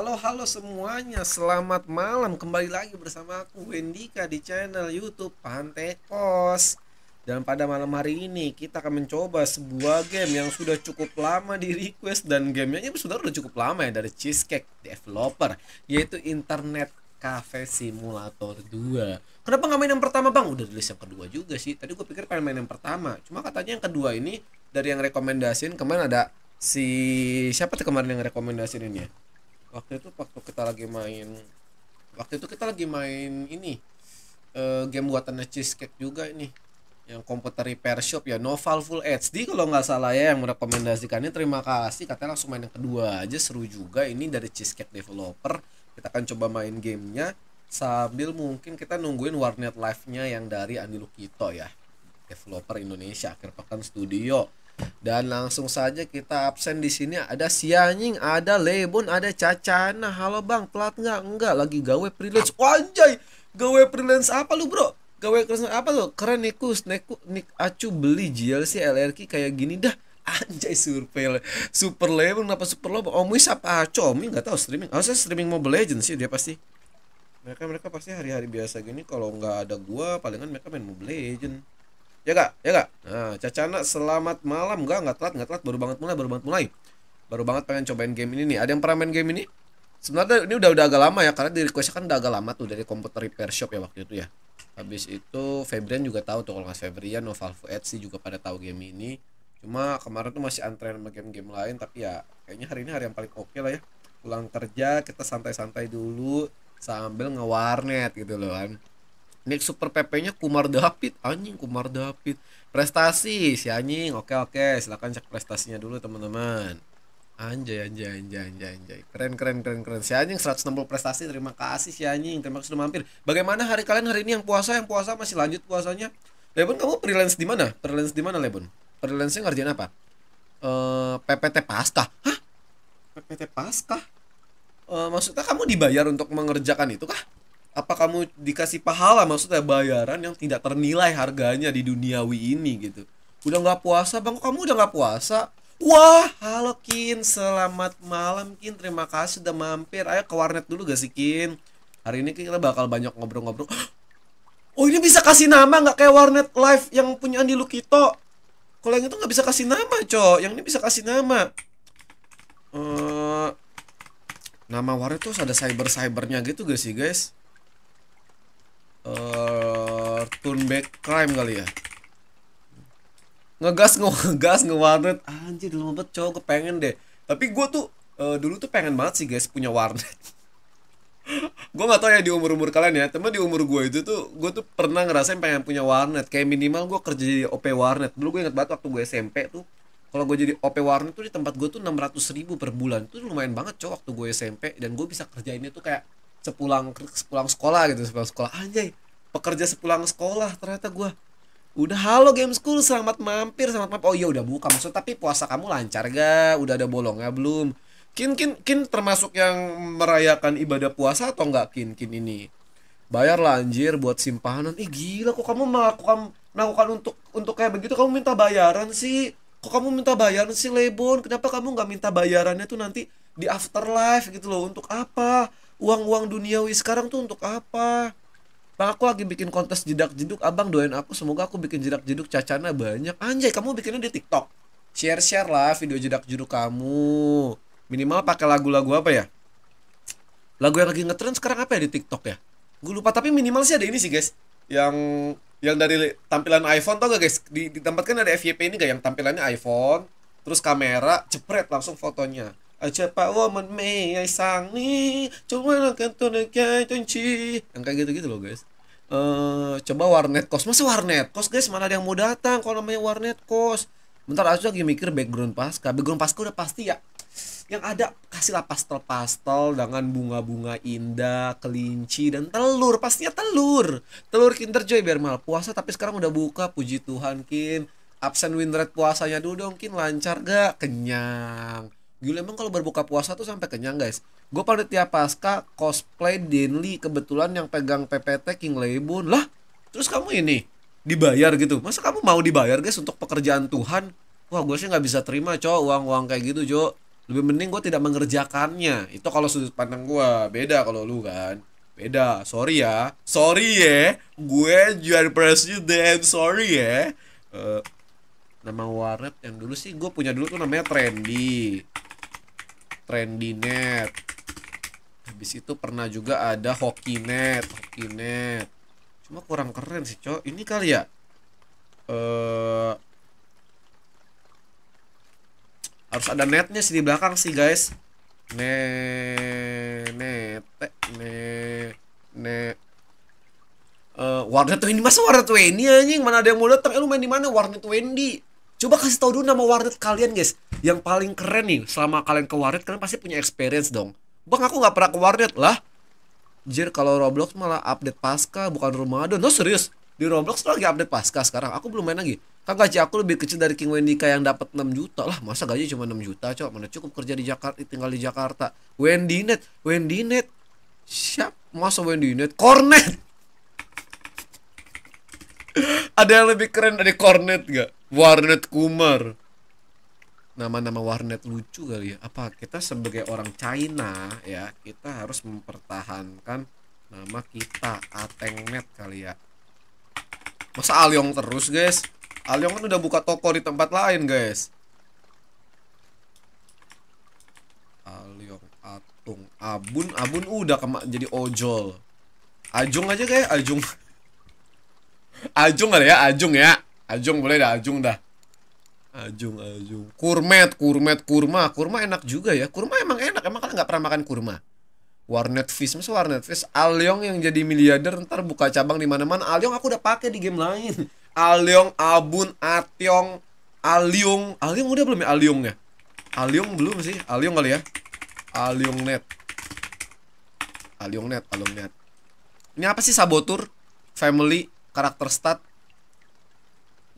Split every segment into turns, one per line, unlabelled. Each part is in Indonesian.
Halo halo semuanya, selamat malam kembali lagi bersama aku Wendika di channel YouTube Pantai Kos. Dan pada malam hari ini kita akan mencoba sebuah game yang sudah cukup lama di request dan gamenya sudah sudah cukup lama ya dari Cheesecake Developer yaitu Internet Cafe Simulator 2. Kenapa nggak main yang pertama bang? Udah rilis yang kedua juga sih. Tadi gue pikir pengen main yang pertama. Cuma katanya yang kedua ini dari yang rekomendasiin kemarin ada si siapa tuh kemarin yang rekomendasiin ini ya? waktu itu waktu kita lagi main waktu itu kita lagi main ini uh, game buatannya cheesecake juga ini yang komputer repair shop ya Novel Full HD kalau nggak salah ya yang merekomendasikannya terima kasih katanya langsung main yang kedua aja seru juga ini dari Cheesecake Developer kita akan coba main gamenya sambil mungkin kita nungguin warnet live-nya yang dari Andi Lukito ya developer Indonesia akhir pekan studio dan langsung saja kita absen di sini ada Sianying, ada Lebon, ada caca nah Halo Bang, pelat nggak? Enggak, lagi gawe freelance. Wanjay, gawe freelance apa lu, Bro? Gawe freelance apa lu? Keren nikus, neku, nik acu beli JLC LRQ kayak gini dah. Anjay survei Super Lebon apa Super Lebon? omui siapa? acu omui nggak tahu streaming. Harusnya streaming Mobile Legends sih dia pasti. Mereka mereka pasti hari-hari biasa gini kalau nggak ada gua palingan mereka main Mobile Legends ya gak ya gak nah Cacana selamat malam gak nggak telat nggak telat baru banget mulai baru banget mulai baru banget pengen cobain game ini nih ada yang pernah main game ini sebenarnya ini udah udah agak lama ya karena di requestnya kan udah agak lama tuh dari komputer repair shop ya waktu itu ya habis itu Febrian juga tahu tuh kalau nggak Febrian Noval Fuad sih juga pada tahu game ini cuma kemarin tuh masih antrean sama game-game lain tapi ya kayaknya hari ini hari yang paling oke okay lah ya pulang kerja kita santai-santai dulu sambil ngewarnet gitu loh kan Nick Super PP-nya Kumar David, anjing Kumar David. Prestasi si anjing. Oke oke, silakan cek prestasinya dulu teman-teman. Anjay anjay anjay anjay anjay. Keren keren keren keren. Si anjing 160 prestasi. Terima kasih si anjing. Terima kasih sudah mampir. Bagaimana hari kalian hari ini yang puasa yang puasa masih lanjut puasanya? Lebon kamu freelance di mana? Freelance di mana Lebon? Freelance ngerjain apa? Uh, eh, PPT Paskah. Hah? PPT Paskah? Uh, eh, maksudnya kamu dibayar untuk mengerjakan itu kah? apa kamu dikasih pahala maksudnya bayaran yang tidak ternilai harganya di duniawi ini gitu udah nggak puasa bang kamu udah nggak puasa wah halo kin selamat malam kin terima kasih udah mampir ayo ke warnet dulu gak sih kin hari ini kita bakal banyak ngobrol-ngobrol oh ini bisa kasih nama nggak kayak warnet live yang punya andi Lukito kalau yang itu nggak bisa kasih nama cok yang ini bisa kasih nama uh, nama warnet tuh ada cyber cybernya gitu gak sih guys uh, turn back crime kali ya ngegas ngegas ngewarnet anjir dulu banget cowok kepengen deh tapi gue tuh uh, dulu tuh pengen banget sih guys punya warnet gue gak tau ya di umur umur kalian ya temen di umur gue itu tuh gue tuh pernah ngerasain pengen punya warnet kayak minimal gue kerja di op warnet dulu gue inget banget waktu gue SMP tuh kalau gue jadi op warnet tuh di tempat gue tuh enam ratus ribu per bulan itu lumayan banget cowok waktu gue SMP dan gue bisa kerjainnya tuh kayak sepulang sepulang sekolah gitu sepulang sekolah anjay pekerja sepulang sekolah ternyata gue udah halo game school selamat mampir selamat mampir oh iya udah buka maksud tapi puasa kamu lancar ga udah ada bolongnya belum kin kin kin termasuk yang merayakan ibadah puasa atau enggak kin kin ini lah anjir buat simpanan ih gila kok kamu melakukan melakukan untuk untuk kayak begitu kamu minta bayaran sih kok kamu minta bayaran sih Lebon kenapa kamu nggak minta bayarannya tuh nanti di afterlife gitu loh untuk apa uang-uang duniawi sekarang tuh untuk apa Bang aku lagi bikin kontes jedak-jeduk Abang doain aku semoga aku bikin jedak-jeduk cacana banyak Anjay kamu bikinnya di tiktok Share-share lah video jedak-jeduk kamu Minimal pakai lagu-lagu apa ya Lagu yang lagi ngetren sekarang apa ya di tiktok ya Gue lupa tapi minimal sih ada ini sih guys Yang yang dari tampilan iPhone tau gak guys di, di tempat kan ada FYP ini gak yang tampilannya iPhone terus kamera jepret langsung fotonya aja pak woman Mei ai sang ni cuma akan tuh kayak yang kayak gitu gitu loh guys uh, coba warnet kos masa warnet kos guys mana ada yang mau datang kalau namanya warnet kos bentar aku lagi mikir background pasca background pasca udah pasti ya yang ada kasihlah pastel-pastel dengan bunga-bunga indah, kelinci dan telur, pastinya telur. Telur Kinder Joy biar mal puasa tapi sekarang udah buka, puji Tuhan Kin. Absen win rate puasanya dulu dong Kin lancar gak? Kenyang. Gila emang kalau berbuka puasa tuh sampai kenyang guys. Gue pada tiap pasca cosplay Denly kebetulan yang pegang PPT King Leibun lah. Terus kamu ini dibayar gitu. Masa kamu mau dibayar guys untuk pekerjaan Tuhan? Wah gue sih nggak bisa terima cow uang-uang kayak gitu Jo. Lebih mending gue tidak mengerjakannya. Itu kalau sudut pandang gue beda kalau lu kan. Beda, sorry ya, sorry ya, gue jual presiden, sorry ya. Uh, nama warnet yang dulu sih gue punya dulu tuh namanya Trendy net. habis itu pernah juga ada net. hokinet net. cuma kurang keren sih cok ini kali ya eh harus ada netnya sih di belakang sih guys net net net net uh, eh, warnet Wendy masa warnet ini anjing mana ada yang mau datang eh, lu main di mana warnet Wendy Coba kasih tau dulu nama warnet kalian guys Yang paling keren nih Selama kalian ke warnet Kalian pasti punya experience dong Bang aku gak pernah ke warnet lah Jir kalau Roblox malah update pasca Bukan Ramadan No serius Di Roblox lagi update pasca sekarang Aku belum main lagi Kan gaji aku lebih kecil dari King Wendika yang dapat 6 juta lah Masa gaji cuma 6 juta coba Mana cukup kerja di Jakarta Tinggal di Jakarta wendy net wendy net Siap Masa wendy net
Cornet
Ada yang lebih keren dari Cornet gak? warnet kumar nama-nama warnet lucu kali ya apa kita sebagai orang China ya kita harus mempertahankan nama kita Atengnet kali ya masa Alyong terus guys Alyong kan udah buka toko di tempat lain guys Alyong Atung Abun Abun udah kema jadi ojol Ajung aja guys, Ajung Ajung kali ya Ajung ya Ajung boleh dah, Ajung dah. Ajung, Ajung. Kurmet, kurmet, kurma. Kurma enak juga ya. Kurma emang enak. Emang kalian nggak pernah makan kurma? Warnet Fish, masa Warnet Fish? Alyong yang jadi miliarder ntar buka cabang di mana-mana. Alyong aku udah pake di game lain. Alyong, Abun, Atyong, Alyong. Alyong udah belum ya Alyongnya? Alyong belum sih. Alyong kali ya. Alyong Net. Alyong Net, Alyong Net. Ini apa sih sabotur? Family, karakter stat,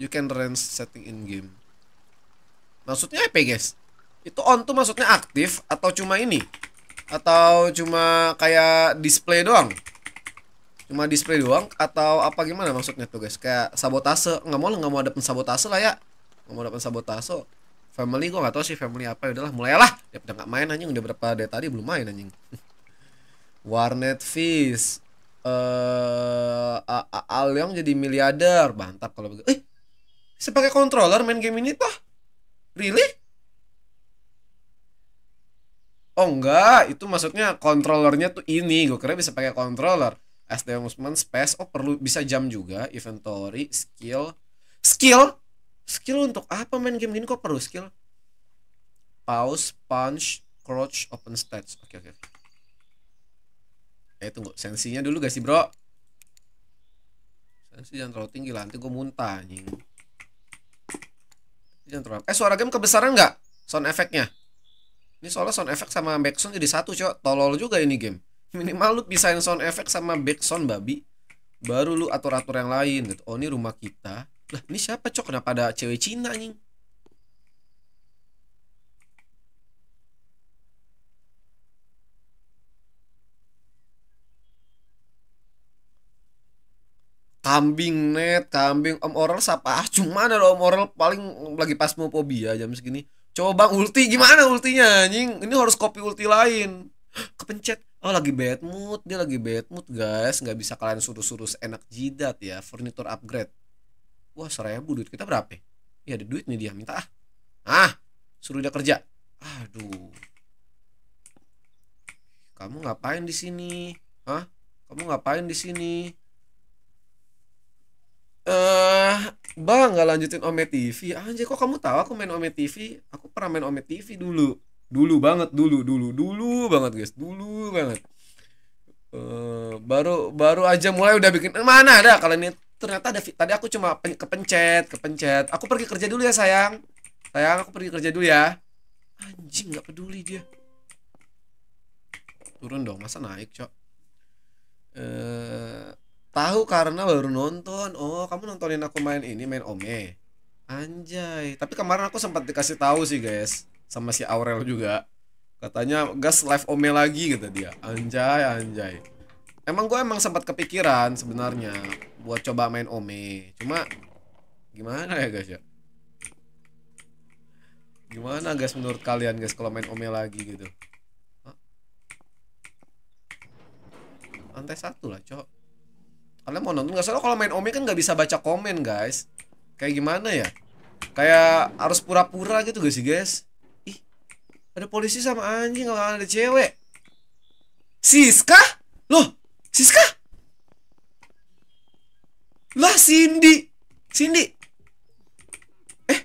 you can range setting in game. Maksudnya apa guys? Itu on tuh maksudnya aktif atau cuma ini? Atau cuma kayak display doang? Cuma display doang atau apa gimana maksudnya tuh guys? Kayak sabotase, nggak mau nggak mau ada sabotase lah ya. Nggak mau ada sabotase. Family gua nggak tahu sih family apa ya udahlah mulailah. Dia udah nggak main anjing udah berapa dari tadi belum main anjing. Warnet Fish eh uh, Alyong jadi miliarder mantap kalau begitu eh sebagai controller main game ini toh really oh enggak itu maksudnya controllernya tuh ini gue kira bisa pakai controller SDM movement space oh perlu bisa jam juga inventory skill skill skill untuk apa main game ini? kok perlu skill pause punch crouch open stats oke okay, oke okay. Eh tunggu sensinya dulu gak sih bro Sensi jangan terlalu tinggi lah Nanti gue muntah anjing Jangan eh suara game kebesaran nggak sound efeknya? Ini soalnya sound efek sama backsound jadi satu cok. Tolol juga ini game. Minimal lu pisahin sound efek sama backsound babi. Baru lu atur-atur yang lain gitu. Oh ini rumah kita. Lah ini siapa cok? Kenapa ada cewek Cina nih kambing net kambing om oral siapa ah cuma ada om oral paling lagi pas mau pobia jam segini coba bang ulti gimana ultinya anjing ini harus copy ulti lain kepencet oh lagi bad mood dia lagi bad mood guys nggak bisa kalian suruh-suruh enak jidat ya furniture upgrade wah seribu duit kita berapa ya ada duit nih dia minta ah ah suruh dia kerja aduh kamu ngapain di sini ah kamu ngapain di sini eh bang nggak lanjutin Ome TV anjir kok kamu tahu aku main Ome TV aku pernah main Ome TV dulu dulu banget dulu dulu dulu banget guys dulu banget uh, baru baru aja mulai udah bikin eh, mana ada kalau ini ternyata ada tadi aku cuma pen, kepencet kepencet aku pergi kerja dulu ya sayang sayang aku pergi kerja dulu ya anjing nggak peduli dia turun dong masa naik cok eh uh, Tahu karena baru nonton. Oh, kamu nontonin aku main ini, main Ome. Anjay. Tapi kemarin aku sempat dikasih tahu sih, guys, sama si Aurel juga. Katanya gas live Ome lagi gitu dia. Anjay, anjay. Emang gue emang sempat kepikiran sebenarnya buat coba main Ome. Cuma gimana ya, guys ya? Gimana guys menurut kalian guys kalau main Ome lagi gitu? Hah? Lantai satu lah, cok kalian mau nonton nggak soalnya kalau main Ome kan nggak bisa baca komen guys kayak gimana ya kayak harus pura-pura gitu gak sih guys ih ada polisi sama anjing kalau ada cewek Siska loh Siska lah Cindy Cindy eh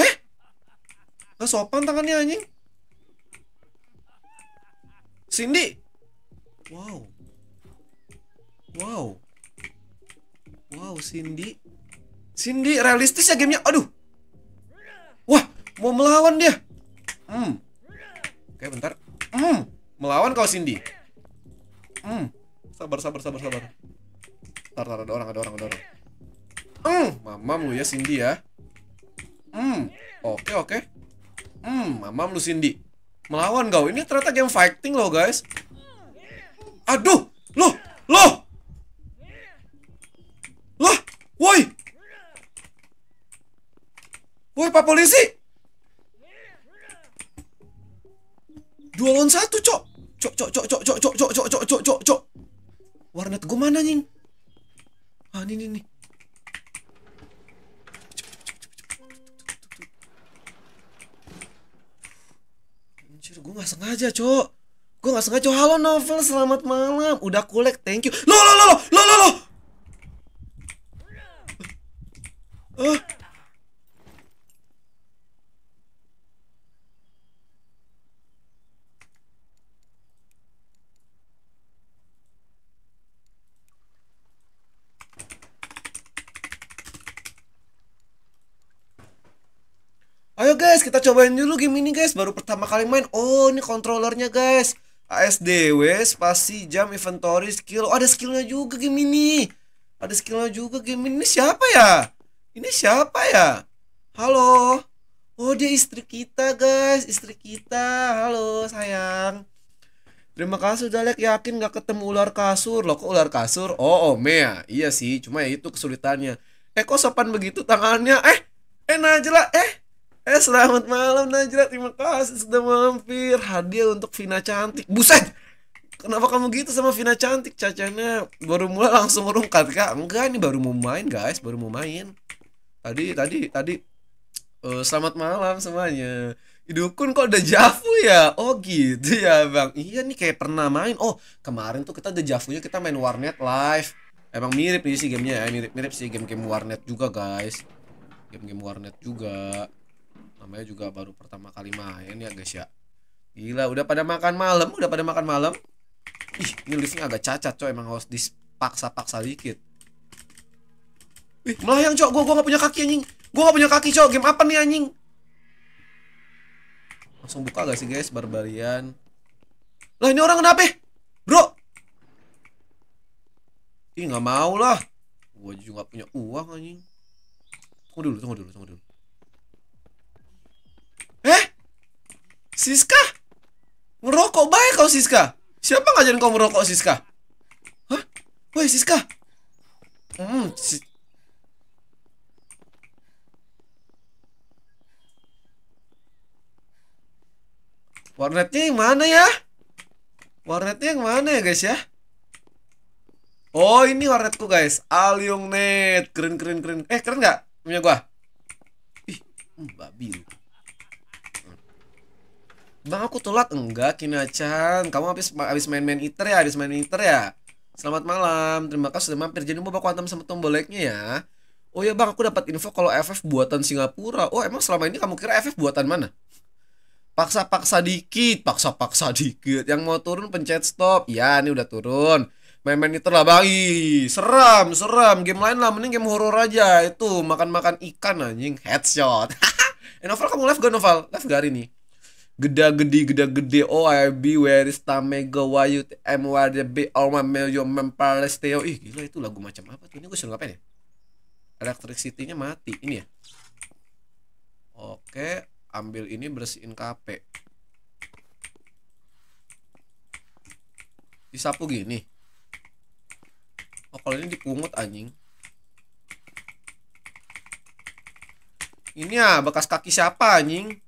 eh nggak sopan tangannya anjing Cindy wow Wow. Wow, Cindy. Cindy, realistis ya gamenya. Aduh. Wah, mau melawan dia. Hmm. Oke, bentar. Hmm. Melawan kau, Cindy. Hmm. Sabar, sabar, sabar, sabar. Tar, tar, ada orang, ada orang, ada orang. Hmm. Mamam lu ya, Cindy ya. Hmm. Oke, oke. Hmm, mamam lu, Cindy. Melawan kau. Ini ternyata game fighting loh, guys.
Aduh. Loh, loh. Woi! Woi, Pak Polisi! Dua lawan satu, Cok! Cok, cok, cok, cok, cok, cok, cok, cok, cok, cok, cok, cok.
Warnet gue mana, nying? Ah, ini, ini, ini. Anjir, gue gak sengaja, Cok. Gue gak sengaja. Halo, Novel. Selamat malam. Udah kulek, thank you. Loh, loh, lo, lo, lo, lo, lo. Ayo guys, kita cobain dulu game ini guys, baru pertama kali main. Oh, ini kontrolernya guys. ASDW, spasi, jam, inventory, skill. Oh, ada skillnya juga game ini. Ada skillnya juga game ini ini. Siapa ya? ini siapa ya halo oh dia istri kita guys istri kita halo sayang Terima kasih udah like yakin gak ketemu ular kasur Loh kok ular kasur? Oh oh, ya? Iya sih cuma ya itu kesulitannya Eh kok sopan begitu tangannya? Eh Eh Najla eh Eh selamat malam Najla Terima kasih sudah mampir Hadiah untuk Vina Cantik Buset Kenapa kamu gitu sama Vina Cantik? Cacanya baru mulai langsung merungkat kak Enggak ini baru mau main guys Baru mau main tadi tadi tadi uh, selamat malam semuanya Idukun kok udah jafu ya? Oh gitu ya bang Iya nih kayak pernah main Oh kemarin tuh kita udah Javunya kita main warnet live Emang mirip nih sih gamenya ya Mirip-mirip sih game-game warnet juga guys Game-game warnet juga Namanya juga baru pertama kali main ya guys ya Gila udah pada makan malam Udah pada makan malam Ih ini liftnya agak cacat coy Emang harus dipaksa-paksa dikit Wih, melayang cok, gua gua gak punya kaki anjing. Gua gak punya kaki cok, game apa nih anjing? Langsung buka gak sih guys, barbarian. Lah ini orang kenapa? Bro. Ih nggak mau lah. Gua juga gak punya uang anjing. Tunggu dulu, tunggu dulu, tunggu dulu. Eh? Siska? merokok baik kau Siska? Siapa ngajarin kau merokok Siska?
Hah? Woi Siska. Hmm, si
Warnetnya yang mana ya? Warnetnya yang mana ya guys ya? Oh ini warnetku guys Net, Keren keren keren Eh keren gak? Punya gua Ih hmm, babi hmm. Bang aku telat Enggak Kina-chan Kamu habis habis main-main iter ya Habis main-main iter ya Selamat malam Terima kasih sudah mampir Jadi mau bawa kuantum sama tombol like-nya ya Oh ya bang aku dapat info kalau FF buatan Singapura Oh emang selama ini kamu kira FF buatan mana? Paksa-paksa dikit, paksa-paksa dikit. Yang mau turun pencet stop. Ya, ini udah turun. Main-main itu lah bang Seram, seram Game lain lah, mending game horror aja Itu, makan-makan ikan anjing Headshot Eh Novel kamu live gak Novel? Live gak hari ini? Geda gede geda gede Oh I be where is Tamega Why you am where the be All my mail your palesteo Ih gila itu lagu macam apa tuh Ini gue suruh ngapain ya? Electricity-nya mati Ini ya Oke ambil ini bersihin KP disapu gini oh kalau ini dipungut anjing ini ya bekas kaki siapa anjing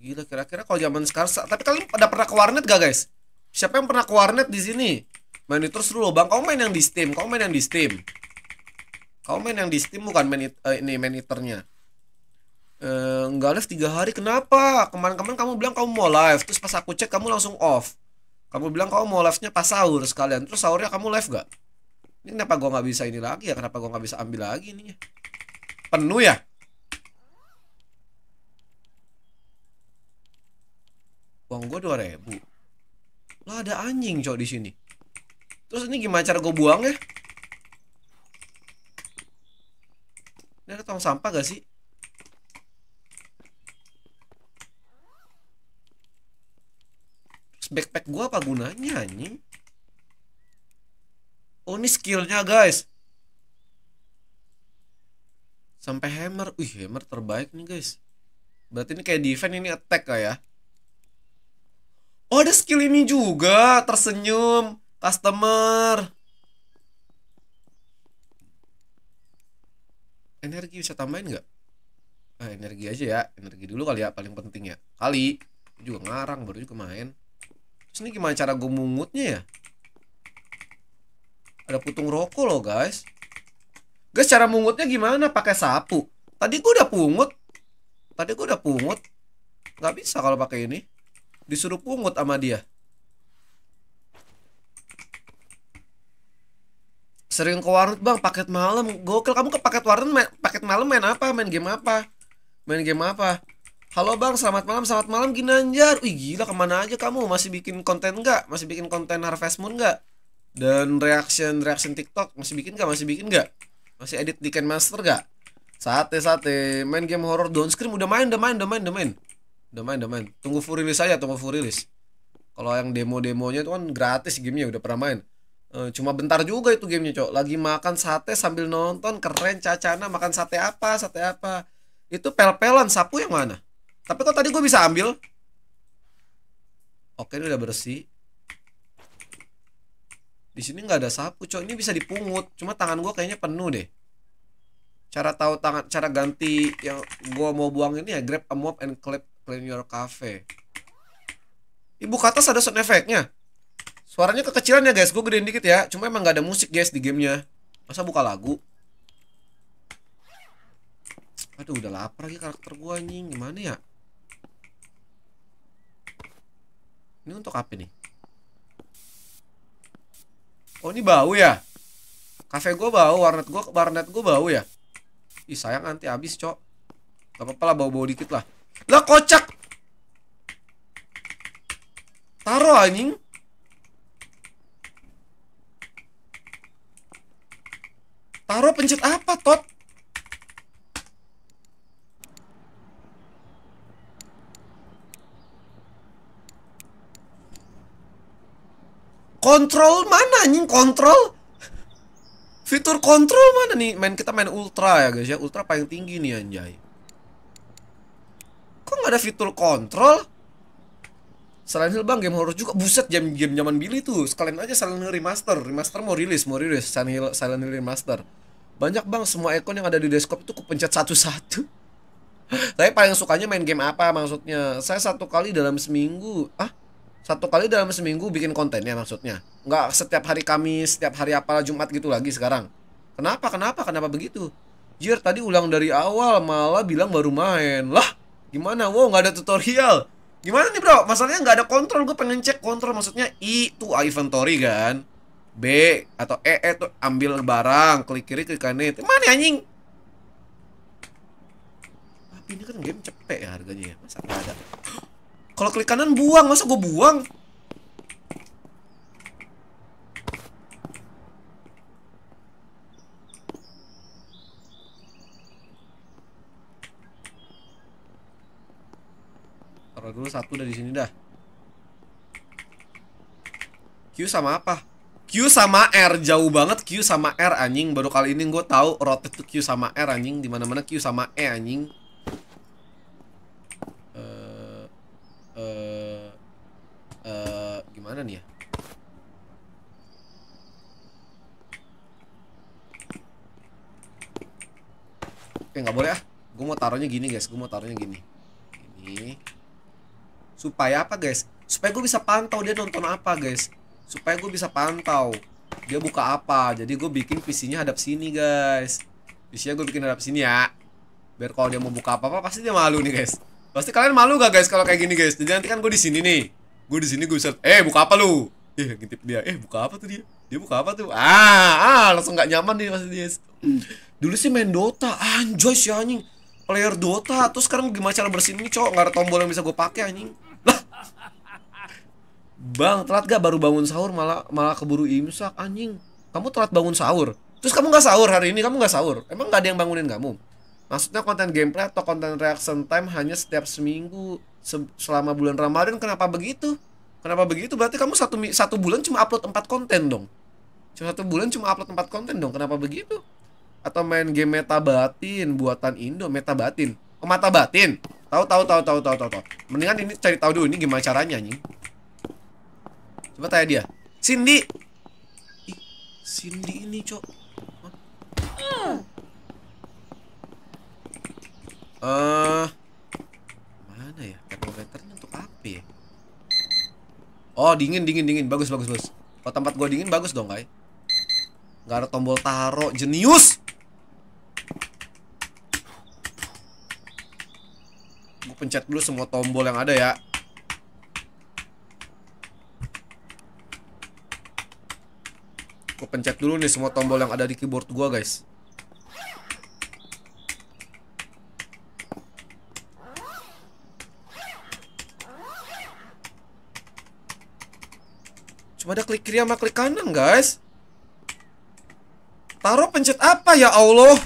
gila kira-kira kalau zaman sekarang tapi kalian pada pernah ke warnet gak guys siapa yang pernah ke warnet di sini main itu terus dulu bang kau main yang di steam Kau main yang di steam Kau main yang di Steam bukan main it, uh, ini main iternya. uh, nggak live tiga hari kenapa? Kemarin-kemarin kamu bilang kamu mau live, terus pas aku cek kamu langsung off. Kamu bilang kamu mau live-nya pas sahur sekalian. Terus sahurnya kamu live gak? Ini kenapa gua nggak bisa ini lagi ya? Kenapa gua nggak bisa ambil lagi ini ya? Penuh ya? Uang gua dua ribu. Lah ada anjing cowok di sini. Terus ini gimana cara gue ya Ini ada tong sampah gak sih? backpack gua apa gunanya anjing? Oh ini skillnya guys Sampai hammer Wih hammer terbaik nih guys Berarti ini kayak defense ini attack kah ya Oh ada skill ini juga Tersenyum Customer energi bisa tambahin nggak nah, energi aja ya energi dulu kali ya paling penting ya kali juga ngarang baru juga main terus ini gimana cara gue mungutnya ya ada putung rokok loh guys guys cara mungutnya gimana pakai sapu tadi gue udah pungut tadi gue udah pungut nggak bisa kalau pakai ini disuruh pungut sama dia Sering ke warnet bang, paket malam. Gokil, kamu ke paket warnet, main, paket malam main apa? Main game apa? Main game apa? Halo bang, selamat malam, selamat malam Ginanjar. Wih gila, kemana aja kamu? Masih bikin konten nggak? Masih bikin konten Harvest Moon nggak? Dan reaction reaction TikTok masih bikin nggak? Masih bikin nggak? Masih edit di Ken Master nggak? Sate sate, main game horror Don't Scream udah main, udah main, udah main, udah main, udah main, udah main. Tunggu full release aja, tunggu full release. Kalau yang demo-demonya itu kan gratis gamenya udah pernah main. Eh, cuma bentar juga itu gamenya cok lagi makan sate sambil nonton keren cacana makan sate apa sate apa itu pel-pelan sapu yang mana tapi kok tadi gue bisa ambil oke ini udah bersih di sini nggak ada sapu cok ini bisa dipungut cuma tangan gue kayaknya penuh deh cara tahu tangan cara ganti yang gue mau buang ini ya grab a mop and clip clean your cafe ibu kata ada sound efeknya Suaranya kekecilan ya guys, gue gedein dikit ya Cuma emang gak ada musik guys di gamenya Masa buka lagu? Aduh udah lapar lagi karakter gue anjing, gimana ya? Ini untuk apa nih? Oh ini bau ya? Cafe gue bau, warnet gue warnet gua bau ya? Ih sayang nanti habis cok Gak apa-apa lah bau-bau dikit lah Lah kocak Taruh anjing
Taruh pencet apa, Tot? Kontrol mana nih? kontrol?
Fitur kontrol mana nih? Main kita main ultra ya guys ya. Ultra paling tinggi nih anjay. Kok nggak ada fitur kontrol? Silent Hill bang game horror juga buset jam game zaman Billy tuh sekalian aja Silent Hill remaster remaster mau rilis mau rilis Silent Hill, Silent Hill remaster banyak bang semua ikon yang ada di desktop tuh kepencet satu-satu tapi paling sukanya main game apa maksudnya saya satu kali dalam seminggu ah satu kali dalam seminggu bikin kontennya maksudnya nggak setiap hari Kamis setiap hari apa Jumat gitu lagi sekarang kenapa kenapa kenapa begitu Jir tadi ulang dari awal malah bilang baru main lah gimana wow nggak ada tutorial Gimana nih bro? Masalahnya nggak ada kontrol. Gue pengen cek kontrol. Maksudnya I itu inventory kan. B atau E itu e, ambil barang. Klik kiri, klik kanan. Mana anjing? Tapi ini kan game cepet ya harganya ya. Masa nggak ada? Kalau klik kanan buang. Masa gue buang? Taruh dulu satu dari sini dah. Q sama apa? Q sama R jauh banget Q sama R anjing baru kali ini gue tahu rotate tuh Q sama R anjing dimana mana Q sama E anjing uh, uh, uh, gimana nih ya Oke nggak boleh ah gue mau taruhnya gini guys gue mau taruhnya gini ini supaya apa guys supaya gue bisa pantau dia nonton apa guys supaya gue bisa pantau dia buka apa jadi gue bikin PC-nya hadap sini guys PC-nya gue bikin hadap sini ya biar kalau dia mau buka apa apa pasti dia malu nih guys pasti kalian malu gak guys kalau kayak gini guys jadi nanti kan gue di sini nih gue di sini gue bisa eh buka apa lu eh ngintip dia eh buka apa tuh dia dia buka apa tuh ah ah langsung nggak nyaman nih pasti dia dulu sih main Dota anjay sih anjing player Dota terus sekarang gimana cara bersihin ini cowok nggak ada tombol yang bisa gue pakai anjing Bang, telat gak baru bangun sahur malah malah keburu imsak anjing. Kamu telat bangun sahur. Terus kamu nggak sahur hari ini, kamu nggak sahur. Emang nggak ada yang bangunin kamu? Maksudnya konten gameplay atau konten reaction time hanya setiap seminggu se selama bulan Ramadan kenapa begitu? Kenapa begitu? Berarti kamu satu satu bulan cuma upload empat konten dong. Cuma satu bulan cuma upload empat konten dong. Kenapa begitu? Atau main game meta batin buatan Indo meta batin ke mata batin. Tahu tahu tahu tahu tahu tahu Mendingan ini cari tahu dulu ini gimana caranya nih. Coba tanya dia. Cindy. Ih, Cindy ini, Cok. Eh. Uh, mana ya? Termometernya untuk apa ya? Oh, dingin dingin dingin. Bagus bagus bagus. Kalau tempat gua dingin bagus dong, guys. Gak ada tombol taro jenius. pencet dulu semua tombol yang ada ya Gue pencet dulu nih semua tombol yang ada di keyboard gua guys Cuma ada klik kiri sama klik kanan guys Taruh pencet apa ya Allah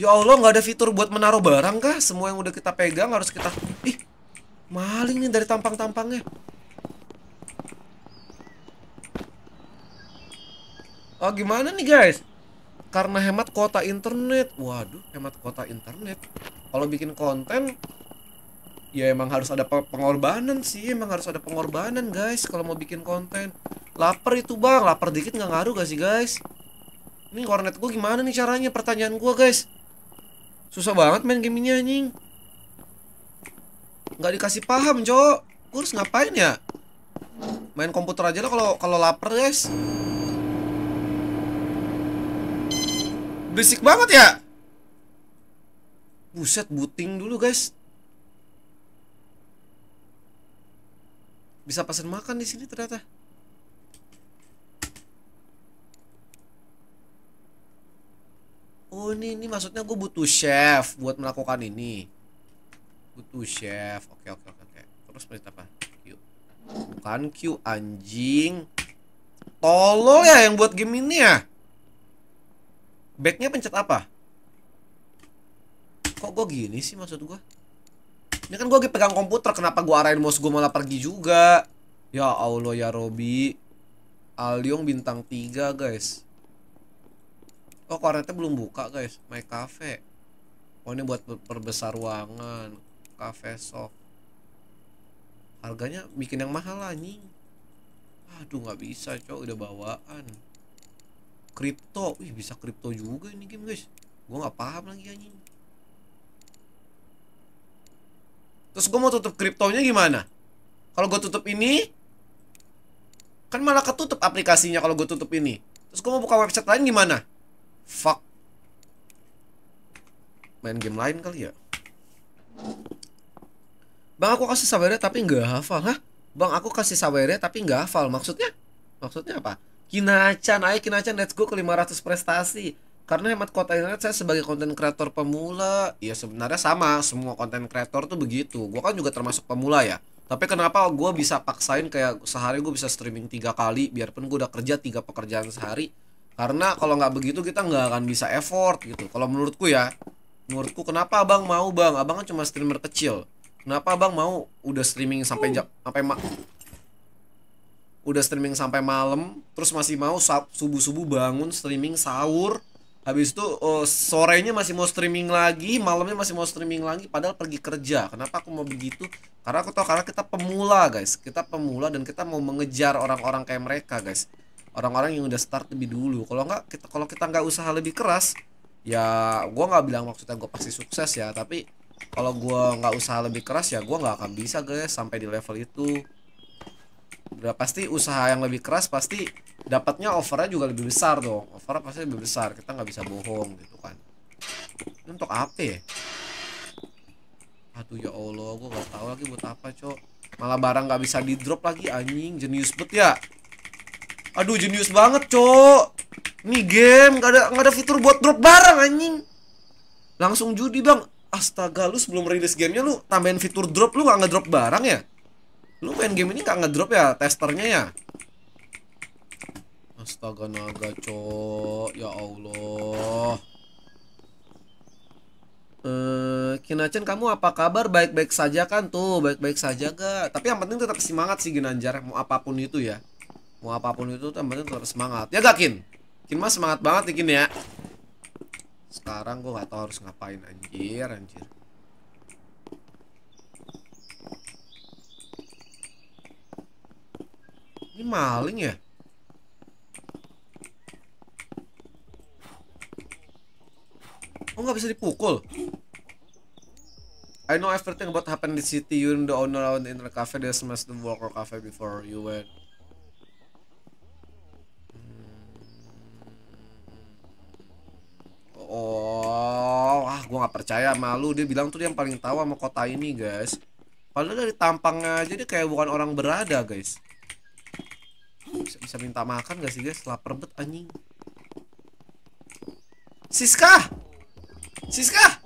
Ya Allah, nggak ada fitur buat menaruh barang kah? Semua yang udah kita pegang harus kita... Ih, maling nih dari tampang-tampangnya. Oh, gimana nih guys? Karena hemat kuota internet. Waduh, hemat kuota internet. Kalau bikin konten, ya emang harus ada pengorbanan sih. Emang harus ada pengorbanan guys kalau mau bikin konten. Laper itu bang, lapar dikit nggak ngaruh gak sih guys? Ini kornet gue gimana nih caranya? Pertanyaan gue guys. Susah banget main game ini anjing. Gak dikasih paham, Cok. Gue ngapain ya? Main komputer aja lah kalau kalau lapar, guys. Berisik banget ya. Buset, booting dulu, guys. Bisa pesan makan di sini ternyata. Oh ini, ini maksudnya gue butuh chef buat melakukan ini. Butuh chef. Oke oke oke. oke. Terus perintah apa? Q. Bukan Q anjing. tolong ya yang buat game ini ya. Backnya pencet apa? Kok gue gini sih maksud gue? Ini kan gue lagi pegang komputer, kenapa gue arahin mouse gue malah pergi juga? Ya Allah ya Robi. Aliong bintang 3 guys kok oh, kornetnya belum buka guys my cafe oh ini buat perbesar ruangan cafe shop harganya bikin yang mahal anjing aduh nggak bisa cowok udah bawaan kripto wih bisa kripto juga ini game guys gua nggak paham lagi anjing terus gua mau tutup kriptonya gimana kalau gua tutup ini kan malah ketutup aplikasinya kalau gue tutup ini terus gue mau buka website lain gimana Fuck. Main game lain kali ya? Bang aku kasih sawernya tapi nggak hafal, hah? Bang aku kasih sawernya tapi nggak hafal, maksudnya? Maksudnya apa? Kinachan, ayo Kinachan let's go ke 500 prestasi Karena hemat kuota internet saya sebagai konten kreator pemula Ya sebenarnya sama, semua konten kreator tuh begitu Gue kan juga termasuk pemula ya Tapi kenapa gue bisa paksain kayak sehari gue bisa streaming tiga kali Biarpun gue udah kerja tiga pekerjaan sehari karena kalau nggak begitu kita nggak akan bisa effort gitu kalau menurutku ya menurutku kenapa abang mau bang abang kan cuma streamer kecil kenapa abang mau udah streaming sampai jam sampai ma udah streaming sampai malam terus masih mau subuh subuh bangun streaming sahur habis itu uh, sorenya masih mau streaming lagi malamnya masih mau streaming lagi padahal pergi kerja kenapa aku mau begitu karena aku tahu karena kita pemula guys kita pemula dan kita mau mengejar orang-orang kayak mereka guys orang-orang yang udah start lebih dulu kalau nggak kita kalau kita nggak usaha lebih keras ya gue nggak bilang maksudnya gue pasti sukses ya tapi kalau gue nggak usaha lebih keras ya gue nggak akan bisa guys sampai di level itu udah pasti usaha yang lebih keras pasti dapatnya overnya juga lebih besar dong over pasti lebih besar kita nggak bisa bohong gitu kan ini untuk apa ya? aduh ya allah gue nggak tahu lagi buat apa cok malah barang nggak bisa di drop lagi anjing jenius bet ya Aduh jenius banget cok ini game gak ada, gak ada fitur buat drop barang anjing Langsung judi bang Astaga lu sebelum rilis gamenya lu tambahin fitur drop lu gak ngedrop barang ya Lu main game ini gak ngedrop ya testernya ya Astaga naga cok Ya Allah Uh, eh, Kinacen kamu apa kabar? Baik-baik saja kan tuh, baik-baik saja gak? Tapi yang penting tetap semangat sih Ginanjar, mau apapun itu ya mau apapun itu tembaknya tetap semangat ya gakin, kin mas semangat banget nih kin ya sekarang gue gak tau harus ngapain anjir anjir ini maling ya Oh gak bisa dipukul I know everything about happened in the city. You're the owner of the inner cafe. They smashed the worker cafe before you went. oh ah gue nggak percaya malu dia bilang tuh dia yang paling tahu sama kota ini guys padahal dari tampangnya aja dia kayak bukan orang berada guys bisa, bisa minta makan gak sih guys lapar bet anjing
Siska Siska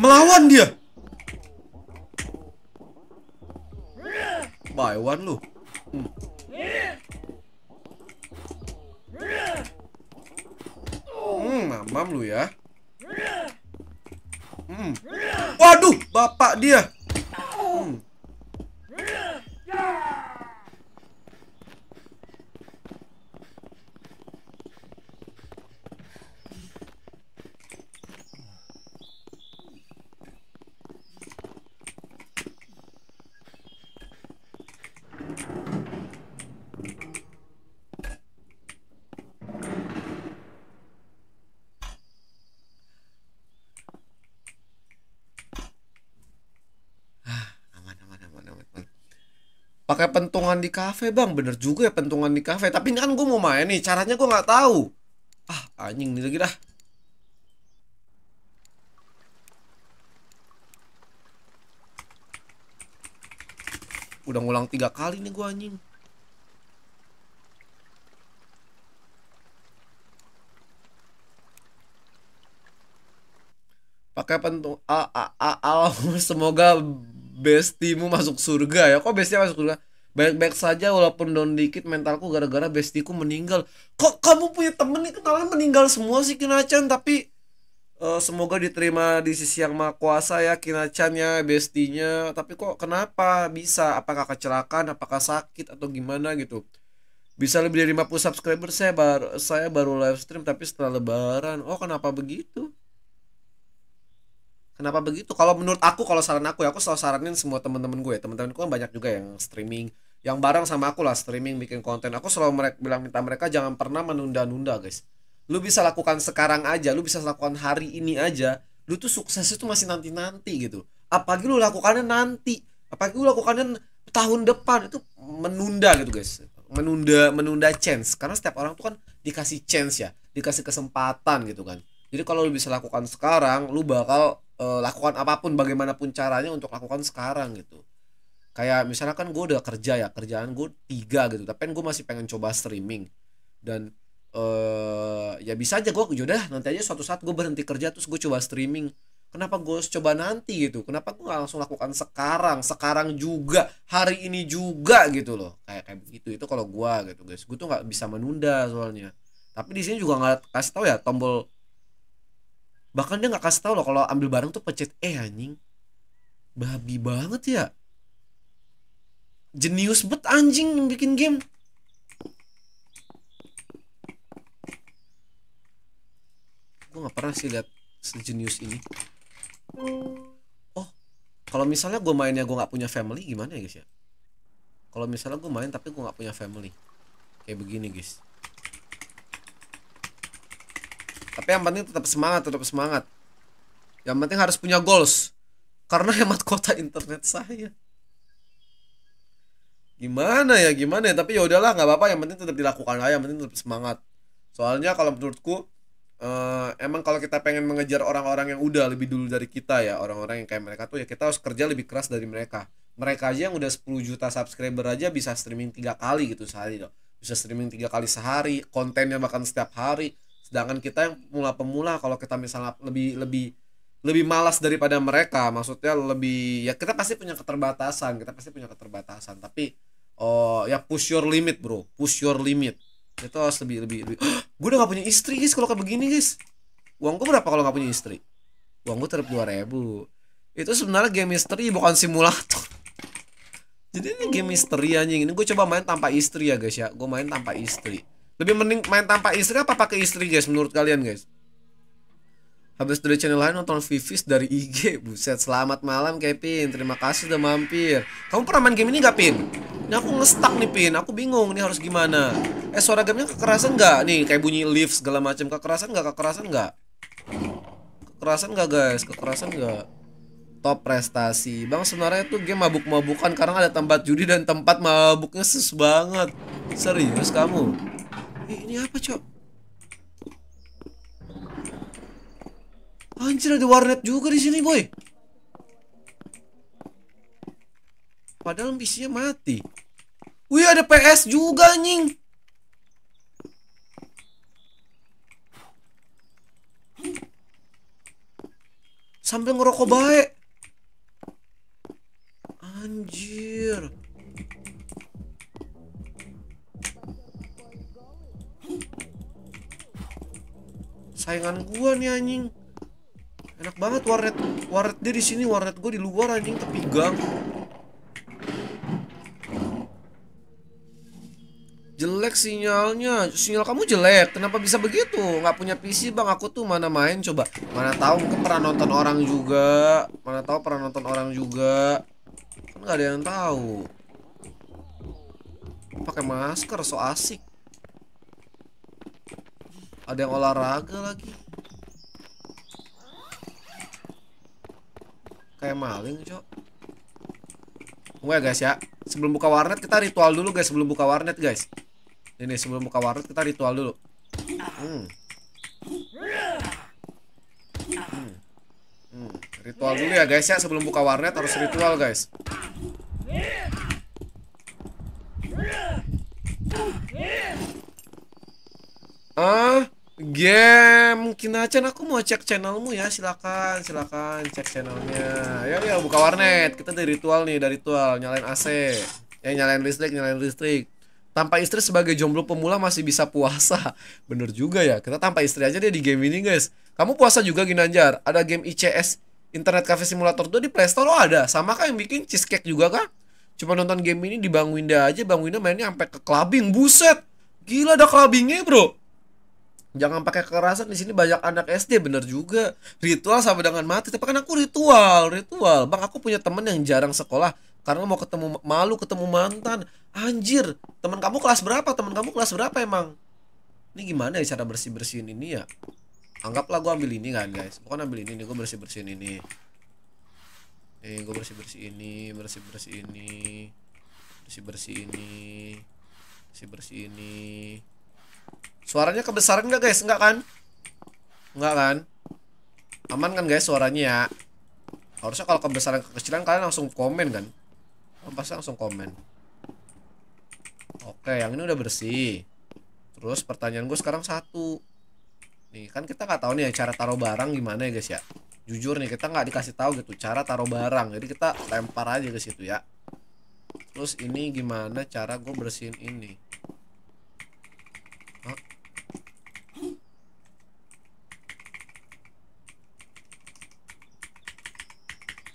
melawan dia
by one lu hmm. Hmm, mamam lu ya. Hmm. Waduh, bapak dia. Hmm. pentungan di kafe bang bener juga ya pentungan di kafe tapi ini kan gue mau main nih caranya gue nggak tahu ah anjing nih lagi dah udah ngulang tiga kali nih gue anjing pakai pentung a a a semoga bestimu masuk surga ya kok bestnya masuk surga baik-baik saja walaupun down dikit mentalku gara-gara bestiku meninggal kok kamu punya temen nih kenalan meninggal semua sih Kinachan tapi uh, semoga diterima di sisi yang maha kuasa ya Kinachan ya bestinya tapi kok kenapa bisa apakah kecelakaan apakah sakit atau gimana gitu bisa lebih dari 50 subscriber saya baru saya baru live stream tapi setelah lebaran oh kenapa begitu Kenapa begitu? Kalau menurut aku, kalau saran aku ya, aku selalu saranin semua teman-teman gue. Teman-temanku kan banyak juga yang streaming, yang bareng sama aku lah streaming bikin konten. Aku selalu mereka bilang minta mereka jangan pernah menunda-nunda, guys. Lu bisa lakukan sekarang aja, lu bisa lakukan hari ini aja. Lu tuh sukses itu masih nanti-nanti gitu. Apalagi lu lakukannya nanti, apalagi lu lakukannya tahun depan itu menunda gitu, guys. Menunda menunda chance karena setiap orang tuh kan dikasih chance ya, dikasih kesempatan gitu kan. Jadi kalau lu bisa lakukan sekarang, lu bakal uh, lakukan apapun bagaimanapun caranya untuk lakukan sekarang gitu kayak misalnya kan gue udah kerja ya kerjaan gue tiga gitu tapi kan gue masih pengen coba streaming dan uh, ya bisa aja gue ya udah nanti aja suatu saat gue berhenti kerja terus gue coba streaming kenapa gue harus coba nanti gitu kenapa gue gak langsung lakukan sekarang sekarang juga hari ini juga gitu loh kayak kayak begitu itu kalau gue gitu guys gue tuh nggak bisa menunda soalnya tapi di sini juga nggak kasih tahu ya tombol bahkan dia nggak kasih tahu loh kalau ambil barang tuh pencet E eh, anjing babi banget ya jenius bet anjing yang bikin game gue nggak pernah sih lihat sejenius ini oh kalau misalnya gue mainnya gue nggak punya family gimana ya guys ya kalau misalnya gue main tapi gue nggak punya family kayak begini guys tapi yang penting tetap semangat, tetap semangat. Yang penting harus punya goals. Karena hemat kuota internet saya. Gimana ya, gimana ya. Tapi ya udahlah, nggak apa-apa. Yang penting tetap dilakukan aja. Yang penting tetap semangat. Soalnya kalau menurutku, uh, emang kalau kita pengen mengejar orang-orang yang udah lebih dulu dari kita ya, orang-orang yang kayak mereka tuh ya kita harus kerja lebih keras dari mereka. Mereka aja yang udah 10 juta subscriber aja bisa streaming tiga kali gitu sehari loh. Bisa streaming tiga kali sehari, kontennya bahkan setiap hari sedangkan kita yang pemula pemula kalau kita misalnya lebih lebih lebih malas daripada mereka maksudnya lebih ya kita pasti punya keterbatasan kita pasti punya keterbatasan tapi oh ya push your limit bro push your limit itu harus lebih lebih, lebih. gue udah gak punya istri guys kalau kayak begini guys uang gue berapa kalau gak punya istri uang gue terus dua ribu itu sebenarnya game misteri bukan simulator jadi ini game misteri anjing ini gue coba main tanpa istri ya guys ya gue main tanpa istri lebih mending main tanpa istri apa pakai istri guys menurut kalian guys? Habis dari channel lain nonton Vivis dari IG Buset, selamat malam Kevin Terima kasih udah mampir Kamu pernah main game ini gak Pin? Ini aku ngestak nih Pin, aku bingung ini harus gimana Eh suara gamenya kekerasan gak? Nih kayak bunyi lift segala macam Kekerasan gak? Kekerasan gak? Kekerasan gak guys? Kekerasan gak? Top prestasi Bang sebenarnya itu game mabuk-mabukan Karena ada tempat judi dan tempat mabuknya sus banget Serius kamu? Eh, ini apa, Cok? Anjir, ada warnet juga di sini, boy. Padahal misinya mati. Wih, ada PS juga, nying. Sambil ngerokok baik. saingan gua nih anjing enak banget warnet warnet dia di sini warnet gua di luar anjing tepi gang jelek sinyalnya sinyal kamu jelek kenapa bisa begitu nggak punya PC bang aku tuh mana main coba mana tahu mungkin pernah nonton orang juga mana tahu pernah nonton orang juga kan nggak ada yang tahu pakai masker so asik ada yang olahraga lagi kayak maling cok gue ya, guys ya Sebelum buka warnet kita ritual dulu guys Sebelum buka warnet guys Ini sebelum buka warnet kita ritual dulu hmm.
Hmm. Hmm.
Ritual dulu ya guys ya Sebelum buka warnet harus ritual guys Yeah. Ah, game mungkin aja nah, aku mau cek channelmu ya. Silakan, silakan cek channelnya. Ya, ya buka warnet. Kita dari ritual nih, dari ritual nyalain AC. Ya nyalain listrik, nyalain listrik. Tanpa istri sebagai jomblo pemula masih bisa puasa. Bener juga ya. Kita tanpa istri aja dia di game ini, guys. Kamu puasa juga Ginanjar. Ada game ICS Internet Cafe Simulator tuh di Play Store oh ada. Sama kah yang bikin Cheesecake juga kah? Cuma nonton game ini di Bang Winda aja. Bang Winda mainnya sampai ke clubbing. Buset. Gila ada clubbingnya, Bro jangan pakai kekerasan di sini banyak anak SD bener juga ritual sama dengan mati tapi kan aku ritual ritual bang aku punya temen yang jarang sekolah karena mau ketemu malu ketemu mantan anjir teman kamu kelas berapa teman kamu kelas berapa emang ini gimana ya cara bersih bersihin ini ya anggaplah gue ambil ini kan guys bukan ambil ini nih gue bersih bersihin ini eh gue bersih bersih ini bersih bersih ini bersih bersih ini bersih bersih ini Suaranya kebesaran nggak guys? Nggak kan? Nggak kan? Aman kan guys suaranya ya? Harusnya kalau kebesaran kekecilan kalian langsung komen kan? kan? Pasti langsung komen. Oke, yang ini udah bersih. Terus pertanyaan gue sekarang satu. Nih kan kita nggak tahu nih ya, cara taruh barang gimana ya guys ya. Jujur nih kita nggak dikasih tahu gitu cara taruh barang. Jadi kita lempar aja ke situ ya. Terus ini gimana cara gue bersihin ini?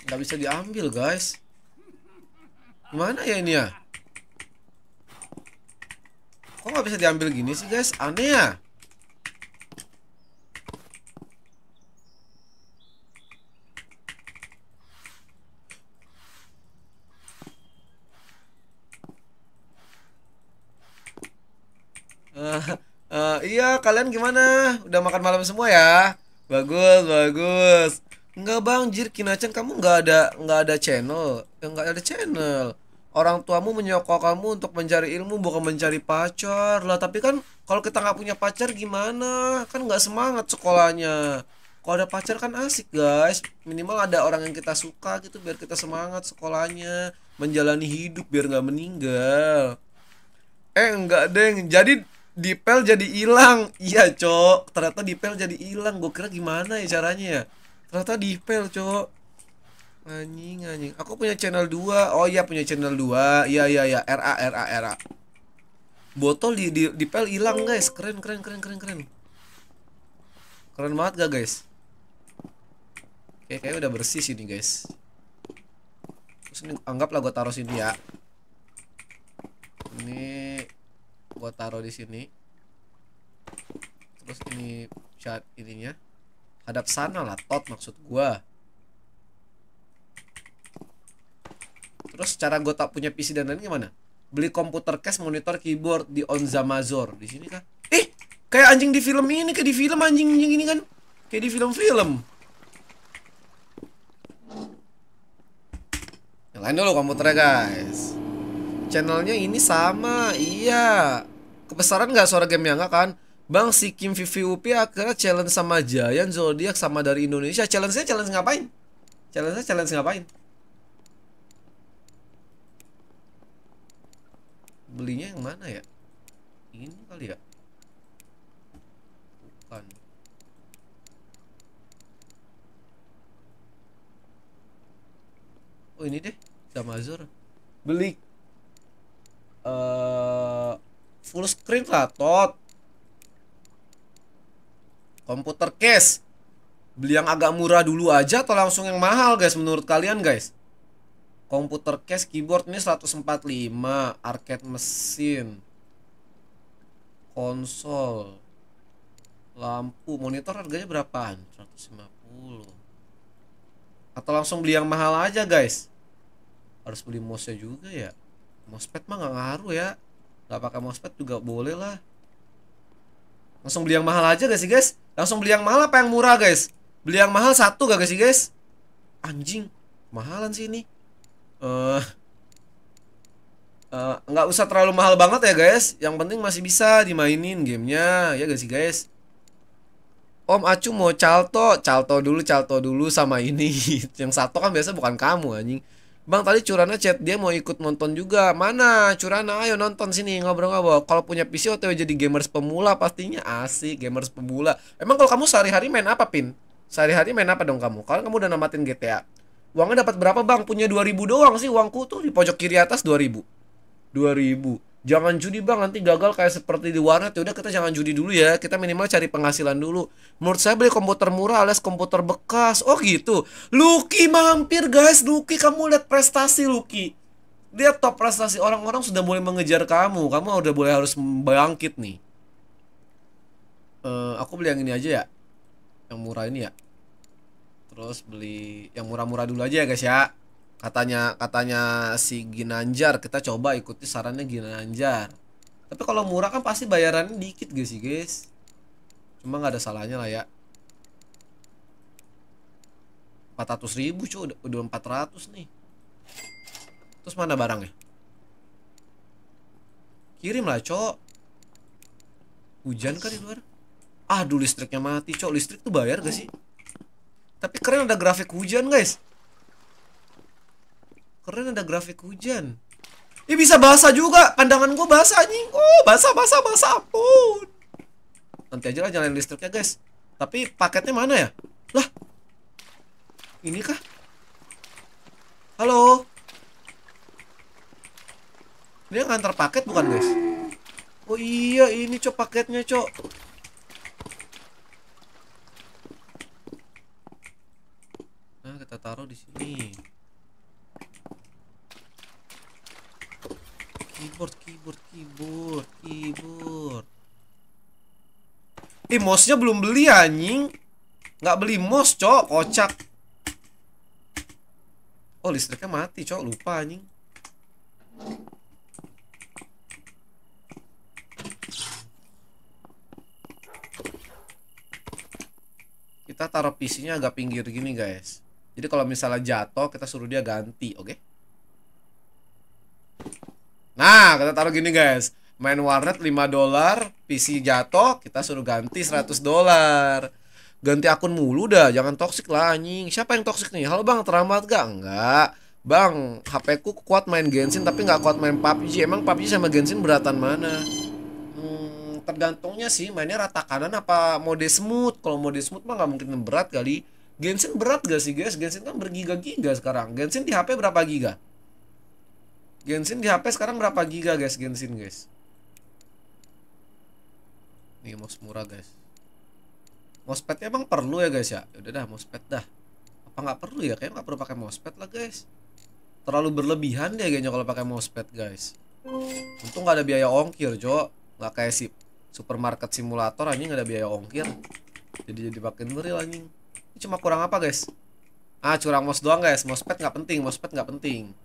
nggak bisa diambil guys gimana ya ini ya kok nggak bisa diambil gini sih guys aneh ya eh, eh, iya, kalian gimana? Udah makan malam semua ya? Bagus, bagus. Enggak bang, jir Kinaceng kamu nggak ada nggak ada channel, nggak ada channel. Orang tuamu menyokong kamu untuk mencari ilmu bukan mencari pacar lah. Tapi kan kalau kita nggak punya pacar gimana? Kan nggak semangat sekolahnya. Kalau ada pacar kan asik guys. Minimal ada orang yang kita suka gitu biar kita semangat sekolahnya, menjalani hidup biar nggak meninggal. Eh enggak deng, jadi dipel jadi hilang. Iya cok, ternyata dipel jadi hilang. Gue kira gimana ya caranya ya? ternyata di pel cowok anjing anjing aku punya channel 2 oh iya punya channel 2 iya iya iya RA RA RA botol di di, di pel hilang guys keren keren keren keren keren keren banget gak guys Oke, kayaknya udah bersih sini guys Terus ini anggaplah gue taruh sini ya Ini gue taruh di sini Terus ini chat ininya Hadap sana lah, tot maksud gua. Terus cara gua tak punya PC dan lain gimana? Beli komputer case, monitor, keyboard di onza Onzamazor. Di sini kah? Ih, eh, kayak anjing di film ini, kayak di film anjing anjing ini kan. Kayak di film-film. Nyalain dulu komputernya, guys. Channelnya ini sama, iya. Kebesaran nggak suara game yang kan? Bang si Kim Vivi Upi akhirnya challenge sama Jayan Zodiak sama dari Indonesia. Challenge-nya challenge ngapain? Challenge-nya challenge ngapain? Belinya yang mana ya? Ini kali ya? Bukan. Oh ini deh, sama Azur. Beli uh, full screen lah, tot Komputer case. Beli yang agak murah dulu aja atau langsung yang mahal guys menurut kalian guys? Komputer case keyboard ini 145, arcade mesin. Konsol. Lampu, monitor harganya berapaan? 150. Atau langsung beli yang mahal aja guys? Harus beli mouse juga ya. Mousepad mah nggak ngaruh ya. Gak pakai mousepad juga boleh lah langsung beli yang mahal aja guys sih guys Langsung beli yang mahal apa yang murah guys? Beli yang mahal satu gak guys sih guys? Anjing, mahalan sih ini. Eh, uh, uh, usah terlalu mahal banget ya guys. Yang penting masih bisa dimainin gamenya ya gak sih guys. Om Acu mau calto, calto dulu, calto dulu sama ini. yang satu kan biasa bukan kamu anjing. Bang tadi Curana chat dia mau ikut nonton juga. Mana Curana? Ayo nonton sini ngobrol-ngobrol. Kalau punya PC otw jadi gamers pemula pastinya asik gamers pemula. Emang kalau kamu sehari-hari main apa pin? Sehari-hari main apa dong kamu? Kalau kamu udah namatin GTA. Uangnya dapat berapa bang? Punya 2000 doang sih uangku tuh di pojok kiri atas 2000. 2000 jangan judi bang nanti gagal kayak seperti di warnet ya udah kita jangan judi dulu ya kita minimal cari penghasilan dulu menurut saya beli komputer murah alias komputer bekas oh gitu Lucky mampir guys Lucky kamu lihat prestasi Lucky lihat top prestasi orang-orang sudah mulai mengejar kamu kamu udah boleh harus bangkit nih uh, aku beli yang ini aja ya yang murah ini ya terus beli yang murah-murah dulu aja ya guys ya katanya katanya si Ginanjar kita coba ikuti sarannya Ginanjar tapi kalau murah kan pasti bayarannya dikit guys sih guys cuma gak ada salahnya lah ya 400 ribu cuy udah, udah 400 nih terus mana barangnya kirim lah cok hujan kan di luar dulu listriknya mati cok listrik tuh bayar gak sih tapi keren ada grafik hujan guys Keren ada grafik hujan. ini bisa basah juga. Pandangan gue basah anjing. Oh, basah basah basah pun. Nanti aja lah jalan listriknya, guys. Tapi paketnya mana ya? Lah. Ini kah? Halo. Dia ngantar paket bukan, guys? Oh iya, ini cok paketnya, cok. Nah, kita taruh di sini. keyboard keyboard keyboard keyboard eh mouse-nya belum beli anjing nggak beli mouse cok kocak oh listriknya mati cok lupa anjing kita taruh PC-nya agak pinggir gini guys jadi kalau misalnya jatuh kita suruh dia ganti oke okay? kita taruh gini guys main warnet 5 dolar PC jatuh kita suruh ganti 100 dolar ganti akun mulu dah jangan toksik lah anjing siapa yang toksik nih halo bang teramat gak enggak bang HP ku kuat main Genshin tapi nggak kuat main PUBG emang PUBG sama Genshin beratan mana hmm, tergantungnya sih mainnya rata kanan apa mode smooth kalau mode smooth mah nggak mungkin berat kali Genshin berat gak sih guys Genshin kan bergiga-giga sekarang Genshin di HP berapa giga Genshin di HP sekarang berapa giga guys Genshin guys Nih mouse murah guys Mousepadnya emang perlu ya guys ya? ya Udah dah mousepad dah Apa nggak perlu ya Kayaknya nggak perlu pakai mousepad lah guys Terlalu berlebihan deh kayaknya kalau pakai mousepad guys Untung nggak ada biaya ongkir Jo Nggak kayak si supermarket simulator anjing nggak ada biaya ongkir Jadi jadi makin meril anjing Ini cuma kurang apa guys Ah curang mouse doang guys Mousepad nggak penting Mousepad nggak penting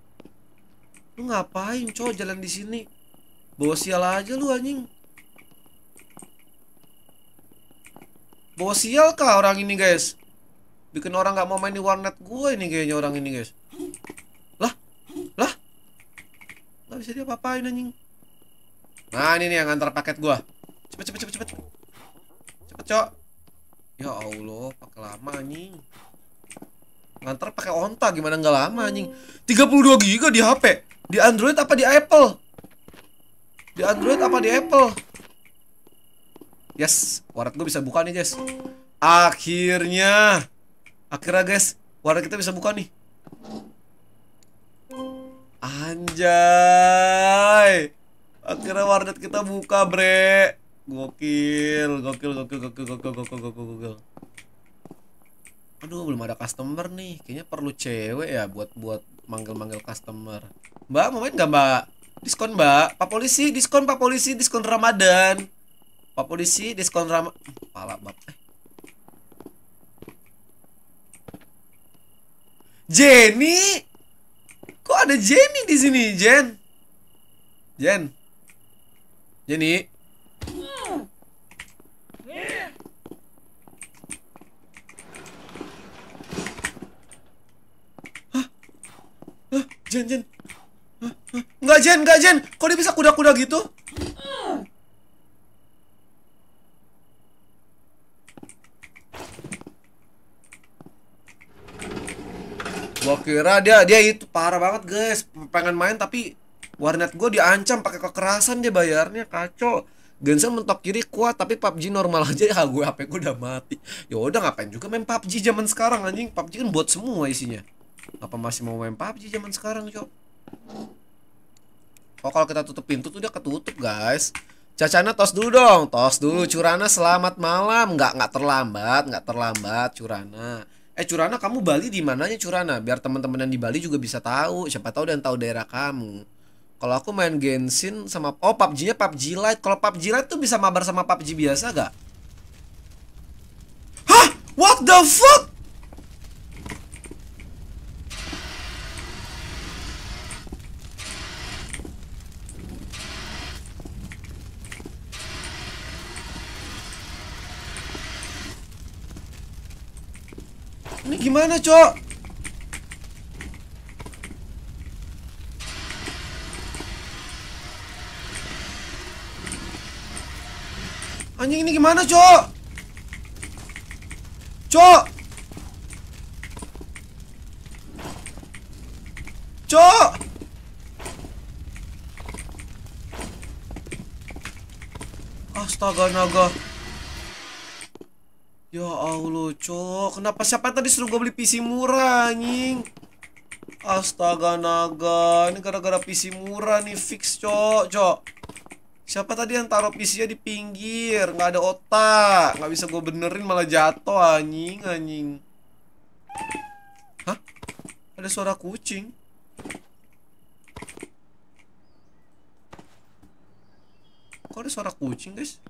lu ngapain cowok jalan di sini bawa sial aja lu anjing bawa sial kah orang ini guys bikin orang nggak mau main di warnet gue ini kayaknya orang ini guys lah lah nggak bisa dia apa-apain anjing nah ini nih yang antar paket gue cepet cepet cepet cepet cepet cok ya allah pakai lama anjing ngantar pakai onta gimana nggak lama anjing 32 giga di HP di Android apa di Apple? Di Android apa di Apple? Yes, warnet gue bisa buka nih, guys. Akhirnya. Akhirnya, guys, warnet kita bisa buka nih. Anjay. Akhirnya warnet kita buka, bre. Gokil, gokil, gokil, gokil, gokil, gokil, gokil, gokil. Aduh, belum ada customer nih. Kayaknya perlu cewek ya buat buat manggil-manggil customer. Mbak, mau main gak, mbak? Diskon mbak, pak polisi, diskon pak polisi, diskon Ramadan. Pak polisi, diskon Ramadan. Pala mbak. Eh. Jenny, kok ada Jenny di sini, Jen? Jen, Jenny. Jen, Jen. Enggak, Jen, nggak, Jen. Kok dia bisa kuda-kuda gitu? Gua kira dia dia itu parah banget, guys. Pengen main tapi warnet gue diancam pakai kekerasan dia bayarnya kacau. Gensel mentok kiri kuat tapi PUBG normal aja ya gue HP gue udah mati. Ya udah ngapain juga main PUBG zaman sekarang anjing. PUBG kan buat semua isinya apa masih mau main PUBG zaman sekarang cok oh kalau kita tutup pintu tuh dia ketutup guys Cacana tos dulu dong tos dulu Curana selamat malam nggak nggak terlambat nggak terlambat Curana eh Curana kamu Bali di mananya Curana biar teman-teman yang di Bali juga bisa tahu siapa tahu dan tahu daerah kamu kalau aku main Genshin sama oh PUBG-nya PUBG Lite kalau PUBG Lite tuh bisa mabar sama PUBG biasa gak
Hah? What the fuck?
Ini gimana, Cok?
Anjing ini gimana, Cok? Cok! Cok!
Astaga naga. Ya Allah, cok. Kenapa siapa tadi suruh gue beli PC murah, anjing? Astaga naga, ini gara-gara PC murah nih fix, cok, cok. Siapa tadi yang taruh PC-nya di pinggir? Gak ada otak, Gak bisa gue benerin malah jatuh, anjing, anjing. Hah? Ada suara kucing. Kok ada suara kucing, guys?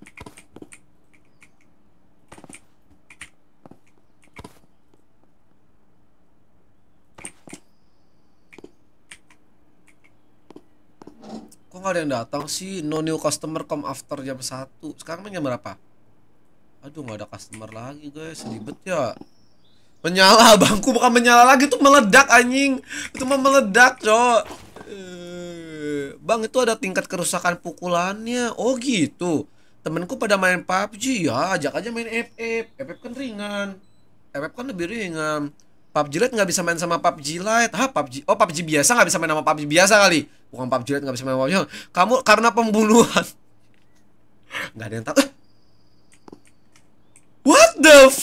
nggak ada yang datang sih no new customer come after jam 1 sekarang jam berapa aduh nggak ada customer lagi guys sedih ya menyala bangku bukan menyala lagi tuh meledak anjing itu mah meledak cok eh, bang itu ada tingkat kerusakan pukulannya oh gitu temenku pada main PUBG ya ajak aja main FF FF kan ringan FF kan lebih ringan PUBG Lite nggak bisa main sama PUBG Lite. Hah, PUBG. Oh, PUBG biasa nggak bisa main sama PUBG biasa kali. Bukan PUBG Lite nggak bisa main sama PUBG. Kamu karena pembunuhan. Nggak ada yang tahu. Eh. What the f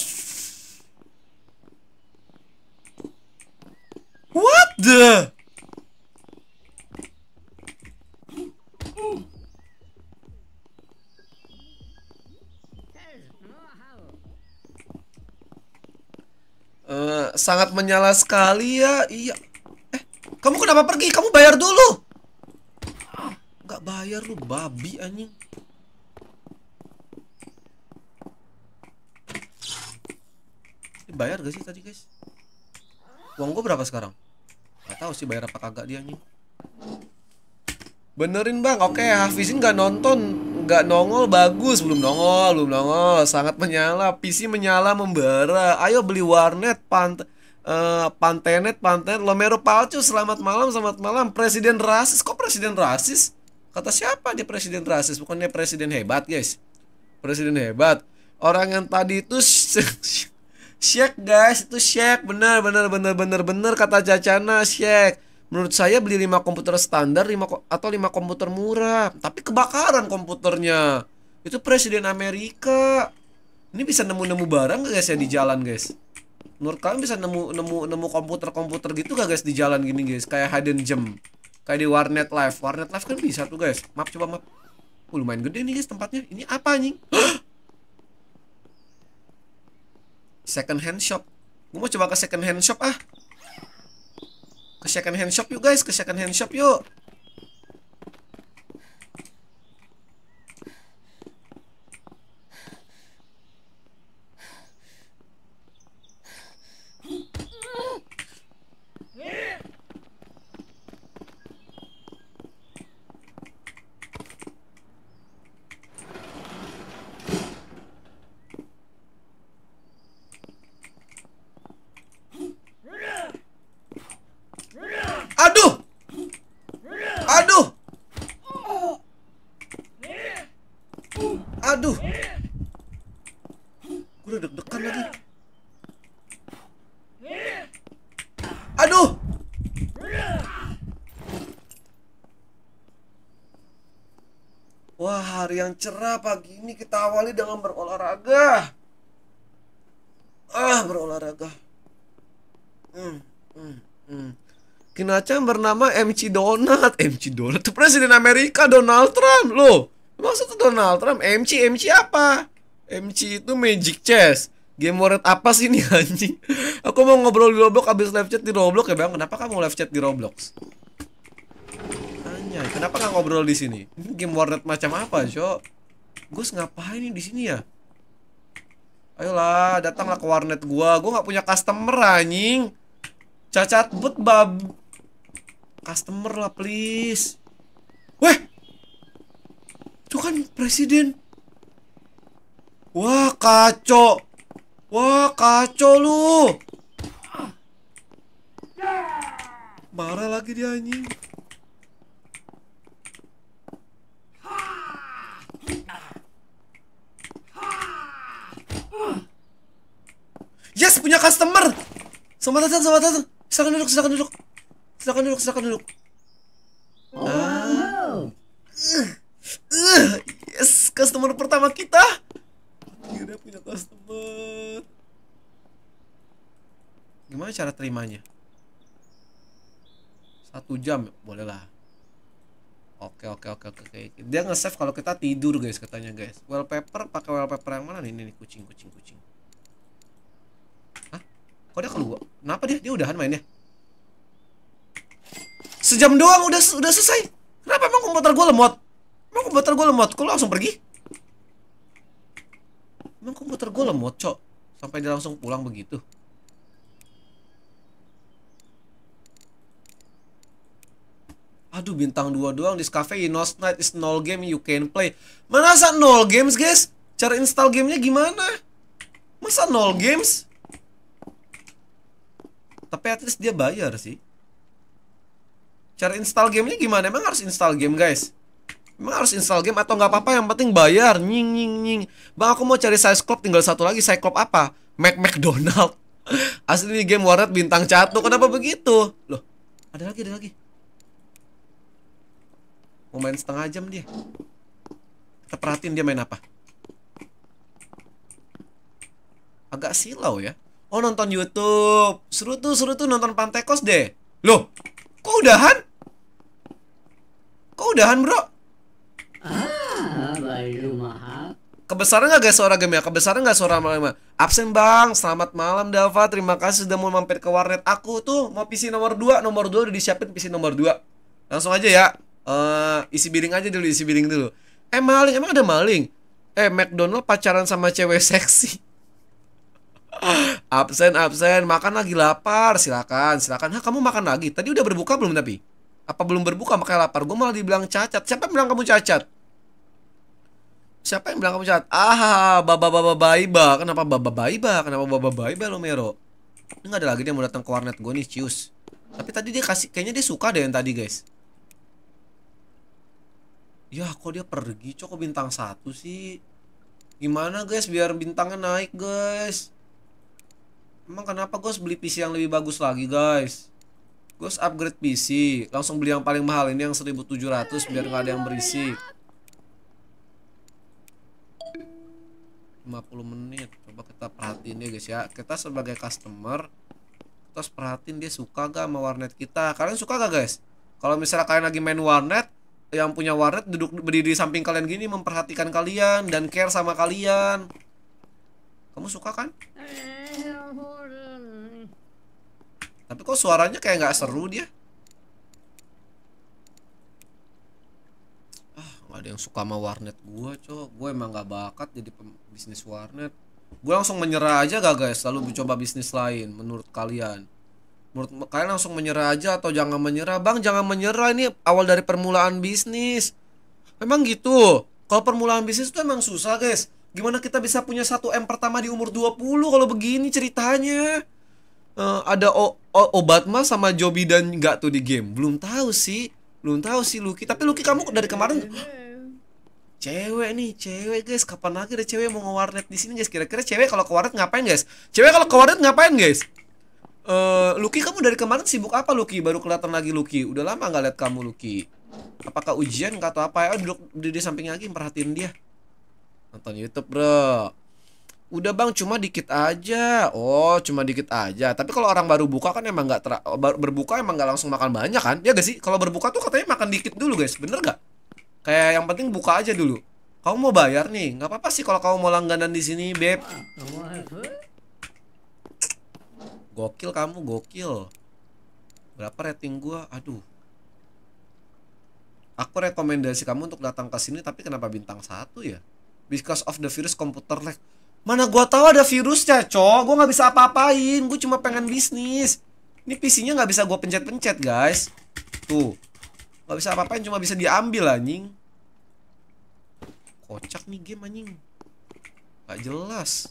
What the
Eh, sangat menyala sekali ya. Iya. Eh, kamu kenapa pergi? Kamu bayar dulu. gak bayar lu babi anjing. bayar gak sih tadi, guys? Uang gue berapa sekarang? Gak tahu sih bayar apa kagak dia anjing. Benerin bang, oke okay, Hafizin gak nonton Gak nongol bagus, belum nongol, belum nongol Sangat menyala, PC menyala membara Ayo beli warnet, pant uh, pantenet, pantenet Lomero palcu, selamat malam, selamat malam Presiden rasis, kok presiden rasis? Kata siapa dia presiden rasis? Bukannya presiden hebat guys Presiden hebat Orang yang tadi itu Syek guys, itu syek Bener, bener, bener, bener, bener Kata Cacana syek menurut saya beli 5 komputer standar 5 atau 5 komputer murah tapi kebakaran komputernya itu presiden Amerika ini bisa nemu-nemu barang gak guys ya di jalan guys menurut kalian bisa nemu nemu nemu komputer-komputer gitu gak guys di jalan gini guys kayak hidden gem kayak di warnet live warnet live kan bisa tuh guys maaf coba maaf uh, lumayan gede nih guys tempatnya ini apa nih second hand shop gue mau coba ke second hand shop ah ke second hand shop yuk guys ke second hand shop yuk yang cerah pagi ini kita awali dengan berolahraga. Ah, berolahraga. Hmm, hmm, hmm. Kinaca yang bernama MC Donat. MC Donat itu presiden Amerika Donald Trump loh. Maksud Donald Trump MC MC apa? MC itu Magic Chess. Game Warrior apa sih ini anjing? Aku mau ngobrol di Roblox abis live chat di Roblox ya bang. Kenapa kamu live chat di Roblox? Kenapa nggak ngobrol di sini? Ini game warnet macam apa, Cok? Gus ngapain ini di sini ya? Ayolah, datanglah ke warnet gua. Gua nggak punya customer anjing. Cacat but bab. Customer lah please. Weh.
Itu kan presiden. Wah, kaco, Wah, kaco lu. Marah lagi dia anjing.
Yes, punya customer. Selamat datang, selamat datang. Silakan duduk, silakan duduk. Silakan duduk, silakan duduk.
Oh. Ah.
Uh, yes, customer pertama kita. Kita punya customer. Gimana cara terimanya? Satu jam, bolehlah. Oke, oke, oke, oke. oke. Dia nge-save kalau kita tidur, guys, katanya, guys. Wallpaper pakai wallpaper yang mana nih? Ini kucing, kucing, kucing. Hah? Kok dia keluar? Kenapa dia? Dia udahan mainnya. Sejam doang udah udah selesai. Kenapa emang komputer gue lemot? Emang komputer gue lemot? Kok langsung pergi? Emang komputer gue lemot, cok. Sampai dia langsung pulang begitu. Aduh bintang dua doang di cafe Inos Night is no game you can play. Mana Masa nol games, guys? Cara install gamenya gimana? Masa nol games? tapi at least dia bayar sih cara install gamenya gimana emang harus install game guys Emang harus install game atau nggak apa-apa yang penting bayar nying nying nying. Bang aku mau cari Cyclops tinggal satu lagi Cyclops apa? Mac McDonald. Asli game warnet bintang jatuh kenapa begitu? Loh, ada lagi ada lagi. Mau main setengah jam dia. Kita perhatiin dia main apa. Agak silau ya. Oh nonton YouTube. Seru tuh, seru tuh nonton Pantekos deh. Loh, kok udahan? Kok udahan, Bro? Ah, baru mahal. Kebesaran nggak guys suara game ya? Kebesaran nggak suara malam? Absen bang, selamat malam Dava. Terima kasih sudah mau mampir ke warnet aku tuh. Mau PC nomor 2 nomor 2 udah disiapin PC nomor 2 Langsung aja ya. Uh, isi biring aja dulu, isi biring dulu. Eh maling, emang ada maling? Eh McDonald pacaran sama cewek seksi. absen absen makan lagi lapar silakan silakan Hah, kamu makan lagi tadi udah berbuka belum tapi apa belum berbuka makanya lapar gue malah dibilang cacat siapa yang bilang kamu cacat siapa yang bilang kamu cacat ah baba baba baiba kenapa baba baiba kenapa baba baiba lo mero ini nggak ada lagi dia mau datang ke warnet gue nih cius tapi tadi dia kasih kayaknya dia suka deh yang tadi guys ya kok dia pergi cok bintang satu sih gimana guys biar bintangnya naik guys Emang kenapa gue harus beli PC yang lebih bagus lagi guys? Gue harus upgrade PC Langsung beli yang paling mahal ini yang 1700 Biar gak ada yang berisik 50 menit Coba kita perhatiin ya guys ya Kita sebagai customer terus perhatiin dia suka gak sama warnet kita Kalian suka gak guys? Kalau misalnya kalian lagi main warnet Yang punya warnet duduk berdiri samping kalian gini Memperhatikan kalian dan care sama kalian Kamu suka kan? Eh, tapi kok suaranya kayak nggak seru dia? Ah, gak ada yang suka sama warnet gua, cok. Gua emang nggak bakat jadi bisnis warnet. Gua langsung menyerah aja gak guys, lalu hmm. mencoba bisnis lain menurut kalian. Menurut kalian langsung menyerah aja atau jangan menyerah? Bang, jangan menyerah ini awal dari permulaan bisnis. Memang gitu. Kalau permulaan bisnis itu emang susah, guys. Gimana kita bisa punya 1M pertama di umur 20 kalau begini ceritanya? Uh, ada o o obat mah sama Joby dan nggak tuh di game. Belum tahu sih. Belum tahu sih Lucky, tapi Lucky kamu dari kemarin iya. cewek nih, cewek guys, kapan lagi ada cewek mau ngewarnet di sini guys? Kira-kira cewek kalau ke ngapain guys? Cewek kalau ke ngapain guys? Eh, uh, Lucky kamu dari kemarin sibuk apa Lucky? Baru kelihatan lagi Lucky. Udah lama nggak lihat kamu Lucky. Apakah ujian atau apa ya? duduk di samping lagi perhatiin dia. Nonton YouTube, Bro. Udah bang, cuma dikit aja. Oh, cuma dikit aja. Tapi kalau orang baru buka kan emang nggak ter- berbuka emang nggak langsung makan banyak kan? Ya gak sih? Kalau berbuka tuh katanya makan dikit dulu guys, bener gak? Kayak yang penting buka aja dulu. Kamu mau bayar nih? Nggak apa-apa sih kalau kamu mau langganan di sini, beb. Gokil kamu, gokil. Berapa rating gua? Aduh. Aku rekomendasi kamu untuk datang ke sini, tapi kenapa bintang satu ya? because of the virus komputer lag mana gua tahu ada virusnya cok gua nggak bisa apa-apain gua cuma pengen bisnis ini PC-nya nggak bisa gua pencet-pencet guys tuh nggak bisa apa-apain cuma bisa diambil anjing kocak nih game anjing gak jelas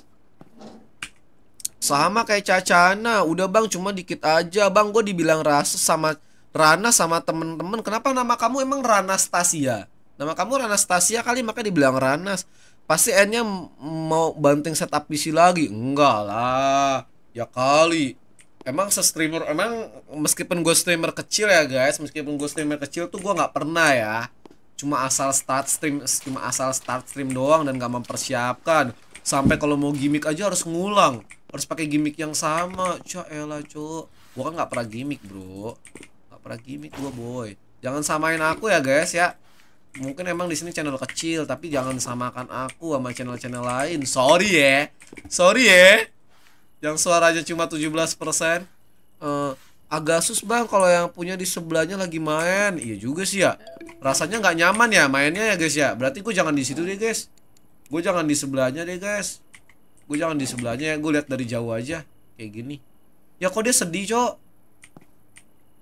sama kayak Cacana udah bang cuma dikit aja bang gue dibilang rasa sama Rana sama temen-temen Kenapa nama kamu emang Ranastasia? Nama kamu Ranastasia kali makanya dibilang Ranas pasti endnya mau banting setup PC lagi enggak lah ya kali emang se streamer emang meskipun gue streamer kecil ya guys meskipun gue streamer kecil tuh gue nggak pernah ya cuma asal start stream cuma asal start stream doang dan gak mempersiapkan sampai kalau mau gimmick aja harus ngulang harus pakai gimmick yang sama cok elah cok gue kan nggak pernah gimmick bro nggak pernah gimmick gue boy jangan samain aku ya guys ya mungkin emang di sini channel kecil tapi jangan samakan aku sama channel-channel lain sorry ya sorry ya yang suaranya cuma 17% persen uh, agak sus bang kalau yang punya di sebelahnya lagi main iya juga sih ya rasanya nggak nyaman ya mainnya ya guys ya berarti gue jangan di situ deh guys gue jangan di sebelahnya deh guys gue jangan di sebelahnya ya gue lihat dari jauh aja kayak gini ya kok dia sedih cok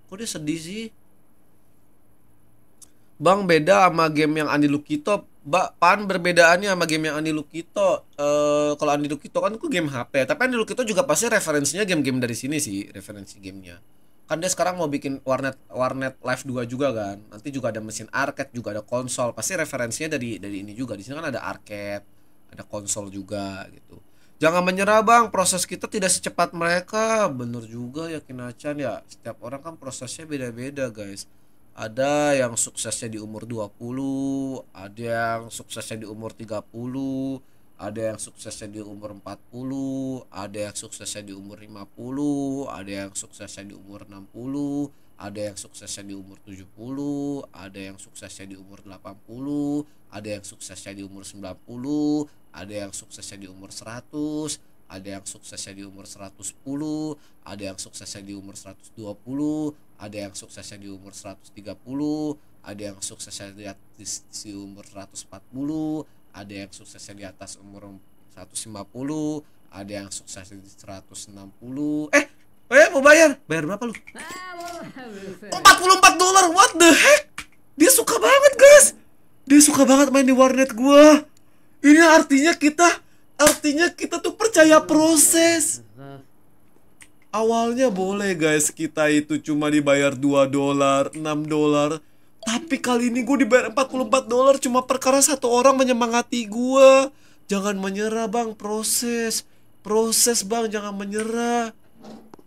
kok dia sedih sih Bang beda sama game yang Andi Lukito Mbak Pan berbedaannya sama game yang Andi Lukito uh, kalau Andi Lukito kan itu game HP tapi Andi Lukito juga pasti referensinya game-game dari sini sih referensi gamenya kan dia sekarang mau bikin warnet warnet live 2 juga kan nanti juga ada mesin arcade juga ada konsol pasti referensinya dari dari ini juga di sini kan ada arcade ada konsol juga gitu jangan menyerah bang proses kita tidak secepat mereka bener juga yakin Acan ya setiap orang kan prosesnya beda-beda guys ada yang suksesnya di umur 20, ada yang suksesnya di umur 30, ada yang suksesnya di umur 40, ada yang suksesnya di umur 50, ada yang suksesnya di umur 60, ada yang suksesnya di umur 70, ada yang suksesnya di umur 80, ada yang suksesnya di umur 90, ada yang suksesnya di umur 100, ada yang suksesnya di umur 110, ada yang suksesnya di umur 120, ada yang suksesnya di umur 130, ada yang suksesnya di, atas di umur 140, ada yang suksesnya di atas umur 150, ada yang suksesnya di 160. Eh, eh mau bayar? Bayar berapa lu?
44
dolar. What the heck? Dia suka banget, guys. Dia suka banget main di warnet gua. Ini artinya kita Artinya kita tuh percaya proses. Awalnya boleh guys kita itu cuma dibayar 2 dolar, 6 dolar. Tapi kali ini gue dibayar 44 dolar cuma perkara satu orang menyemangati gue. Jangan menyerah bang, proses. Proses bang, jangan menyerah.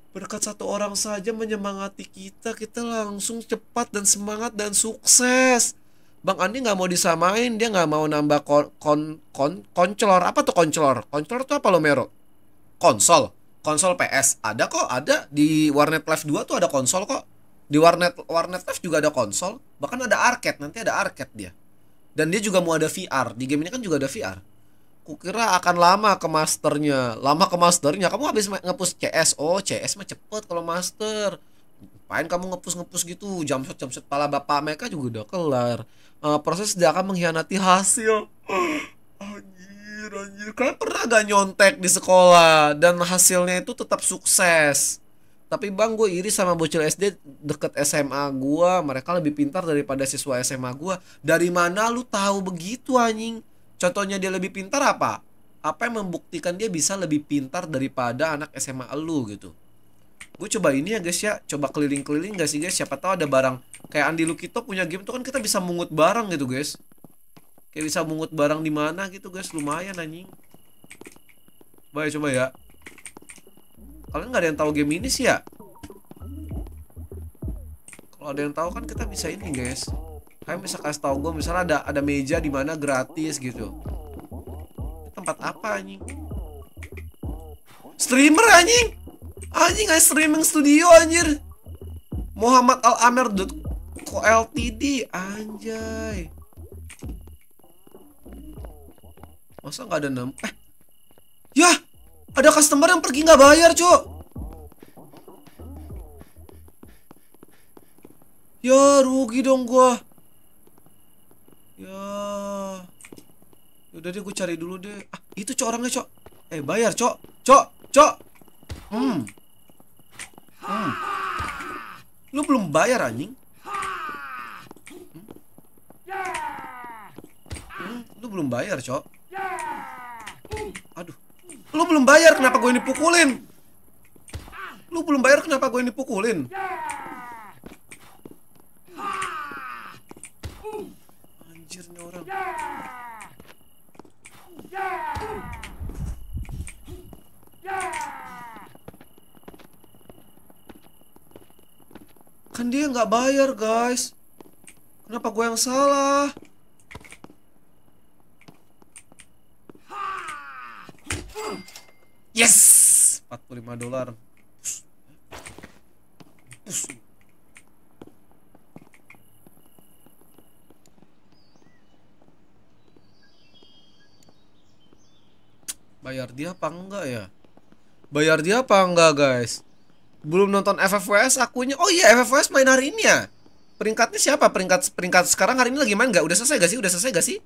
Berkat satu orang saja menyemangati kita, kita langsung cepat dan semangat dan sukses. Bang Andi nggak mau disamain, dia nggak mau nambah kon, kon, kon, koncelor. Apa tuh koncelor? Koncelor tuh apa lo Mero? Konsol. Konsol PS. Ada kok, ada. Di Warnet Live 2 tuh ada konsol kok. Di Warnet Warnet Live juga ada konsol. Bahkan ada arcade, nanti ada arcade dia. Dan dia juga mau ada VR. Di game ini kan juga ada VR. Kukira akan lama ke masternya. Lama ke masternya. Kamu habis ngepush CS. Oh, CS mah cepet kalau master Main kamu ngepus ngepus gitu, jam set jam set pala bapak mereka juga udah kelar. Uh, proses dia akan mengkhianati hasil. Anjir, anjir. Kalian pernah gak nyontek di sekolah dan hasilnya itu tetap sukses? Tapi bang gue iri sama bocil SD deket SMA gue Mereka lebih pintar daripada siswa SMA gue Dari mana lu tahu begitu anjing Contohnya dia lebih pintar apa? Apa yang membuktikan dia bisa lebih pintar daripada anak SMA lu gitu gue coba ini ya guys ya coba keliling-keliling gak sih guys siapa tahu ada barang kayak Andi Lukito punya game tuh kan kita bisa mungut barang gitu guys kayak bisa mungut barang di mana gitu guys lumayan anjing ya, coba ya kalian nggak ada yang tahu game ini sih ya kalau ada yang tahu kan kita bisa ini guys kayak bisa kasih tahu gue misalnya ada ada meja di mana gratis gitu tempat apa anjing streamer anjing Anjing streaming studio anjir. Muhammad Al Amer ko LTD anjay. Masa nggak ada nama? Eh. ya ada customer yang pergi
nggak bayar, Cuk. Ya, rugi dong gua. Ya.
Udah deh gua cari dulu deh. Ah, itu cok orangnya, Cok. Eh, bayar, Cok. Cok, Cok. Hmm. Hmm. Lu belum bayar anjing? Hmm? lu belum bayar, Cok. Aduh. Lu belum bayar kenapa gue ini pukulin, Lu belum bayar kenapa gue pukulin?
Anjir nih orang. Yeah! Kan dia nggak bayar, guys. Kenapa gue yang salah?
Yes!
45 dolar. Bayar dia apa enggak ya? Bayar dia apa enggak, guys? belum nonton FFWS akunya oh iya FFWS main hari ini ya peringkatnya siapa peringkat peringkat sekarang hari ini lagi main nggak udah selesai gak sih udah selesai gak sih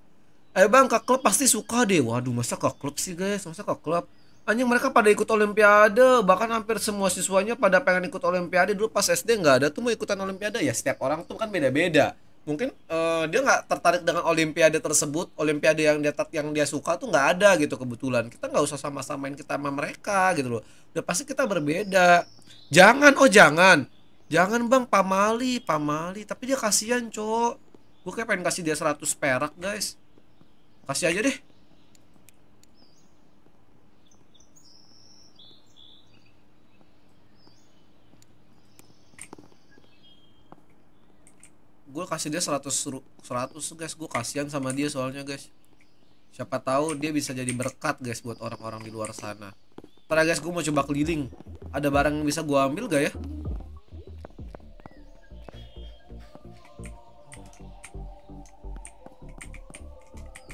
ayo bang ke klub pasti suka deh waduh masa ke klub sih guys masa ke klub anjing mereka pada ikut olimpiade bahkan hampir semua siswanya pada pengen ikut olimpiade dulu pas SD nggak ada tuh mau ikutan olimpiade ya setiap orang tuh kan beda-beda mungkin uh, dia nggak tertarik dengan olimpiade tersebut olimpiade yang dia yang dia suka tuh nggak ada gitu kebetulan kita nggak usah sama-samain kita sama mereka gitu loh udah pasti kita berbeda Jangan, oh jangan. Jangan bang, pamali, pamali. Tapi dia kasihan, cok. Gue kayak pengen kasih dia 100 perak, guys. Kasih aja deh. Gue kasih dia 100 100 guys, gue kasihan sama dia soalnya, guys. Siapa tahu dia bisa jadi berkat, guys, buat orang-orang di luar sana. Para guys, gue mau coba keliling. Ada barang yang bisa gue ambil gak ya?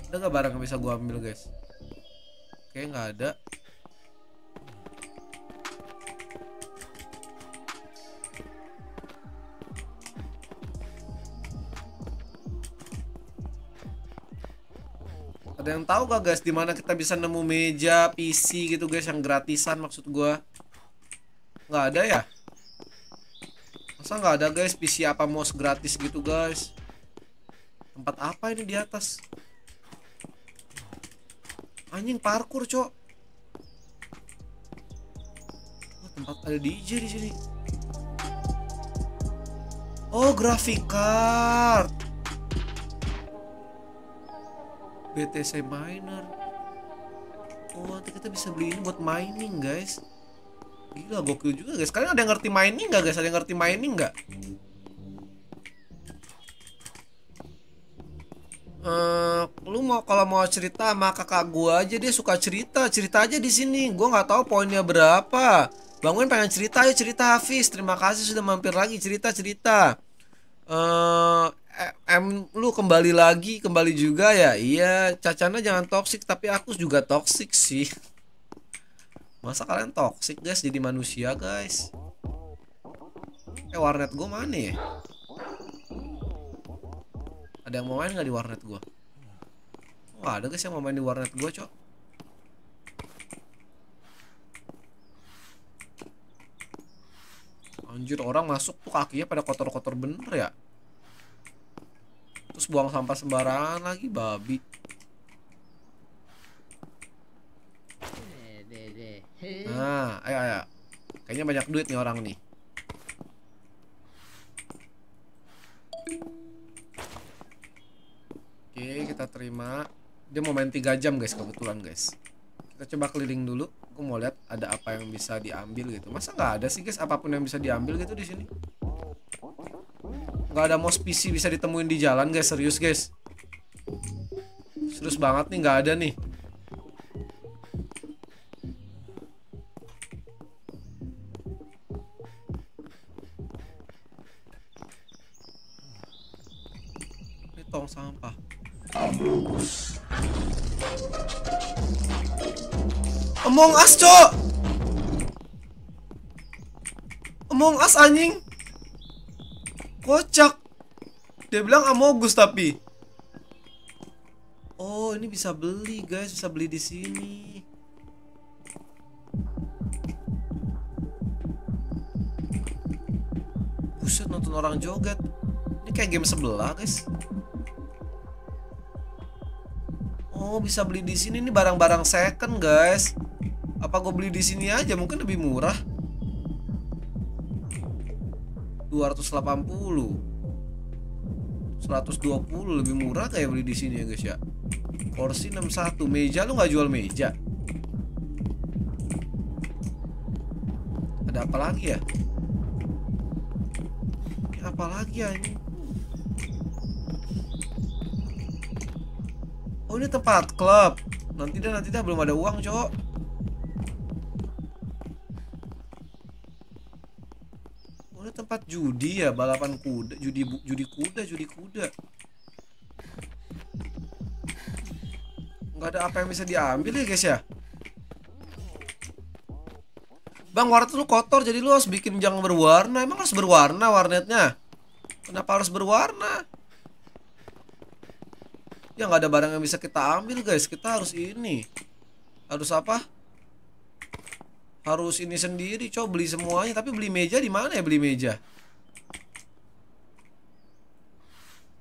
Ada gak barang yang bisa gue ambil guys? Kayaknya gak ada. Ada yang tahu gak guys dimana kita bisa nemu meja PC gitu guys yang gratisan maksud gua? Nggak ada ya? Masa nggak ada guys PC apa mouse gratis gitu guys? Tempat apa ini di atas? Anjing parkur cok. tempat ada DJ di sini. Oh grafik card. BTC miner oh nanti kita bisa beli ini buat mining guys gila gokil juga guys kalian ada yang ngerti mining nggak guys ada yang ngerti mining nggak Uh, lu mau kalau mau cerita sama kakak gua aja dia suka cerita cerita aja di sini gua nggak tahu poinnya berapa bangun pengen cerita ya cerita Hafiz terima kasih sudah mampir lagi cerita cerita uh, em lu kembali lagi kembali juga ya iya cacana jangan toksik tapi aku juga toksik sih masa kalian toksik guys jadi manusia guys eh warnet gue mana ya ada yang mau main nggak di warnet gue Wah oh, ada guys yang mau main di warnet gue cok Anjir orang masuk tuh kakinya pada kotor-kotor bener ya terus buang sampah sembarangan lagi babi nah ayo ayo kayaknya banyak duit nih orang nih oke kita terima dia mau main 3 jam guys kebetulan guys kita coba keliling dulu aku mau lihat ada apa yang bisa diambil gitu masa nggak ada sih guys apapun yang bisa diambil gitu di sini Gak ada mouse PC bisa ditemuin di jalan guys, serius guys. Serius banget nih, gak ada nih.
Ini tong sampah. Among Us, Cok! Among Us, anjing!
Kocak. Dia bilang Amogus tapi. Oh, ini bisa beli, guys. Bisa beli di sini. Buset, nonton orang joget. Ini kayak game sebelah, guys. Oh, bisa beli di sini. Ini barang-barang second, guys. Apa gue beli di sini aja? Mungkin lebih murah. 280 120 lebih murah kayak beli di sini ya guys ya kursi 61 meja lu nggak jual meja ada apa lagi ya ini apa lagi ya ini oh ini tempat klub nanti dah nanti dah belum ada uang cowok tempat judi ya balapan kuda judi judi kuda judi kuda nggak ada apa yang bisa diambil ya guys ya Bang warnet lu kotor jadi lu harus bikin jangan berwarna Emang harus berwarna warnetnya Kenapa harus berwarna Ya nggak ada barang yang bisa kita ambil guys Kita harus ini Harus apa? harus ini sendiri coba beli semuanya tapi beli meja di mana ya beli meja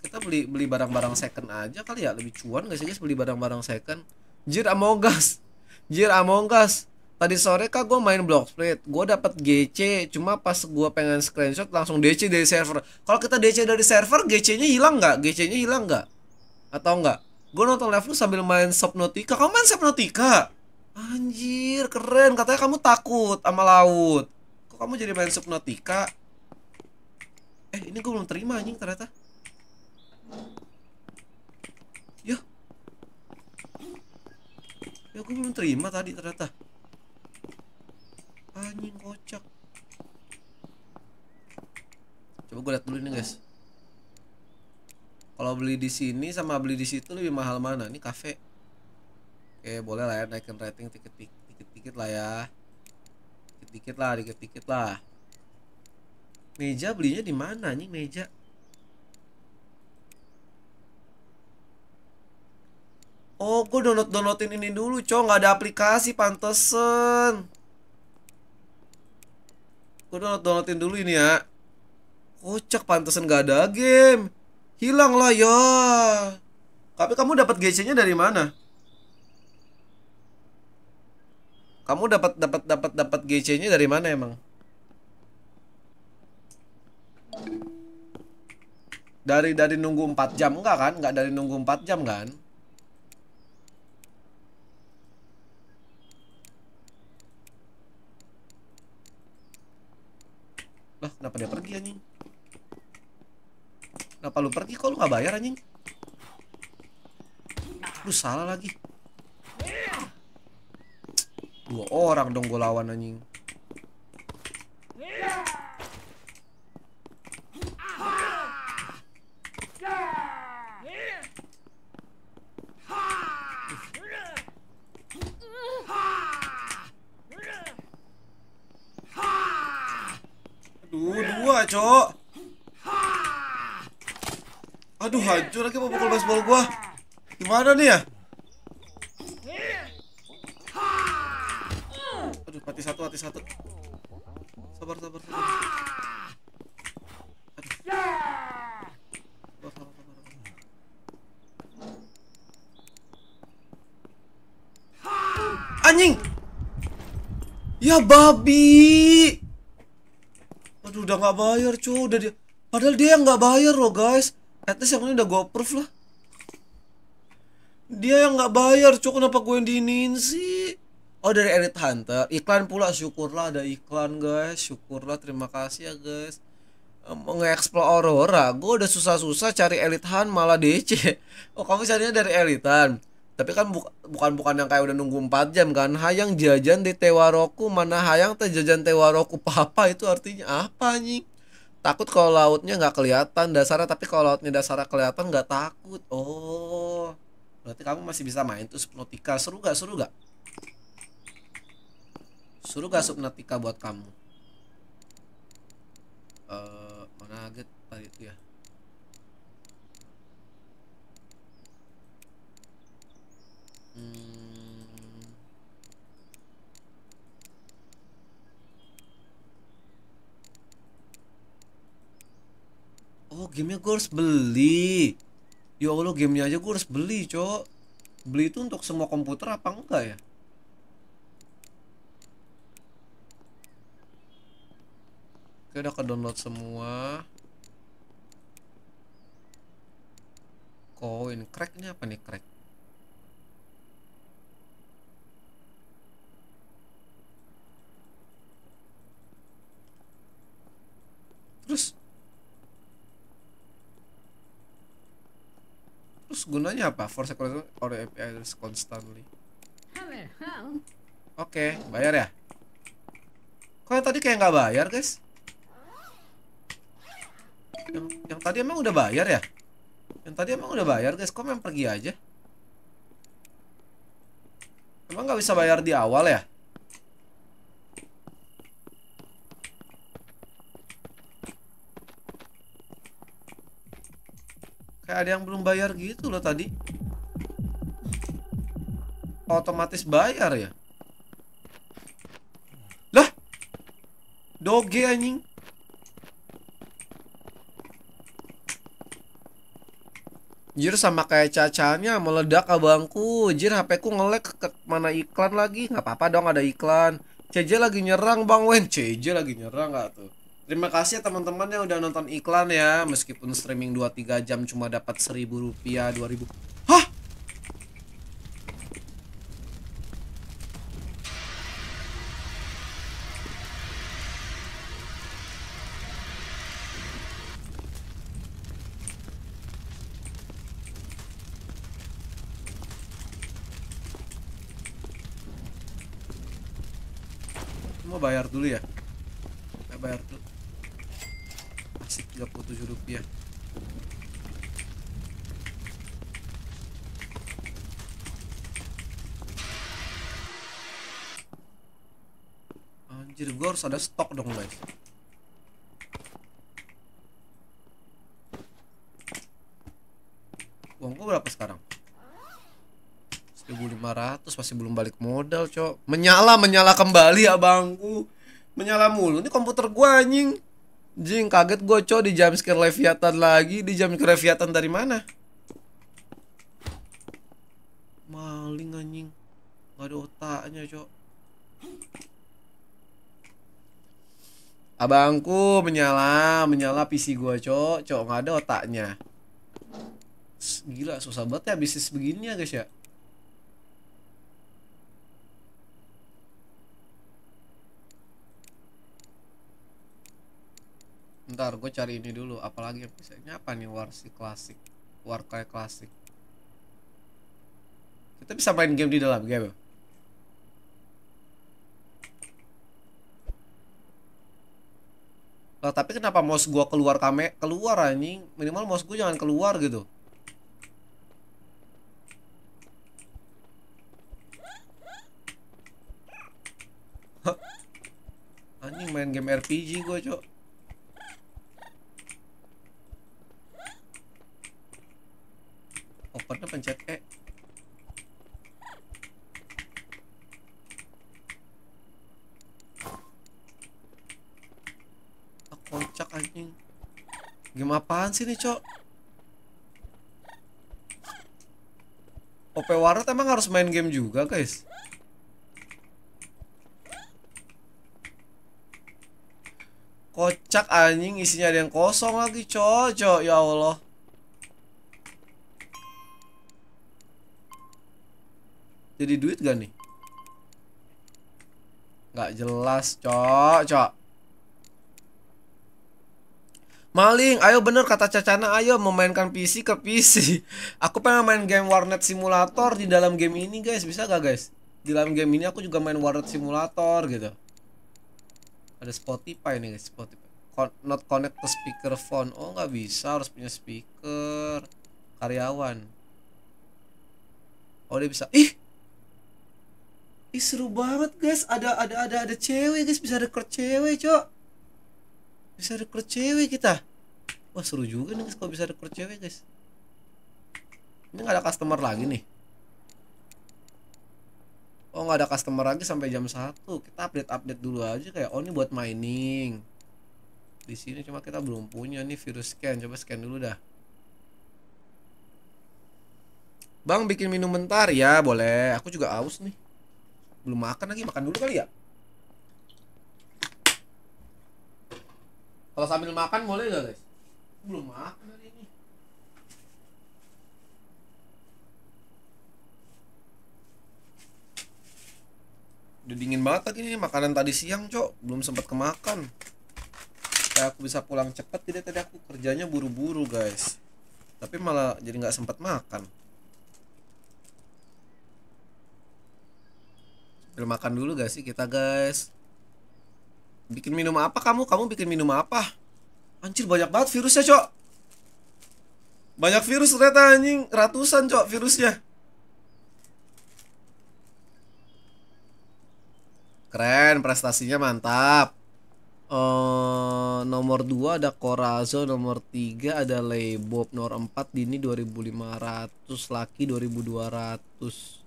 kita beli beli barang-barang second aja kali ya lebih cuan gak sih beli barang-barang second jir among us jir among us tadi sore kak gue main block split gue dapet GC cuma pas gue pengen screenshot langsung DC dari server kalau kita DC dari server GC nya hilang nggak GC nya hilang nggak atau nggak gue nonton live lu sambil main Subnautica kamu main Subnautica Anjir, keren. Katanya kamu takut sama laut. Kok kamu jadi main subnautika? Eh, ini gue belum terima anjing ternyata. Yo. Ya gue belum terima tadi ternyata. Anjing kocak. Coba gue lihat dulu ini guys. Kalau beli di sini sama beli di situ lebih mahal mana? Ini kafe oke eh, boleh lah ya naikin rating dikit dikit lah ya dikit dikit lah dikit dikit lah meja belinya di mana nih meja Oh, gue download downloadin ini dulu, cowok nggak ada aplikasi, pantesan. Gue download downloadin dulu ini ya. Kocak, pantesan nggak ada game. Hilang lah ya. Tapi kamu dapat GC-nya dari mana? Kamu dapat dapat dapat dapat GC-nya dari mana emang? Dari dari nunggu 4 jam enggak kan? Enggak dari nunggu 4 jam kan? Lah, kenapa dia pergi anjing? Kenapa lu pergi? Kok lu gak bayar anjing? Lu salah lagi Dua orang dong gue lawan anjing. Aduh, dua, cok. Aduh, hancur lagi mau pukul baseball gua. Gimana nih ya? Mati satu, mati satu. Sabar, sabar, sabar.
Anjing. Ya babi. Aduh, udah nggak bayar, cu. Udah dia. Padahal dia yang nggak
bayar loh, guys. At least yang ini udah gue approve lah. Dia yang nggak bayar, cu. Kenapa gue yang diinin sih? Oh dari Elite Hunter iklan pula syukurlah ada iklan guys syukurlah terima kasih ya guys mengeksplor Aurora gue udah susah-susah cari Hunt malah DC oh kamu carinya dari elitan tapi kan bukan bukan yang kayak udah nunggu 4 jam kan hayang jajan di tewaroku mana hayang teh jajan tewaroku papa itu artinya apa nih takut kalau lautnya nggak kelihatan dasar tapi kalau lautnya dasar kelihatan nggak takut oh berarti kamu masih bisa main tuh Subnautica seru gak seru gak suruh gasuk subnetika buat kamu uh, mana aget tadi itu ya hmm. Oh gamenya gue harus beli Ya Allah gamenya aja gue harus beli cok Beli itu untuk semua komputer apa enggak ya Oke udah ke download semua Koin cracknya apa nih crack Terus Terus gunanya apa? for security or API constantly Oke, okay, bayar ya? Kok tadi kayak nggak bayar guys? yang, yang tadi emang udah bayar ya yang tadi emang udah bayar guys kok memang pergi aja emang nggak bisa bayar di awal ya kayak ada yang belum bayar gitu loh tadi otomatis bayar ya lah doge anjing Jir sama kayak cacanya meledak abangku. Jir HP ku ngelek ke mana iklan lagi. nggak apa-apa dong ada iklan. CJ lagi nyerang Bang Wen. CJ lagi nyerang nggak tuh? Terima kasih ya teman-teman yang udah nonton iklan ya. Meskipun streaming 2-3 jam cuma dapat seribu rupiah, dua ribu. Hah? bayar dulu ya kita bayar dulu masih 37 rupiah anjir gue harus ada stok dong guys uang gue berapa sekarang 1500 masih belum balik modal, Cok. Menyala, menyala kembali abangku. Menyala mulu. Ini komputer gua anjing. Jing, kaget gua, Cok, di jam scare Leviathan lagi. Di jam Leviathan dari mana? Maling anjing. Gak ada otaknya, Cok. Abangku menyala, menyala PC gua, Cok. Cok, gak ada otaknya. Gila, susah banget ya bisnis begini ya, guys ya. ntar gue cari ini dulu apalagi yang bisa ini apa nih warsi klasik war warkai klasik kita bisa main game di dalam game Lah tapi kenapa mouse gua keluar kame keluar anjing? Minimal mouse gua jangan keluar gitu. Anjing main game RPG gua, Cok. kopernya pencet E kocak anjing game apaan sih nih cok OP warat emang harus main game juga guys Kocak anjing isinya ada yang kosong lagi cok cok ya Allah jadi duit gak nih Gak jelas cok cok Maling, ayo bener kata Cacana, ayo memainkan PC ke PC. Aku pengen main game Warnet Simulator di dalam game ini, guys. Bisa gak, guys? Di dalam game ini aku juga main Warnet Simulator gitu. Ada Spotify nih, guys. Spotify. Con not connect to speaker phone. Oh, nggak bisa, harus punya speaker. Karyawan. Oh, dia bisa. Ih, Ih, seru banget guys ada ada ada ada cewek guys bisa rekrut cewek cok bisa rekrut cewek kita wah seru juga nih guys kalau bisa rekrut cewek guys ini nggak ada customer lagi nih oh nggak ada customer lagi sampai jam 1 kita update update dulu aja kayak oh ini buat mining di sini cuma kita belum punya nih virus scan coba scan dulu dah Bang bikin minum bentar ya boleh aku juga aus nih belum makan lagi makan dulu kali ya kalau sambil makan boleh nggak guys belum makan hari ini udah dingin banget lagi nih makanan tadi siang cok belum sempat kemakan kayak aku bisa pulang cepet tidak tadi aku kerjanya buru-buru guys tapi malah jadi nggak sempat makan Sambil makan dulu gak sih kita guys? Bikin minum apa kamu? Kamu bikin minum apa? Anjir banyak banget virusnya cok Banyak virus ternyata anjing Ratusan cok virusnya Keren prestasinya mantap uh, Nomor 2 ada Corazzo Nomor 3 ada Leibob Nomor 4 Dini 2500 Laki 2200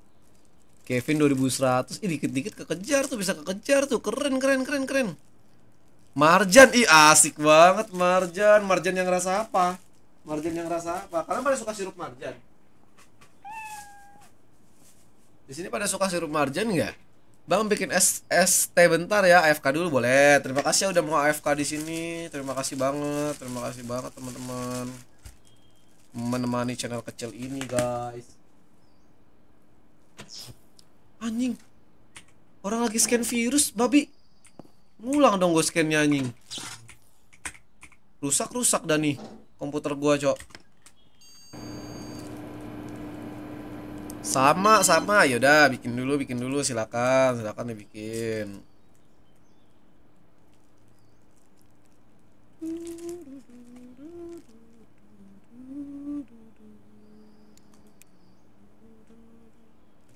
Kevin 2100 ini dikit-dikit kekejar tuh bisa kekejar tuh keren keren keren keren Marjan ih asik banget Marjan Marjan yang rasa apa Marjan yang rasa apa kalian pada suka sirup Marjan di sini pada suka sirup Marjan nggak Bang bikin es es teh bentar ya AFK dulu boleh terima kasih ya udah mau AFK di sini terima kasih banget terima kasih banget teman-teman menemani channel kecil ini guys Anjing. Orang lagi scan virus, babi. Ngulang dong gue scannya anjing. Rusak-rusak dah nih komputer gue Cok. Sama, sama. Yaudah, bikin dulu, bikin dulu. Silakan, silakan dibikin.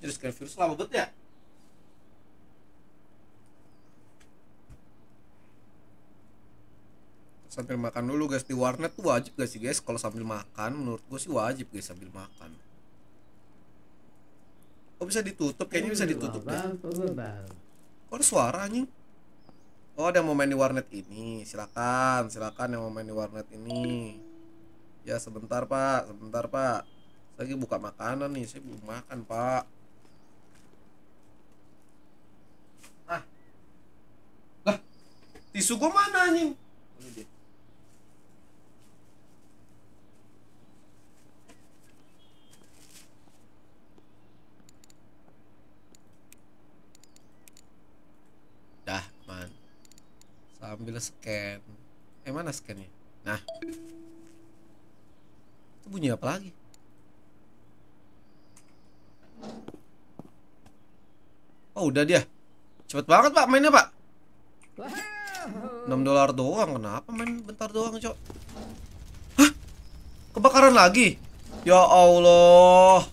Jenis virus lama banget ya sambil makan dulu guys di warnet tuh wajib gak sih guys kalau sambil makan menurut gue sih wajib guys sambil makan oh bisa ditutup kayaknya bisa ditutup deh
kok
ada suara anjing oh ada yang mau main di warnet ini silakan silakan yang mau main di warnet ini ya sebentar pak sebentar pak saya lagi buka makanan nih saya belum makan pak Tisu gue mana anjing? Dah, man. Sambil scan. Eh, mana scannya? Nah. Itu bunyi apa lagi? Oh, udah dia. Cepet banget, Pak, mainnya, Pak. 6 dolar doang kenapa main bentar doang cok Hah? kebakaran lagi ya Allah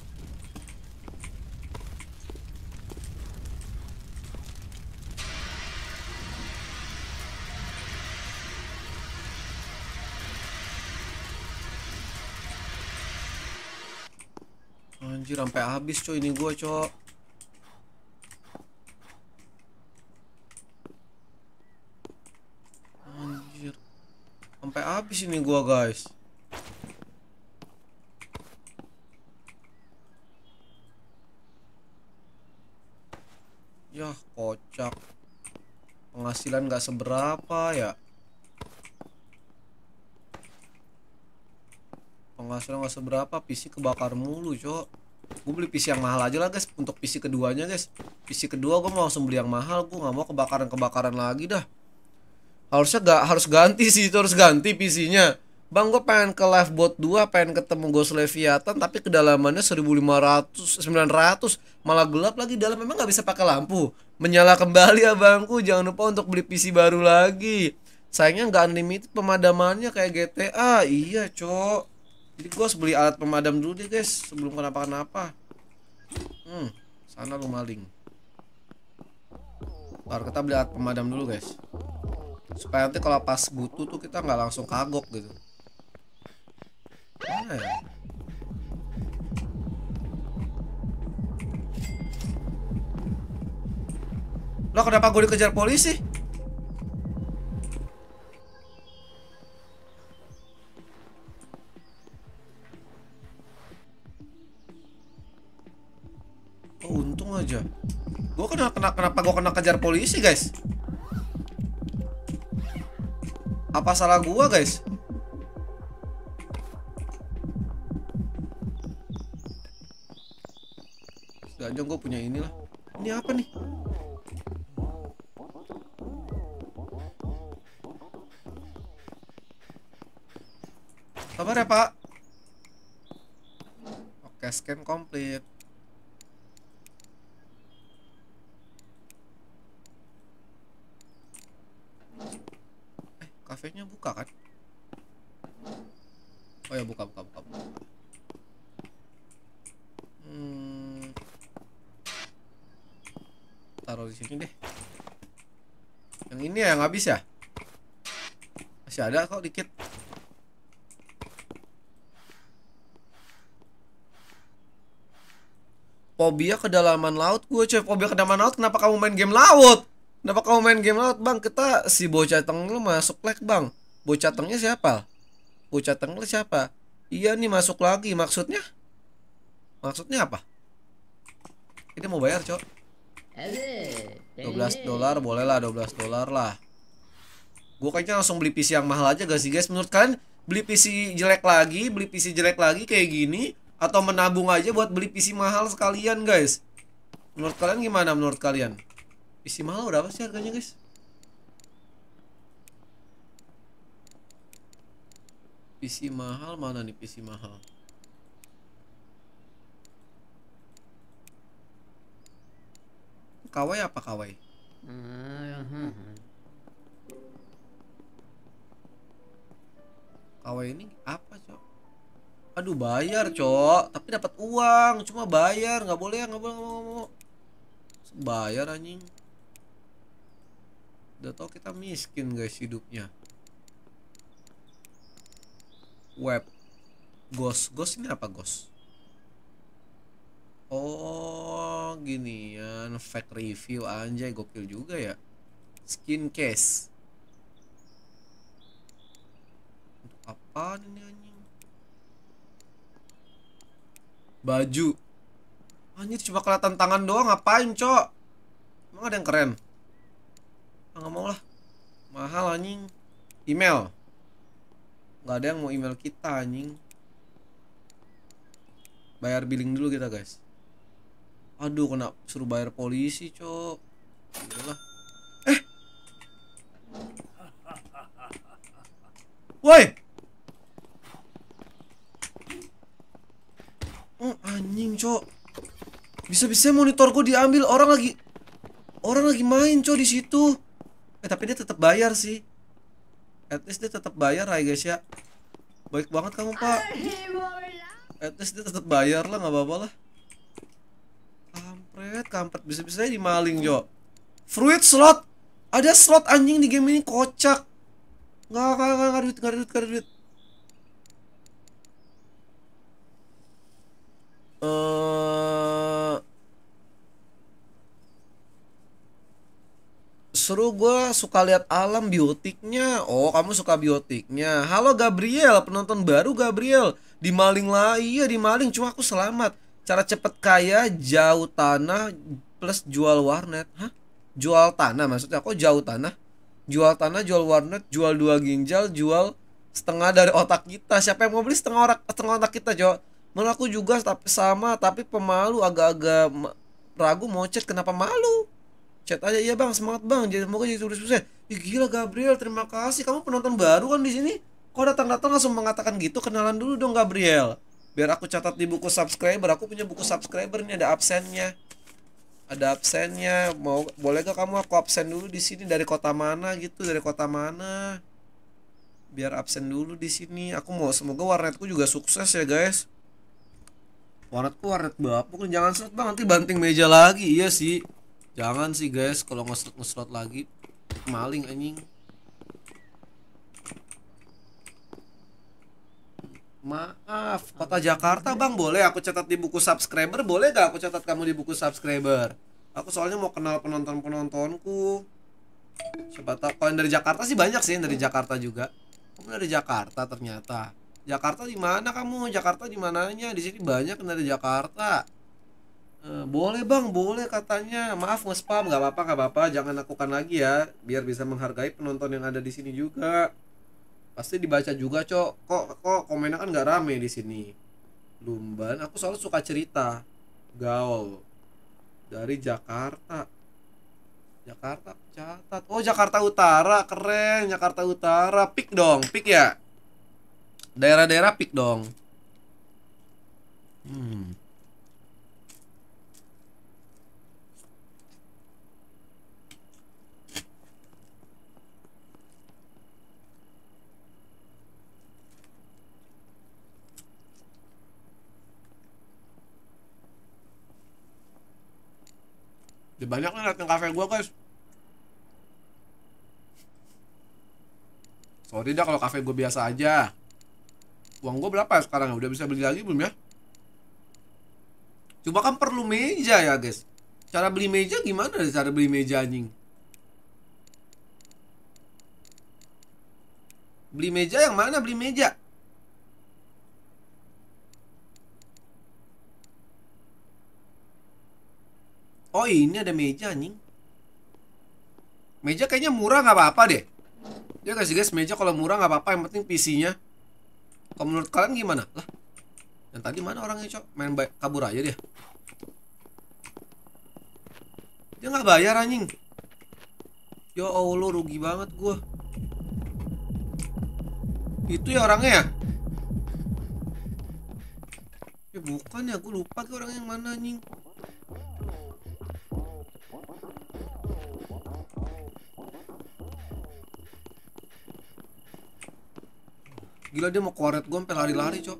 Anjir sampai habis cok ini gua cok Sampai habis ini gua, guys. ya kocak. Penghasilan gak seberapa ya. Penghasilan gak seberapa, PC kebakar mulu, cok gue beli PC yang mahal aja lah guys untuk PC keduanya guys PC kedua gue mau langsung beli yang mahal gue gak mau kebakaran kebakaran lagi dah harusnya gak harus ganti sih itu harus ganti PC-nya Bang gue pengen ke Lifeboat 2 Pengen ketemu Ghost Leviathan Tapi kedalamannya 1500 900 Malah gelap lagi dalam Memang gak bisa pakai lampu Menyala kembali ya abangku Jangan lupa untuk beli PC baru lagi Sayangnya gak unlimited pemadamannya kayak GTA Iya cok Jadi gue harus beli alat pemadam dulu deh guys Sebelum kenapa-kenapa Hmm Sana lu maling Baru kita beli alat pemadam dulu guys supaya nanti kalau pas butuh tuh kita nggak langsung kagok gitu nah, ya. lo kenapa gue dikejar polisi Oh, untung aja. Gue kena, kena kenapa gue kena kejar polisi, guys? Apa salah gua, guys? Gak aja gue punya inilah. Ini apa nih? Sabar ya, Pak. Oke, scan komplit. kafenya buka kan oh ya buka buka buka, buka.
Hmm,
taruh di sini deh yang ini ya yang habis ya masih ada kok dikit Pobia kedalaman laut gue coy. Pobia kedalaman laut kenapa kamu main game laut Kenapa kamu main game laut bang? Kita si bocah teng masuk lag bang. Bocah tengnya siapa? Bocah teng siapa? Iya nih masuk lagi maksudnya? Maksudnya apa? Ini mau bayar cok.
12
dolar boleh lah 12 dolar lah. Gue kayaknya langsung beli PC yang mahal aja gak sih guys? Menurut kalian beli PC jelek lagi, beli PC jelek lagi kayak gini atau menabung aja buat beli PC mahal sekalian guys? Menurut kalian gimana menurut kalian? PC udah berapa sih harganya guys? PC mahal mana nih PC mahal? Kawai apa kawai? Kawai ini apa cok? Aduh bayar cok, tapi dapat uang cuma bayar nggak boleh nggak boleh nggak mau bayar anjing udah tau kita miskin guys hidupnya web ghost ghost ini apa ghost
oh
gini ya fake review anjay gokil juga ya skin case untuk apa ini anjing baju anjir cuma kelihatan tangan doang ngapain cok emang ada yang keren nggak mau lah mahal anjing email nggak ada yang mau email kita anjing bayar billing dulu kita guys aduh kena suruh bayar polisi cok udahlah eh
woi oh anjing cok bisa-bisa
monitor gue diambil orang lagi orang lagi main cok di situ eh tapi dia tetap bayar sih at least dia tetap bayar lah guys ya baik banget kamu pak at least dia tetap bayar lah nggak apa-apa lah kampret kampret bisa-bisa dimaling jo fruit slot ada slot anjing di game ini kocak nggak nggak nggak nggak duit nggak duit nggak duit eh seru gue suka lihat alam biotiknya oh kamu suka biotiknya halo Gabriel penonton baru Gabriel di maling lah iya di maling cuma aku selamat cara cepet kaya jauh tanah plus jual warnet hah jual tanah maksudnya kok jauh tanah jual tanah jual warnet jual dua ginjal jual setengah dari otak kita siapa yang mau beli setengah otak setengah otak kita cok menurut aku juga tapi sama tapi pemalu agak-agak ragu mau chat kenapa malu chat aja ya bang semangat bang jadi semoga jadi sukses sukses ya, gila Gabriel terima kasih kamu penonton baru kan di sini kok datang datang langsung mengatakan gitu kenalan dulu dong Gabriel biar aku catat di buku subscriber aku punya buku subscriber ini ada absennya ada absennya mau boleh gak kamu aku absen dulu di sini dari kota mana gitu dari kota mana biar absen dulu di sini aku mau semoga warnetku juga sukses ya guys warnetku warnet bapuk jangan sukses banget nanti banting meja lagi iya sih Jangan sih guys kalau ngeslot ngeslot lagi maling anjing. Maaf, kota Jakarta bang boleh aku catat di buku subscriber boleh gak aku catat kamu di buku subscriber? Aku soalnya mau kenal penonton penontonku. coba tahu kalau dari Jakarta sih banyak sih yang dari Jakarta juga. Kamu dari Jakarta ternyata. Jakarta di mana kamu? Jakarta di mananya? Di sini banyak yang dari Jakarta. Eh, boleh bang boleh katanya maaf nge spam nggak apa-apa nggak apa-apa jangan lakukan lagi ya biar bisa menghargai penonton yang ada di sini juga pasti dibaca juga cok kok kok komennya kan nggak rame di sini lumban aku selalu suka cerita gaul dari Jakarta Jakarta catat oh Jakarta Utara keren Jakarta Utara pik dong pik ya daerah-daerah pik dong hmm Ya banyak lah datang kafe gue guys. Sorry dah kalau kafe gue biasa aja. Uang gue berapa ya sekarang? Ya? Udah bisa beli lagi belum ya? coba kan perlu meja ya guys. Cara beli meja gimana cara beli meja anjing? Beli meja yang mana? Beli meja. Oh ini ada meja anjing Meja kayaknya murah gak apa-apa deh Ya kasih guys meja kalau murah gak apa-apa Yang penting PC-nya Kalau menurut kalian gimana? Lah Yang tadi mana orangnya cok? Main kabur aja dia Dia gak bayar anjing Ya Allah rugi banget gua Itu ya orangnya ya? Ya bukan ya, gue lupa ke orang yang mana anjing Gila dia mau koret gue sampai lari-lari, Cok.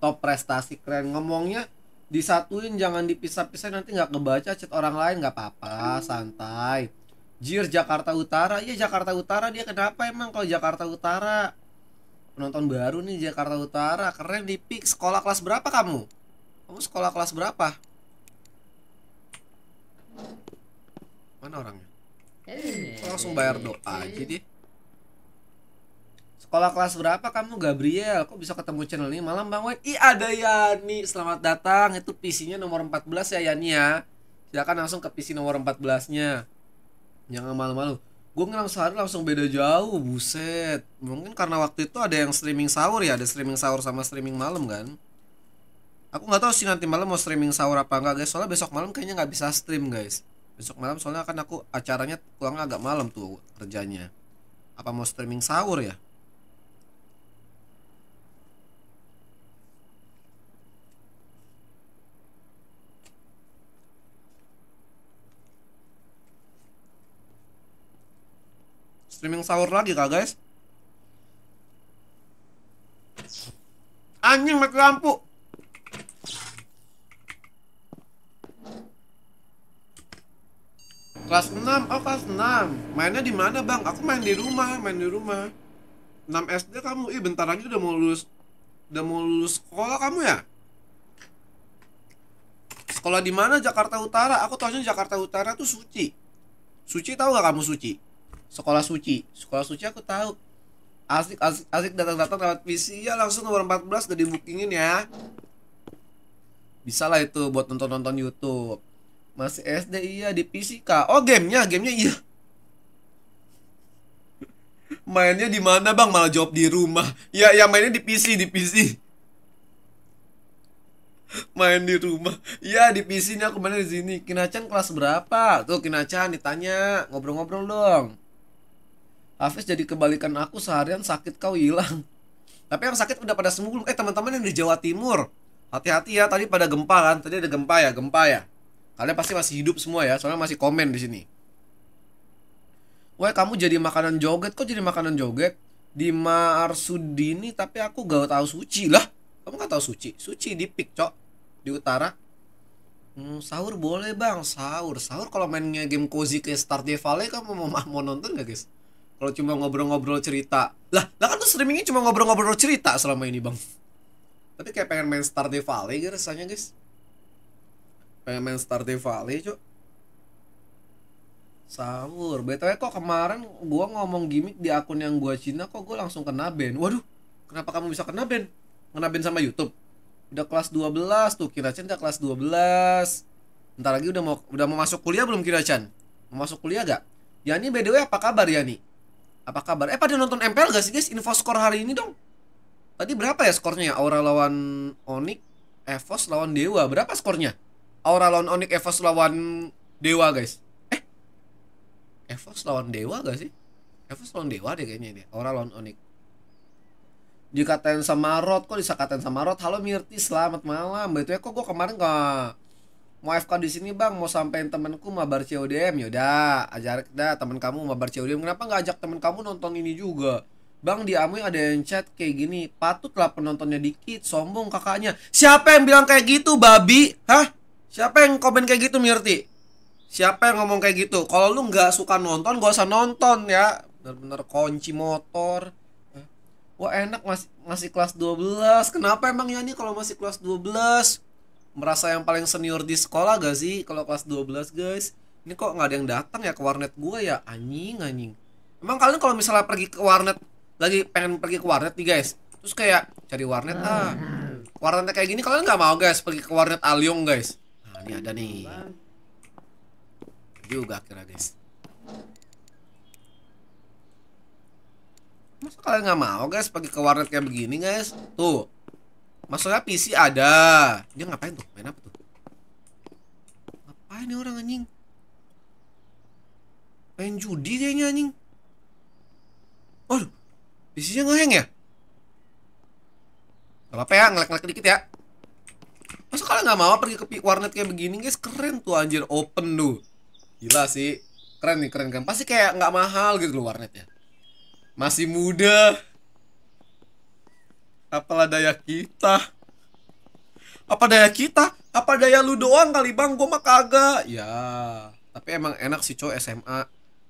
Top oh, prestasi keren ngomongnya disatuin jangan dipisah-pisah nanti nggak kebaca chat orang lain nggak apa-apa santai Jir Jakarta Utara iya Jakarta Utara dia kenapa emang kalau Jakarta Utara penonton baru nih Jakarta Utara keren di pik sekolah kelas berapa kamu kamu sekolah kelas berapa mana orangnya
Kok langsung bayar doa jadi
iya. sekolah kelas berapa kamu Gabriel kok bisa ketemu channel ini malam bang Wen i ada Yani selamat datang itu PC-nya nomor 14 ya Yani ya silakan langsung ke PC nomor 14 nya jangan malu-malu gue ngerang sehari langsung beda jauh buset mungkin karena waktu itu ada yang streaming sahur ya ada streaming sahur sama streaming malam kan aku nggak tahu sih nanti malam mau streaming sahur apa enggak guys soalnya besok malam kayaknya nggak bisa stream guys besok malam soalnya kan aku acaranya pulang agak malam tuh kerjanya apa mau streaming sahur ya streaming sahur lagi kak guys anjing mati lampu kelas 6 oh kelas 6 mainnya di mana bang aku main di rumah main di rumah 6 SD kamu ih bentar lagi udah mau lulus udah mau lulus sekolah kamu ya sekolah di mana Jakarta Utara aku tahunya Jakarta Utara tuh Suci Suci tahu gak kamu Suci sekolah suci sekolah suci aku tahu asik asik asik datang-datang lewat PC ya langsung nomor 14 udah dibookingin ya bisa lah itu buat nonton-nonton YouTube masih SD iya di PC kak oh gamenya gamenya iya mainnya di mana bang malah jawab di rumah ya ya mainnya di PC di PC main di rumah ya di PC nya aku mainnya di sini Kinacan kelas berapa tuh Kinacan ditanya ngobrol-ngobrol dong Hafiz jadi kebalikan aku seharian sakit kau hilang. Tapi yang sakit udah pada sembuh Eh teman-teman yang di Jawa Timur, hati-hati ya tadi pada gempa kan? Tadi ada gempa ya, gempa ya. Kalian pasti masih hidup semua ya, soalnya masih komen di sini. Wah kamu jadi makanan joget, kok jadi makanan joget? Di Marsudini tapi aku gak tau suci lah. Kamu gak tau suci? Suci di Pik, cok. Di utara. Hmm, sahur boleh bang, sahur. Sahur kalau mainnya game cozy kayak Stardew Valley kamu mau, mau nonton gak guys? kalau cuma ngobrol-ngobrol cerita lah lah kan tuh streamingnya cuma ngobrol-ngobrol cerita selama ini bang tapi kayak pengen main Stardew Valley gitu rasanya guys pengen main Star Stardew Valley cok sahur btw kok kemarin gua ngomong gimmick di akun yang gua Cina kok gua langsung kena ban waduh kenapa kamu bisa kena ban kena ban sama YouTube udah kelas 12 tuh kira udah kelas 12 ntar lagi udah mau udah mau masuk kuliah belum Kiracan mau masuk kuliah gak Yani by the way apa kabar Yani apa kabar? Eh pada nonton MPL gak sih guys? Info skor hari ini dong. Tadi berapa ya skornya? Aura lawan Onyx, Evos lawan Dewa. Berapa skornya? Aura lawan Onyx, Evos lawan Dewa guys. Eh, Evos lawan Dewa gak sih? Evos lawan Dewa deh kayaknya ini. Aura lawan Onik. Dikatain sama Rod, kok katen sama Rod? Halo Mirti, selamat malam. Betul ya, kok gue kemarin gak mau FK di sini bang mau sampein temenku mabar CODM yaudah ajak dah temen kamu mabar CODM kenapa nggak ajak temen kamu nonton ini juga Bang di amui ada yang chat kayak gini Patutlah penontonnya dikit Sombong kakaknya Siapa yang bilang kayak gitu babi? Hah? Siapa yang komen kayak gitu Mirti? Siapa yang ngomong kayak gitu? Kalau lu nggak suka nonton gak usah nonton ya Bener-bener kunci motor Wah enak masih, masih kelas 12 Kenapa emang ya Yani kalau masih kelas 12? merasa yang paling senior di sekolah gak sih kalau kelas 12 guys ini kok nggak ada yang datang ya ke warnet gue ya anjing anjing emang kalian kalau misalnya pergi ke warnet lagi pengen pergi ke warnet nih guys terus kayak cari warnet oh, ah iya. warnetnya kayak gini kalian nggak mau guys pergi ke warnet Aliong guys nah ini ada nih juga akhirnya guys masa kalian nggak mau guys pergi ke warnet kayak begini guys tuh masalah PC ada. Dia ngapain tuh? Main apa tuh? Ngapain nih orang anjing? Main judi kayaknya anjing. Waduh, PC-nya ngeheng ya? Gak apa-apa ya, ngelek-ngelek dikit ya. Masa kalian gak mau pergi ke warnet kayak begini guys? Keren tuh anjir, open tuh. Gila sih. Keren nih, keren kan. Pasti kayak gak mahal gitu loh warnetnya. Masih muda apalah daya kita apa daya kita apa daya lu doang kali bang gue mah kagak ya tapi emang enak sih cowok SMA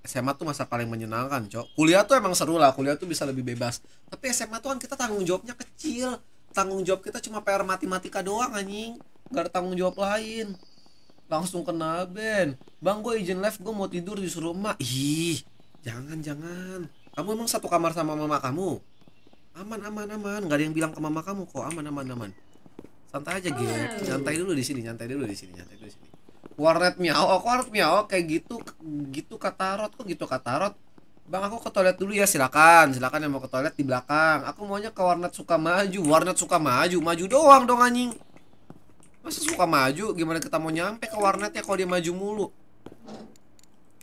SMA tuh masa paling menyenangkan cowok kuliah tuh emang seru lah kuliah tuh bisa lebih bebas tapi SMA tuh kan kita tanggung jawabnya kecil tanggung jawab kita cuma PR matematika doang anjing gak ada tanggung jawab lain langsung kena ben bang gue izin left gue mau tidur disuruh emak ih jangan jangan kamu emang satu kamar sama mama kamu aman aman aman nggak ada yang bilang ke mama kamu kok aman aman aman santai aja gitu santai dulu di sini santai dulu di sini santai dulu di sini warnet miau aku warnet miau kayak gitu gitu kata rot kok gitu kata rot Bang aku ke toilet dulu ya silakan silakan yang mau ke toilet di belakang aku maunya ke warnet suka maju warnet suka maju maju doang dong anjing masa suka maju gimana kita mau nyampe ke warnet ya kalau dia maju mulu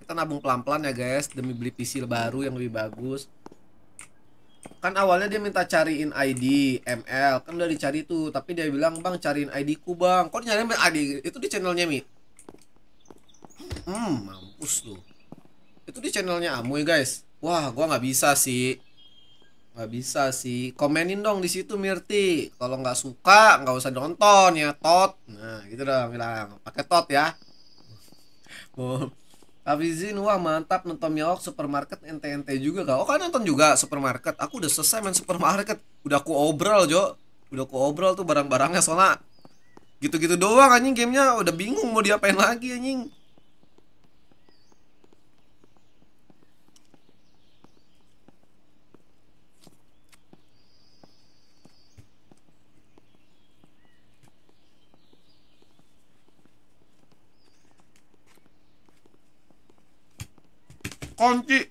kita nabung pelan-pelan ya guys demi beli PC baru yang lebih bagus kan awalnya dia minta cariin ID ML kan udah dicari tuh tapi dia bilang bang cariin ID ku bang kok nyari ID itu di channelnya mi
hmm mampus tuh
itu di channelnya Amoy guys wah gua nggak bisa sih nggak bisa sih komenin dong di situ Mirti kalau nggak suka nggak usah nonton ya tot nah gitu dong bilang pakai tot ya Hafizin, wah mantap nonton miok Supermarket NTNT juga kak. Oh kan nonton juga Supermarket. Aku udah selesai main Supermarket. Udah aku obrol Jo. Udah aku obrol tuh barang-barangnya soalnya. Gitu-gitu doang anjing gamenya. Udah bingung mau diapain lagi anjing. kunci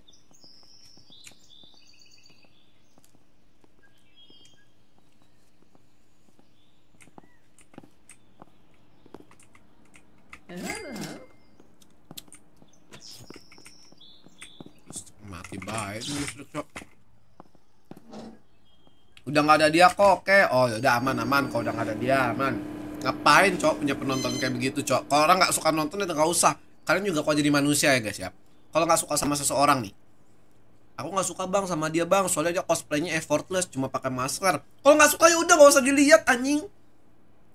mati baik udah nggak ada dia kok oke oh ya udah aman aman kok udah nggak ada dia aman ngapain cok punya penonton kayak begitu cok kalau orang nggak suka nonton itu ya nggak usah kalian juga kok jadi manusia ya guys ya kalau nggak suka sama seseorang nih aku nggak suka bang sama dia bang soalnya dia cosplaynya effortless cuma pakai masker kalau nggak suka ya udah nggak usah dilihat anjing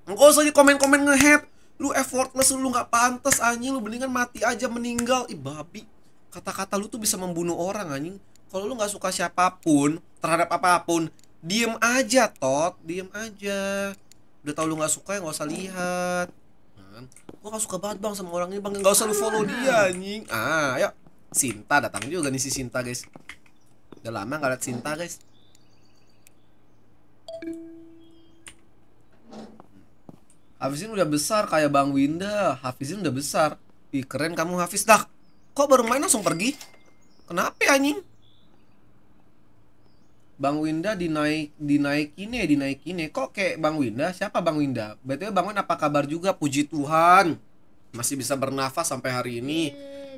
nggak usah di komen komen ngehead lu effortless lu nggak pantas anjing lu mendingan mati aja meninggal ih babi kata-kata lu tuh bisa membunuh orang anjing kalau lu nggak suka siapapun terhadap apapun diem aja tot diem aja udah tau lu nggak suka ya nggak usah lihat nah, gua gak suka banget bang sama orang ini bang nggak usah lu follow dia anjing ah ya. Sinta datang juga nih si Sinta guys Udah lama gak liat Sinta guys Hafizin udah besar kayak Bang Winda Hafizin udah besar Ih keren kamu Hafiz Dah kok baru main langsung pergi Kenapa ya, anjing Bang Winda dinaik dinaikin ya dinaikin ya kok kayak Bang Winda siapa Bang Winda Betul, Bang Winda apa kabar juga puji Tuhan masih bisa bernafas sampai hari ini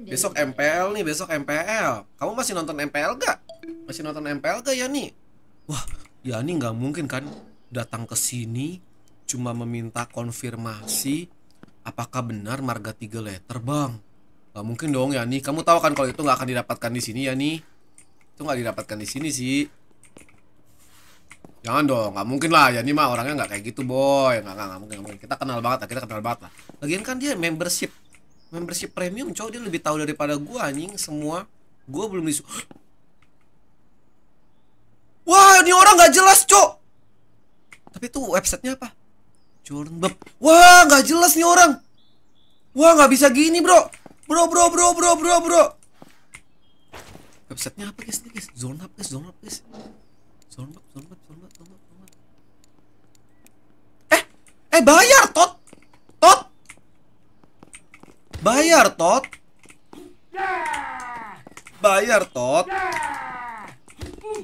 Besok MPL nih, besok MPL. Kamu masih nonton MPL gak? Masih nonton MPL gak nih? Wah, ya nih nggak mungkin kan datang ke sini cuma meminta konfirmasi apakah benar marga tiga letter bang? Gak mungkin dong ya nih. Kamu tahu kan kalau itu nggak akan didapatkan di sini ya nih. Itu nggak didapatkan di sini sih. Jangan dong, nggak mungkin lah. ya nih mah orangnya nggak kayak gitu boy. Nggak nggak mungkin, mungkin. Kita kenal banget, lah. kita kenal banget lah. Lagian kan dia membership membership premium cowok dia lebih tahu daripada gua anjing semua gua belum disuruh wah ini orang nggak jelas cowok tapi itu websitenya apa Jornbeb wah nggak jelas nih orang wah nggak bisa gini bro bro bro bro bro bro bro websitenya apa guys nih guys up guys up guys Zornab up Zornab up
eh eh bayar tot
Bayar, Tot. Bayar, Tot.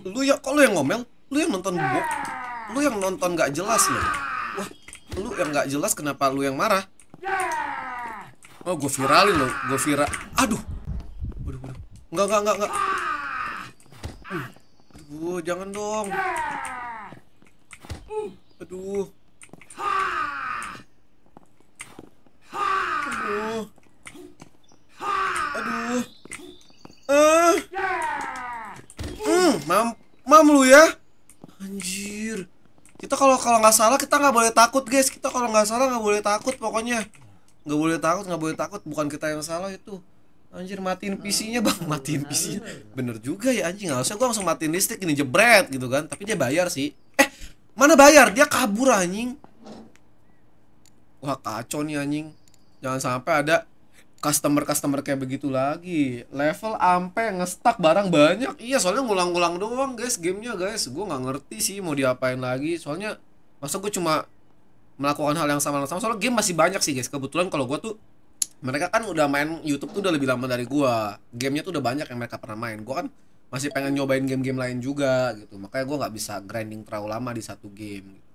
Lu ya, kok lu yang ngomel? Lu yang nonton bu, Lu yang nonton gak jelas lu? Wah, lu yang gak jelas kenapa lu yang marah? Oh, gue viralin lo, Gue viral. Aduh. aduh, waduh. nggak enggak, enggak, enggak. Aduh, jangan dong.
Aduh. Aduh. Aduh.
Eh. Hmm, mam mam lu ya. Anjir. Kita kalau kalau nggak salah kita nggak boleh takut, guys. Kita kalau nggak salah nggak boleh takut pokoknya. Nggak boleh takut, nggak boleh takut. Bukan kita yang salah itu. Anjir matiin PC-nya bang, matiin PC-nya Bener juga ya anjing, harusnya gue langsung matiin listrik ini jebret gitu kan Tapi dia bayar sih Eh, mana bayar? Dia kabur anjing Wah kacau nih anjing Jangan sampai ada customer-customer kayak begitu lagi level ampe ngestak barang banyak iya soalnya ngulang-ngulang doang guys gamenya guys gue nggak ngerti sih mau diapain lagi soalnya masa gue cuma melakukan hal yang sama sama soalnya game masih banyak sih guys kebetulan kalau gue tuh mereka kan udah main YouTube tuh udah lebih lama dari gue gamenya tuh udah banyak yang mereka pernah main gue kan masih pengen nyobain game-game lain juga gitu makanya gue nggak bisa grinding terlalu lama di satu game gitu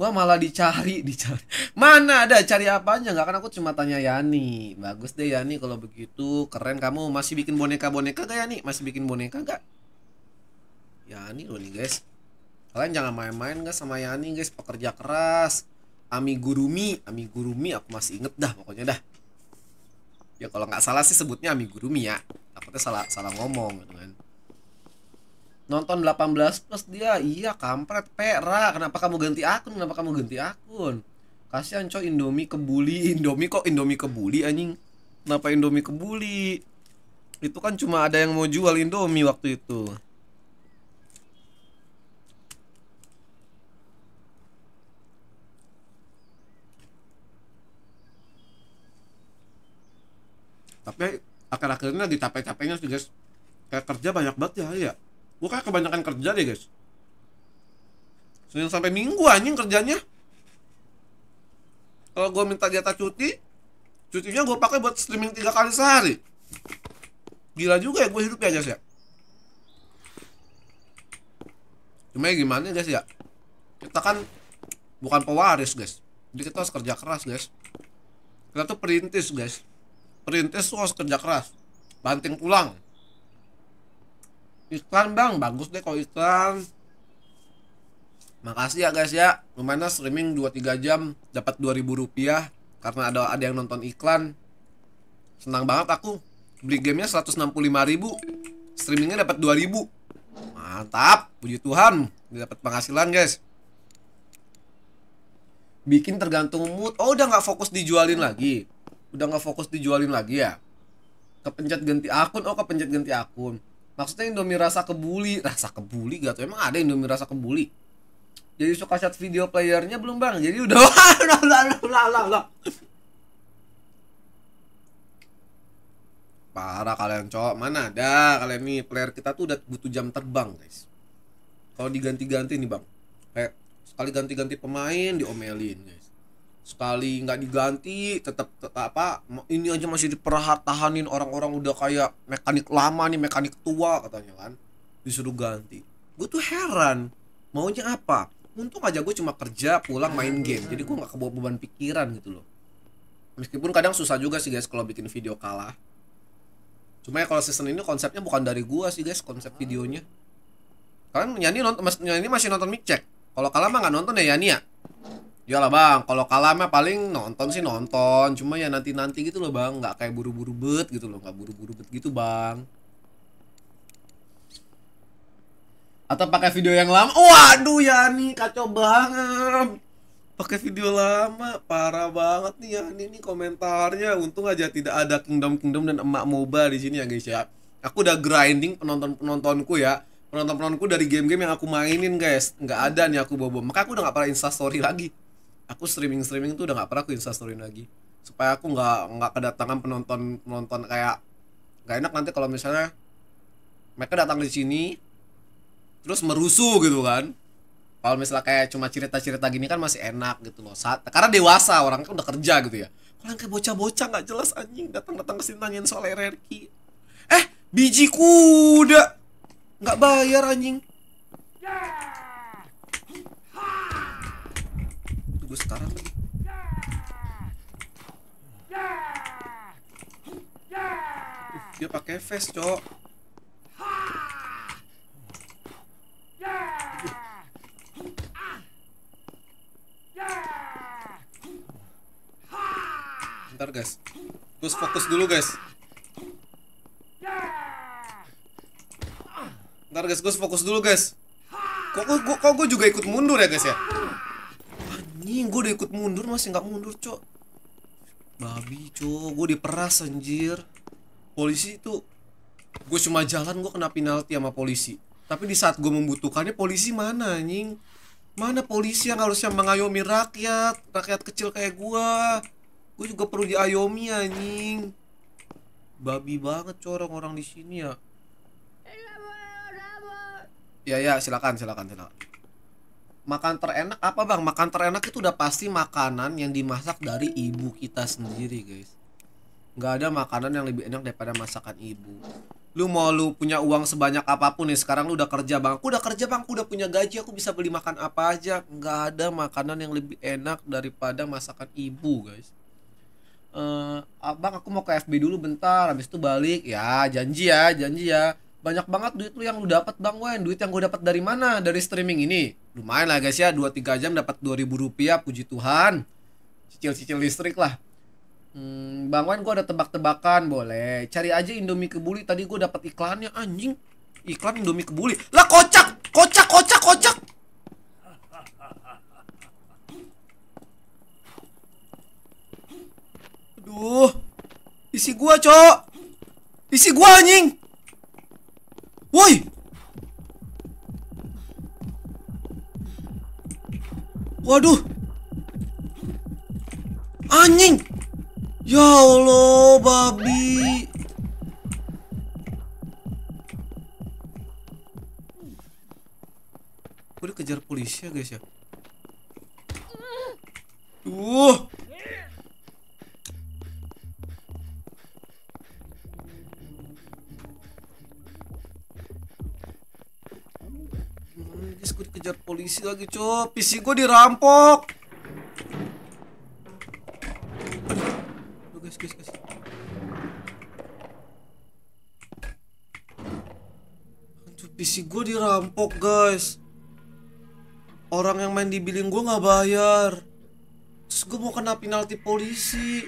gua malah dicari, dicari. Mana ada cari apa aja, Nggak kan aku cuma tanya Yani. Bagus deh Yani kalau begitu. Keren kamu masih bikin boneka-boneka gak Yani? Masih bikin boneka gak? Yani loh nih guys. Kalian jangan main-main gak sama Yani guys. Pekerja keras. Amigurumi, Amigurumi aku masih inget dah pokoknya dah. Ya kalau nggak salah sih sebutnya Amigurumi ya. Takutnya salah salah ngomong gitu kan nonton 18 plus dia iya kampret pera kenapa kamu ganti akun kenapa kamu ganti akun kasihan coy Indomie kebuli Indomie kok Indomie kebuli anjing kenapa Indomie kebuli itu kan cuma ada yang mau jual Indomie waktu itu tapi akhir-akhirnya lagi capek-capeknya guys kayak kerja banyak banget ya ya Gue kayak kebanyakan kerja deh guys Senin sampai Minggu anjing kerjanya Kalau gue minta jatah cuti Cutinya gue pakai buat streaming tiga kali sehari Gila juga ya gue hidup ya guys ya Cuma ya gimana guys ya Kita kan bukan pewaris guys Jadi kita harus kerja keras guys Kita tuh perintis guys Perintis tuh harus kerja keras Banting tulang iklan bang bagus deh kalau iklan makasih ya guys ya lumayan streaming 2-3 jam dapat 2000 rupiah karena ada ada yang nonton iklan senang banget aku beli gamenya 165 ribu streamingnya dapat 2000 mantap puji Tuhan dapat penghasilan guys bikin tergantung mood oh udah nggak fokus dijualin lagi udah nggak fokus dijualin lagi ya kepencet ganti akun oh kepencet ganti akun Maksudnya Indomie rasa kebuli, rasa kebuli gak tuh? Emang ada Indomie rasa kebuli? Jadi suka chat video playernya belum bang? Jadi udah lah lah lah Parah kalian cowok mana ada kalian nih player kita tuh udah butuh jam terbang guys. Kalau diganti-ganti nih bang, kayak sekali ganti-ganti pemain diomelin. Guys sekali nggak diganti tetap apa ini aja masih diperhatahanin orang-orang udah kayak mekanik lama nih mekanik tua katanya kan disuruh ganti gue tuh heran maunya apa untung aja gue cuma kerja pulang main game jadi gue nggak kebawa beban pikiran gitu loh meskipun kadang susah juga sih guys kalau bikin video kalah cuma ya kalau season ini konsepnya bukan dari gue sih guys konsep videonya kan nyanyi nonton ini masih nonton mic check kalau kalah mah nggak nonton ya Yani ya ya lah bang, kalau kalah mah paling nonton sih nonton, cuma ya nanti-nanti gitu loh bang, nggak kayak buru-buru bet gitu loh, nggak buru-buru bet gitu bang. Atau pakai video yang lama? Waduh ya nih kacau banget. Pakai video lama, parah banget nih ya ini komentarnya. Untung aja tidak ada Kingdom Kingdom dan emak moba di sini ya guys ya. Aku udah grinding penonton penontonku ya penonton-penontonku dari game-game yang aku mainin guys nggak ada nih aku bobo maka aku udah nggak pernah instastory lagi aku streaming streaming tuh udah nggak pernah aku instastory lagi supaya aku nggak nggak kedatangan penonton penonton kayak nggak enak nanti kalau misalnya mereka datang di sini terus merusuh gitu kan kalau misalnya kayak cuma cerita-cerita gini kan masih enak gitu loh saat karena dewasa orang kan udah kerja gitu ya orang kayak bocah-bocah nggak jelas anjing datang-datang ke sini nanyain soal RRQ eh biji kuda nggak bayar anjing gue sekarang lagi dia pakai face cok ntar guys gue fokus dulu guys ntar guys gue fokus dulu guys kok gue kok gue juga ikut mundur ya guys ya anjing gue udah ikut mundur masih nggak mundur cok babi cok gue diperas anjir polisi itu gue cuma jalan gue kena penalti sama polisi tapi di saat gue membutuhkannya polisi mana anjing mana polisi yang harusnya mengayomi rakyat rakyat kecil kayak gue gue juga perlu diayomi anjing babi banget cok orang-orang di sini ya eh, ya ya silakan silakan silakan makan terenak apa bang makan terenak itu udah pasti makanan yang dimasak dari ibu kita sendiri guys nggak ada makanan yang lebih enak daripada masakan ibu lu mau lu punya uang sebanyak apapun nih sekarang lu udah kerja bang aku udah kerja bang aku udah punya gaji aku bisa beli makan apa aja nggak ada makanan yang lebih enak daripada masakan ibu guys eh uh, ah, abang aku mau ke FB dulu bentar habis itu balik ya janji ya janji ya banyak banget duit lu yang lu dapat bang Wen duit yang gue dapat dari mana dari streaming ini lumayan lah guys ya dua tiga jam dapat dua ribu rupiah puji Tuhan cicil-cicil listrik lah hmm, bang Wen gue ada tebak-tebakan boleh cari aja Indomie kebuli tadi gue dapat iklannya anjing iklan Indomie kebuli lah kocak kocak kocak kocak
Aduh Isi gua cok Isi gua anjing Woi. Waduh. Anjing. Ya Allah, babi.
Gue kejar polisi ya, guys ya. Duh. anjing gue dikejar polisi lagi cuy PC gue
dirampok Aduh guys guys guys
PC gue dirampok guys Orang yang main di billing gue gak bayar Terus gue mau kena penalti polisi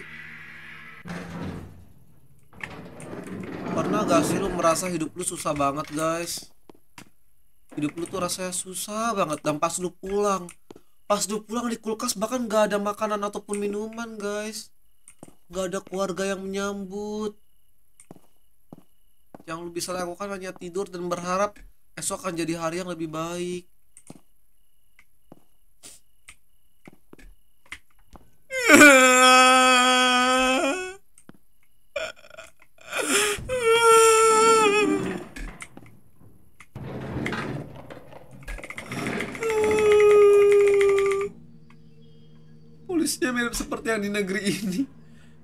Pernah gak sih lu merasa hidup lu susah banget guys? hidup lu tuh rasanya susah banget dan pas lu pulang pas lu pulang di kulkas bahkan gak ada makanan ataupun minuman guys gak ada keluarga yang menyambut yang lu bisa lakukan hanya tidur dan berharap esok akan jadi hari yang lebih baik Manusia mirip seperti yang di negeri ini.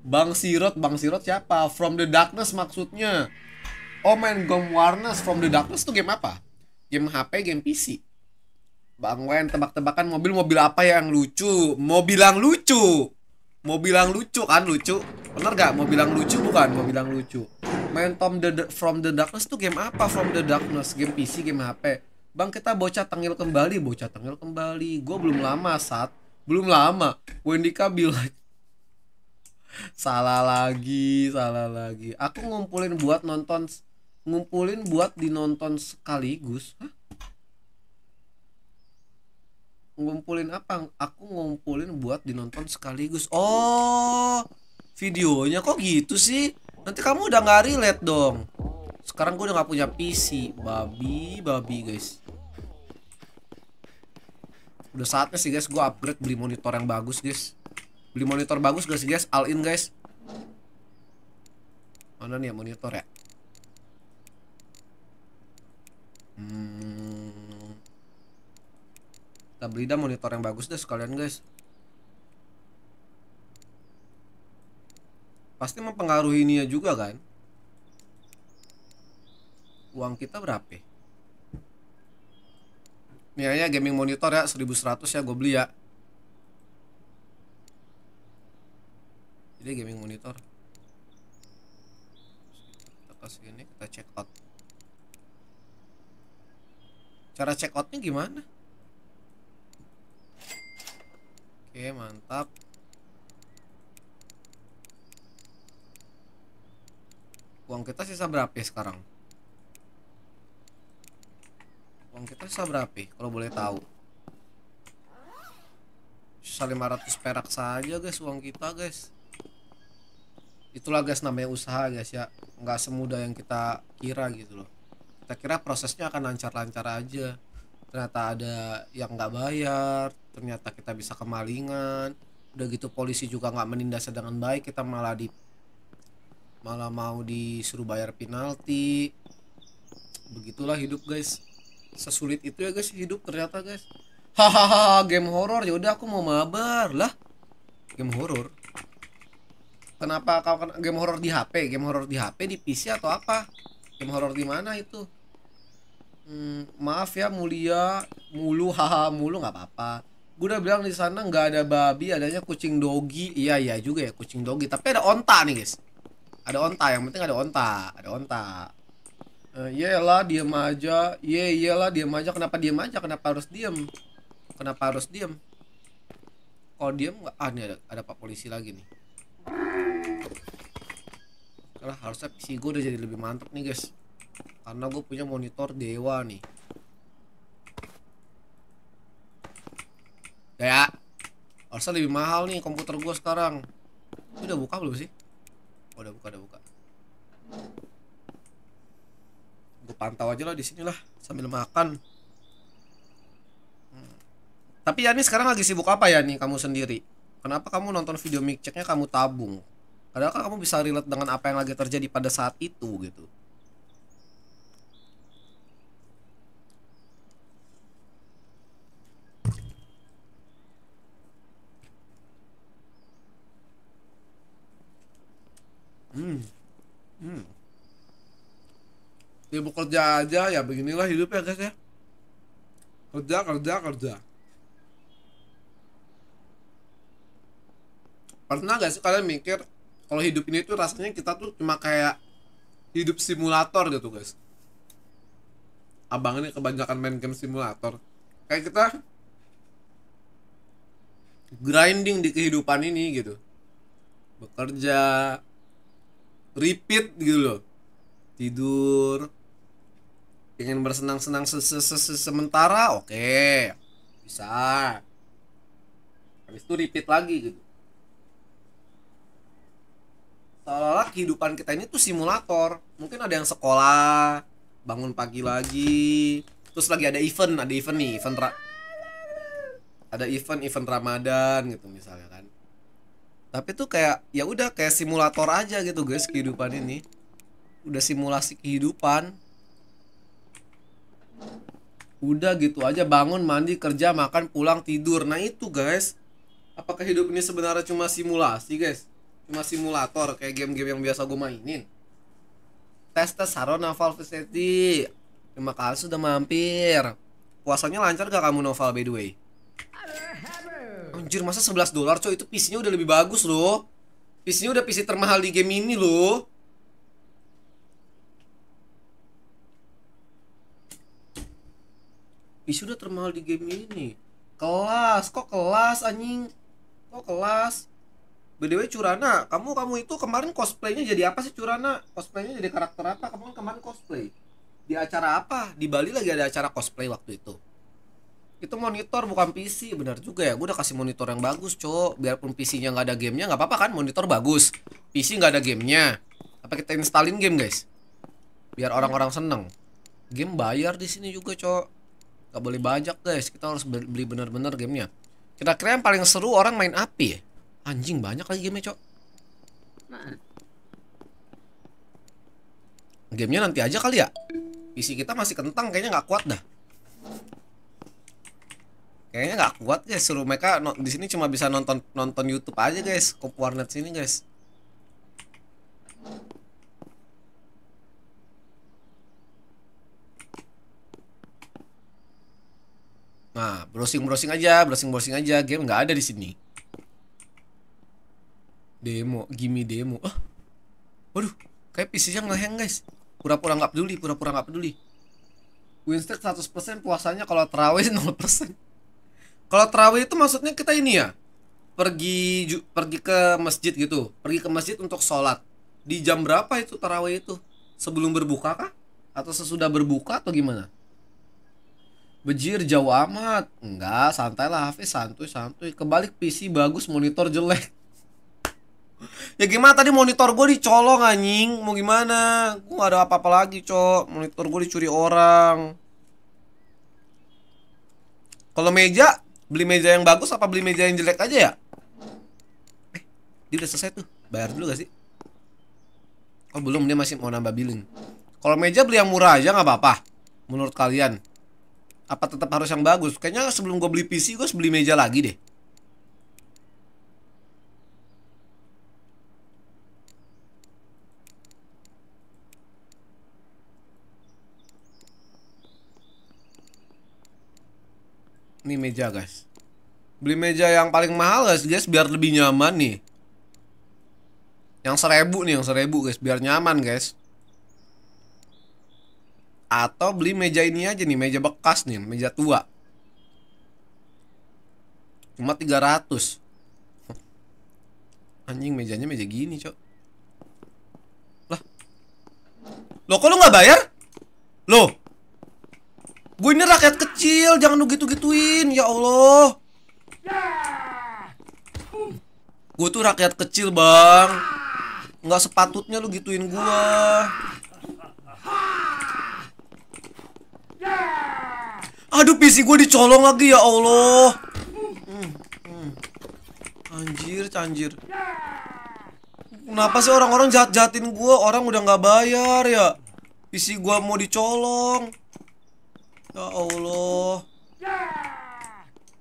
Bang Sirot, Bang Sirot siapa? From the Darkness maksudnya. Oh main Gom Warnes From the Darkness tuh game apa? Game HP, game PC. Bang Wen tebak-tebakan mobil-mobil apa yang lucu? Mobil yang lucu. Mobil yang lucu kan lucu. Bener gak? Mobil yang lucu bukan? Mobil yang lucu. Main Tom the, the From the Darkness tuh game apa? From the Darkness, game PC, game HP. Bang kita bocah tengil kembali, bocah tengil kembali. Gue belum lama saat belum lama Wendika bilang salah lagi salah lagi aku ngumpulin buat nonton ngumpulin buat dinonton sekaligus Hah? ngumpulin apa aku ngumpulin buat dinonton sekaligus oh videonya kok gitu sih nanti kamu udah nggak relate dong sekarang gue udah nggak punya PC babi babi guys udah saatnya sih guys gue upgrade beli monitor yang bagus guys beli monitor bagus guys guys all in guys mana nih ya monitor ya hmm. kita beli dah monitor yang bagus deh sekalian guys pasti mempengaruhi ini juga kan uang kita berapa ya? nilainya gaming monitor ya 1100 ya gue beli ya jadi gaming monitor kita kasih ini kita check out cara check outnya gimana oke mantap uang kita sisa berapa ya sekarang kita sisa berapa kalau boleh tahu sisa 500 perak saja guys uang kita guys itulah guys namanya usaha guys ya nggak semudah yang kita kira gitu loh kita kira prosesnya akan lancar-lancar aja ternyata ada yang nggak bayar ternyata kita bisa kemalingan udah gitu polisi juga nggak menindas dengan baik kita malah di malah mau disuruh bayar penalti begitulah hidup guys sesulit itu ya guys hidup ternyata guys hahaha game horor ya udah aku mau mabar lah game horor kenapa kau kena game horor di HP game horor di HP di PC atau apa game horor di mana itu hmm, maaf ya mulia mulu haha mulu nggak apa-apa gue udah bilang di sana nggak ada babi adanya kucing dogi iya iya juga ya kucing dogi tapi ada onta nih guys ada onta yang penting ada onta ada onta uh, diem aja ye iya, yelah diem aja kenapa diem aja kenapa harus diem kenapa harus diem kalau diem nggak ah ada, ada pak polisi lagi nih karena harusnya PC gue udah jadi lebih mantap nih guys karena gue punya monitor dewa nih ya, ya harusnya lebih mahal nih komputer gue sekarang Sudah udah buka belum sih oh, udah buka udah buka gue pantau aja lah di sini lah sambil makan hmm. tapi Yani sekarang lagi sibuk apa ya nih kamu sendiri kenapa kamu nonton video mic kamu tabung padahal kan kamu bisa relate dengan apa yang lagi terjadi pada saat itu gitu
Hmm. Hmm
ibu kerja aja ya beginilah hidup ya guys ya kerja kerja kerja pernah gak sih kalian mikir kalau hidup ini tuh rasanya kita tuh cuma kayak hidup simulator gitu guys abang ini kebanyakan main game simulator kayak kita grinding di kehidupan ini gitu bekerja repeat gitu loh tidur ingin bersenang-senang se sementara oke okay. bisa habis itu repeat lagi gitu seolah-olah kehidupan kita ini tuh simulator mungkin ada yang sekolah bangun pagi lagi terus lagi ada event ada event nih event ada event event Ramadan gitu misalnya kan tapi tuh kayak ya udah kayak simulator aja gitu guys kehidupan ini udah simulasi kehidupan udah gitu aja bangun mandi kerja makan pulang tidur nah itu guys apakah hidup ini sebenarnya cuma simulasi guys cuma simulator kayak game-game yang biasa gue mainin tes tes haro Naval Vicenti terima kasih sudah mampir puasanya lancar gak kamu novel by the way anjir masa 11 dolar coy itu PC nya udah lebih bagus loh PC nya udah PC termahal di game ini loh wisuda termahal di game ini kelas kok kelas anjing kok kelas BDW Curana, kamu kamu itu kemarin cosplaynya jadi apa sih Curana? Cosplaynya jadi karakter apa? Kamu kan kemarin cosplay di acara apa? Di Bali lagi ada acara cosplay waktu itu. Itu monitor bukan PC, benar juga ya. Gue udah kasih monitor yang bagus, cok. Biarpun PC-nya nggak ada gamenya, nggak apa-apa kan? Monitor bagus, PC nggak ada gamenya. Apa kita installin game guys? Biar orang-orang seneng. Game bayar di sini juga, cok. Gak boleh banyak guys, kita harus beli bener-bener gamenya Kita kira yang paling seru orang main api ya? Anjing banyak lagi gamenya cok Gamenya nanti aja kali ya PC kita masih kentang kayaknya gak kuat dah Kayaknya gak kuat guys, suruh mereka no, di sini cuma bisa nonton nonton YouTube aja guys, kop warnet sini guys. Nah, browsing-browsing aja, browsing-browsing aja. Game nggak ada di sini. Demo, gimme demo. Ah. Waduh, kayak PC-nya ngehang, guys. Pura-pura nggak peduli, pura-pura nggak peduli. Winstead 100% puasanya kalau terawih 0%. Kalau terawih itu maksudnya kita ini ya, pergi pergi ke masjid gitu, pergi ke masjid untuk sholat. Di jam berapa itu terawih itu? Sebelum berbuka kah? Atau sesudah berbuka atau gimana? Bejir jauh amat. Enggak, santai lah Hafiz, santuy-santuy. Kebalik PC bagus, monitor jelek. ya gimana tadi monitor gue dicolong anjing, mau gimana? Gue gak ada apa-apa lagi, Cok. Monitor gue dicuri orang. Kalau meja, beli meja yang bagus apa beli meja yang jelek aja ya? Eh, dia udah selesai tuh. Bayar dulu gak sih? Oh belum, dia masih mau nambah billing. Kalau meja beli yang murah aja nggak apa-apa. Menurut kalian? Apa tetap harus yang bagus? Kayaknya sebelum gue beli PC, gue beli meja lagi deh. Ini meja guys Beli meja yang paling mahal guys guys Biar lebih nyaman nih Yang seribu nih yang seribu guys Biar nyaman guys atau beli meja ini aja nih meja bekas nih meja tua cuma 300 anjing mejanya meja gini cok lah lo kok lo nggak bayar lo gue ini rakyat kecil jangan lo gitu gituin ya allah gue tuh rakyat kecil bang nggak sepatutnya lo gituin gue Aduh PC gue dicolong lagi ya Allah Anjir anjir Kenapa sih orang-orang jahat-jahatin gue Orang udah gak bayar ya PC gue mau dicolong Ya Allah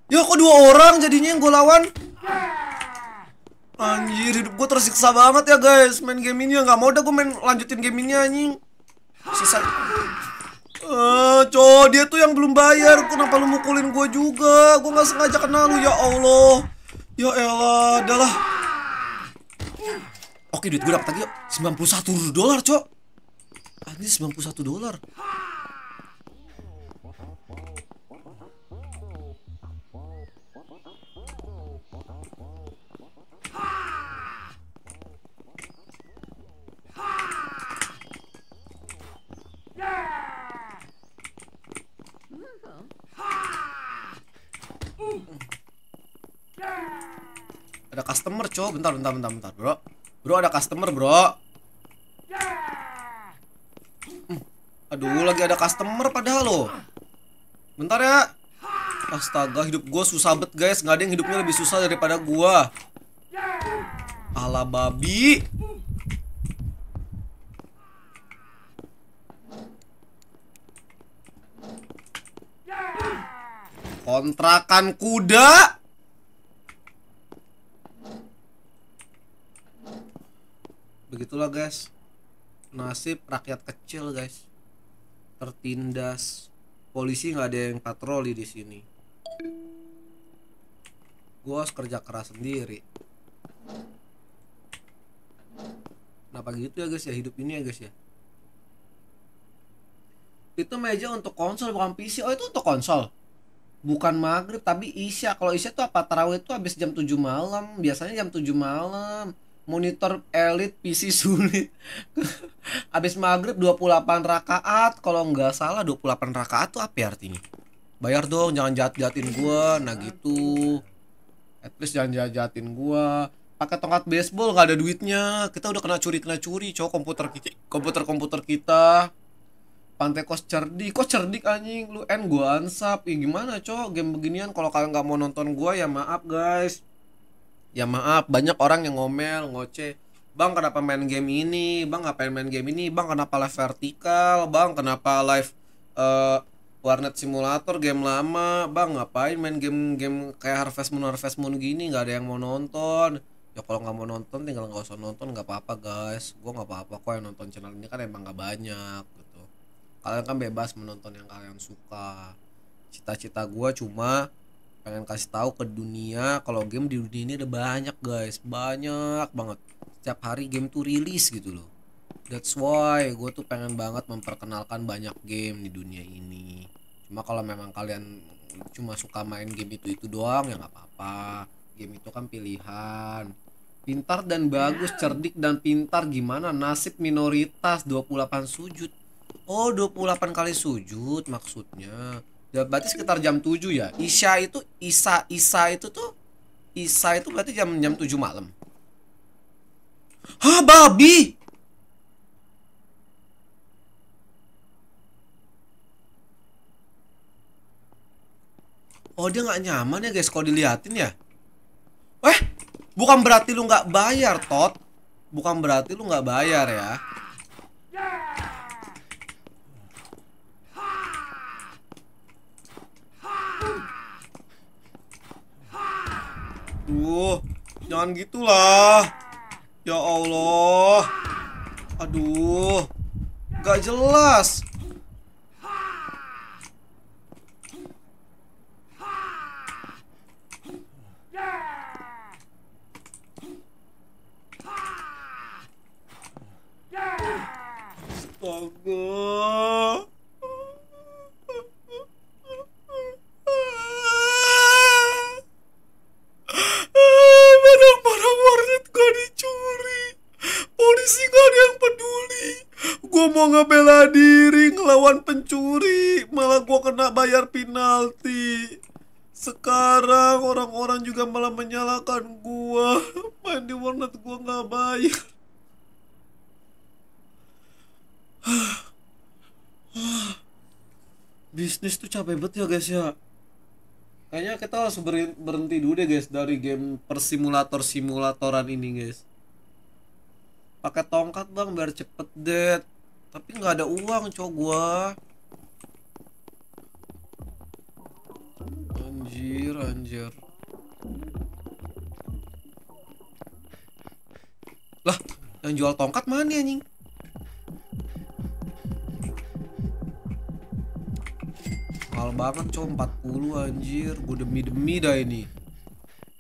Ya kok dua orang jadinya yang gue lawan Anjir hidup gue tersiksa banget ya guys Main game ini ya gak mau udah gue main lanjutin game ini anjing Sisa Eh, uh, cowok dia tuh yang belum bayar. Kenapa lu mukulin gue juga? Gue nggak sengaja kenal. lu ya Allah. Ya elah, adalah. Oke, duit gue dapat lagi puluh satu dolar, Cok. Ini sembilan puluh satu
dolar. Yeah!
Ada customer, cowok. Bentar, bentar, bentar, bentar, bro. Bro, ada customer, bro. Hmm. Aduh, lagi ada customer padahal lo. Bentar ya. Astaga, hidup gue susah bet guys. Nggak ada yang hidupnya lebih susah daripada gue. Ala babi. Kontrakan kuda. Begitulah guys. Nasib rakyat kecil guys. Tertindas. Polisi nggak ada yang patroli di sini. Gue harus kerja keras sendiri. Kenapa gitu ya guys ya hidup ini ya guys ya itu meja untuk konsol bukan PC oh itu untuk konsol bukan maghrib tapi isya kalau isya tuh apa tarawih itu habis jam 7 malam biasanya jam 7 malam monitor elit PC sulit habis maghrib 28 rakaat kalau nggak salah 28 rakaat tuh apa ya artinya bayar dong jangan jahat-jahatin gua nah gitu at least jangan jahat-jahatin gua pakai tongkat baseball nggak ada duitnya kita udah kena curi kena curi cowok komputer kita komputer komputer kita pantai kos cerdik kok cerdik anjing lu En gua ansap ya gimana cok game beginian kalau kalian nggak mau nonton gua ya maaf guys ya maaf banyak orang yang ngomel ngoceh bang kenapa main game ini bang ngapain main game ini bang kenapa live vertikal bang kenapa live uh, warnet simulator game lama bang ngapain main game game kayak Harvest Moon Harvest Moon gini nggak ada yang mau nonton ya kalau nggak mau nonton tinggal nggak usah nonton nggak apa-apa guys gue nggak apa-apa kok yang nonton channel ini kan emang nggak banyak kalian kan bebas menonton yang kalian suka cita-cita gue cuma pengen kasih tahu ke dunia kalau game di dunia ini ada banyak guys banyak banget setiap hari game tuh rilis gitu loh that's why gue tuh pengen banget memperkenalkan banyak game di dunia ini cuma kalau memang kalian cuma suka main game itu itu doang ya nggak apa-apa game itu kan pilihan pintar dan bagus ya. cerdik dan pintar gimana nasib minoritas 28 sujud Oh 28 kali sujud maksudnya ya, Berarti sekitar jam 7 ya Isya itu Isa Isa itu tuh Isa itu berarti jam jam 7 malam
Hah babi
Oh dia nggak nyaman ya guys kalau diliatin ya Eh bukan berarti lu nggak bayar Tot Bukan berarti lu nggak bayar ya Aduh, jangan gitulah. Ya Allah. Aduh. Gak jelas.
God. Gue mau ngebela diri
ngelawan pencuri, malah gue kena bayar penalti. Sekarang orang-orang juga malah menyalahkan gue. Main di warnet gue nggak bayar. Bisnis tuh capek banget ya guys ya. Kayaknya kita harus berhenti dulu deh guys dari game persimulator-simulatoran ini guys pakai tongkat bang biar cepet deh tapi nggak ada uang, cowok gua. Anjir, anjir. Lah, yang jual tongkat mana anjing? Mahal banget cowok 40 anjir Gue demi-demi dah ini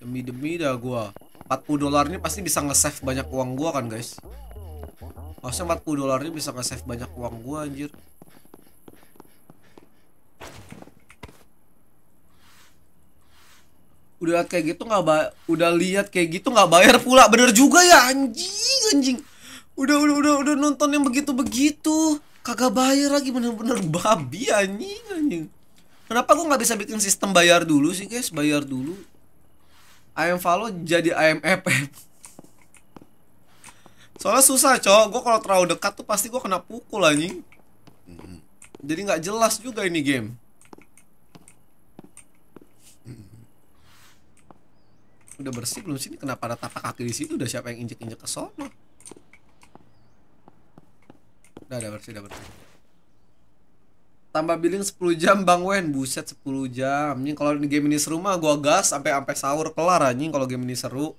Demi-demi dah gua 40 dolar ini pasti bisa nge-save banyak uang gue kan guys harusnya 40 dolar ini bisa nge-save banyak uang gua anjir udah lihat kayak gitu nggak bayar, udah lihat kayak gitu nggak bayar pula bener juga ya anjing anjing udah udah udah udah nonton yang begitu begitu kagak bayar lagi bener-bener babi anjing anjing kenapa gua nggak bisa bikin sistem bayar dulu sih guys bayar dulu I am follow jadi am FF eh soalnya susah cok gue kalau terlalu dekat tuh pasti gue kena pukul anjing jadi nggak jelas juga ini game udah bersih belum sini kenapa ada tapak kaki di situ udah siapa yang injek injek ke sono udah udah bersih udah bersih tambah billing 10 jam bang Wen buset 10 jam nih kalau game ini seru mah gua gas sampai sampai sahur kelar anjing kalau game ini seru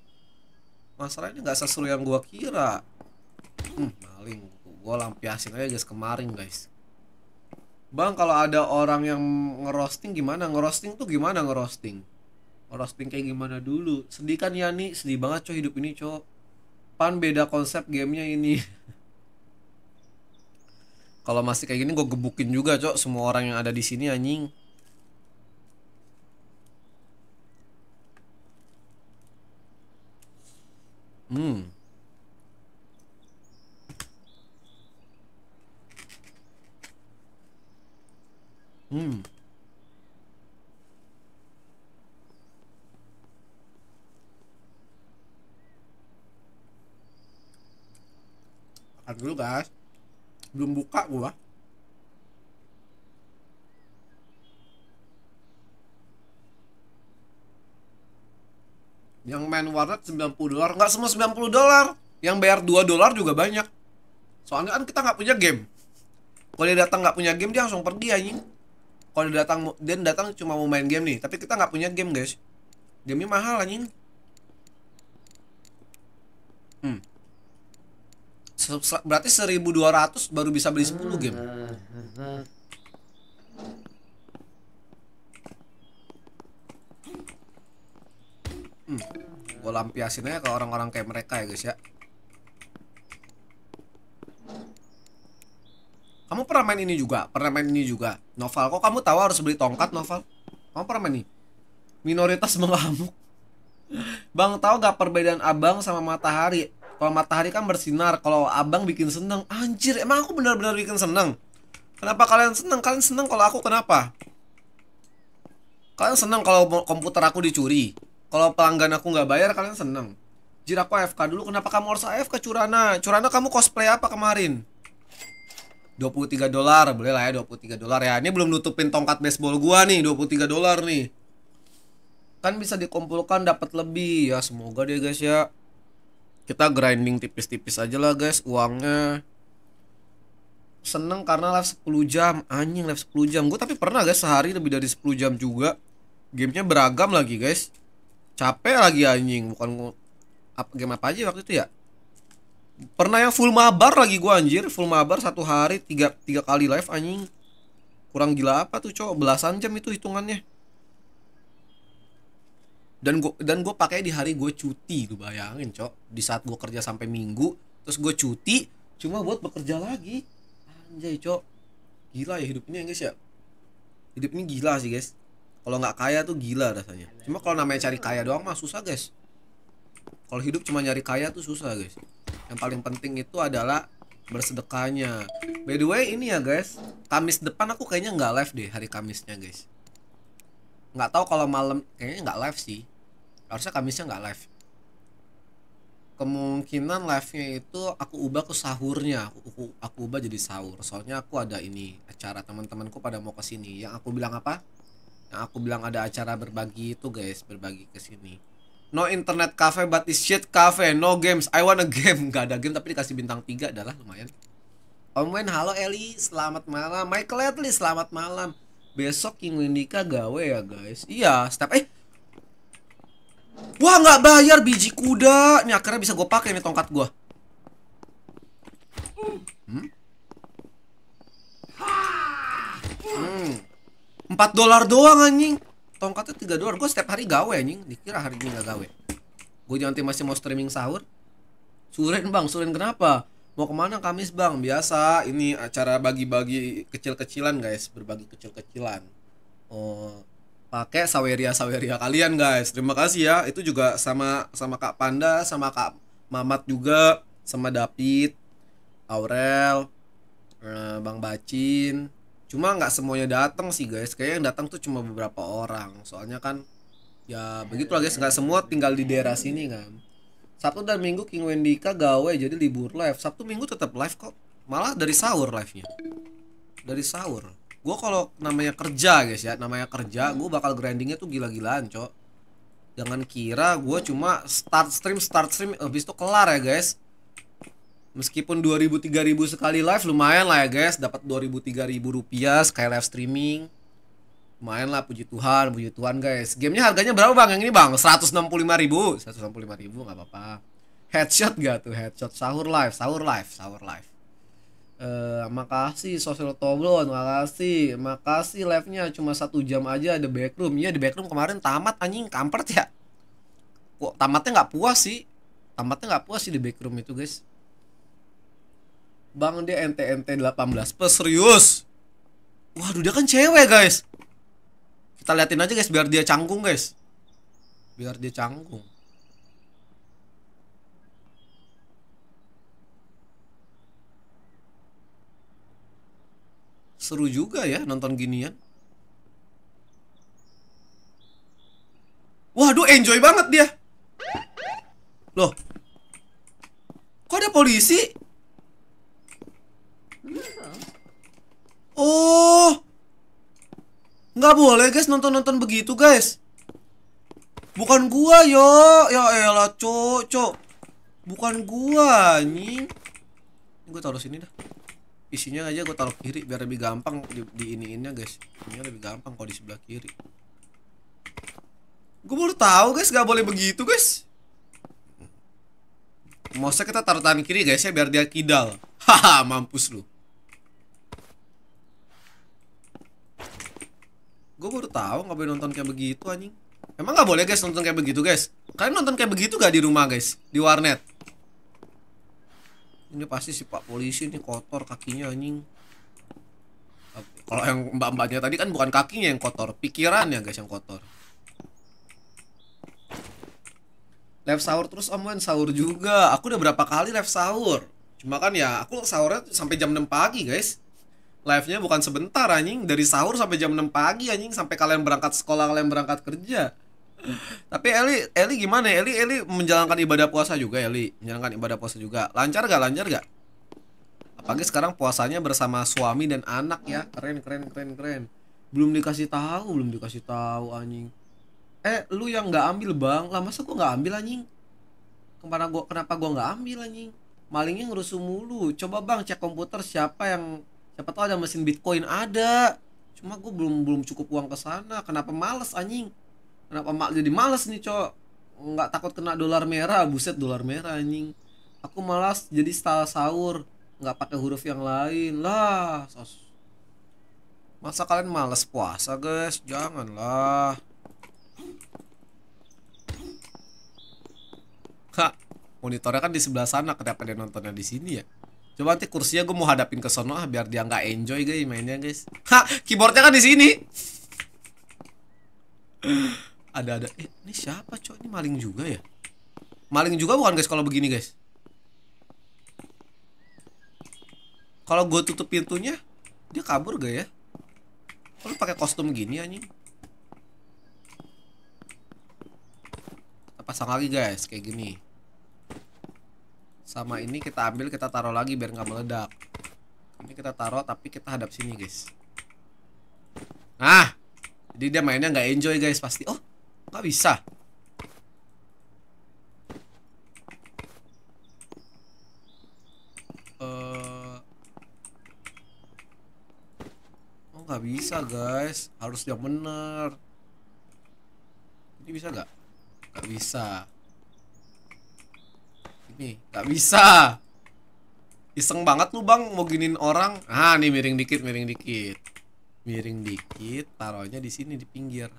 masalah ini nggak seseru yang gua kira hmm, maling gua lampiasin aja guys kemarin guys Bang kalau ada orang yang ngerosting gimana? Ngerosting tuh gimana ngerosting? Ngerosting kayak gimana dulu? Sedih kan ya nih, sedih banget coy hidup ini cow Pan beda konsep gamenya ini. kalau masih kayak gini gue gebukin juga cok semua orang yang ada di sini anjing.
Hmm. Hmm.
Aduh, dulu guys. Belum buka gua. Yang main warnet 90 dolar. Nggak semua 90 dolar. Yang bayar 2 dolar juga banyak. Soalnya kan kita nggak punya game. Kalau dia datang nggak punya game, dia langsung pergi anjing. Kalau dia datang dia datang cuma mau main game nih, tapi kita nggak punya game, guys. Game ini mahal anjing. Hmm. Berarti 1200 baru bisa beli 10 game. hmm. gue lampiasin aja ke orang-orang kayak mereka ya guys ya kamu pernah main ini juga pernah main ini juga novel kok kamu tahu harus beli tongkat novel kamu pernah main ini minoritas mengamuk bang tahu gak perbedaan abang sama matahari kalau matahari kan bersinar kalau abang bikin seneng anjir emang aku benar-benar bikin seneng kenapa kalian seneng kalian seneng kalau aku kenapa kalian seneng kalau komputer aku dicuri kalau pelanggan aku nggak bayar kalian seneng. Jir aku AFK dulu, kenapa kamu harus AFK Curana? Curana kamu cosplay apa kemarin? 23 dolar, boleh lah ya 23 dolar ya. Ini belum nutupin tongkat baseball gua nih, 23 dolar nih. Kan bisa dikumpulkan dapat lebih ya, semoga deh guys ya. Kita grinding tipis-tipis aja lah guys uangnya. Seneng karena live 10 jam, anjing live 10 jam. Gue tapi pernah guys sehari lebih dari 10 jam juga. Gamenya beragam lagi guys capek lagi anjing bukan game apa aja waktu itu ya pernah yang full mabar lagi gua anjir full mabar satu hari tiga, tiga kali live anjing kurang gila apa tuh cowok belasan jam itu hitungannya dan gue dan gue pakai di hari gue cuti tuh bayangin cok di saat gue kerja sampai minggu terus gue cuti cuma buat bekerja lagi anjay cok gila ya hidup ini ya guys ya hidup ini gila sih guys kalau nggak kaya tuh gila rasanya cuma kalau namanya cari kaya doang mah susah guys kalau hidup cuma nyari kaya tuh susah guys yang paling penting itu adalah bersedekahnya by the way ini ya guys Kamis depan aku kayaknya nggak live deh hari Kamisnya guys nggak tahu kalau malam kayaknya nggak live sih harusnya Kamisnya nggak live kemungkinan live-nya itu aku ubah ke sahurnya aku, aku, aku ubah jadi sahur soalnya aku ada ini acara teman-temanku pada mau kesini yang aku bilang apa yang nah, aku bilang ada acara berbagi itu guys berbagi ke sini no internet cafe but is shit cafe no games I want a game nggak ada game tapi dikasih bintang tiga adalah lumayan Om Wen halo Eli selamat malam Michael Atlee selamat malam besok King Windika gawe ya guys iya step eh Wah nggak bayar biji kuda. Ini akhirnya bisa gue pakai nih tongkat gue. Hmm. Hmm. 4 dolar doang anjing tongkatnya 3 dolar gue setiap hari gawe anjing dikira hari ini gak gawe gue nanti masih mau streaming sahur suren bang suren kenapa mau kemana Kamis bang biasa ini acara bagi-bagi kecil-kecilan guys berbagi kecil-kecilan oh pakai saweria saweria kalian guys terima kasih ya itu juga sama sama Kak Panda sama Kak Mamat juga sama David Aurel eh, Bang Bacin cuma nggak semuanya datang sih guys kayaknya yang datang tuh cuma beberapa orang soalnya kan ya begitu lah guys nggak semua tinggal di daerah sini kan Sabtu dan Minggu King Wendika gawe jadi libur live Sabtu Minggu tetap live kok malah dari sahur live nya dari sahur gue kalau namanya kerja guys ya namanya kerja gue bakal grindingnya tuh gila-gilaan cok jangan kira gue cuma start stream start stream habis itu kelar ya guys Meskipun 2000 3000 sekali live lumayan lah ya guys, dapat 2000 3000 rupiah sekali live streaming. Lumayan lah puji Tuhan, puji Tuhan guys. Gamenya harganya berapa Bang? Yang ini Bang, 165.000. 165.000 nggak apa-apa. Headshot gak tuh? Headshot sahur live, sahur live, sahur live. Uh, makasih sosial Toblon, makasih, makasih live-nya cuma satu jam aja ada backroom. Ya di backroom kemarin tamat anjing kampret ya. Kok tamatnya nggak puas sih? Tamatnya nggak puas sih di backroom itu guys. Bang dia NTNT 18 plus serius. Waduh dia kan cewek guys. Kita liatin aja guys biar dia canggung guys. Biar dia canggung. Seru juga ya nonton ginian. Waduh enjoy banget dia. Loh. Kok ada polisi? Oh. Nggak boleh guys nonton-nonton begitu guys. Bukan gua yo. Ya elah cok cok. Bukan gua nih. Gue taruh sini dah. Isinya aja gue taruh kiri biar lebih gampang di, di ini-innya guys. Ini lebih gampang kalau di sebelah kiri. Gue baru tahu guys, nggak boleh begitu guys. Mosnya kita taruh tangan kiri guys ya biar dia kidal. Haha, mampus lu. Gue baru tau nggak boleh nonton kayak begitu anjing. Emang nggak boleh guys nonton kayak begitu guys. Kalian nonton kayak begitu gak di rumah guys? Di warnet? Ini pasti si pak polisi ini kotor kakinya anjing. Kalau yang mbak-mbaknya tadi kan bukan kakinya yang kotor, pikiran ya guys yang kotor. Live sahur terus om Wen sahur juga. Aku udah berapa kali live sahur. Cuma kan ya aku sahurnya sampai jam 6 pagi guys live-nya bukan sebentar anjing dari sahur sampai jam 6 pagi anjing sampai kalian berangkat sekolah kalian berangkat kerja tapi Eli Eli gimana Eli Eli menjalankan ibadah puasa juga Eli menjalankan ibadah puasa juga lancar gak lancar gak apalagi sekarang puasanya bersama suami dan anak ya keren keren keren keren belum dikasih tahu belum dikasih tahu anjing eh lu yang nggak ambil bang lah masa gua nggak ambil anjing kemana gua kenapa gua nggak ambil anjing malingnya ngerusuh mulu coba bang cek komputer siapa yang siapa tahu ada mesin bitcoin ada cuma gue belum belum cukup uang ke sana kenapa males anjing kenapa mak jadi males nih cok nggak takut kena dolar merah buset dolar merah anjing aku malas jadi style sahur nggak pakai huruf yang lain lah sos masa kalian males puasa guys janganlah kak monitornya kan di sebelah sana kenapa dia nontonnya di sini ya Coba nanti kursinya gue mau hadapin ke sono ah biar dia nggak enjoy guys mainnya guys. Ha, keyboardnya kan di sini. ada ada eh, ini siapa cok ini maling juga ya maling juga bukan guys kalau begini guys kalau gue tutup pintunya dia kabur gak ya kalau pakai kostum gini anjing pasang lagi guys kayak gini sama ini kita ambil kita taruh lagi biar nggak meledak ini kita taruh tapi kita hadap sini guys nah jadi dia mainnya nggak enjoy guys pasti oh nggak bisa eh, oh nggak bisa guys harus yang bener ini bisa nggak nggak bisa nih gak bisa iseng banget lu bang mau giniin orang ah nih miring dikit miring dikit miring dikit taruhnya di sini di pinggir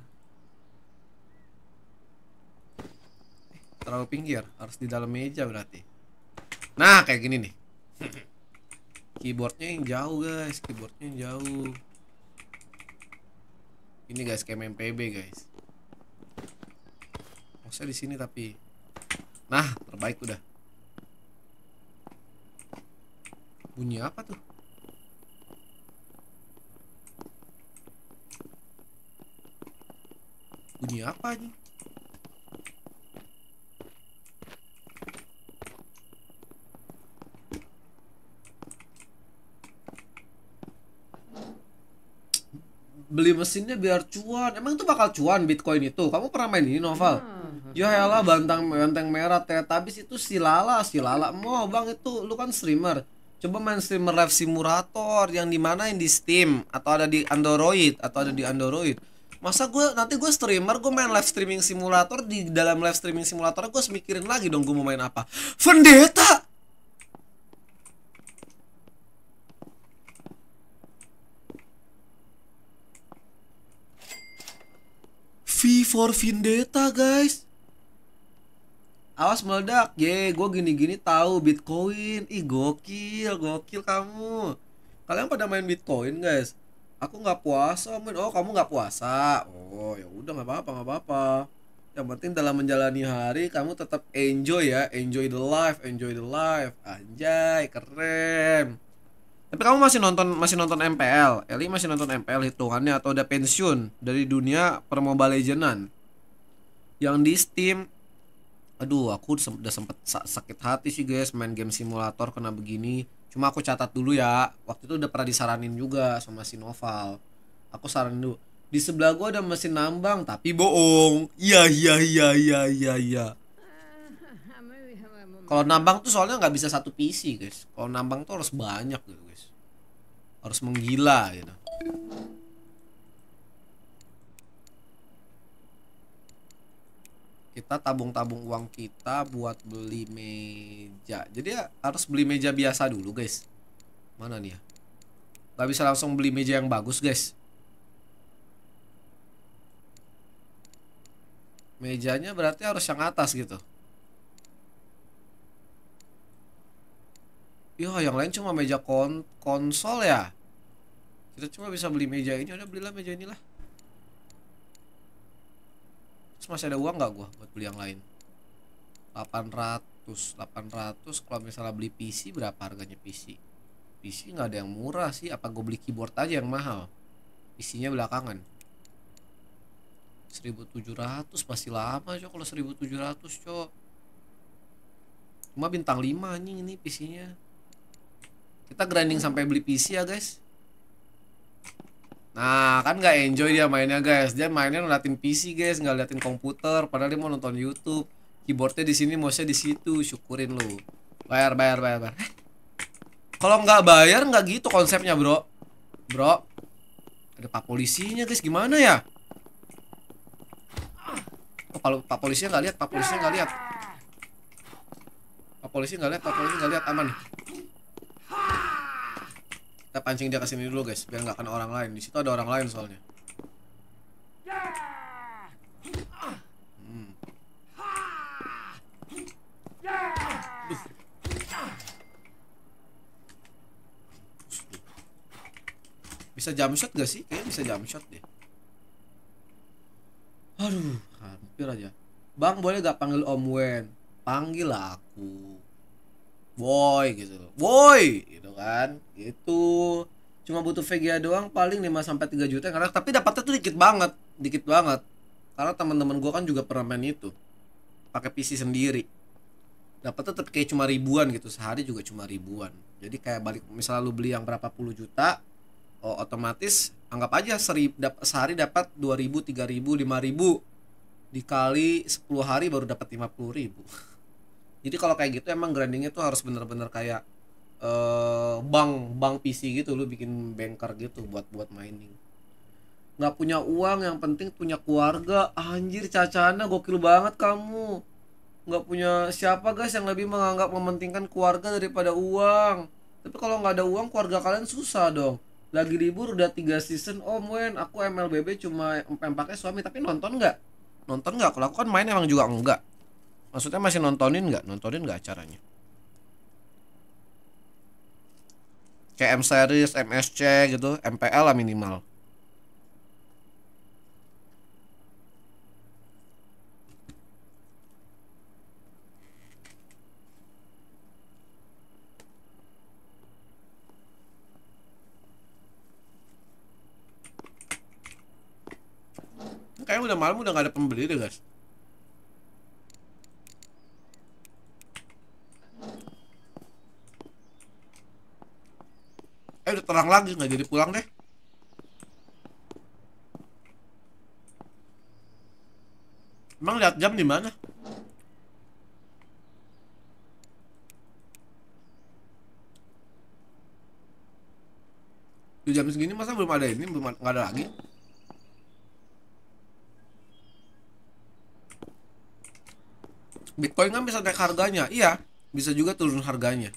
terlalu pinggir harus di dalam meja berarti nah kayak gini nih keyboardnya yang jauh guys keyboardnya yang jauh ini guys kayak MPB guys maksudnya di sini tapi nah terbaik udah Bunyi apa tuh?
Bunyi apa ini?
beli mesinnya biar cuan emang itu bakal cuan bitcoin itu kamu pernah main ini novel hmm. ya elah bantang benteng merah tetabis itu silala silala mau bang itu lu kan streamer Coba main streamer live simulator yang yang di Steam atau ada di Android atau ada di Android. Masa gue nanti gue streamer gue main live streaming simulator di dalam live streaming simulator gue harus mikirin lagi dong gue mau main apa. Vendetta. V for Vendetta guys awas meledak ye gue gini-gini tahu bitcoin ih gokil gokil kamu kalian pada main bitcoin guys aku nggak puasa men oh kamu nggak puasa oh ya udah nggak apa-apa nggak apa-apa yang penting dalam menjalani hari kamu tetap enjoy ya enjoy the life enjoy the life anjay keren tapi kamu masih nonton masih nonton MPL Eli masih nonton MPL hitungannya atau udah pensiun dari dunia permobile legendan yang di Steam aduh aku udah sempet sakit hati sih guys main game simulator kena begini cuma aku catat dulu ya waktu itu udah pernah disaranin juga sama si Noval aku saranin dulu di sebelah gua ada mesin nambang tapi bohong iya iya iya iya iya iya kalau nambang tuh soalnya nggak bisa satu PC guys kalau nambang tuh harus banyak gitu guys harus menggila gitu kita tabung-tabung uang kita buat beli meja jadi ya, harus beli meja biasa dulu guys mana nih ya nggak bisa langsung beli meja yang bagus guys mejanya berarti harus yang atas gitu Yo, yang lain cuma meja kon konsol ya. Kita cuma bisa beli meja ini, udah belilah meja inilah masih ada uang nggak gue buat beli yang lain 800 800 kalau misalnya beli PC berapa harganya PC PC nggak ada yang murah sih apa gue beli keyboard aja yang mahal isinya belakangan 1700 pasti lama cok kalau 1700 cok cuma bintang 5 anjing ini PC-nya kita grinding sampai beli PC ya guys Nah, kan nggak enjoy dia mainnya, guys. Dia mainnya ngeliatin PC, guys, nggak liatin komputer. Padahal dia mau nonton YouTube. Keyboardnya di sini, mouse di situ. Syukurin lu. Bayar, bayar, bayar, bayar. Eh. Kalau nggak bayar nggak gitu konsepnya, bro. Bro, ada pak polisinya, guys. Gimana ya? Oh, kalau pak polisinya nggak lihat, pak polisinya nggak lihat. Pak polisi nggak lihat, pak polisi nggak lihat, aman. Kita pancing dia ke sini dulu guys, biar nggak kena orang lain. Di situ ada orang lain soalnya. Hmm. Bisa jump shot gak sih? Kayaknya bisa jump shot deh.
Aduh, hampir
aja. Bang, boleh gak panggil Om Wen? Panggil
aku woi gitu
woi gitu kan itu cuma butuh VGA doang paling 5 sampai 3 juta karena tapi dapatnya tuh dikit banget dikit banget karena teman-teman gua kan juga pernah main itu pakai PC sendiri dapatnya tetap kayak cuma ribuan gitu sehari juga cuma ribuan jadi kayak balik misalnya lu beli yang berapa puluh juta oh, otomatis anggap aja seri, dap, sehari dapat 2000, 3000, 5000 dikali 10 hari baru dapat lima puluh ribu jadi kalau kayak gitu emang grindingnya tuh harus bener-bener kayak uh, eh, bang bank PC gitu lu bikin banker gitu buat buat mining nggak punya uang yang penting punya keluarga anjir cacana gokil banget kamu nggak punya siapa guys yang lebih menganggap mementingkan keluarga daripada uang tapi kalau nggak ada uang keluarga kalian susah dong lagi libur udah tiga season om wen aku MLBB cuma empaknya suami tapi nonton nggak nonton nggak kalau aku kan main emang juga enggak Maksudnya masih nontonin nggak? Nontonin nggak acaranya? Kayak M series, MSC gitu, MPL lah minimal. Kayaknya udah malam udah gak ada pembeli deh guys. eh udah terang lagi nggak jadi pulang deh Emang lihat jam di mana? Di jam segini masa belum ada ini, belum nggak ada lagi? Bitcoin kan bisa naik harganya, iya, bisa juga turun harganya.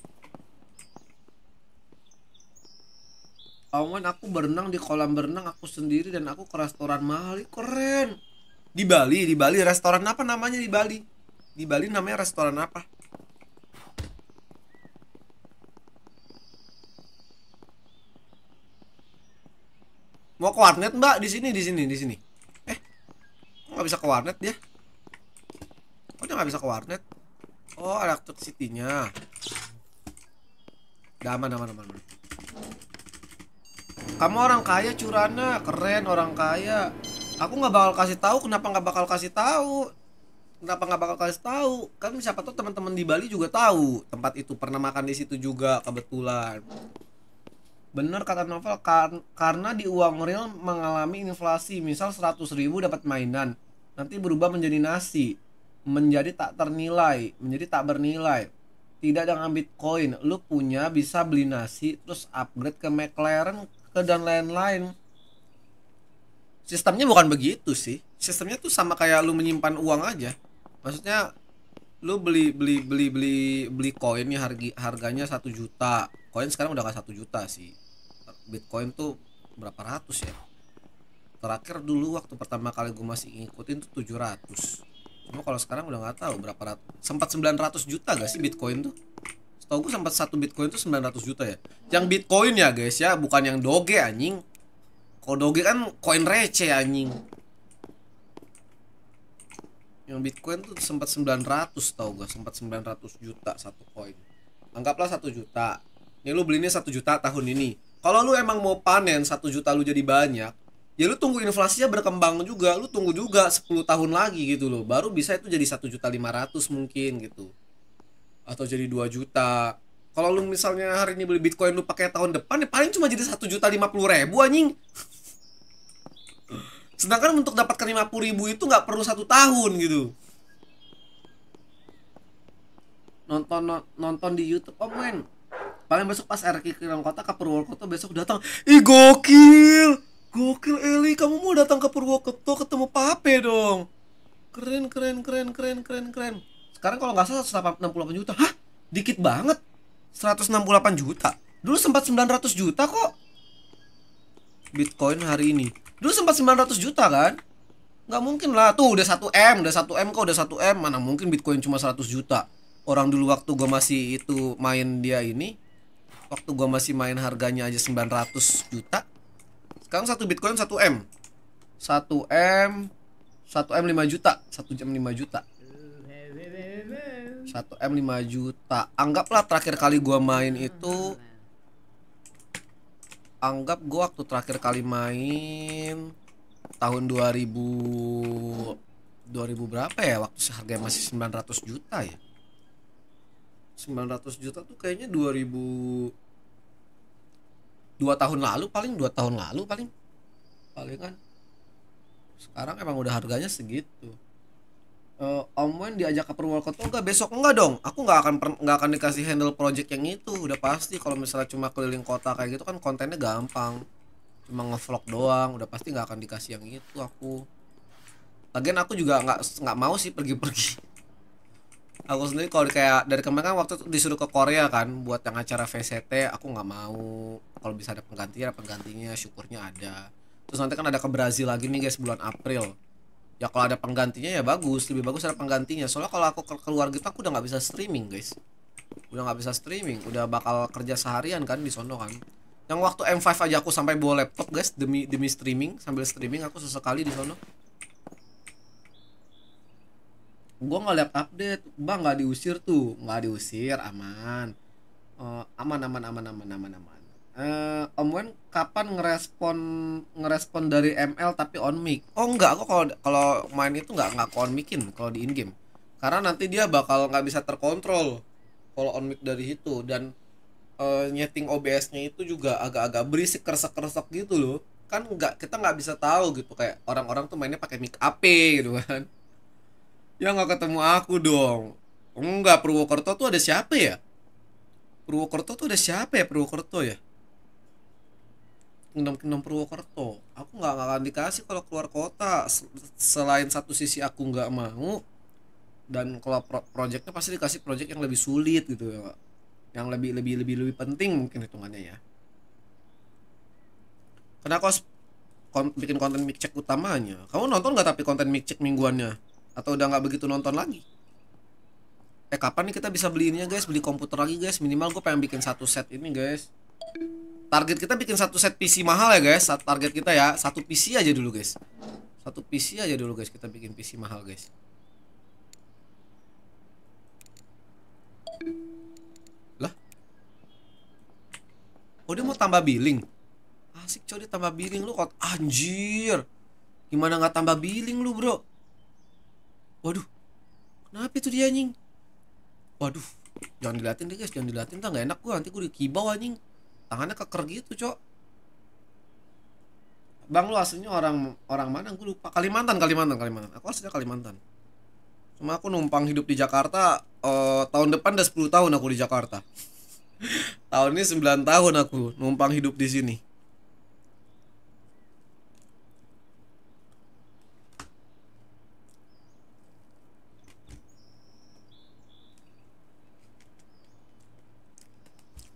Kawan aku berenang di kolam berenang aku sendiri dan aku ke restoran mahal. Keren. Di Bali, di Bali restoran apa namanya di Bali? Di Bali namanya restoran apa? Mau ke warnet, Mbak? Di sini, di sini, di sini. Eh. Nggak bisa ke warnet dia. Oh, dia nggak bisa ke warnet. Oh, electricity-nya. aman, aman, aman, aman kamu orang kaya curana keren orang kaya aku nggak bakal kasih tahu kenapa nggak bakal kasih tahu kenapa nggak bakal kasih tahu kan siapa tuh teman-teman di Bali juga tahu tempat itu pernah makan di situ juga kebetulan bener kata novel kar karena di uang real mengalami inflasi misal 100 ribu dapat mainan nanti berubah menjadi nasi menjadi tak ternilai menjadi tak bernilai tidak dengan bitcoin lu punya bisa beli nasi terus upgrade ke McLaren dan lain-lain sistemnya bukan begitu sih sistemnya tuh sama kayak lu menyimpan uang aja maksudnya lu beli beli beli beli beli koin nih harga harganya satu juta koin sekarang udah gak satu juta sih bitcoin tuh berapa ratus ya terakhir dulu waktu pertama kali gue masih ngikutin tuh 700 cuma kalau sekarang udah nggak tahu berapa ratus sempat 900 juta gak sih bitcoin tuh setahu gue sempat satu bitcoin itu 900 juta ya yang bitcoin ya guys ya bukan yang doge anjing kalau doge kan koin receh anjing yang bitcoin tuh sempat 900 tau gue sempat 900 juta satu koin anggaplah satu juta ini lu belinya satu juta tahun ini kalau lu emang mau panen satu juta lu jadi banyak ya lu tunggu inflasinya berkembang juga lu tunggu juga 10 tahun lagi gitu loh baru bisa itu jadi satu juta lima ratus mungkin gitu atau jadi 2 juta kalau lu misalnya hari ini beli bitcoin lu pakai tahun depan ya paling cuma jadi satu juta lima puluh ribu anjing sedangkan untuk dapatkan lima puluh ribu itu nggak perlu satu tahun gitu nonton nonton di YouTube komen oh, paling besok pas RK dalam Kota ke Purwokerto besok datang
ih gokil
gokil Eli kamu mau datang ke Purwokerto ketemu Pape dong keren keren keren keren keren keren sekarang kalau nggak salah 168 juta hah dikit banget 168 juta dulu sempat 900 juta kok Bitcoin hari ini dulu sempat 900 juta kan nggak mungkin lah tuh udah 1 m udah 1 m kok udah 1 m mana mungkin Bitcoin cuma 100 juta orang dulu waktu gue masih itu main dia ini waktu gue masih main harganya aja 900 juta sekarang satu Bitcoin 1 m 1 m 1 m 5 juta 1 jam 5 juta satu M 5 juta anggaplah terakhir kali gua main itu anggap gua waktu terakhir kali main tahun 2000 2000 berapa ya waktu seharga masih 900 juta ya 900 juta tuh kayaknya 2000 dua tahun lalu paling dua tahun lalu paling paling kan sekarang emang udah harganya segitu uh, Om Wen diajak ke Purwokerto oh, enggak besok enggak dong aku nggak akan nggak akan dikasih handle project yang itu udah pasti kalau misalnya cuma keliling kota kayak gitu kan kontennya gampang cuma ngevlog doang udah pasti nggak akan dikasih yang itu aku lagian aku juga nggak nggak mau sih pergi-pergi aku sendiri kalau kayak dari kemarin kan waktu disuruh ke Korea kan buat yang acara VCT aku nggak mau kalau bisa ada penggantinya penggantinya syukurnya ada terus nanti kan ada ke Brazil lagi nih guys bulan April ya kalau ada penggantinya ya bagus lebih bagus ada penggantinya soalnya kalau aku keluar gitu aku udah nggak bisa streaming guys udah nggak bisa streaming udah bakal kerja seharian kan di sono kan yang waktu M5 aja aku sampai bawa laptop guys demi demi streaming sambil streaming aku sesekali di sono gua nggak lihat update bang nggak diusir tuh nggak diusir aman uh, aman aman aman aman aman aman uh, Om Wen kapan ngerespon ngerespon dari ML tapi on mic? Oh enggak, aku kalau kalau main itu enggak enggak on micin kalau di in game. Karena nanti dia bakal nggak bisa terkontrol kalau on mic dari itu dan uh, nyeting OBS-nya itu juga agak-agak berisik kersek-kersek gitu loh. Kan nggak kita nggak bisa tahu gitu kayak orang-orang tuh mainnya pakai mic AP gitu kan. Ya nggak ketemu aku dong. Enggak Purwokerto tuh ada siapa ya? Purwokerto tuh ada siapa ya Purwokerto ya? Kingdom Kingdom Purwokerto aku nggak akan dikasih kalau keluar kota selain satu sisi aku nggak mau dan kalau pro projectnya pasti dikasih proyek yang lebih sulit gitu ya yang lebih lebih lebih lebih penting mungkin hitungannya ya karena aku kon bikin konten mic check utamanya kamu nonton nggak tapi konten mic check mingguannya atau udah nggak begitu nonton lagi eh kapan nih kita bisa beli ya, guys beli komputer lagi guys minimal gue pengen bikin satu set ini guys target kita bikin satu set PC mahal ya guys target kita ya satu PC aja dulu guys satu PC aja dulu guys kita bikin PC mahal guys lah oh dia mau tambah billing asik coy dia tambah billing lu kok anjir gimana nggak tambah billing lu bro waduh kenapa itu dia anjing waduh jangan dilatih deh guys jangan dilatih. tak nggak enak gua nanti gua dikibau anjing tangannya keker gitu cok bang lu aslinya orang orang mana gue lupa Kalimantan Kalimantan Kalimantan aku aslinya Kalimantan cuma aku numpang hidup di Jakarta uh, tahun depan udah 10 tahun aku di Jakarta tahun ini 9 tahun aku numpang hidup di sini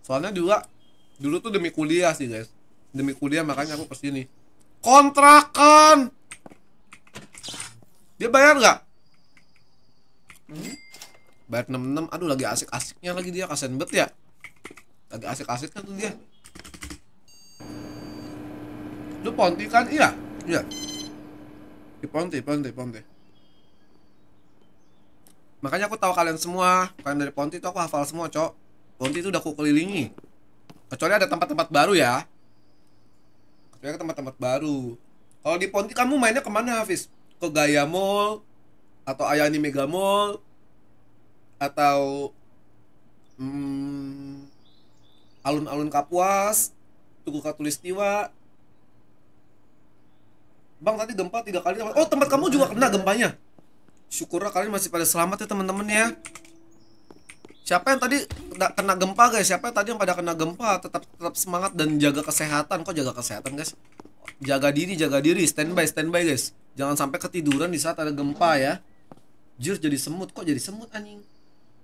soalnya juga dulu tuh demi kuliah sih guys demi kuliah makanya aku kesini kontrakan dia bayar nggak hmm? bayar enam, aduh lagi asik-asiknya lagi dia kasian bet ya lagi asik-asik kan tuh dia lu ponti kan iya
iya di ponti ponti
ponti makanya aku tahu kalian semua kalian dari ponti tuh aku hafal semua cok ponti itu udah aku kelilingi kecuali ada tempat-tempat baru ya kecuali ada tempat-tempat baru kalau di Ponti kamu mainnya kemana Hafiz ke Gaya Mall atau Ayani Mega Mall atau alun hmm, alun-alun Kapuas Tugu Katulistiwa Bang tadi gempa tiga kali Oh tempat kamu juga kena gempanya Syukurlah kalian masih pada selamat ya teman-teman ya Siapa yang tadi kena gempa guys? Siapa yang tadi yang pada kena gempa? Tetap tetap semangat dan jaga kesehatan. Kok jaga kesehatan guys? Jaga diri, jaga diri. Standby, standby guys. Jangan sampai ketiduran di saat ada gempa ya. Jir jadi semut. Kok jadi semut anjing?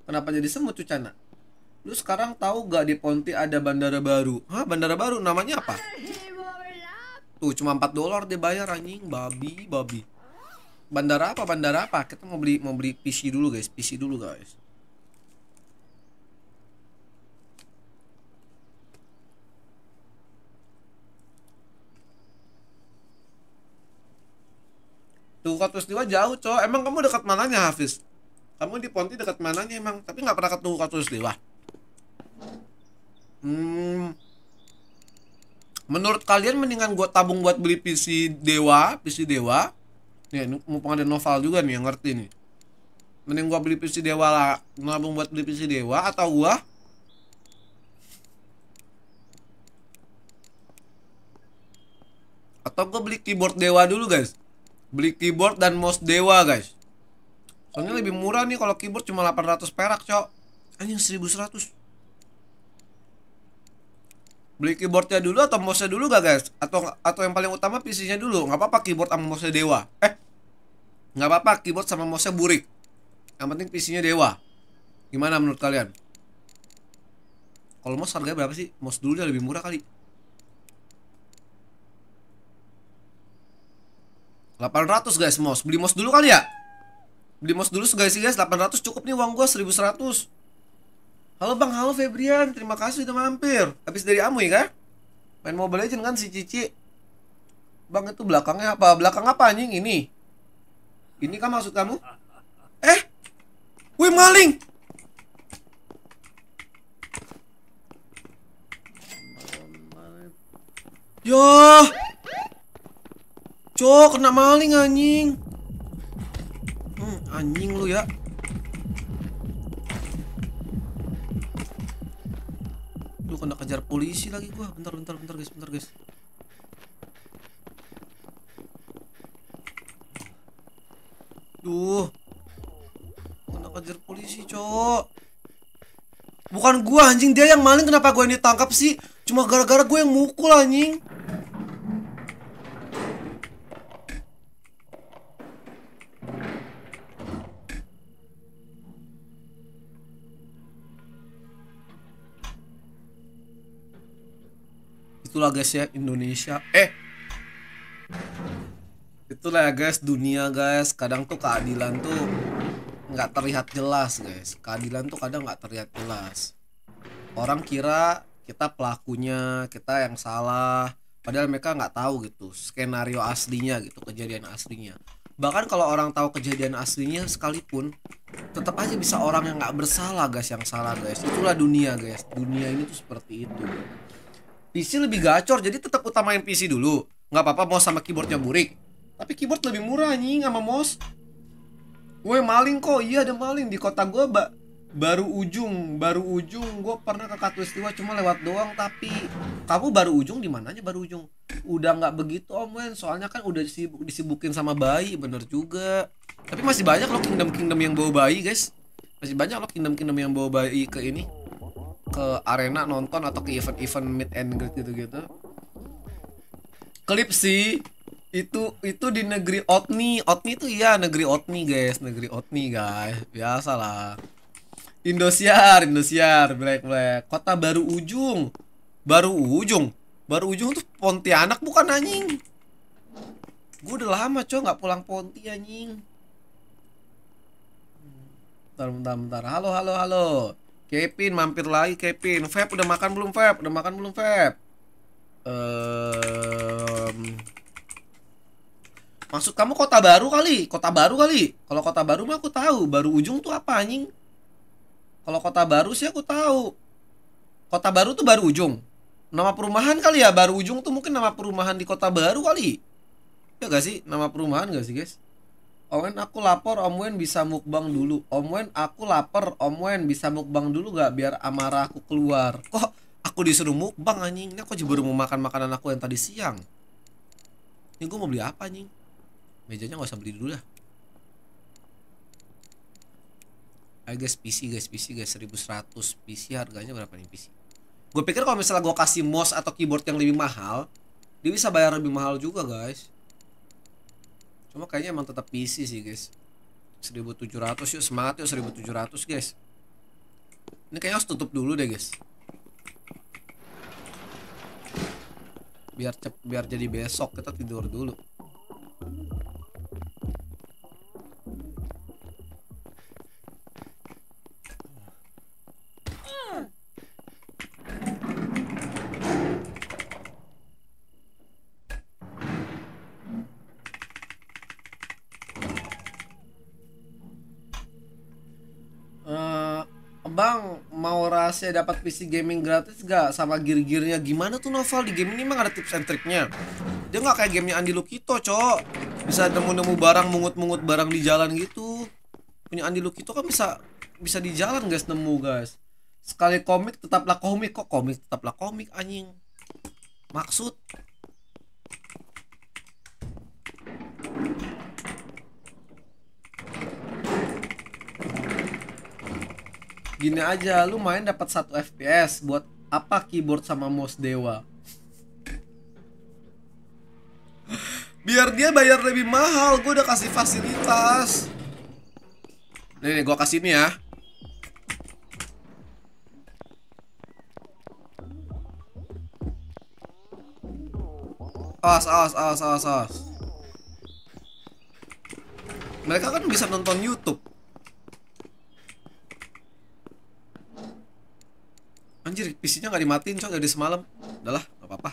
Kenapa jadi semut cucana? Lu sekarang tahu gak di Ponti ada bandara baru? Hah, bandara baru namanya apa? Tuh cuma 4 dolar dia bayar anjing, babi, babi. Bandara apa? Bandara apa? Kita mau beli mau beli PC dulu guys, PC dulu guys. tuh kota peristiwa jauh cowok emang kamu dekat mananya Hafiz kamu di Ponti dekat mananya emang tapi nggak pernah ketemu kota peristiwa hmm menurut kalian mendingan gue tabung buat beli PC Dewa PC Dewa nih mumpung ada novel juga nih yang ngerti nih mending gue beli PC Dewa lah nabung buat beli PC Dewa atau gue atau gue beli keyboard dewa dulu guys Beli keyboard dan mouse dewa guys Soalnya lebih murah nih kalau keyboard cuma 800 perak cok Anjing 1100 Beli keyboardnya dulu atau mouse dulu gak guys? Atau atau yang paling utama PC-nya dulu nggak apa-apa keyboard sama mouse dewa Eh nggak apa-apa keyboard sama mouse burik Yang penting PC-nya dewa Gimana menurut kalian? Kalau mouse harganya berapa sih? Mouse dulu lebih murah kali 800 guys mos Beli mos dulu kali ya Beli mos dulu guys guys 800 cukup nih uang gue 1100 Halo bang, halo Febrian Terima kasih udah mampir Habis dari Amuy kan? Main Mobile Legends kan si Cici Bang itu belakangnya apa? Belakang apa anjing ini? Ini kan maksud kamu?
Eh? Wih maling! Yo!
Cok, kena maling anjing. Hmm, anjing lu ya. Lu kena kejar polisi lagi gua. Bentar, bentar, bentar guys, bentar guys. Duh. Kena kejar polisi, cok. Bukan gua anjing, dia yang maling kenapa gua ini tangkap sih? Cuma gara-gara gue yang mukul anjing. itulah guys ya Indonesia eh itulah ya guys dunia guys kadang tuh keadilan tuh nggak terlihat jelas guys keadilan tuh kadang nggak terlihat jelas orang kira kita pelakunya kita yang salah padahal mereka nggak tahu gitu skenario aslinya gitu kejadian aslinya bahkan kalau orang tahu kejadian aslinya sekalipun tetap aja bisa orang yang nggak bersalah guys yang salah guys itulah dunia guys dunia ini tuh seperti itu PC lebih gacor jadi tetap utamain PC dulu nggak apa-apa mouse sama keyboardnya burik tapi keyboard lebih murah anjing sama mouse Woi maling kok iya ada maling di kota gue ba baru ujung baru ujung gue pernah ke katulistiwa cuma lewat doang tapi kamu baru ujung di mananya baru ujung udah nggak begitu om wen soalnya kan udah disibuk, disibukin sama bayi bener juga tapi masih banyak loh kingdom kingdom yang bawa bayi guys masih banyak loh kingdom kingdom yang bawa bayi ke ini ke arena nonton atau ke event-event meet and greet gitu-gitu klip sih itu itu di negeri Otni Otni tuh ya negeri Otni guys negeri Otni guys biasa lah Indosiar Indosiar Black Black kota baru ujung baru ujung baru ujung tuh Pontianak bukan anjing gue udah lama cowok nggak pulang Ponti anjing bentar bentar bentar halo halo halo Kevin mampir lagi Kevin. Feb udah makan belum Feb? Udah makan belum Feb? Um, maksud kamu kota baru kali? Kota baru kali? Kalau kota baru mah aku tahu. Baru ujung tuh apa anjing? Kalau kota baru sih aku tahu. Kota baru tuh baru ujung. Nama perumahan kali ya, baru ujung tuh mungkin nama perumahan di kota baru kali. Ya gak sih? Nama perumahan gak sih, guys? Omwen oh, kan aku lapor Omwen bisa mukbang dulu Omwen aku lapar Omwen bisa mukbang dulu gak biar amarah aku keluar Kok aku disuruh mukbang anjing Ini aku baru mau makan makanan aku yang tadi siang Ini gue mau beli apa anjing Mejanya gak usah beli dulu dah Ayo guys PC guys PC guys 1100 PC harganya berapa nih PC Gue pikir kalau misalnya gue kasih mouse atau keyboard yang lebih mahal Dia bisa bayar lebih mahal juga guys Cuma kayaknya emang tetap PC sih guys 1700 yuk semangat yuk 1700 guys Ini kayaknya harus tutup dulu deh guys Biar cep biar jadi besok kita tidur dulu mau rahasia dapat PC gaming gratis gak sama gear-gearnya gimana tuh Novel di game ini emang ada tips and triknya dia nggak kayak gamenya Andi Lukito cok bisa nemu-nemu barang mungut-mungut barang di jalan gitu punya Andi Lukito kan bisa bisa di jalan guys nemu guys sekali komik tetaplah komik kok komik tetaplah komik anjing maksud gini aja lu main dapat satu fps buat apa keyboard sama mouse dewa biar dia bayar lebih mahal gue udah kasih fasilitas nih, nih gue kasih ini ya awas awas awas awas awas mereka kan bisa nonton YouTube Anjir, PC-nya nggak dimatiin, cok, dari semalam. Udahlah, gak apa-apa.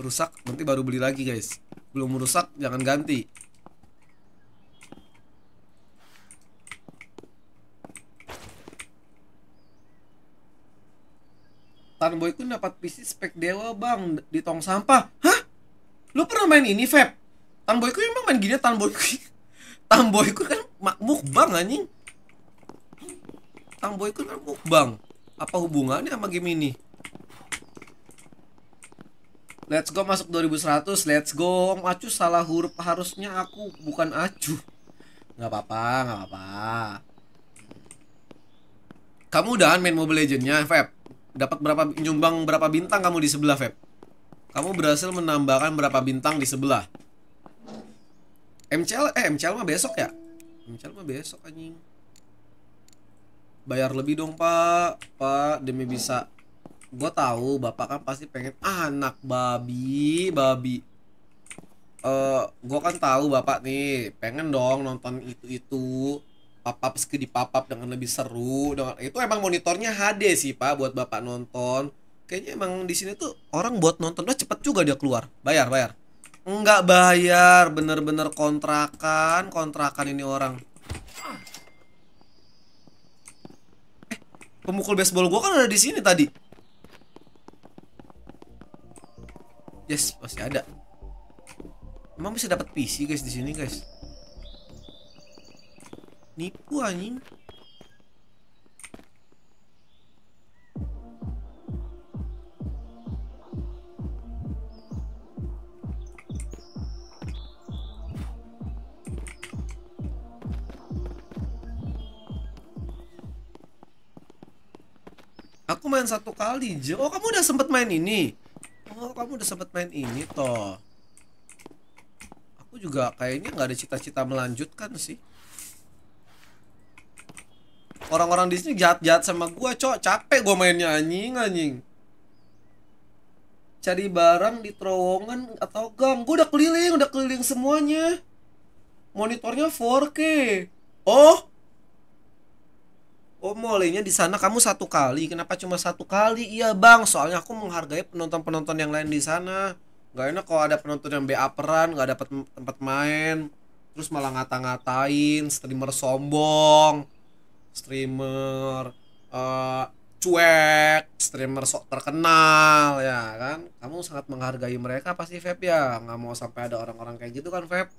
Rusak, nanti baru beli lagi, guys. Belum rusak, jangan ganti. Tanboy kun dapat PC spek dewa, Bang, di tong sampah. Hah? Lu pernah main ini, Feb? Tanboy kun emang main gini, Tanboy kun. Tanboy kun kan banget anjing. Tang Boykun kan mukbang. Apa hubungannya sama game ini? Let's go masuk 2100. Let's go. Om Acu salah huruf harusnya aku bukan Acu. Gak apa-apa, gak apa-apa. Kamu udah main Mobile legends Feb? Dapat berapa nyumbang berapa bintang kamu di sebelah, Feb? Kamu berhasil menambahkan berapa bintang di sebelah? MCL eh MCL mah besok ya? MCL mah besok anjing bayar lebih dong pak pak demi bisa gue tahu bapak kan pasti pengen anak babi babi uh, eh, gue kan tahu bapak nih pengen dong nonton itu itu papap ski di papap dengan lebih seru dengan itu emang monitornya HD sih pak buat bapak nonton kayaknya emang di sini tuh orang buat nonton udah cepet juga dia keluar bayar bayar nggak bayar bener-bener kontrakan kontrakan ini orang Pemukul baseball gua kan ada di sini tadi. Yes, pasti ada. Emang bisa dapat PC guys di sini guys. Nipu anjing. aku main satu kali je oh kamu udah sempet main ini oh kamu udah sempet main ini toh aku juga kayaknya nggak ada cita-cita melanjutkan sih orang-orang di sini jahat-jahat sama gua cok capek gua mainnya anjing anjing cari barang di terowongan atau gang gua udah keliling udah keliling semuanya monitornya 4K oh Oh mulainya di sana kamu satu kali, kenapa cuma satu kali? Iya bang, soalnya aku menghargai penonton-penonton yang lain di sana. Gak enak kalau ada penonton yang BA peran, gak dapat tempat main, terus malah ngata-ngatain streamer sombong, streamer uh, cuek, streamer sok terkenal ya kan. Kamu sangat menghargai mereka pasti Feb ya, nggak mau sampai ada orang-orang kayak gitu kan Feb.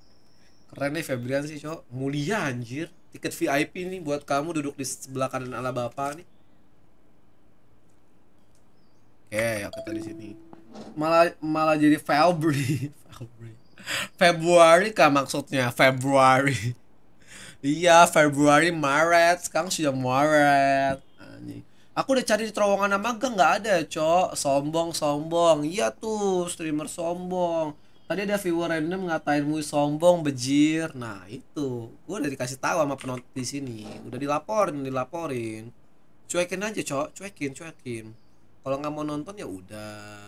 Rene Febrian sih cok mulia anjir tiket VIP nih buat kamu duduk di sebelah kanan ala bapak nih oke ya aku di sini malah malah jadi febri febri Februari kah maksudnya Februari iya Februari Maret sekarang sudah Maret Aku udah cari di terowongan sama gang nggak ada, cok. Sombong, sombong. Iya tuh, streamer sombong tadi ada viewer random ngatain mui sombong bejir nah itu gue udah dikasih tahu sama penonton di sini udah dilaporin dilaporin cuekin aja cok cuekin cuekin kalau nggak mau nonton ya udah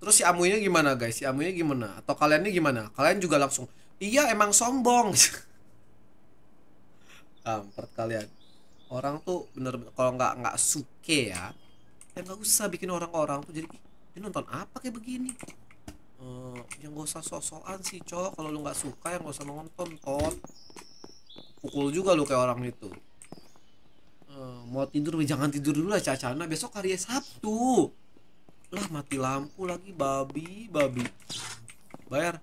terus si amunya gimana guys si amunya gimana atau kalian ini gimana kalian juga langsung iya emang sombong kampret kalian orang tuh bener-bener kalau nggak nggak suke ya ya nggak usah bikin orang-orang tuh jadi nonton apa kayak begini uh, yang gak usah sosokan sih cowok kalau lu nggak suka yang gak usah nonton tot pukul juga lu kayak orang itu uh, mau tidur jangan tidur dulu lah cacana besok hari Sabtu lah mati lampu lagi babi babi bayar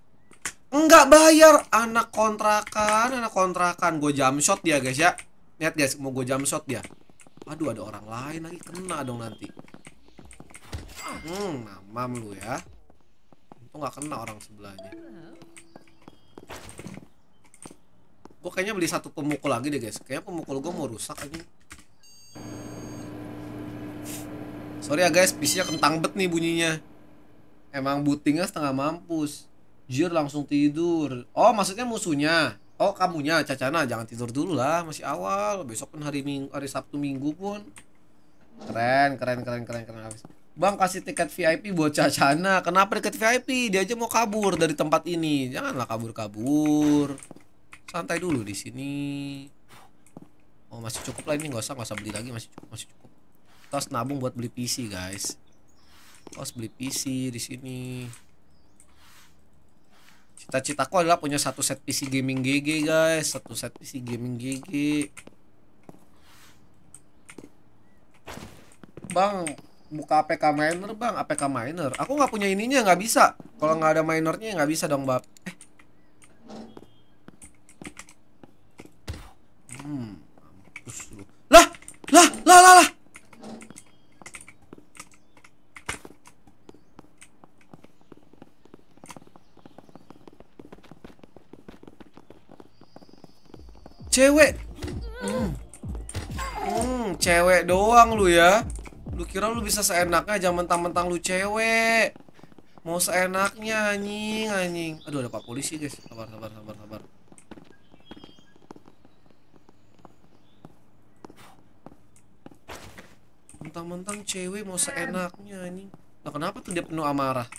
enggak bayar anak kontrakan anak kontrakan gue jam shot dia guys ya lihat guys mau gue jam shot dia aduh ada orang lain lagi kena dong nanti hmm mamam lu ya Untung gak kena orang sebelahnya. Gue kayaknya beli satu pemukul lagi deh guys. Kayaknya pemukul gue mau rusak aja. Sorry ya guys, PC-nya kentang bet nih bunyinya. Emang bootingnya setengah mampus. Jir langsung tidur. Oh, maksudnya musuhnya. Oh, kamunya, Cacana, jangan tidur dulu lah, masih awal. Besok pun kan hari Minggu, hari Sabtu Minggu pun. Keren, keren, keren, keren, keren Bang kasih tiket VIP buat Cacana. Kenapa tiket VIP? Dia aja mau kabur dari tempat ini. Janganlah kabur-kabur. Santai dulu di sini. Oh masih cukup lah ini nggak usah nggak usah beli lagi masih cukup masih cukup. Tos nabung buat beli PC guys. Tos beli PC di sini. Cita-citaku adalah punya satu set PC gaming GG guys, satu set PC gaming GG. Bang, buka APK minor bang APK minor aku nggak punya ininya nggak bisa kalau nggak ada minornya nggak bisa dong bab eh.
hmm mampus lu
lah lah lah lah lah cewek hmm.
hmm cewek doang lu ya Lu kira lu bisa seenaknya aja mentang-mentang lu cewek. Mau seenaknya anjing, anjing. Aduh ada Pak polisi, guys. Sabar, sabar, sabar, sabar. Mentang-mentang cewek mau seenaknya anjing. Nah, kenapa tuh dia penuh amarah?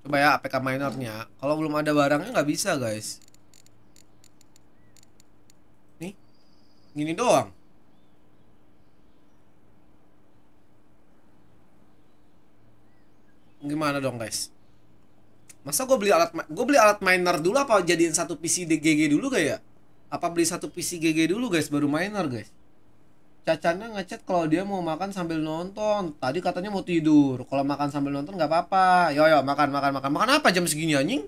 Coba ya APK minornya. Kalau belum ada barangnya nggak bisa, guys. gini doang gimana dong guys masa gue beli alat gue beli alat miner dulu apa jadiin satu PC DGG dulu gak ya apa beli satu PC GG dulu guys baru miner guys Cacanya ngechat kalau dia mau makan sambil nonton tadi katanya mau tidur kalau makan sambil nonton nggak apa-apa yo yo makan makan makan makan apa jam segini anjing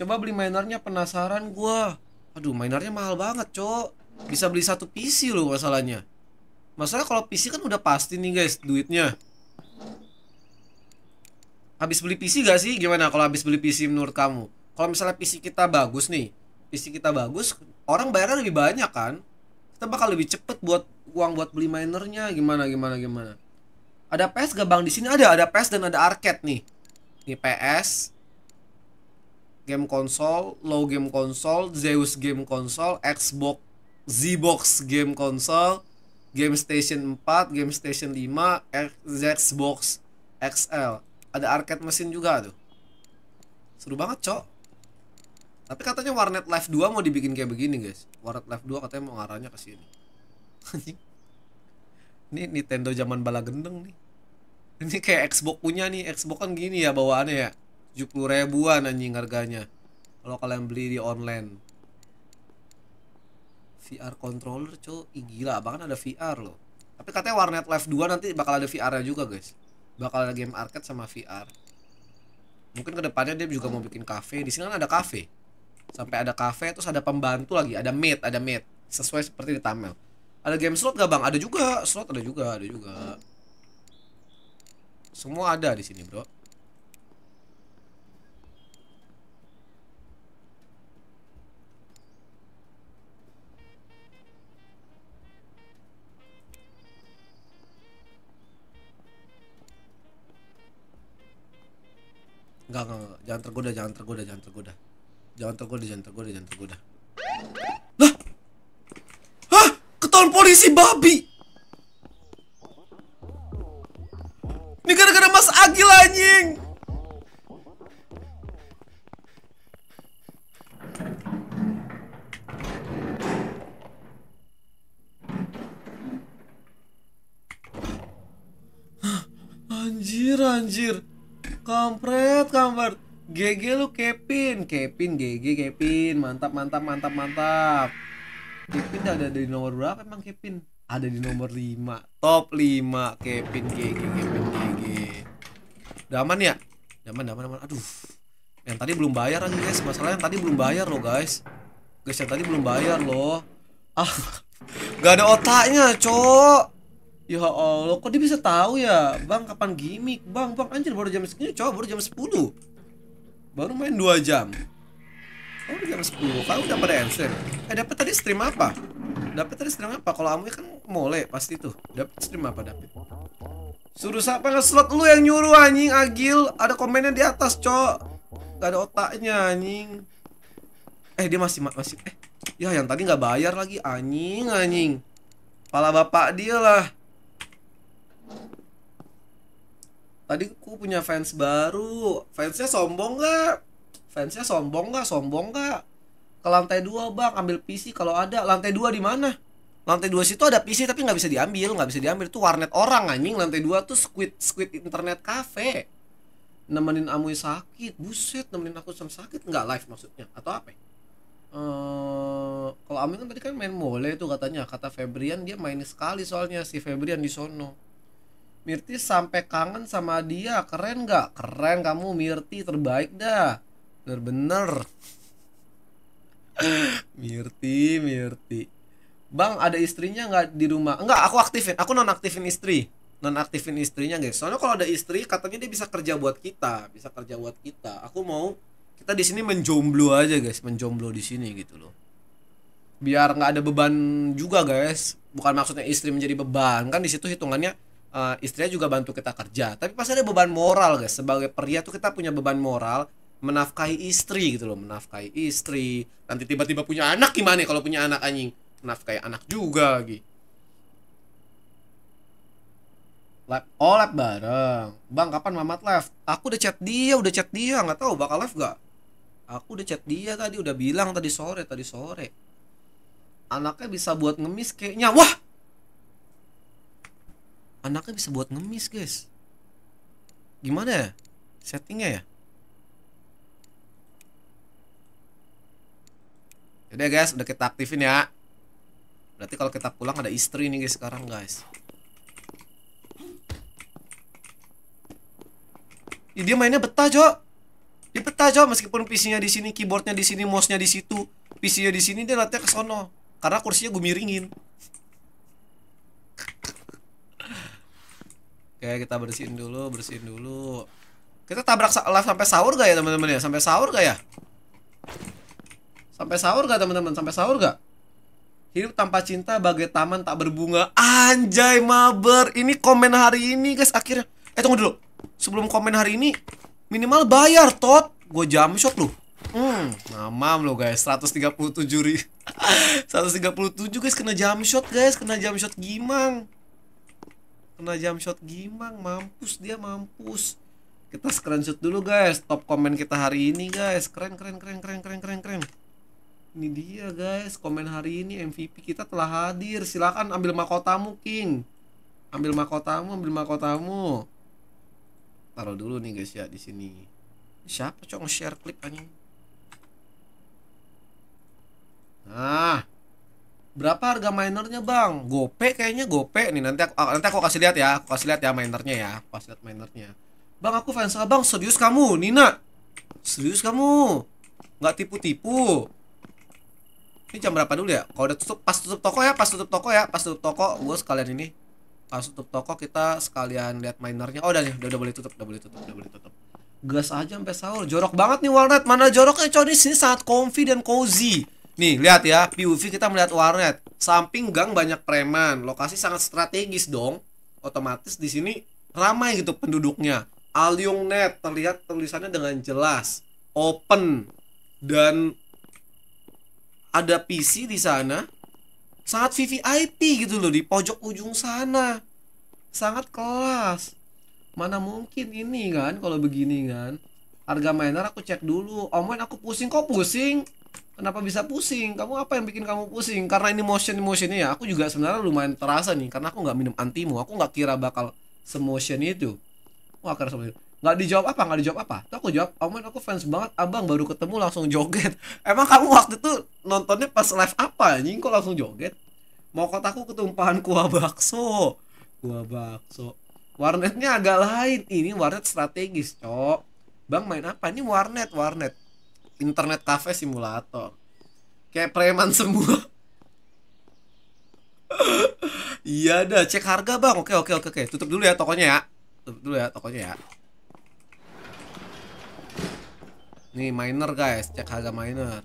coba beli minernya penasaran gue aduh minernya mahal banget cok bisa beli satu PC loh masalahnya masalah kalau PC kan udah pasti nih guys duitnya habis beli PC gak sih gimana kalau habis beli PC menurut kamu kalau misalnya PC kita bagus nih PC kita bagus orang bayarnya lebih banyak kan kita bakal lebih cepet buat uang buat beli minernya gimana gimana gimana ada PS gak bang di sini ada ada PS dan ada arcade nih nih PS game konsol low game konsol Zeus game konsol Xbox Zbox game console, Game Station 4, Game Station 5, Xbox XL. Ada arcade mesin juga tuh. Seru banget, Cok. Tapi katanya Warnet Live 2 mau dibikin kayak begini, guys. Warnet Live 2 katanya mau ngarahnya ke sini. Ini Nintendo zaman bala gendeng nih. Ini kayak Xbox punya nih. Xbox kan gini ya bawaannya ya. 70 ribuan anjing harganya. Kalau kalian beli di online. VR controller cu Ih, gila banget ada VR loh tapi katanya Warnet Live 2 nanti bakal ada VR-nya juga guys bakal ada game arcade sama VR mungkin kedepannya dia juga mau bikin cafe di sini kan ada cafe sampai ada cafe terus ada pembantu lagi ada maid ada maid sesuai seperti di Tamil ada game slot gak bang ada juga slot ada juga ada juga semua ada di sini bro Enggak, enggak, enggak. Jangan tergoda, jangan tergoda, jangan tergoda. Jangan tergoda, jangan tergoda, jangan tergoda.
Lah! Hah? Ketahuan polisi babi! Ini gara-gara Mas Agil anjing!
Anjir, anjir kampret kampret GG lu Kevin Kevin GG Kevin mantap mantap mantap mantap Kevin ada di nomor berapa emang Kevin ada di nomor 5 top 5 Kevin GG Kevin GG daman ya daman daman daman aduh yang tadi belum bayar aja guys masalah yang tadi belum bayar loh guys guys yang tadi belum bayar loh ah gak ada otaknya cok Ya Allah, kok dia bisa tahu ya? Bang, kapan gimmick? Bang, bang, anjir baru jam segini coba baru jam 10. Baru main 2 jam. Oh, jam 10. kamu udah pada Eh, dapat tadi stream apa? Dapat tadi stream apa? Kalau Amwe kan mole pasti tuh. Dapat stream apa dapat? Suruh siapa ngeslot lu yang nyuruh anjing Agil? Ada komennya di atas, Cok. Gak ada otaknya anjing. Eh, dia masih masih eh ya yang tadi gak bayar lagi anjing anjing. Pala bapak dia lah. tadi ku punya fans baru fansnya sombong nggak fansnya sombong nggak sombong nggak ke lantai dua bang ambil PC kalau ada lantai dua di mana lantai dua situ ada PC tapi nggak bisa diambil nggak bisa diambil itu warnet orang anjing lantai dua tuh squid squid internet cafe nemenin Amuy sakit buset nemenin aku sama sakit nggak live maksudnya atau apa ya? ehm, kalau Amuy kan tadi kan main mole itu katanya kata Febrian dia main sekali soalnya si Febrian di sono Mirti sampai kangen sama dia keren nggak keren kamu Mirti terbaik dah bener-bener Mirti Mirti Bang ada istrinya nggak di rumah Enggak, aku aktifin aku nonaktifin istri nonaktifin istrinya guys soalnya kalau ada istri katanya dia bisa kerja buat kita bisa kerja buat kita aku mau kita di sini menjomblo aja guys menjomblo di sini gitu loh biar nggak ada beban juga guys bukan maksudnya istri menjadi beban kan di situ hitungannya uh, istrinya juga bantu kita kerja tapi pasti ada beban moral guys sebagai pria tuh kita punya beban moral menafkahi istri gitu loh menafkahi istri nanti tiba-tiba punya anak gimana ya kalau punya anak anjing menafkahi anak juga lagi lab oh lab bareng bang kapan mamat live aku udah chat dia udah chat dia nggak tahu bakal live gak aku udah chat dia tadi udah bilang tadi sore tadi sore anaknya bisa buat ngemis kayaknya wah anaknya bisa buat ngemis guys gimana ya settingnya ya Udah guys, udah kita aktifin ya. Berarti kalau kita pulang ada istri nih guys sekarang guys. ya, dia mainnya betah, Jo. Dia betah, Jo, meskipun PC-nya di sini, keyboardnya di sini, mouse-nya di situ, PC-nya di sini, dia latih ke sono. Karena kursinya gue miringin. Oke, kita bersihin dulu, bersihin dulu. Kita tabrak live sampai sahur gak ya teman-teman ya? Sampai sahur gak ya? Sampai sahur gak teman-teman? Sampai sahur gak? Hidup tanpa cinta bagai taman tak berbunga. Anjay mabar. ini komen hari ini guys akhirnya. Eh tunggu dulu. Sebelum komen hari ini minimal bayar tot. Gue jam shot lu. Hmm, mamam lo guys, 137 ri. 137 guys kena jam shot guys, kena jam shot gimang kena jam shot Gimang mampus dia mampus kita screenshot dulu guys top komen kita hari ini guys keren keren keren keren keren keren keren ini dia guys komen hari ini MVP kita telah hadir Silakan ambil mahkotamu King ambil mahkotamu. ambil mu taruh dulu nih guys ya di sini siapa cong share klip anjing nah berapa harga minernya bang gope kayaknya gope nih nanti aku nanti aku kasih lihat ya aku kasih lihat ya minernya ya aku kasih lihat minernya bang aku fans abang serius kamu Nina serius kamu nggak tipu-tipu ini jam berapa dulu ya kalau udah tutup pas tutup toko ya pas tutup toko ya pas tutup toko gue sekalian ini pas tutup toko kita sekalian lihat minernya oh udah nih udah, udah boleh tutup udah boleh tutup udah boleh tutup gas aja sampai sahur jorok banget nih walnut mana joroknya cowok ini sini sangat comfy dan cozy Nih, lihat ya, POV kita melihat warnet. Samping gang banyak preman, lokasi sangat strategis dong. Otomatis di sini ramai gitu penduduknya. net terlihat tulisannya dengan jelas, open dan ada PC di sana. Sangat VVIP gitu loh di pojok ujung sana. Sangat kelas. Mana mungkin ini kan kalau begini kan. Harga mainan aku cek dulu. Omen aku pusing kok pusing kenapa bisa pusing kamu apa yang bikin kamu pusing karena ini motion motionnya ya aku juga sebenarnya lumayan terasa nih karena aku nggak minum antimo aku nggak kira bakal semotion itu wah karena semotion nggak dijawab apa nggak dijawab apa tuh aku jawab aman oh, aku fans banget abang baru ketemu langsung joget emang kamu waktu itu nontonnya pas live apa anjing kok langsung joget mau kotaku ketumpahan kuah bakso kuah
bakso
warnetnya agak lain ini warnet strategis cok bang main apa ini warnet warnet internet cafe simulator kayak preman semua iya dah cek harga bang oke oke oke oke tutup dulu ya tokonya ya tutup dulu ya tokonya ya nih miner guys cek harga miner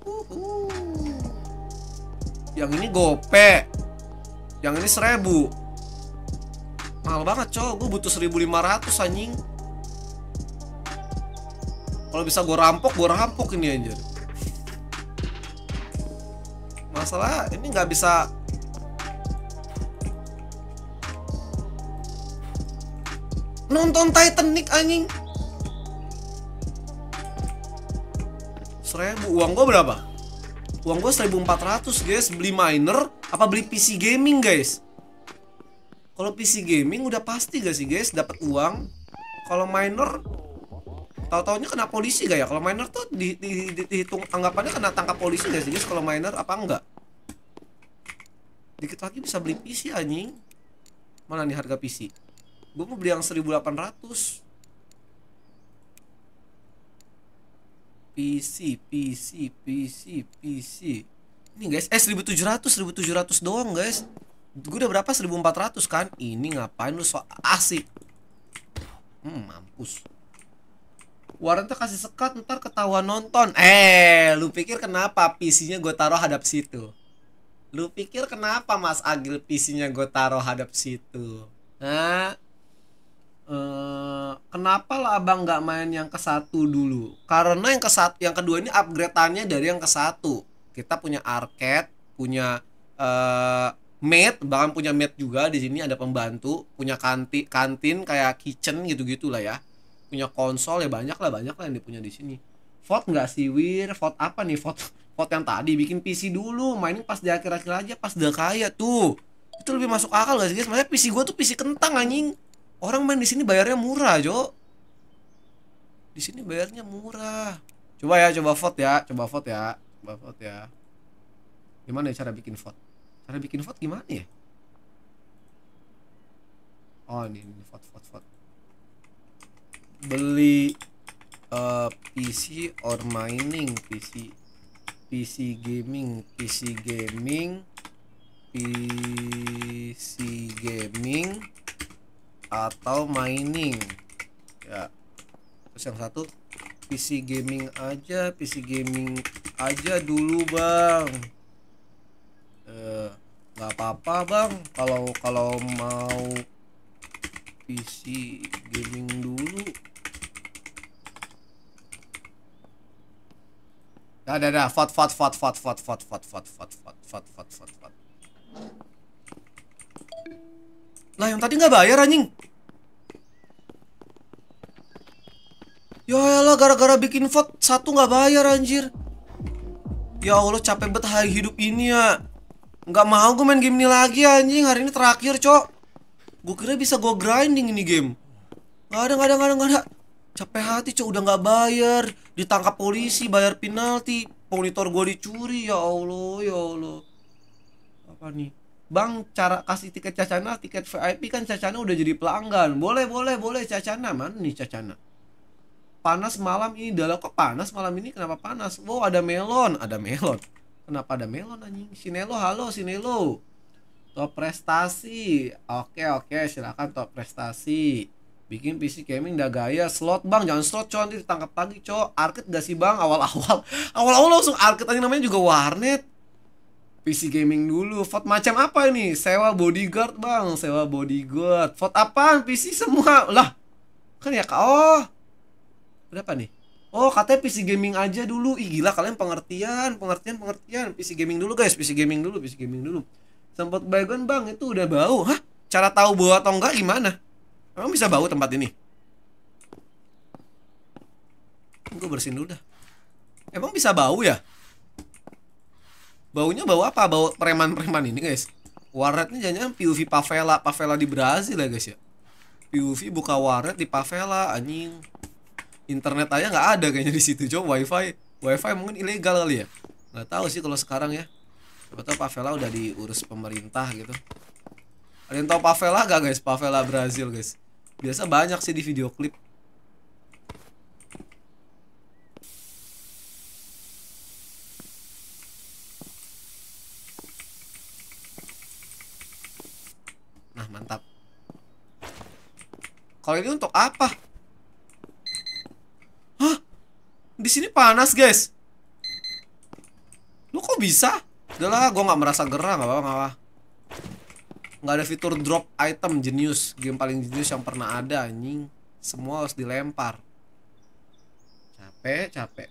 uhuh. Yang ini gope Yang ini seribu Mahal banget cowok, gue butuh 1500 anjing Kalau bisa gue rampok, gue rampok ini anjir Masalah ini nggak bisa Nonton Titanic anjing Seribu, uang gue berapa? Uang gue 1400 guys, beli miner apa beli PC gaming guys? kalau PC gaming udah pasti gak sih guys dapat uang kalau minor tahu taunya kena polisi gak ya kalau minor tuh di, di, di, dihitung anggapannya kena tangkap polisi gak sih guys kalau minor apa enggak dikit lagi bisa beli PC anjing mana nih harga PC gue mau beli yang 1800 PC PC PC PC ini guys eh 1700 1700 doang guys Gue udah berapa? 1400 kan? Ini ngapain lu so asik? Hmm, mampus. tuh kasih sekat ntar ketawa nonton. Eh, lu pikir kenapa PC-nya gue taruh hadap situ? Lu pikir kenapa Mas Agil PC-nya gue taruh hadap situ? Hah? Uh, kenapa lah abang nggak main yang ke satu dulu? Karena yang ke satu, yang kedua ini upgrade-annya dari yang ke satu. Kita punya arcade, punya uh, Mate, bahkan punya Mate juga di sini ada pembantu punya kanti kantin kayak kitchen gitu gitulah ya punya konsol ya banyak lah banyak lah yang dipunya punya di sini vote nggak sih wir vote apa nih vote vote yang tadi bikin PC dulu mainin pas di akhir-akhir aja pas udah kaya tuh itu lebih masuk akal gak sih guys makanya PC gua tuh PC kentang anjing orang main di sini bayarnya murah jo di sini bayarnya murah coba ya coba vote ya coba vote ya coba vote ya gimana ya cara bikin vote Cara bikin vote gimana ya? Oh ini, ini vote vote vote. Beli uh, eh, PC or mining PC PC gaming PC gaming PC gaming atau mining ya terus yang satu PC gaming aja PC gaming aja dulu bang nggak apa-apa bang kalau kalau mau PC gaming dulu dah dah dah fat fat fat fat fat fat fat fat fat fat fat fat fat fat lah yang tadi nggak bayar anjing ya lah gara-gara bikin fat satu nggak bayar anjir ya Allah capek bet hidup ini ya Nggak mau gue main game ini lagi anjing Hari ini terakhir cok Gue kira bisa gue grinding ini game Nggak ada nggak ada nggak ada nggak ada Capek hati cok udah nggak bayar Ditangkap polisi bayar penalti Monitor gue dicuri ya Allah ya Allah Apa nih Bang cara kasih tiket Cacana Tiket VIP kan Cacana udah jadi pelanggan Boleh boleh boleh Cacana Mana nih Cacana Panas malam ini dalam kok panas malam ini kenapa panas Wow ada melon ada melon Kenapa ada melon anjing? Sinelo halo Sinelo. Top prestasi. Oke oke silakan top prestasi. Bikin PC gaming dah gaya slot bang jangan slot cowok nanti ditangkap lagi cowok arket gak sih bang awal-awal awal-awal langsung arket aja namanya juga warnet PC gaming dulu vote macam apa ini sewa bodyguard bang sewa bodyguard vote apaan PC semua lah kan ya kak oh berapa nih Oh katanya PC gaming aja dulu Ih gila kalian pengertian Pengertian pengertian PC gaming dulu guys PC gaming dulu PC gaming dulu Sempat baygon bang itu udah bau Hah? Cara tahu bau atau enggak gimana? Emang bisa bau tempat ini? Gue bersihin dulu dah Emang bisa bau ya? Baunya bau apa? Bau preman-preman ini guys Warnetnya jangan PUV Pavela Pavela di Brazil ya guys ya PUV buka waret di Pavela anjing internet aja nggak ada kayaknya di situ coba wifi wifi mungkin ilegal kali ya nggak tahu sih kalau sekarang ya siapa tahu udah diurus pemerintah gitu ada yang tahu favela gak guys favela Brazil guys biasa banyak sih di video klip Nah, mantap. Kalau ini untuk apa? Di sini panas, guys. Lu kok bisa? Udahlah, gua nggak merasa gerah, nggak apa-apa. Nggak ada fitur drop item jenius, game paling jenius yang pernah ada, anjing. Semua harus dilempar. Capek, capek.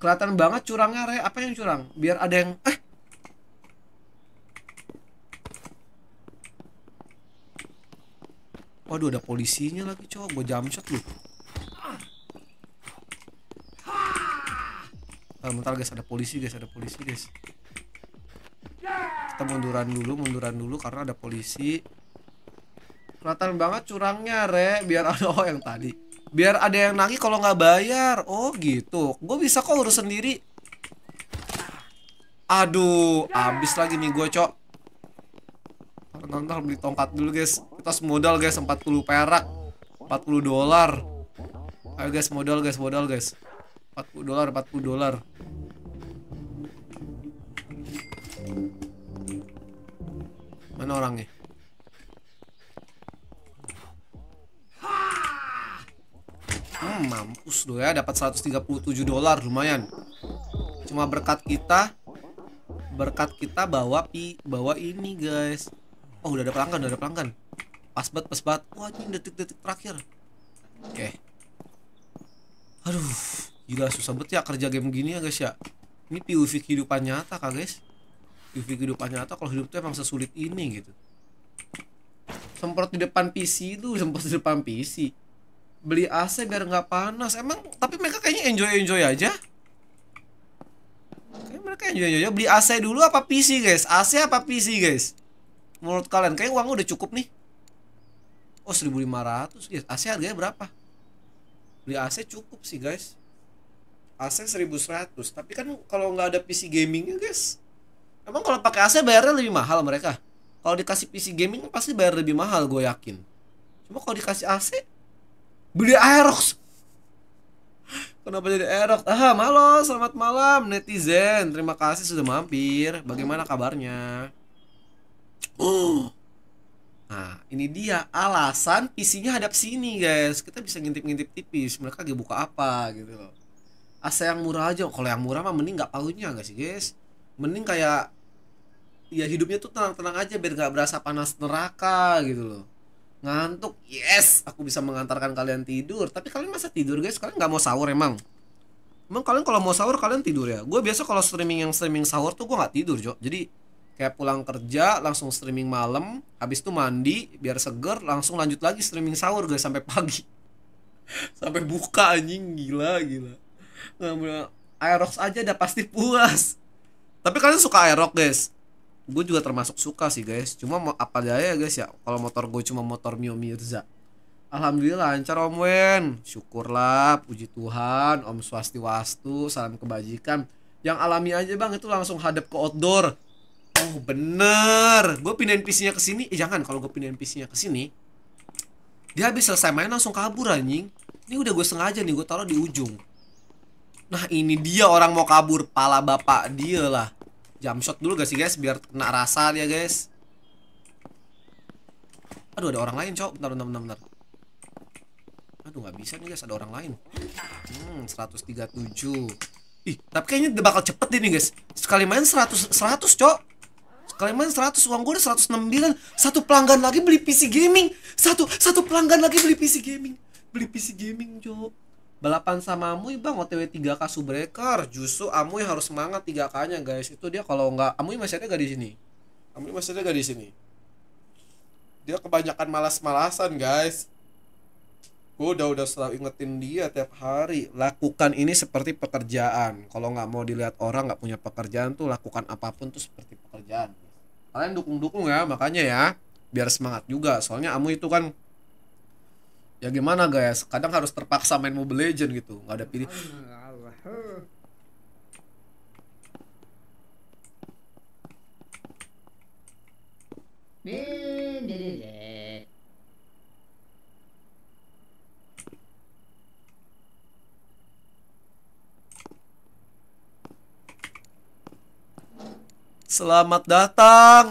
Kelihatan banget curangnya, Re. Apa yang curang? Biar ada yang eh Waduh ada polisinya lagi cowok Gue jam shot lu uh, bentar guys ada polisi guys ada polisi guys kita munduran dulu munduran dulu karena ada polisi kelihatan banget curangnya re biar ada oh yang tadi biar ada yang nangis kalau nggak bayar oh gitu gue bisa kok urus sendiri aduh abis lagi nih gue cok nonton beli tongkat dulu guys kita modal guys 40 perak 40 dolar ayo guys modal guys modal guys 40 dolar 40 dolar mana orangnya hmm, mampus lo ya dapat 137 dolar lumayan cuma berkat kita berkat kita bawa pi bawa ini guys oh udah ada pelanggan udah ada pelanggan pas banget pas banget wah ini detik-detik terakhir oke okay. aduh gila susah banget ya kerja game gini ya guys ya ini POV kehidupan nyata kak guys POV kehidupan nyata kalau hidup tuh emang sesulit ini gitu semprot di depan PC itu semprot di depan PC beli AC biar nggak panas emang tapi mereka kayaknya enjoy enjoy aja kayaknya mereka enjoy enjoy aja beli AC dulu apa PC guys AC apa PC guys menurut kalian kayak uang udah cukup nih oh 1500 guys AC harganya berapa beli AC cukup sih guys AC 1100 tapi kan kalau nggak ada PC gamingnya guys emang kalau pakai AC bayarnya lebih mahal mereka kalau dikasih PC gaming pasti bayar lebih mahal gue yakin cuma kalau dikasih AC beli Aerox Kenapa jadi Aerox Ah, halo, selamat malam netizen. Terima kasih sudah mampir. Bagaimana kabarnya? Oh, Nah, ini dia alasan PC-nya hadap sini, guys. Kita bisa ngintip-ngintip tipis. Mereka lagi buka apa gitu loh asa yang murah aja kalau yang murah mah mending nggak pahunya gak sih guys mending kayak ya hidupnya tuh tenang-tenang aja biar gak berasa panas neraka gitu loh ngantuk yes aku bisa mengantarkan kalian tidur tapi kalian masa tidur guys kalian nggak mau sahur emang emang kalian kalau mau sahur kalian tidur ya gue biasa kalau streaming yang streaming sahur tuh gue nggak tidur jo jadi kayak pulang kerja langsung streaming malam habis itu mandi biar seger langsung lanjut lagi streaming sahur guys sampai pagi sampai buka anjing gila gila Aerox aja udah pasti puas. Tapi kalian suka Aerox, guys? Gue juga termasuk suka sih, guys. Cuma apa daya ya, guys ya. Kalau motor gue cuma motor Mio Mirza. Alhamdulillah lancar Om Wen. Syukurlah, puji Tuhan, Om Swastiwastu, salam kebajikan. Yang alami aja Bang itu langsung hadap ke outdoor. Oh, bener. Gue pindahin PC-nya ke sini. Eh, jangan kalau gue pindahin PC-nya ke sini. Dia habis selesai main langsung kabur anjing. Ini udah gue sengaja nih, gue taruh di ujung. Nah ini dia orang mau kabur Pala bapak dia lah Jump shot dulu gak sih guys Biar kena rasa dia guys Aduh ada orang lain cok Bentar bentar bentar, bentar. Aduh gak bisa nih guys ada orang lain Hmm 137 Ih tapi kayaknya bakal cepet ini guys Sekali main 100 100 cok Sekali main 100 uang gue udah 169 Satu pelanggan lagi beli PC gaming Satu satu pelanggan lagi beli PC gaming Beli PC gaming cok balapan sama Amuy bang OTW 3K Subreker justru Amuy harus semangat 3K nya guys itu dia kalau nggak Amuy masih ada gak di sini Amuy masih ada gak di sini dia kebanyakan malas-malasan guys gue udah udah selalu ingetin dia tiap hari lakukan ini seperti pekerjaan kalau nggak mau dilihat orang nggak punya pekerjaan tuh lakukan apapun tuh seperti pekerjaan kalian dukung dukung ya makanya ya biar semangat juga soalnya Amuy itu kan ya gimana guys kadang harus terpaksa main Mobile Legend gitu nggak ada pilih Selamat datang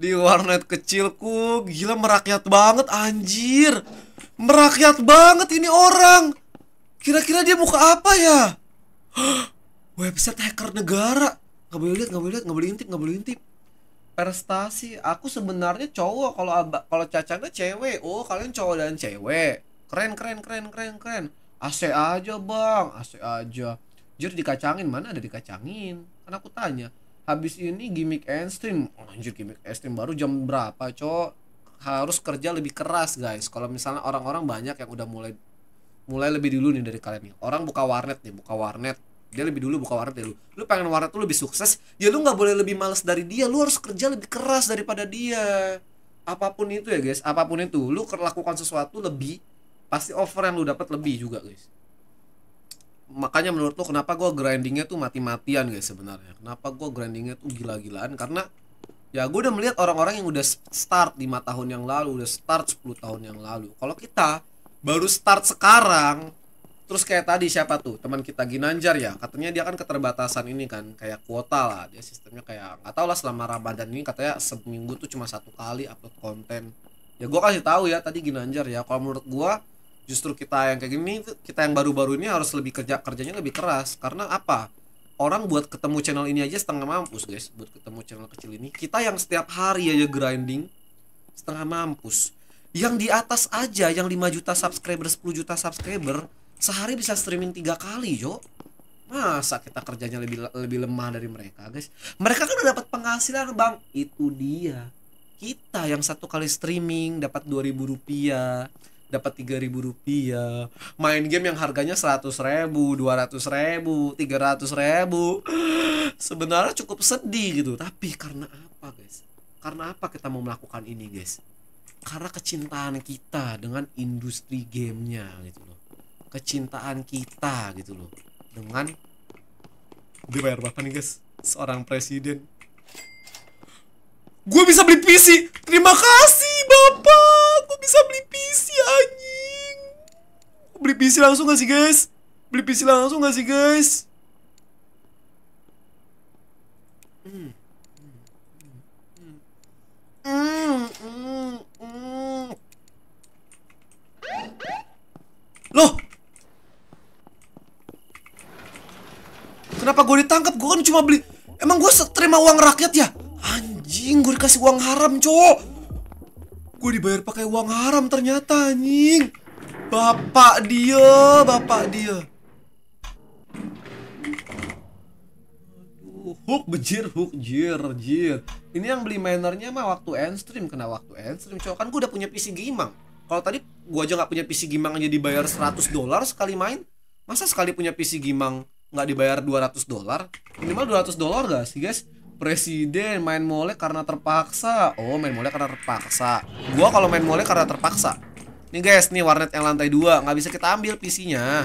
di warnet kecilku. Gila merakyat banget anjir. Merakyat banget ini orang. Kira-kira dia buka apa ya? Website hacker negara. Gak boleh lihat, gak boleh lihat, gak boleh intip, gak boleh intip. Prestasi. Aku sebenarnya cowok kalau kalau cacanya cewek. Oh, kalian cowok dan cewek. Keren, keren, keren, keren, keren. AC aja, Bang. AC aja. Jir dikacangin, mana ada dikacangin? Kan aku tanya habis ini gimmick and stream oh, anjir gimmick and stream baru jam berapa cowok? harus kerja lebih keras guys kalau misalnya orang-orang banyak yang udah mulai mulai lebih dulu nih dari kalian nih orang buka warnet nih buka warnet dia lebih dulu buka warnet ya lu lu pengen warnet tuh lebih sukses ya lu nggak boleh lebih males dari dia lu harus kerja lebih keras daripada dia apapun itu ya guys apapun itu lu lakukan sesuatu lebih pasti offer yang lu dapat lebih juga guys makanya menurut lu kenapa gua grindingnya tuh mati-matian guys sebenarnya kenapa gua grindingnya tuh gila-gilaan karena ya gue udah melihat orang-orang yang udah start lima tahun yang lalu udah start 10 tahun yang lalu kalau kita baru start sekarang terus kayak tadi siapa tuh teman kita Ginanjar ya katanya dia kan keterbatasan ini kan kayak kuota lah dia sistemnya kayak nggak tau lah selama Ramadan ini katanya seminggu tuh cuma satu kali upload konten ya gue kasih tahu ya tadi Ginanjar ya kalau menurut gue justru kita yang kayak gini kita yang baru-baru ini harus lebih kerja kerjanya lebih keras karena apa orang buat ketemu channel ini aja setengah mampus guys buat ketemu channel kecil ini kita yang setiap hari aja grinding setengah mampus yang di atas aja yang 5 juta subscriber 10 juta subscriber sehari bisa streaming tiga kali yo masa kita kerjanya lebih lebih lemah dari mereka guys mereka kan udah dapat penghasilan bang itu dia kita yang satu kali streaming dapat 2000 rupiah dapat tiga ribu rupiah main game yang harganya seratus ribu dua ratus ribu tiga ratus ribu sebenarnya cukup sedih gitu tapi karena apa guys karena apa kita mau melakukan ini guys karena kecintaan kita dengan industri gamenya gitu loh kecintaan kita gitu loh dengan dibayar berapa nih guys seorang presiden
gue bisa beli PC terima kasih bapak Gue bisa beli PC anjing. Beli PC langsung gak sih guys? Beli PC langsung gak sih guys? Loh Kenapa gue ditangkap? Gue
kan cuma beli Emang gue terima uang rakyat ya? Anjing gue dikasih uang haram cowok Gue dibayar pakai uang haram ternyata anjing. Bapak dia, bapak dia. Aduh, hook bejir, hook jir, jir. Ini yang beli minernya mah waktu end stream kena waktu end stream. coba kan gue udah punya PC gimang. Kalau tadi gue aja nggak punya PC gimang aja dibayar 100 dolar sekali main. Masa sekali punya PC gimang nggak dibayar 200 dolar? Minimal 200 dolar gak sih guys? Presiden main molek karena terpaksa. Oh, main molek karena terpaksa. Gua kalau main molek karena terpaksa. Nih guys, nih warnet yang lantai dua nggak bisa kita ambil PC-nya.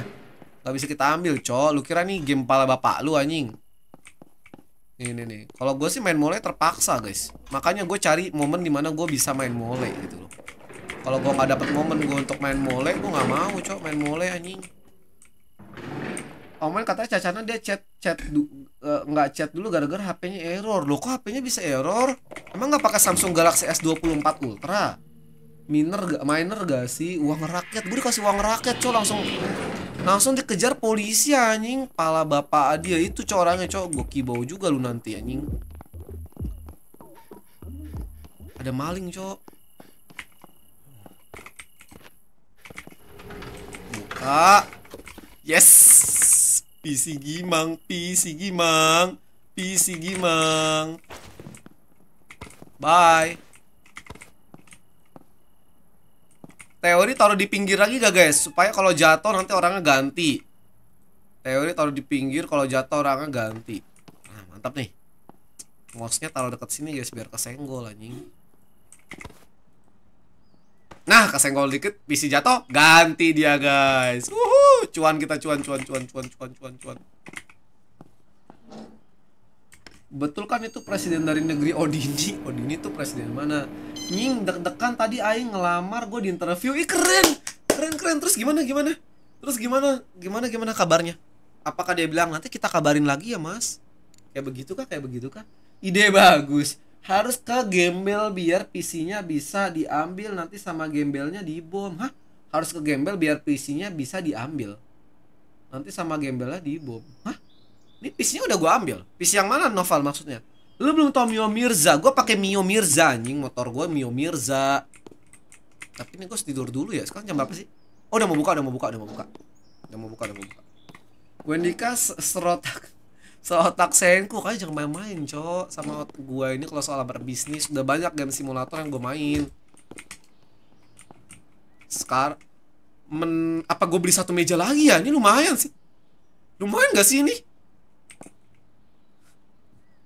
Nggak bisa kita ambil, cok. Lu kira nih game pala bapak lu anjing. Nih nih nih. Kalau gue sih main mole terpaksa, guys. Makanya gue cari momen dimana gue bisa main mole gitu loh. Kalau gue nggak dapet momen gue untuk main mole, gue nggak mau, cok. Main mole anjing. Omel katanya cacana dia chat chat Eh, nggak uh, chat dulu gara-gara HP-nya error. Loh kok HP-nya bisa error? Emang nggak pakai Samsung Galaxy S24 Ultra? Miner gak miner gak sih? Uang rakyat. Gue dikasih uang rakyat, coy, langsung langsung dikejar polisi anjing. Pala bapak dia itu coy orangnya, coy. Gue kibau juga lu nanti anjing. Ada maling, coy. Buka. Yes. PC Gimang, PC Gimang, PC Gimang. Bye. Teori taruh di pinggir lagi gak guys? Supaya kalau jatuh nanti orangnya ganti. Teori taruh di pinggir, kalau jatuh orangnya ganti. Nah, mantap nih. Mouse-nya taruh deket sini guys biar kesenggol anjing. Nah, kesenggol dikit, PC jatuh, ganti dia, guys. Uhu, cuan kita cuan cuan cuan cuan cuan cuan cuan. Betul kan itu presiden dari negeri Odini? Odini itu presiden mana? Nying deg-degan tadi aing ngelamar gue di interview. Ih keren. Keren keren. Terus gimana gimana? Terus gimana? Gimana gimana kabarnya? Apakah dia bilang nanti kita kabarin lagi ya, Mas? Kayak begitu kah? Kayak begitu kah? Ide bagus harus ke gembel biar PC-nya bisa diambil nanti sama gembelnya di bom, hah harus ke gembel biar PC-nya bisa diambil nanti sama gembelnya di bom, hah ini PC-nya udah gue ambil PC yang mana novel maksudnya lu belum tau Mio Mirza gue pakai Mio Mirza anjing motor gue Mio Mirza tapi ini gue tidur dulu ya sekarang jam berapa sih oh udah mau buka udah mau buka udah mau buka udah mau buka udah mau buka Wendika serotak seotak senku kan jangan main-main cok sama gua ini kalau soal berbisnis udah banyak game simulator yang gua main sekar men apa gue beli satu meja lagi ya ini lumayan sih lumayan gak sih ini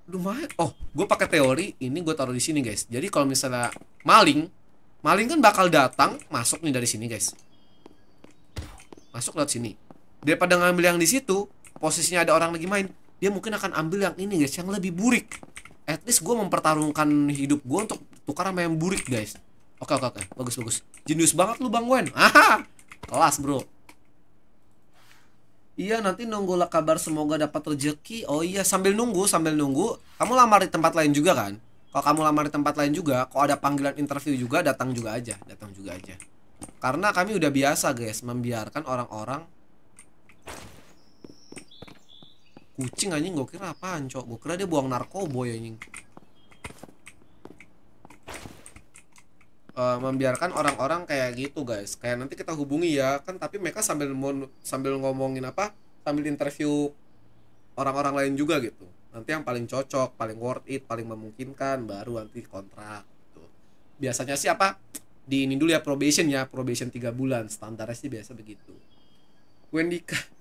lumayan oh gue pakai teori ini gue taruh di sini guys jadi kalau misalnya maling maling kan bakal datang masuk nih dari sini guys masuk lewat sini daripada ngambil yang di situ posisinya ada orang lagi main dia mungkin akan ambil yang ini guys yang lebih burik at least gue mempertarungkan hidup gue untuk tukar sama yang burik guys oke oke oke bagus bagus jenius banget lu bang Wen aha kelas bro Iya nanti nunggu lah kabar semoga dapat rejeki Oh iya sambil nunggu sambil nunggu Kamu lamar di tempat lain juga kan Kalau kamu lamar di tempat lain juga Kalau ada panggilan interview juga datang juga aja Datang juga aja Karena kami udah biasa guys Membiarkan orang-orang kucing anjing gue kira apaan cok gue kira dia buang narkoba ya anjing uh, membiarkan orang-orang kayak gitu guys kayak nanti kita hubungi ya kan tapi mereka sambil sambil ngomongin apa sambil interview orang-orang lain juga gitu nanti yang paling cocok paling worth it paling memungkinkan baru nanti kontrak gitu. biasanya sih apa di ini dulu ya probation ya probation tiga bulan standarnya sih biasa begitu Wendy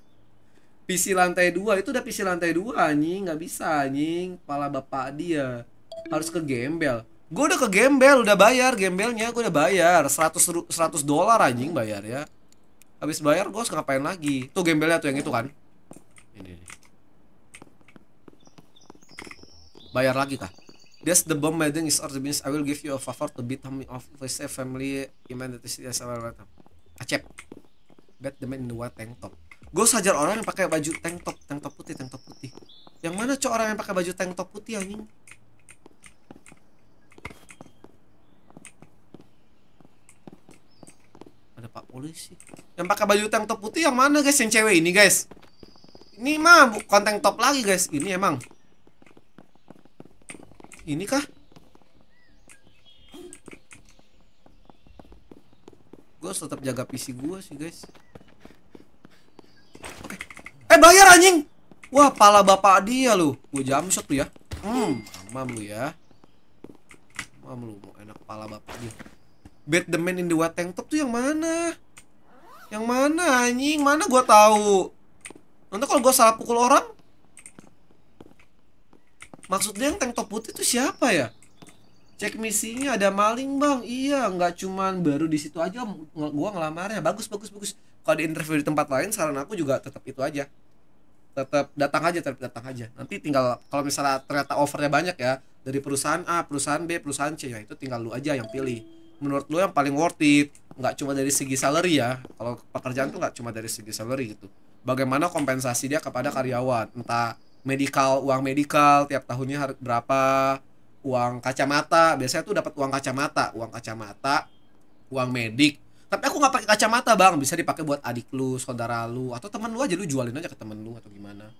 PC lantai dua itu udah PC lantai dua anjing nggak bisa anjing pala bapak dia harus ke gembel gue udah ke gembel udah bayar gembelnya gue udah bayar 100 100 dolar anjing bayar ya habis bayar gue harus ngapain lagi tuh gembelnya tuh yang itu kan ini, ini. bayar lagi kah That's the bomb maiden is or the means I will give you a favor to beat him off with a family humanity as a Acep. Bet the man in the white tank top gue sajar orang yang pakai baju tank top tank top putih tank top putih yang mana cowok orang yang pakai baju tank top putih anjing ada pak polisi yang pakai baju tank top putih yang mana guys yang cewek ini guys ini mah bukan tank top lagi guys ini emang ini kah gue tetap jaga PC gue sih guys bayar anjing. Wah, pala bapak dia lu. Gue shot lu ya. Hmm, mamam lu ya. Mamam lu mau enak pala bapak dia. Bad the man in the white tank top tuh yang mana? Yang mana anjing? Mana gua tahu. Nanti kalau gua salah pukul orang maksudnya yang tank top putih itu siapa ya? Cek misinya ada maling bang Iya nggak cuman baru di situ aja Gua ngelamarnya Bagus bagus bagus Kalau di interview di tempat lain Saran aku juga tetap itu aja tetap datang aja tetap datang aja nanti tinggal kalau misalnya ternyata overnya banyak ya dari perusahaan A perusahaan B perusahaan C ya itu tinggal lu aja yang pilih menurut lu yang paling worth it nggak cuma dari segi salary ya kalau pekerjaan tuh nggak cuma dari segi salary gitu bagaimana kompensasi dia kepada karyawan entah medical uang medical tiap tahunnya harus berapa uang kacamata biasanya tuh dapat uang kacamata uang kacamata uang medik tapi aku nggak pakai kacamata bang bisa dipakai buat adik lu saudara lu atau teman lu aja lu jualin aja ke temen lu atau gimana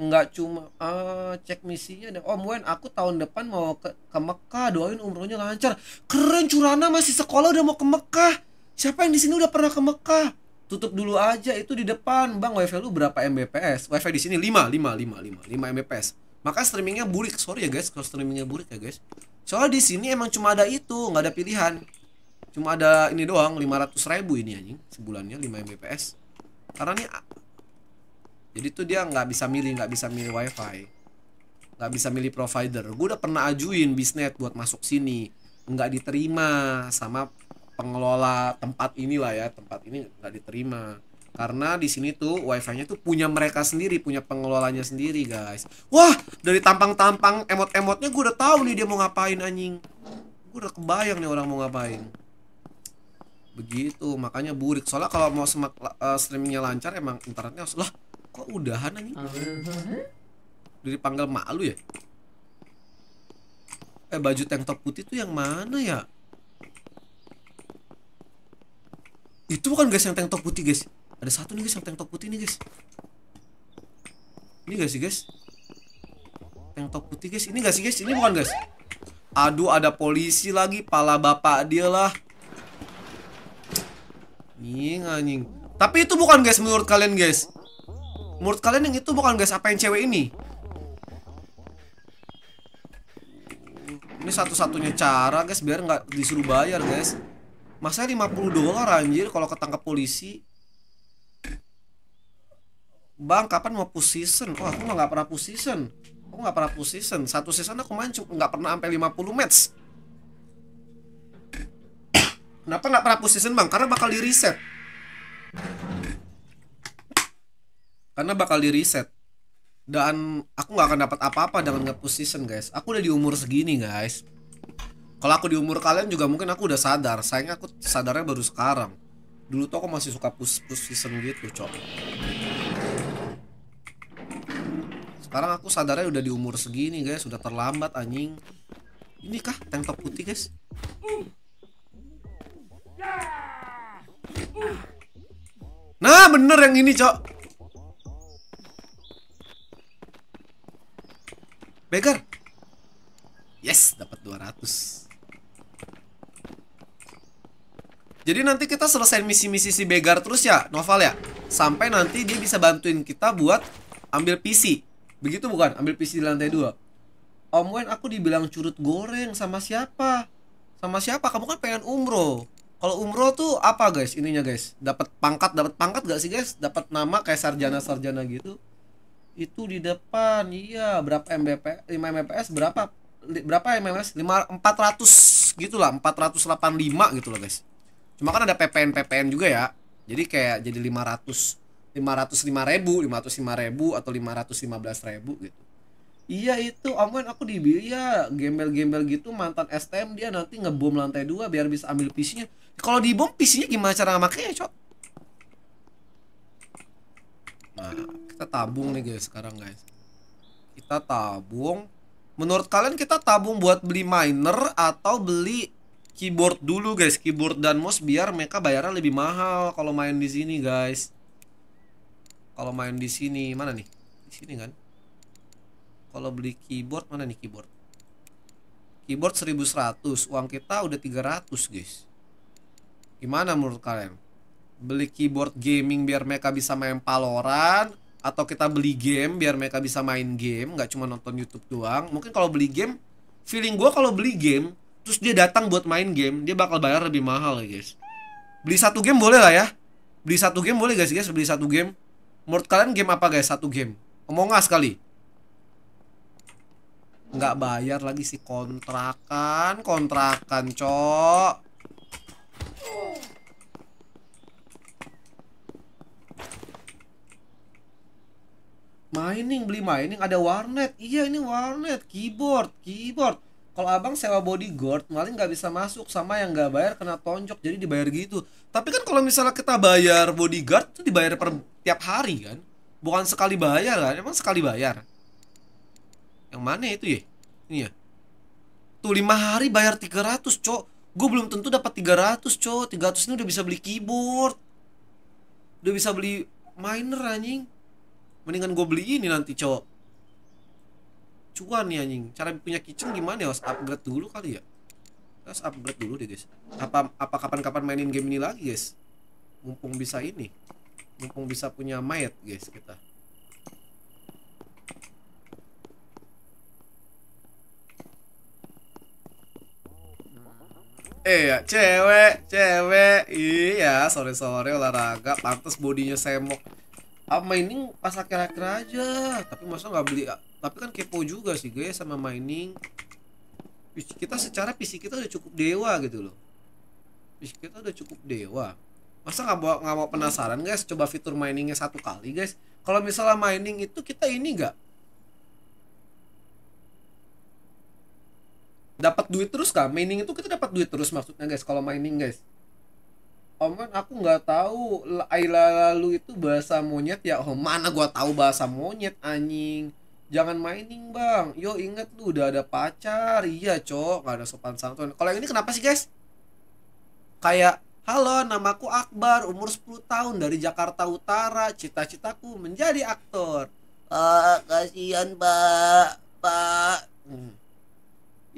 nggak cuma ah, cek misinya deh om oh, Wen aku tahun depan mau ke, ke Mekah doain umrohnya lancar keren Curana masih sekolah udah mau ke Mekah siapa yang di sini udah pernah ke Mekah tutup dulu aja itu di depan bang wifi lu berapa mbps wifi di sini 5 5 5 5 5 mbps maka streamingnya burik sorry ya guys kalau streamingnya burik ya guys soalnya di sini emang cuma ada itu nggak ada pilihan cuma ada ini doang 500 ribu ini anjing sebulannya 5 Mbps karena ini ah, jadi tuh dia nggak bisa milih nggak bisa milih wifi nggak bisa milih provider gue udah pernah ajuin bisnet buat masuk sini nggak diterima sama pengelola tempat inilah ya tempat ini nggak diterima karena di sini tuh wifi-nya tuh punya mereka sendiri, punya pengelolanya sendiri, guys. Wah, dari tampang-tampang emot-emotnya gue udah tahu nih dia mau ngapain anjing. Gue udah kebayang nih orang mau ngapain begitu makanya burik soalnya kalau mau semak uh, streamingnya lancar emang internetnya harus lah kok udahan aja ah. dari panggil malu ya eh baju tank top putih tuh yang mana ya itu bukan guys yang tank top putih guys ada satu nih guys yang tank top putih nih guys ini guys sih guys tank top putih guys ini gak sih guys ini bukan guys aduh ada polisi lagi pala bapak dia lah Anjing anjing. Tapi itu bukan guys menurut kalian guys. Menurut kalian yang itu bukan guys apa yang cewek ini? Ini satu-satunya cara guys biar nggak disuruh bayar guys. Masa 50 dolar anjir kalau ketangkap polisi? Bang, kapan mau push season? Oh, aku nggak pernah push season. Aku nggak pernah push season. Satu season aku main nggak pernah sampai 50 match. Kenapa nggak pernah season bang? Karena bakal di reset. Karena bakal di reset. Dan aku nggak akan dapat apa-apa dengan ngepush season guys. Aku udah di umur segini guys. Kalau aku di umur kalian juga mungkin aku udah sadar. Sayangnya aku sadarnya baru sekarang. Dulu tuh aku masih suka push push season gitu, cok. Sekarang aku sadarnya udah di umur segini guys, sudah terlambat anjing. Ini kah tank top putih guys? Nah bener yang ini cok Beggar Yes dapat 200 Jadi nanti kita selesai misi-misi si Beggar terus ya, Noval ya. Sampai nanti dia bisa bantuin kita buat ambil PC. Begitu bukan? Ambil PC di lantai 2. Om Wen, aku dibilang curut goreng sama siapa? Sama siapa? Kamu kan pengen umroh. Kalau umroh tuh apa guys ininya guys? Dapat pangkat, dapat pangkat gak sih guys? Dapat nama kayak sarjana-sarjana gitu? Itu di depan. Iya, berapa MBP 5 MBPS berapa? Berapa MMS? 5 400 gitu lah, 485 gitu loh guys. Cuma kan ada PPN-PPN juga ya. Jadi kayak jadi lima lima ratus ratus lima ribu, lima ratus lima ribu atau lima lima ratus belas ribu gitu Iya itu, amuan aku dibilang ya gembel-gembel gitu mantan STM dia nanti ngebom lantai dua biar bisa ambil PC-nya. Kalau dibom PC-nya gimana cara makainya, Cok? Nah, kita tabung nih guys sekarang guys. Kita tabung. Menurut kalian kita tabung buat beli miner atau beli keyboard dulu guys, keyboard dan mouse biar mereka bayarnya lebih mahal kalau main di sini guys. Kalau main di sini mana nih? Di sini kan? Kalau beli keyboard mana nih keyboard? Keyboard 1100, uang kita udah 300, guys. Gimana menurut kalian? Beli keyboard gaming biar mereka bisa main paloran, atau kita beli game biar mereka bisa main game, nggak cuma nonton YouTube doang. Mungkin kalau beli game, feeling gue kalau beli game terus dia datang buat main game, dia bakal bayar lebih mahal, ya, guys. Beli satu game boleh lah ya. Beli satu game boleh guys, guys, beli satu game. Menurut kalian game apa guys? Satu game. omongas kali nggak bayar lagi si kontrakan kontrakan cok mining beli mining ada warnet iya ini warnet keyboard keyboard kalau abang sewa bodyguard maling nggak bisa masuk sama yang nggak bayar kena tonjok jadi dibayar gitu tapi kan kalau misalnya kita bayar bodyguard itu dibayar per tiap hari kan bukan sekali bayar kan emang sekali bayar yang mana ya itu ya? Ini ya. Tuh 5 hari bayar 300, Cok. Gue belum tentu dapat 300, Cok. 300 ini udah bisa beli keyboard. Udah bisa beli miner anjing. Mendingan gue beli ini nanti, Cok. Cuan nih anjing. Cara punya kitchen gimana ya? Harus upgrade dulu kali ya. Harus upgrade dulu deh, guys. Apa apa kapan-kapan mainin game ini lagi, guys? Mumpung bisa ini. Mumpung bisa punya mayat, guys, kita. Iya, cewek, cewek. Iya, sore-sore olahraga, pantas bodinya semok. Ah, mining pas akhir-akhir aja. Tapi masa nggak beli? Tapi kan kepo juga sih guys sama mining. Kita secara fisik kita udah cukup dewa gitu loh. Fisik kita udah cukup dewa. Masa nggak mau nggak mau penasaran guys? Coba fitur miningnya satu kali guys. Kalau misalnya mining itu kita ini nggak dapat duit terus kah mining itu kita dapat duit terus maksudnya guys kalau mining guys Oman oh, aku nggak tahu Aila lalu itu bahasa monyet ya oh mana gua tahu bahasa monyet anjing jangan mining bang yo inget lu udah ada pacar iya cok gak ada sopan santun kalau yang ini kenapa sih guys kayak halo namaku Akbar umur 10 tahun dari Jakarta Utara cita-citaku menjadi aktor Pak eh, kasihan pak pak hmm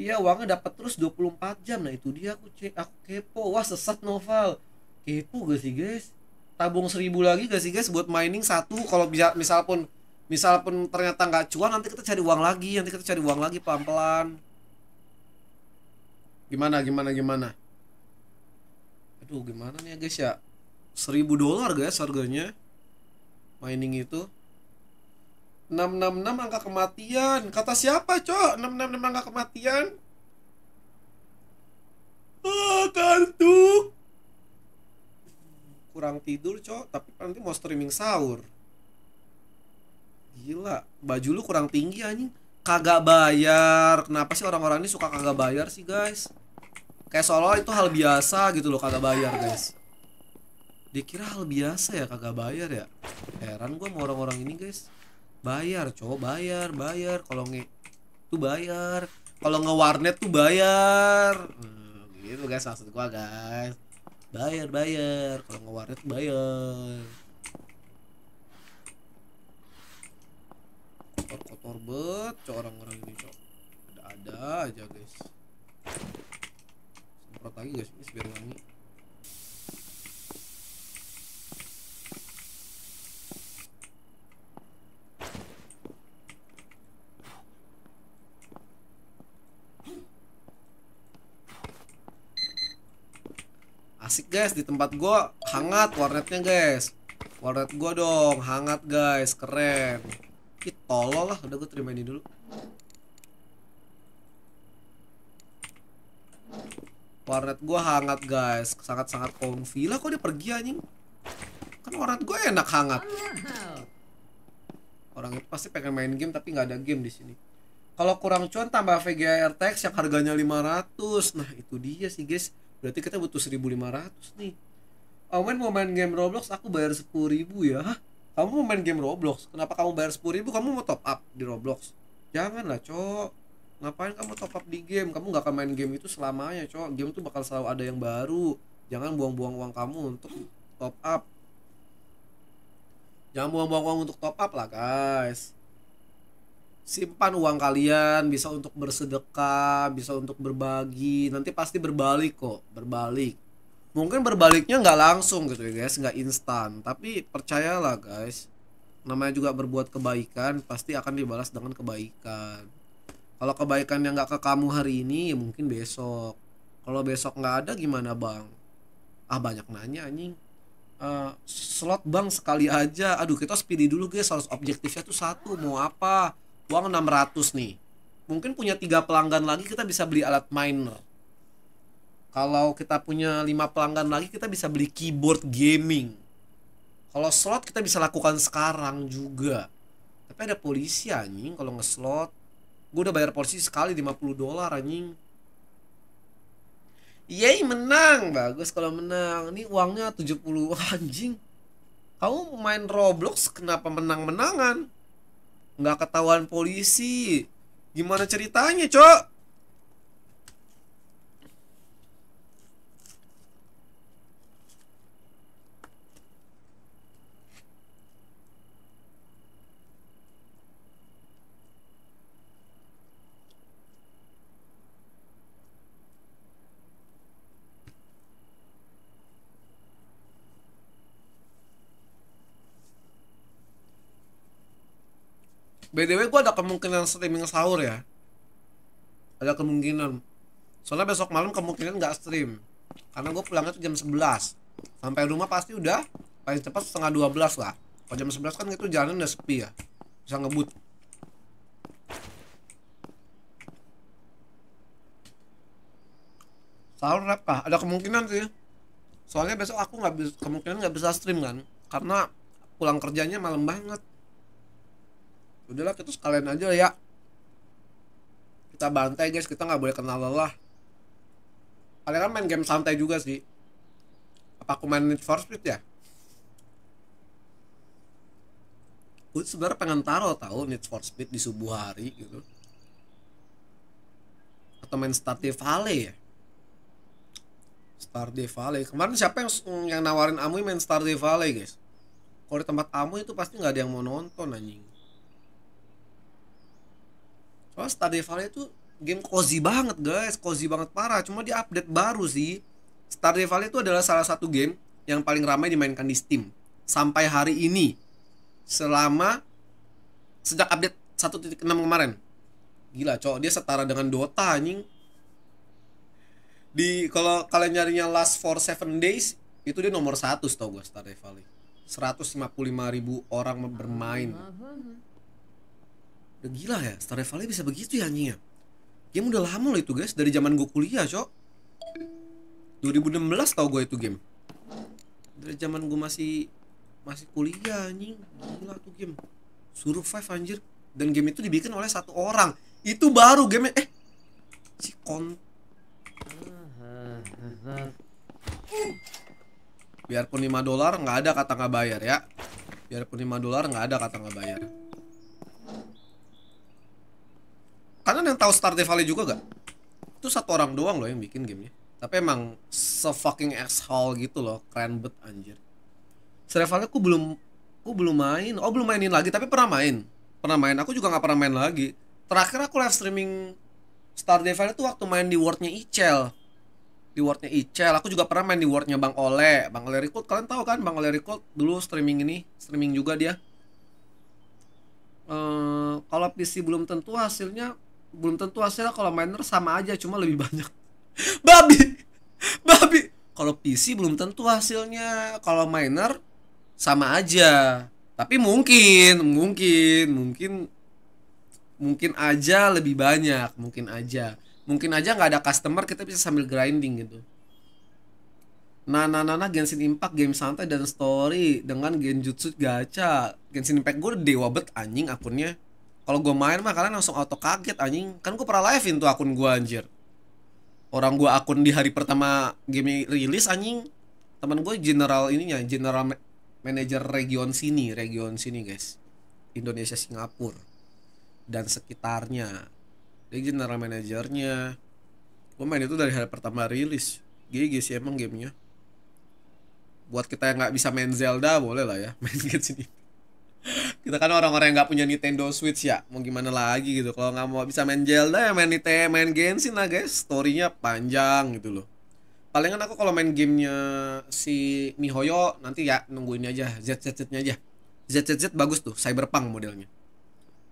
Iya uangnya dapat terus 24 jam Nah itu dia aku cek aku kepo Wah sesat novel Kepo gak sih guys Tabung seribu lagi gak sih guys buat mining satu Kalau bisa misal pun Misal pun ternyata nggak cuan nanti kita cari uang lagi Nanti kita cari uang lagi pelan-pelan Gimana gimana gimana Aduh gimana nih ya guys ya Seribu dolar guys harganya Mining itu 666 angka kematian. Kata siapa, Cok? 666 angka kematian? oh, ah, kartu Kurang tidur, Cok. Tapi nanti mau streaming sahur. Gila, baju lu kurang tinggi anjing. Kagak bayar. Kenapa sih orang-orang ini suka kagak bayar sih, guys? Kayak seolah itu hal biasa gitu loh kagak bayar, guys. Dikira hal biasa ya kagak bayar ya. Heran gua sama orang-orang ini, guys bayar cowok bayar bayar kalau nge tuh bayar kalau nge warnet tuh bayar hmm, gitu guys maksud gua guys bayar bayar kalau nge warnet bayar kotor kotor bet cowok orang-orang ini cowok ada ada aja guys semprot lagi guys ini biar wangi Asik guys, di tempat gue hangat warnetnya guys Warnet gue dong, hangat guys, keren Ih tolol lah, udah gue terima ini dulu Warnet gue hangat guys, sangat-sangat comfy lah kok dia pergi anjing Kan warnet gue enak hangat Orang itu pasti pengen main game tapi nggak ada game di sini. Kalau kurang cuan tambah VGA RTX yang harganya 500. Nah, itu dia sih, guys berarti kita butuh 1500 nih Omen mau main game Roblox aku bayar 10.000 ya Hah? kamu mau main game Roblox kenapa kamu bayar 10.000 kamu mau top up di Roblox janganlah cok ngapain kamu top up di game kamu nggak akan main game itu selamanya cok game itu bakal selalu ada yang baru jangan buang-buang uang kamu untuk top up jangan buang-buang uang untuk top up lah guys simpan uang kalian bisa untuk bersedekah bisa untuk berbagi nanti pasti berbalik kok berbalik mungkin berbaliknya nggak langsung gitu ya guys nggak instan tapi percayalah guys namanya juga berbuat kebaikan pasti akan dibalas dengan kebaikan kalau kebaikan yang nggak ke kamu hari ini ya mungkin besok kalau besok nggak ada gimana bang ah banyak nanya anjing uh, slot bang sekali aja aduh kita speedy dulu guys harus objektifnya tuh satu mau apa uang 600 nih mungkin punya tiga pelanggan lagi kita bisa beli alat miner kalau kita punya lima pelanggan lagi kita bisa beli keyboard gaming kalau slot kita bisa lakukan sekarang juga tapi ada polisi anjing kalau ngeslot gue udah bayar polisi sekali 50 dolar anjing Yey menang Bagus kalau menang Ini uangnya 70 anjing Kamu main Roblox kenapa menang-menangan nggak ketahuan polisi gimana ceritanya cok BTW gue ada kemungkinan streaming sahur ya Ada kemungkinan Soalnya besok malam kemungkinan nggak stream Karena gue pulangnya tuh jam 11 Sampai rumah pasti udah Paling cepat setengah 12 lah Kalau jam 11 kan itu jalan udah sepi ya Bisa ngebut Sahur rap kah? Ada kemungkinan sih Soalnya besok aku nggak bisa kemungkinan nggak bisa stream kan Karena pulang kerjanya malam banget udahlah kita sekalian aja ya kita bantai guys kita nggak boleh kenal lelah kalian kan main game santai juga sih apa aku main Need for Speed ya gue sebenarnya pengen taruh tau Need for Speed di subuh hari gitu atau main Stardew Valley ya Stardew Valley kemarin siapa yang yang nawarin Amui main Stardew Valley guys kalau di tempat Amui itu pasti nggak ada yang mau nonton anjing kalau Stardew Valley itu game cozy banget guys, cozy banget parah. Cuma di update baru sih. Stardew Valley itu adalah salah satu game yang paling ramai dimainkan di Steam sampai hari ini. Selama sejak update 1.6 kemarin. Gila, cowok dia setara dengan Dota anjing. Di kalau kalian nyarinya last for Seven days, itu dia nomor satu tau gue Stardew Valley. 155 ribu orang bermain udah gila ya Stardew Valley bisa begitu ya anjing ya? game udah lama loh itu guys dari zaman gue kuliah cok 2016 tau gue itu game dari zaman gue masih masih kuliah anjing gila tuh game suruh survive anjir dan game itu dibikin oleh satu orang itu baru game eh si kon biarpun 5 dolar nggak ada kata nggak bayar ya biarpun 5 dolar nggak ada kata nggak bayar Kalian yang tahu Stardew Valley juga gak? Itu satu orang doang loh yang bikin gamenya. Tapi emang se-fucking asshole gitu loh, keren bet anjir. Stardew Valley aku belum aku belum main. Oh, belum mainin lagi, tapi pernah main. Pernah main. Aku juga gak pernah main lagi. Terakhir aku live streaming Stardew Valley itu waktu main di Worldnya Icel di wordnya Icel aku juga pernah main di wordnya Bang Ole Bang Ole Record kalian tahu kan Bang Ole Record dulu streaming ini streaming juga dia Uh, kalau PC belum tentu hasilnya belum tentu hasilnya kalau miner sama aja cuma lebih banyak babi babi kalau PC belum tentu hasilnya kalau miner sama aja tapi mungkin mungkin mungkin mungkin aja lebih banyak mungkin aja mungkin aja nggak ada customer kita bisa sambil grinding gitu Nah, nah, nah, nah, Genshin Impact game santai dan story dengan Genjutsu gacha. Genshin Impact gue dewa bet anjing akunnya kalau gue main mah kalian langsung auto kaget anjing kan gue pernah livein tuh akun gue anjir orang gue akun di hari pertama game rilis anjing teman gue general ininya general ma manager region sini region sini guys Indonesia Singapura dan sekitarnya dia general manajernya gue main itu dari hari pertama rilis GG sih emang gamenya buat kita yang nggak bisa main Zelda boleh lah ya main game sini kita kan orang-orang yang nggak punya Nintendo Switch ya mau gimana lagi gitu kalau nggak mau bisa main Zelda ya main Nintendo main Genshin lah guys storynya panjang gitu loh palingan aku kalau main gamenya si Mihoyo nanti ya nungguin aja Z Z Z nya aja Z Z Z bagus tuh Cyberpunk modelnya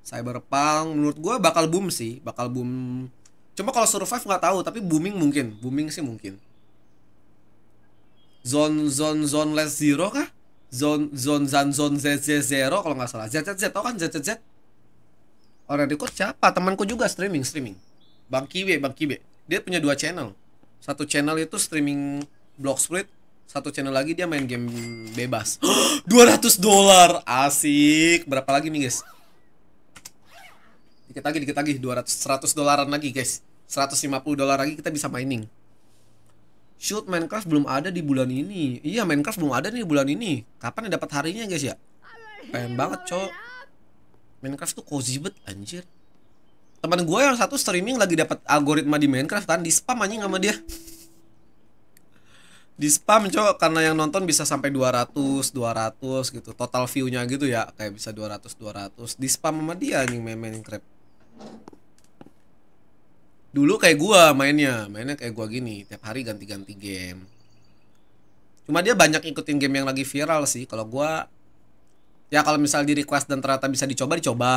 Cyberpunk menurut gue bakal boom sih bakal boom cuma kalau survive nggak tahu tapi booming mungkin booming sih mungkin zone zone zone less zero kah Zon zon zan z z zero kalau nggak salah. z z ZZZ tau kan z Orang record siapa? Temanku juga streaming streaming. Bang Kiwe, Bang Kiwe. Dia punya dua channel. Satu channel itu streaming Block Split, satu channel lagi dia main game bebas. dua ratus dolar. Asik. Berapa lagi nih, guys? Dikit lagi, dikit lagi 200 100 dolaran lagi, guys. seratus lima puluh dolar lagi kita bisa mining. Shoot Minecraft belum ada di bulan ini. Iya, Minecraft belum ada nih bulan ini. Kapan ya dapat harinya, guys ya? Pengen banget, cok. Minecraft tuh cozy banget anjir. Teman gue yang satu streaming lagi dapat algoritma di Minecraft kan, di spam anjing sama dia. di spam, cok, karena yang nonton bisa sampai 200, 200 gitu. Total view-nya gitu ya, kayak bisa 200, 200. Di spam sama dia anjing main Minecraft dulu kayak gua mainnya mainnya kayak gua gini tiap hari ganti-ganti game cuma dia banyak ikutin game yang lagi viral sih kalau gua ya kalau misal di request dan ternyata bisa dicoba dicoba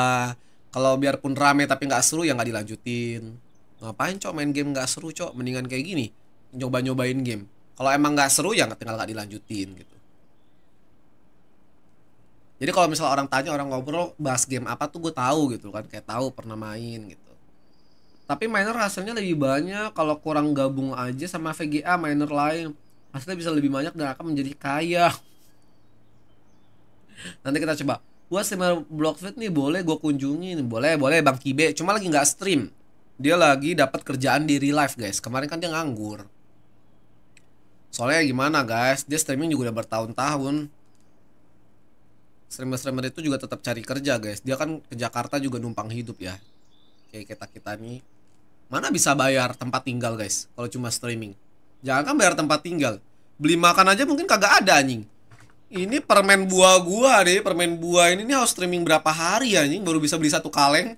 kalau biarpun rame tapi nggak seru ya nggak dilanjutin ngapain cok main game nggak seru cok mendingan kayak gini nyoba nyobain game kalau emang nggak seru ya tinggal nggak dilanjutin gitu jadi kalau misal orang tanya orang ngobrol bahas game apa tuh gue tahu gitu kan kayak tahu pernah main gitu tapi minor hasilnya lebih banyak kalau kurang gabung aja sama VGA minor lain hasilnya bisa lebih banyak dan akan menjadi kaya nanti kita coba buat streamer Blockfit nih boleh gue kunjungin boleh boleh Bang Kibe cuma lagi nggak stream dia lagi dapat kerjaan di real life guys kemarin kan dia nganggur soalnya gimana guys dia streaming juga udah bertahun-tahun streamer-streamer itu juga tetap cari kerja guys dia kan ke Jakarta juga numpang hidup ya kayak kita kita nih Mana bisa bayar tempat tinggal guys Kalau cuma streaming Jangan kan bayar tempat tinggal Beli makan aja mungkin kagak ada anjing Ini permen buah gua deh Permen buah ini, ini harus streaming berapa hari anjing Baru bisa beli satu kaleng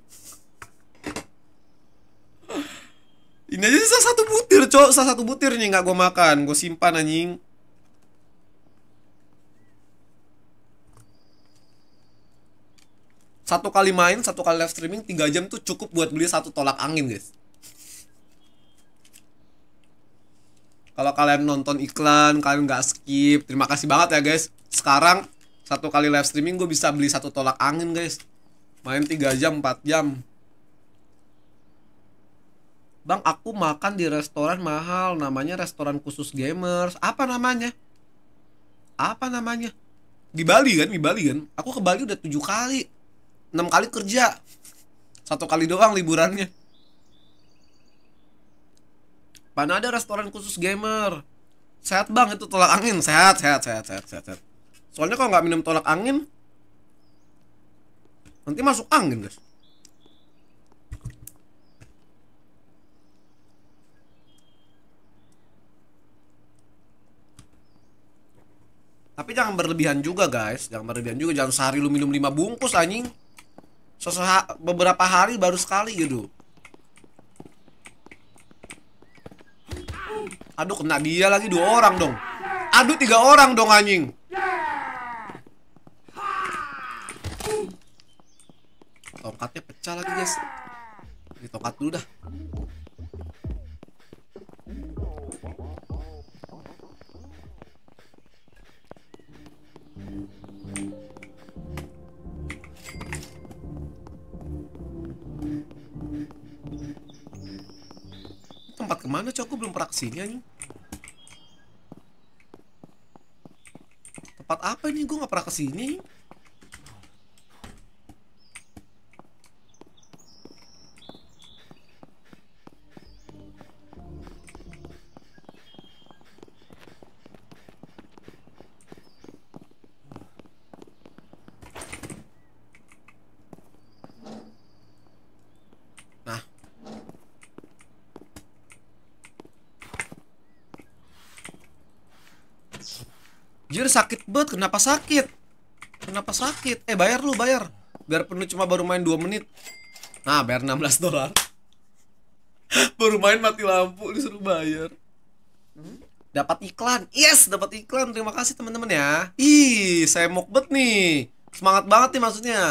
Ini aja salah satu butir cok Salah satu butir nih gak gua makan Gua simpan anjing satu kali main, satu kali live streaming, tiga jam tuh cukup buat beli satu tolak angin, guys. kalau kalian nonton iklan kalian nggak skip terima kasih banget ya guys sekarang satu kali live streaming gue bisa beli satu tolak angin guys main tiga jam empat jam Bang aku makan di restoran mahal namanya restoran khusus gamers apa namanya apa namanya di Bali kan di Bali kan aku ke Bali udah tujuh kali enam kali kerja satu kali doang liburannya Mana ada restoran khusus gamer? Sehat bang itu tolak angin, sehat, sehat, sehat, sehat, sehat. sehat. Soalnya kalau nggak minum tolak angin, nanti masuk angin guys. Tapi jangan berlebihan juga guys Jangan berlebihan juga Jangan sehari lu minum 5 bungkus anjing beberapa hari baru sekali gitu Aduh kena dia lagi dua orang dong Aduh tiga orang dong anjing Tongkatnya pecah lagi guys Ini tongkat dulu dah lompat kemana cok aku belum praksinya nih tempat apa ini gue nggak pernah kesini nih Anjir sakit banget, kenapa sakit? Kenapa sakit? Eh bayar lu, bayar Biar penuh cuma baru main 2 menit Nah, bayar 16 dolar Baru main mati lampu, disuruh bayar Dapat iklan, yes dapat iklan Terima kasih teman-teman ya Ih, saya mokbet nih Semangat banget nih maksudnya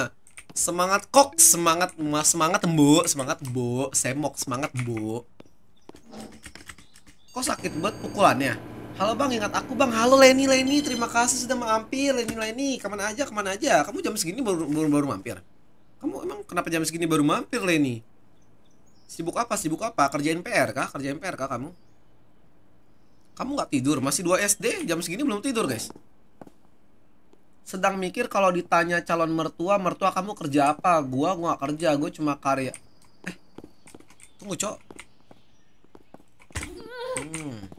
Semangat kok, semangat mas semangat bu, semangat bu, saya mok semangat bu. Kok sakit banget pukulannya? Halo bang, ingat aku bang. Halo Leni, Leni, terima kasih sudah mampir. Leni, Leni, kemana aja, kemana aja. Kamu jam segini baru baru, baru mampir. Kamu emang kenapa jam segini baru mampir Leni? Sibuk apa? Sibuk apa? Kerjain PR kah? Kerjain PR kah kamu? Kamu nggak tidur? Masih 2 SD? Jam segini belum tidur guys. Sedang mikir kalau ditanya calon mertua, mertua kamu kerja apa? Gua gua gak kerja, gua cuma karya. Eh, tunggu cok. Hmm.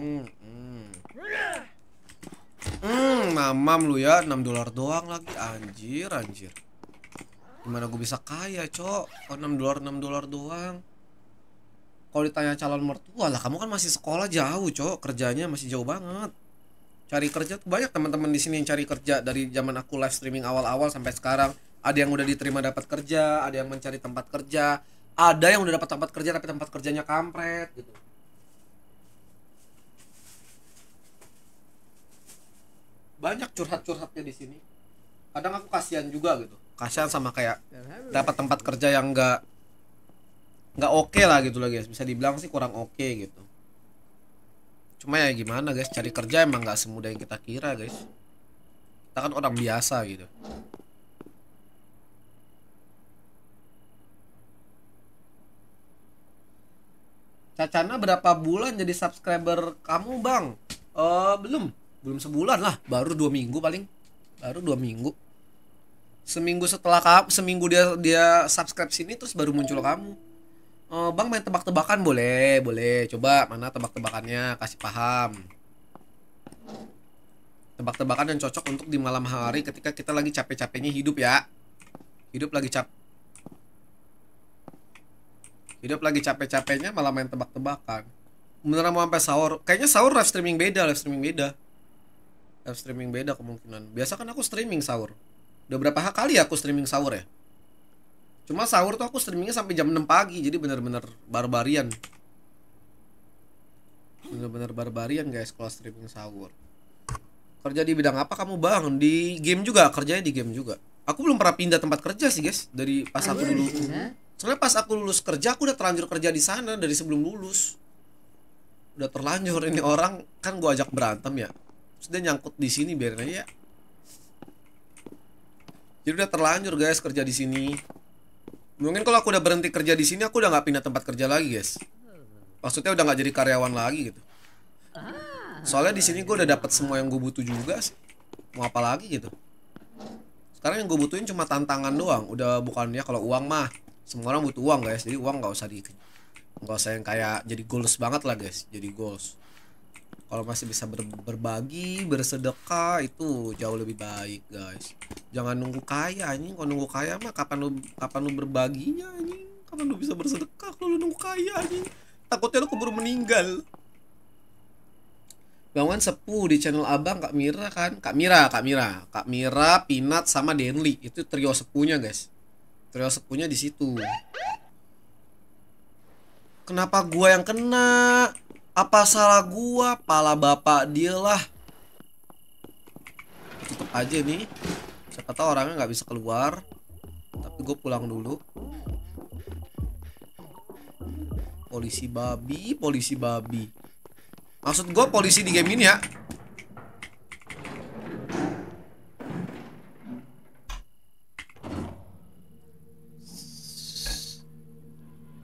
Hmm. hmm, mamam lu ya 6 dolar doang lagi anjir anjir. Gimana gue bisa kaya, Cok? Kok 6 dolar 6 dolar doang? Kalau ditanya calon mertua lah, kamu kan masih sekolah jauh, Cok. Kerjanya masih jauh banget. Cari kerja tuh banyak teman-teman di sini yang cari kerja dari zaman aku live streaming awal-awal sampai sekarang. Ada yang udah diterima dapat kerja, ada yang mencari tempat kerja, ada yang udah dapat tempat kerja tapi tempat kerjanya kampret gitu banyak curhat-curhatnya di sini kadang aku kasihan juga gitu kasihan sama kayak
ya, dapat
tempat kerja yang enggak nggak oke okay lah gitu lah guys bisa dibilang sih kurang oke okay gitu cuma ya gimana guys cari kerja emang nggak semudah yang kita kira guys kita kan orang biasa gitu Cacana berapa bulan jadi subscriber kamu bang? Uh, belum belum sebulan lah baru dua minggu paling baru dua minggu seminggu setelah kamu seminggu dia dia subscribe sini terus baru muncul kamu oh, bang main tebak-tebakan boleh boleh coba mana tebak-tebakannya kasih paham tebak-tebakan yang cocok untuk di malam hari ketika kita lagi capek-capeknya hidup ya hidup lagi cap hidup lagi capek-capeknya malah main tebak-tebakan beneran mau sampai sahur kayaknya sahur live streaming beda live streaming beda live eh, streaming beda kemungkinan biasa kan aku streaming sahur udah berapa kali aku streaming sahur ya cuma sahur tuh aku streamingnya sampai jam 6 pagi jadi bener-bener barbarian bener-bener barbarian guys kalau streaming sahur kerja di bidang apa kamu bang di game juga kerjanya di game juga aku belum pernah pindah tempat kerja sih guys dari pas aku dulu soalnya pas aku lulus kerja aku udah terlanjur kerja di sana dari sebelum lulus udah terlanjur ini orang kan gue ajak berantem ya sudah nyangkut di sini biarin aja jadi udah terlanjur guys kerja di sini mungkin kalau aku udah berhenti kerja di sini aku udah nggak pindah tempat kerja lagi guys maksudnya udah nggak jadi karyawan lagi gitu ah. soalnya di sini gue udah dapat semua yang gue butuh juga sih mau apa lagi gitu sekarang yang gue butuhin cuma tantangan doang udah bukannya kalau uang mah semua orang butuh uang guys jadi uang nggak usah di nggak usah yang kayak jadi goals banget lah guys jadi goals kalau masih bisa ber berbagi bersedekah itu jauh lebih baik guys jangan nunggu kaya anjing kalau nunggu kaya mah kapan lu kapan lu berbaginya anjing kapan lu bisa bersedekah kalau lu nunggu kaya anjing takutnya lu keburu meninggal Bangun sepuh di channel abang Kak Mira kan Kak Mira, Kak Mira Kak Mira, Pinat, sama Denli Itu trio sepunya guys Trio sepunya di situ Kenapa gua yang kena? Apa salah gua? Pala bapak dia lah. Tutup aja nih. Siapa tahu orangnya nggak bisa keluar. Tapi gue pulang dulu. Polisi babi, polisi babi. Maksud gue polisi di game ini ya.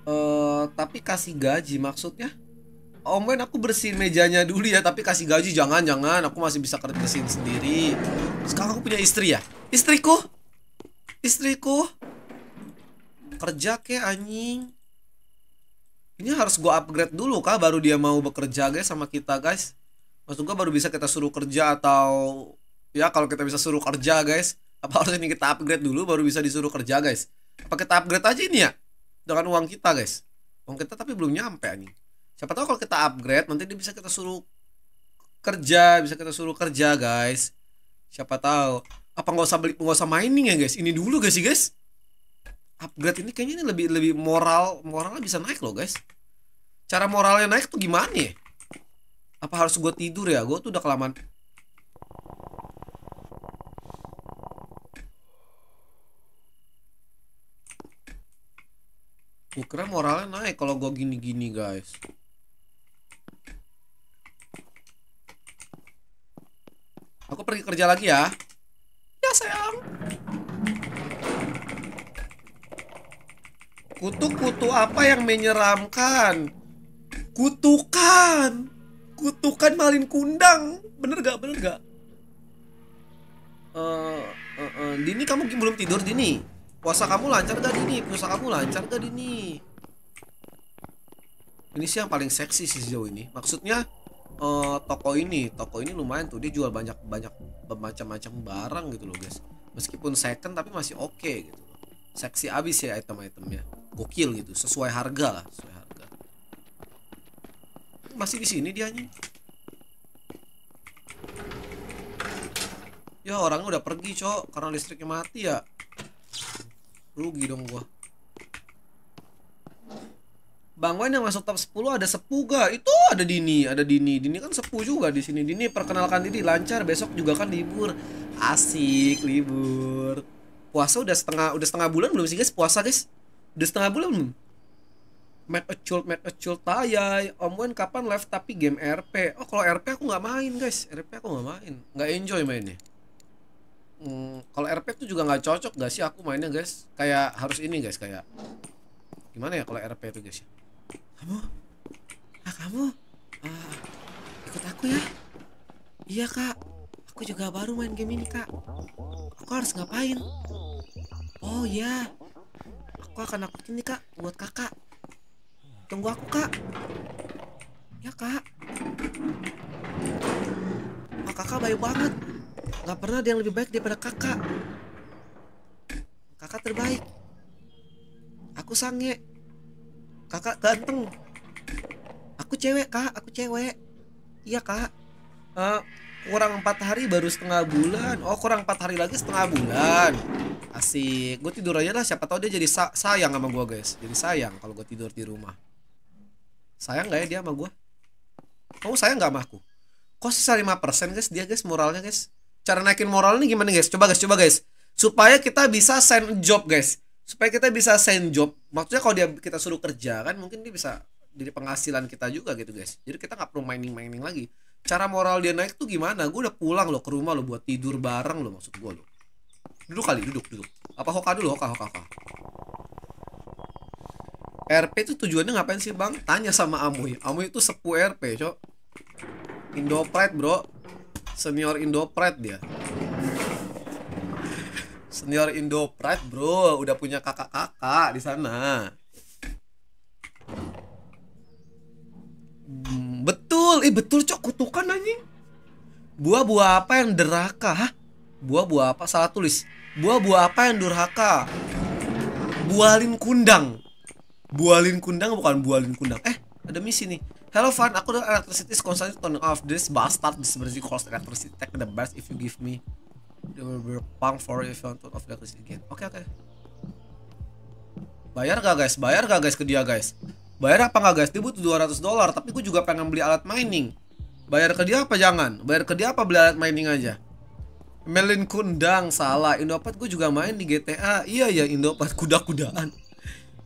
Uh, tapi kasih gaji maksudnya? Om oh, Wen aku bersihin mejanya dulu ya Tapi kasih gaji jangan jangan Aku masih bisa kerjain sendiri Sekarang aku punya istri ya Istriku Istriku Kerja ke anjing Ini harus gua upgrade dulu kah Baru dia mau bekerja guys sama kita guys Maksud gua baru bisa kita suruh kerja atau Ya kalau kita bisa suruh kerja guys Apa harus ini kita upgrade dulu baru bisa disuruh kerja guys Apa kita upgrade aja ini ya Dengan uang kita guys Uang kita tapi belum nyampe anjing siapa tahu kalau kita upgrade nanti dia bisa kita suruh kerja bisa kita suruh kerja guys siapa tahu apa nggak usah beli nggak usah mining ya guys ini dulu guys sih guys upgrade ini kayaknya ini lebih lebih moral moralnya bisa naik loh guys cara moralnya naik tuh gimana ya apa harus gue tidur ya gue tuh udah kelamaan gue kira moralnya naik kalau gue gini-gini guys Aku pergi kerja lagi ya. Ya sayang. Kutu-kutu apa yang menyeramkan? Kutukan. Kutukan malin kundang. Bener gak? Bener gak? Uh, eh, uh, eh, uh. Eh, Dini kamu belum tidur Dini? Puasa kamu lancar gak Dini? Puasa kamu lancar gak Dini? Ini sih yang paling seksi sih sejauh ini. Maksudnya uh, toko ini toko ini lumayan tuh dia jual banyak banyak bermacam macam barang gitu loh guys meskipun second tapi masih oke okay, gitu seksi abis ya item-itemnya gokil gitu sesuai harga lah sesuai harga masih di sini dia anjing ya orangnya udah pergi cok karena listriknya mati ya rugi dong gua Bang Wen yang masuk top 10 ada Sepuga. Itu ada Dini, ada Dini. Dini kan sepuh juga di sini. Dini perkenalkan diri lancar, besok juga kan libur. Asik libur. Puasa udah setengah udah setengah bulan belum sih guys? Puasa guys. Udah setengah bulan belum? Mad Achult, Mad Achult tayai. Om wen kapan live tapi game RP? Oh, kalau RP aku nggak main, guys. RP aku nggak main. Nggak enjoy mainnya. Hmm, kalau RP tuh juga nggak cocok gak sih aku mainnya, guys? Kayak harus ini, guys, kayak gimana ya kalau RP itu, guys ya? Kamu? Ah kamu? Uh, ikut aku ya? Iya kak. Aku juga baru main game ini kak. Aku harus ngapain? Oh iya. Aku akan aku ini kak buat kakak. Tunggu aku kak. Ya kak. Oh, kakak baik banget. Gak pernah ada yang lebih baik daripada kakak. Kakak terbaik. Aku sange kakak ganteng aku cewek kak aku cewek iya kak uh, kurang empat hari baru setengah bulan oh kurang empat hari lagi setengah bulan asik gue tidur aja lah siapa tahu dia jadi sa sayang sama gue guys jadi sayang kalau gue tidur di rumah sayang gak ya dia sama gue kamu sayang gak sama aku kok sisa lima persen guys dia guys moralnya guys cara naikin moral ini gimana guys coba guys coba guys supaya kita bisa send job guys supaya kita bisa send job maksudnya kalau dia kita suruh kerja kan mungkin dia bisa jadi penghasilan kita juga gitu guys jadi kita nggak perlu mining-mining lagi cara moral dia naik tuh gimana gue udah pulang loh ke rumah lo buat tidur bareng lo maksud gue lo duduk kali duduk duduk apa hoka dulu hoka hoka hoka RP itu tujuannya ngapain sih bang? Tanya sama Amoy Amoy itu sepu RP cok Indo Pride bro Senior Indo Pride dia senior Indo Pride bro udah punya kakak-kakak di sana hmm, betul eh betul cok kutukan anjing buah-buah apa yang deraka buah-buah apa salah tulis buah-buah apa yang durhaka bualin kundang bualin kundang bukan bualin kundang eh ada misi nih Hello Fan, aku dari Electricity is constantly turning off this bastard this cause electricity tech the best if you give me They will be punk for if you want again. Oke oke. Bayar gak guys? Bayar gak guys ke dia guys? Bayar apa gak guys? Dia butuh 200 dolar tapi gue juga pengen beli alat mining. Bayar ke dia apa jangan? Bayar ke dia apa beli alat mining aja? Melin kundang salah. Indopat gue juga main di GTA. Iya ya Indopat kuda-kudaan.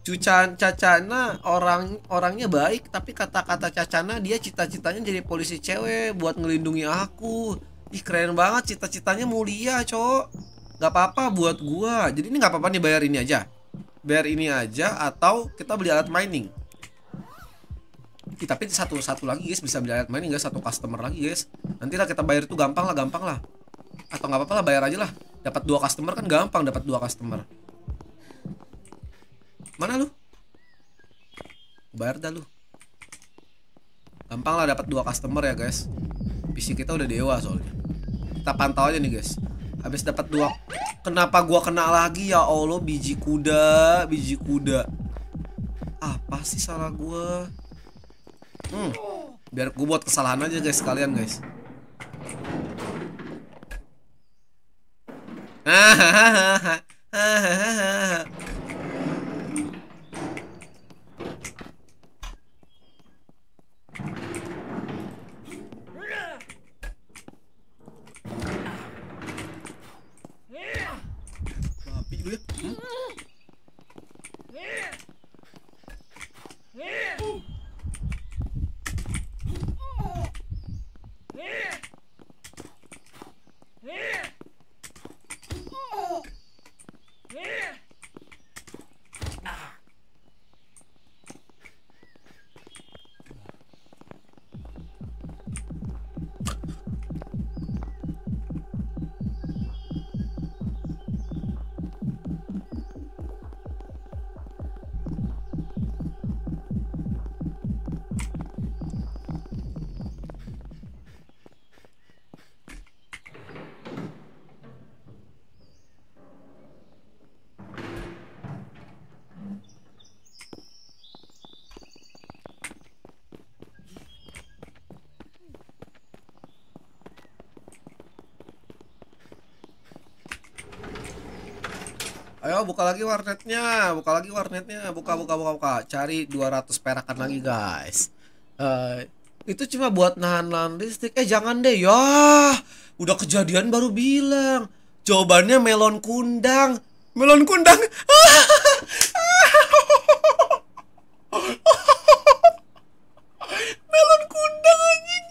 Cucan Cacana orang orangnya baik tapi kata-kata Cacana dia cita-citanya jadi polisi cewek buat ngelindungi aku Ih keren banget cita-citanya mulia cowok Gak apa-apa buat gua Jadi ini gak apa-apa nih bayar ini aja Bayar ini aja atau kita beli alat mining Ih, tapi satu-satu lagi guys bisa beli alat mining guys Satu customer lagi guys Nantilah kita bayar itu gampang lah gampang lah Atau gak apa-apa lah bayar aja lah Dapat dua customer kan gampang dapat dua customer Mana lu? Bayar dah lu Gampang lah dapat dua customer ya guys PC kita udah dewa soalnya kita pantau aja nih guys. Habis dapat dua. Kenapa gua kena lagi ya Allah biji kuda, biji kuda. Apa sih salah gua? Hmm. Biar gua buat kesalahan aja guys kalian guys. Hahaha. buka lagi warnetnya, buka lagi warnetnya, buka buka buka buka. Cari 200 perakan lagi, guys. Uh, itu cuma buat nahan-nahan listrik. Eh, jangan deh. Ya, udah kejadian baru bilang. Jawabannya melon kundang. Melon kundang. melon kundang anjing.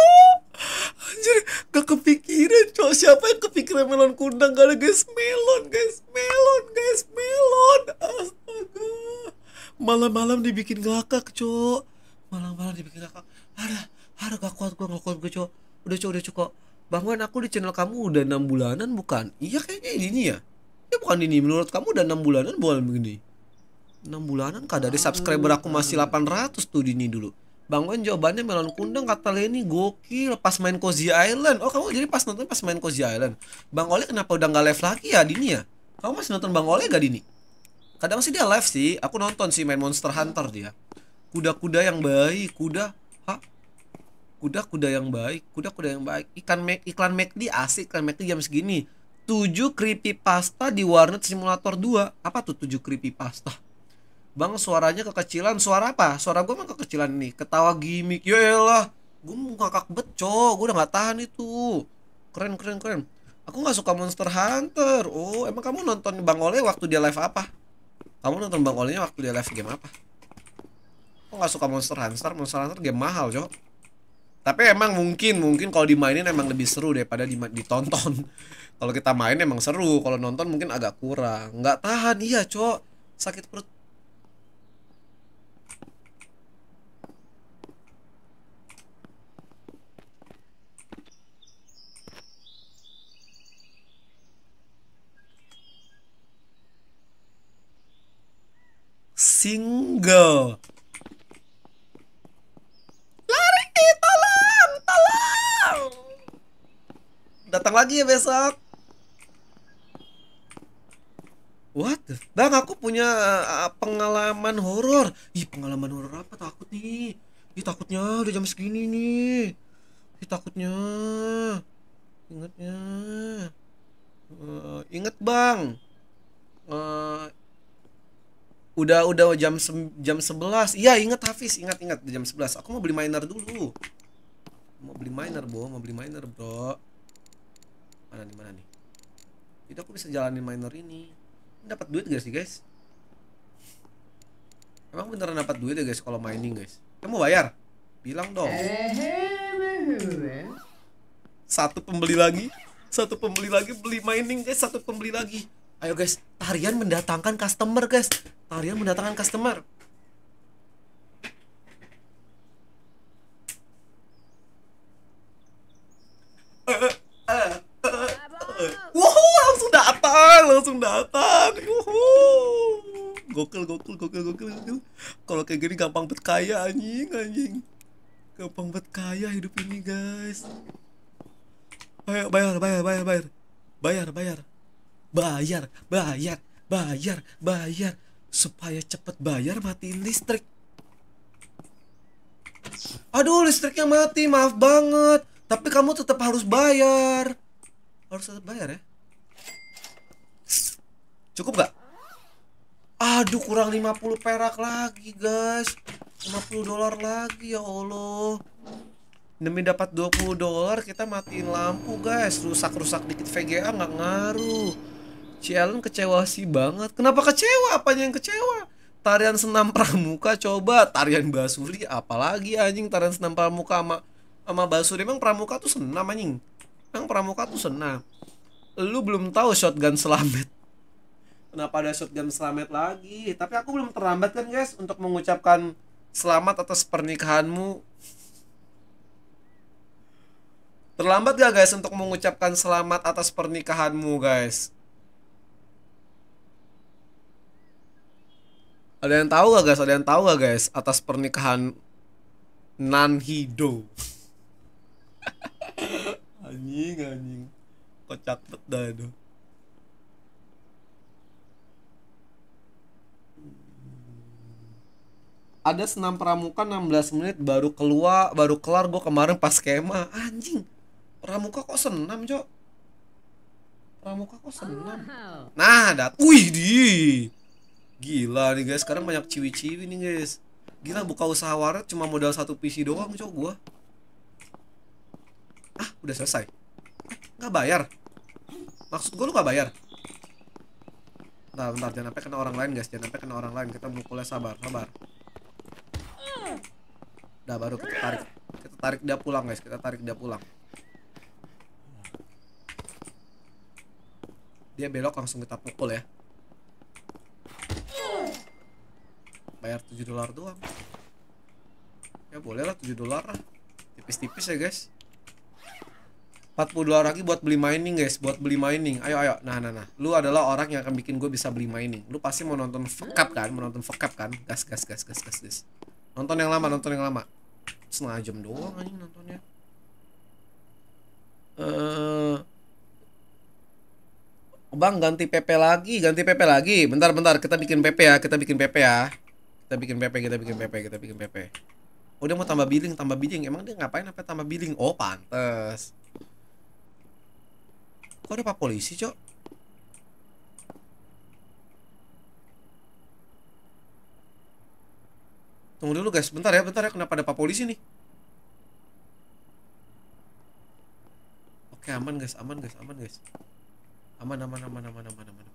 Anjir, gak kepikiran, cowok Siapa yang kepikiran melon kundang? Gak ada, guys. malam-malam dibikin ngakak cok malam-malam dibikin ngakak ada ada gak kuat gue gak gue cok udah cok udah cok bangun aku di channel kamu udah enam bulanan bukan iya kayaknya ini ya ya bukan ini menurut kamu udah enam bulanan bukan begini enam bulanan kak dari subscriber aku masih 800 tuh dini dulu, dulu Bangun jawabannya melon kundang kata Leni gokil pas main Cozy Island. Oh kamu jadi pas nonton pas main Cozy Island. Bang Oli kenapa udah nggak live lagi ya Dini ya? Kamu masih nonton Bang Oli gak Dini? kadang sih dia live sih aku nonton sih main Monster Hunter dia kuda-kuda yang baik kuda ha kuda-kuda yang baik kuda-kuda yang baik ikan Mac, iklan McD asik iklan McD jam segini 7 pasta di Warnet Simulator 2 apa tuh 7 pasta, Bang suaranya kekecilan suara apa suara gue mah kekecilan nih ketawa gimmick yaelah gue mau ngakak beco gue udah gak tahan itu keren keren keren aku gak suka Monster Hunter oh emang kamu nonton Bang Ole waktu dia live apa kamu nonton Bang Olinya waktu dia live game apa? Kok nggak suka Monster Hunter? Monster Hunter game mahal, Cok. Tapi emang mungkin, mungkin kalau dimainin emang lebih seru daripada ditonton. kalau kita main emang seru, kalau nonton mungkin agak kurang. Nggak tahan, iya, Cok. Sakit perut single.
Lari, tolong, tolong.
Datang lagi ya besok. What Bang, aku punya eh, eh, pengalaman horor. Ih, pengalaman horor apa takut nih? Ih, takutnya udah jam segini nih. Ih, takutnya. Ingatnya. Uh, ingat, Bang udah udah jam se jam 11 iya ingat Hafiz ingat ingat jam sebelas aku mau beli miner dulu mau beli miner bro mau beli miner bro mana nih mana nih itu aku bisa jalanin miner ini dapat duit gak sih guys emang beneran dapat duit ya guys kalau mining guys kamu eh, bayar bilang dong satu pembeli lagi satu pembeli lagi beli mining guys satu pembeli lagi ayo guys tarian mendatangkan customer guys tarian mendatangkan customer
Wow, langsung
datang, langsung datang. Wuhu. Gokil, gokil, gokil, gokil, gokil.
Kalau kayak gini gampang bet kaya anjing, anjing. Gampang bet kaya hidup ini, guys. Ayo bayar, bayar, bayar, bayar. Bayar, bayar bayar, bayar, bayar, bayar supaya cepet bayar mati listrik. Aduh, listriknya mati, maaf banget. Tapi kamu tetap harus bayar. Harus tetap bayar ya. Cukup gak? Aduh, kurang 50 perak lagi, guys. 50 dolar lagi, ya Allah. Demi dapat 20 dolar, kita matiin lampu, guys. Rusak-rusak dikit VGA nggak ngaruh si Ellen kecewa sih banget kenapa kecewa apanya yang kecewa tarian senam pramuka coba tarian basuri apalagi anjing tarian senam pramuka sama sama basuri emang pramuka tuh senam anjing emang pramuka tuh senam lu belum tahu shotgun selamet kenapa ada shotgun selamet lagi tapi aku belum terlambat kan guys untuk mengucapkan selamat atas pernikahanmu terlambat gak guys untuk mengucapkan selamat atas pernikahanmu guys Ada yang tahu gak guys? Ada yang tahu gak guys atas pernikahan Nan Hido. anjing anjing. Kocak bet dah itu. Ada senam pramuka 16 menit baru keluar baru kelar gue kemarin pas kema. anjing. Pramuka kok senam, Cok? Pramuka kok senam? Nah, dat. Wih, di. Gila nih guys, sekarang banyak ciwi-ciwi nih guys. Gila buka usaha warnet cuma modal satu PC doang cowok gua. Ah, udah selesai. Eh, nggak bayar. Maksud gua lu nggak bayar. Bentar, bentar, jangan sampai kena orang lain guys, jangan sampai kena orang lain. Kita mukulnya sabar, sabar. Udah baru kita tarik. Kita tarik dia pulang guys, kita tarik dia pulang. Dia belok langsung kita pukul ya. bayar 7 dolar doang ya boleh lah 7 dolar lah tipis-tipis ya guys 40 dolar lagi buat beli mining guys buat beli mining ayo ayo nah nah nah lu adalah orang yang akan bikin gue bisa beli mining lu pasti mau nonton fuck kan mau nonton fuck kan gas gas gas gas gas guys nonton yang lama nonton yang lama setengah jam doang aja nontonnya eh uh, Bang ganti PP lagi, ganti PP lagi. Bentar bentar, kita bikin PP ya, kita bikin PP ya. Kita bikin PP, kita bikin PP, kita bikin PP. Udah mau tambah billing, tambah billing. Emang dia ngapain apa tambah billing? Oh, pantes. Kok ada pak polisi, Cok? Tunggu dulu guys, bentar ya, bentar ya. Kenapa ada pak polisi nih? Oke, aman guys, aman guys, aman guys. Aman, aman, aman, aman, aman, aman.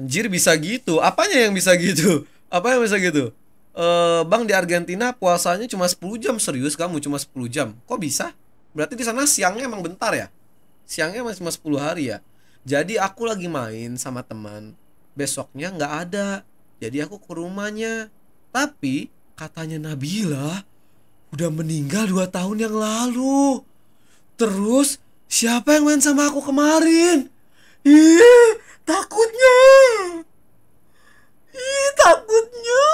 Anjir bisa gitu. Apanya yang bisa gitu? apa yang bisa gitu e, bang di Argentina puasanya cuma 10 jam serius kamu cuma 10 jam kok bisa berarti di sana siangnya emang bentar ya siangnya masih cuma 10 hari ya jadi aku lagi main sama teman besoknya nggak ada jadi aku ke rumahnya tapi katanya Nabila udah meninggal dua tahun yang lalu terus siapa yang main sama aku kemarin
ih takutnya Ih, takutnya.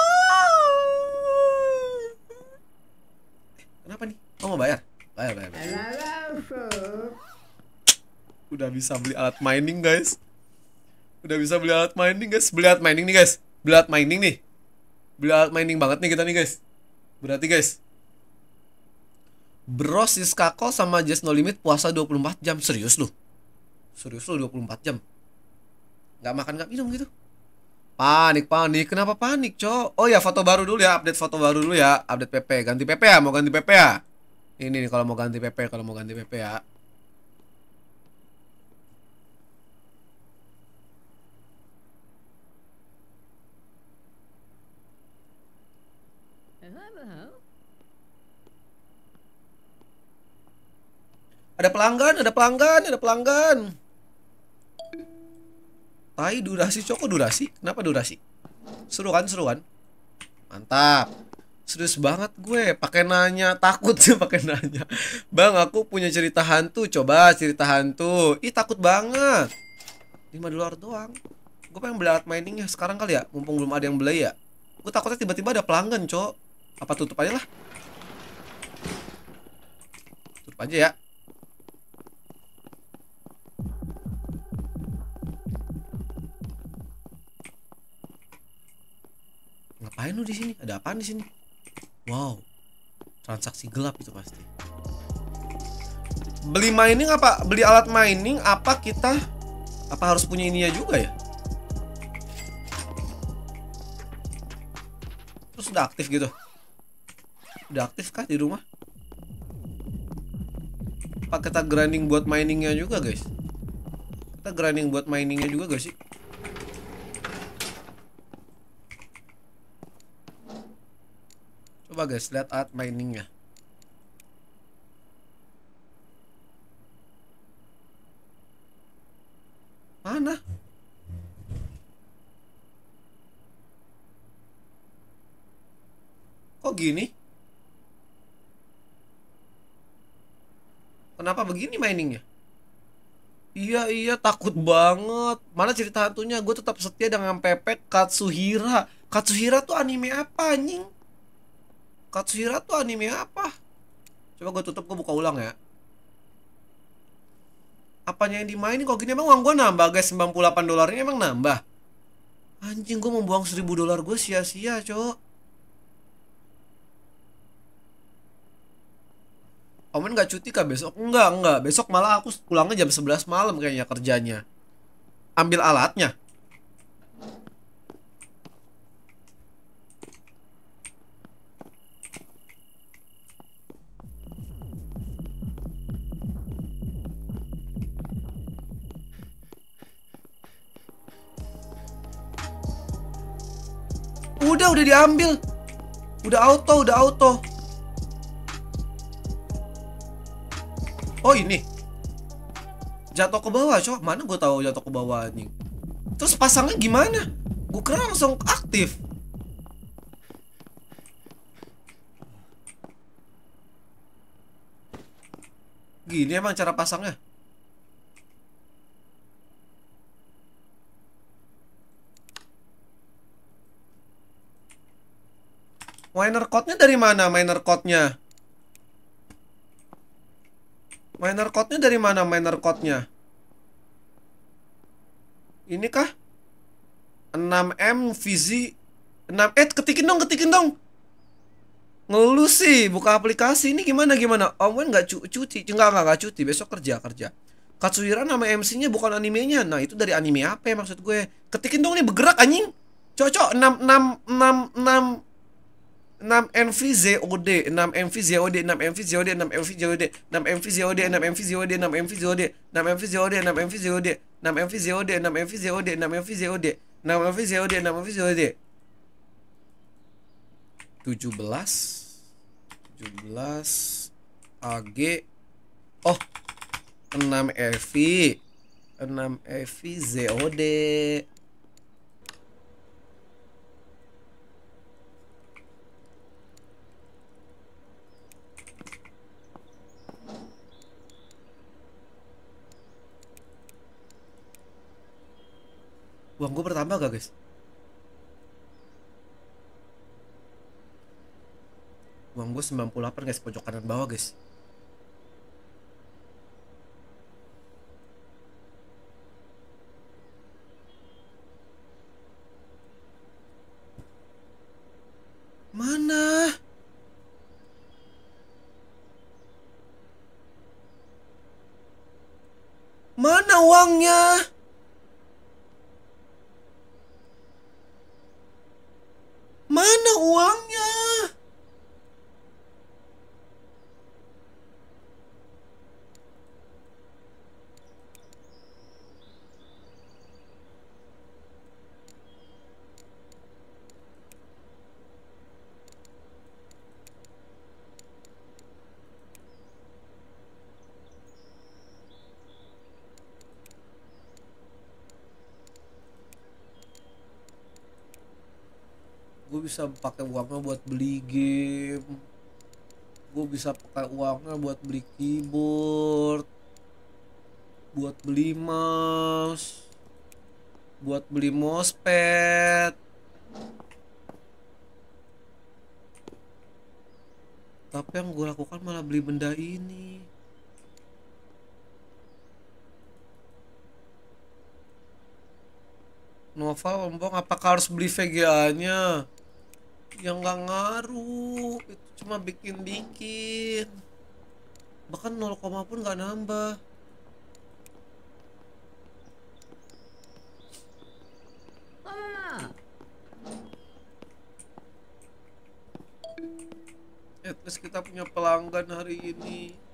Kenapa nih? Kamu oh,
mau bayar? Bayar, bayar.
bayar.
Udah bisa beli alat mining, guys. Udah bisa beli alat mining, guys. Beli alat mining nih, guys. Beli alat mining nih. Beli alat mining banget nih kita nih, guys. Berarti, guys. Bro, Siskako sama Just No Limit puasa 24 jam. Serius lu? Serius lu 24 jam? Gak makan, gak minum gitu? Panik, panik. Kenapa panik, Cok? Oh ya, foto baru dulu ya, update foto baru dulu ya, update PP. Ganti PP ya, mau ganti PP ya. Ini nih kalau mau ganti PP, kalau mau ganti PP ya. Ada pelanggan, ada pelanggan, ada pelanggan. Tai durasi Coko durasi? Kenapa durasi? Seru kan, seru kan? Mantap. Serius banget gue, pakai nanya, takut sih pakai nanya. Bang, aku punya cerita hantu, coba cerita hantu. Ih, takut banget. 5 dolar doang. Gue pengen beli alat miningnya sekarang kali ya, mumpung belum ada yang beli ya. Gue takutnya tiba-tiba ada pelanggan, Cok. Apa tutup aja lah? Tutup aja ya. ngapain lu di sini ada apaan di sini wow transaksi gelap itu pasti beli mining apa beli alat mining apa kita apa harus punya ini juga ya terus udah aktif gitu udah aktif kah di rumah apa kita grinding buat miningnya juga guys kita grinding buat miningnya juga guys sih Coba guys, lihat art miningnya. Mana? Kok gini? Kenapa begini miningnya? Iya, iya, takut banget. Mana cerita hantunya? Gue tetap setia dengan Pepe, Katsuhira. Katsuhira tuh anime apa, anjing? Katsuhira tuh anime apa? Coba gue tutup, gue buka ulang ya Apanya yang dimainin kok gini emang uang gue nambah guys 98 dolar ini emang nambah Anjing gue membuang 1000 dolar gue sia-sia cok Komen gak cuti kah besok? Enggak, enggak Besok malah aku pulangnya jam 11 malam kayaknya kerjanya Ambil alatnya Udah, udah diambil. Udah auto, udah auto. Oh ini. Jatuh ke bawah, coba. Mana gue tahu jatuh ke bawah anjing. Terus pasangnya gimana? Gue kira langsung aktif. Gini emang cara pasangnya? Minor code-nya dari mana? Minor code-nya? Minor code-nya dari mana? Minor code-nya? Ini kah? 6M VZ 6 eh ketikin dong, ketikin dong. Ngeluh sih buka aplikasi ini gimana gimana? Om Wen nggak cu cuti, enggak enggak enggak cuti, besok kerja kerja. Katsuhira nama MC-nya bukan animenya. Nah, itu dari anime apa ya maksud gue? Ketikin dong nih bergerak anjing. Cocok 6 6 6 6 6 MV ZOD 6 MV ZOD 6 MV ZOD 6 MV ZOD 6 MV ZOD 6 MV ZOD 6 MV ZOD 6 MV ZOD 6 MV ZOD 6 MV ZOD 6 MV ZOD 6 MV ZOD 6 MV ZOD 6 MV ZOD 17 17 AG oh 6 EV 6 EV ZOD uang gue bertambah gak guys uang gue 98 guys pojok kanan bawah guys
Mana? Mana uangnya? Mana uangnya?
bisa pakai uangnya buat beli game gue bisa pakai uangnya buat beli keyboard buat beli mouse buat beli mousepad tapi yang gue lakukan malah beli benda ini Nova ngomong apakah harus beli VGA nya yang nggak ngaruh itu cuma bikin bikin bahkan 0, pun nggak nambah
ah.
At kita punya pelanggan hari ini.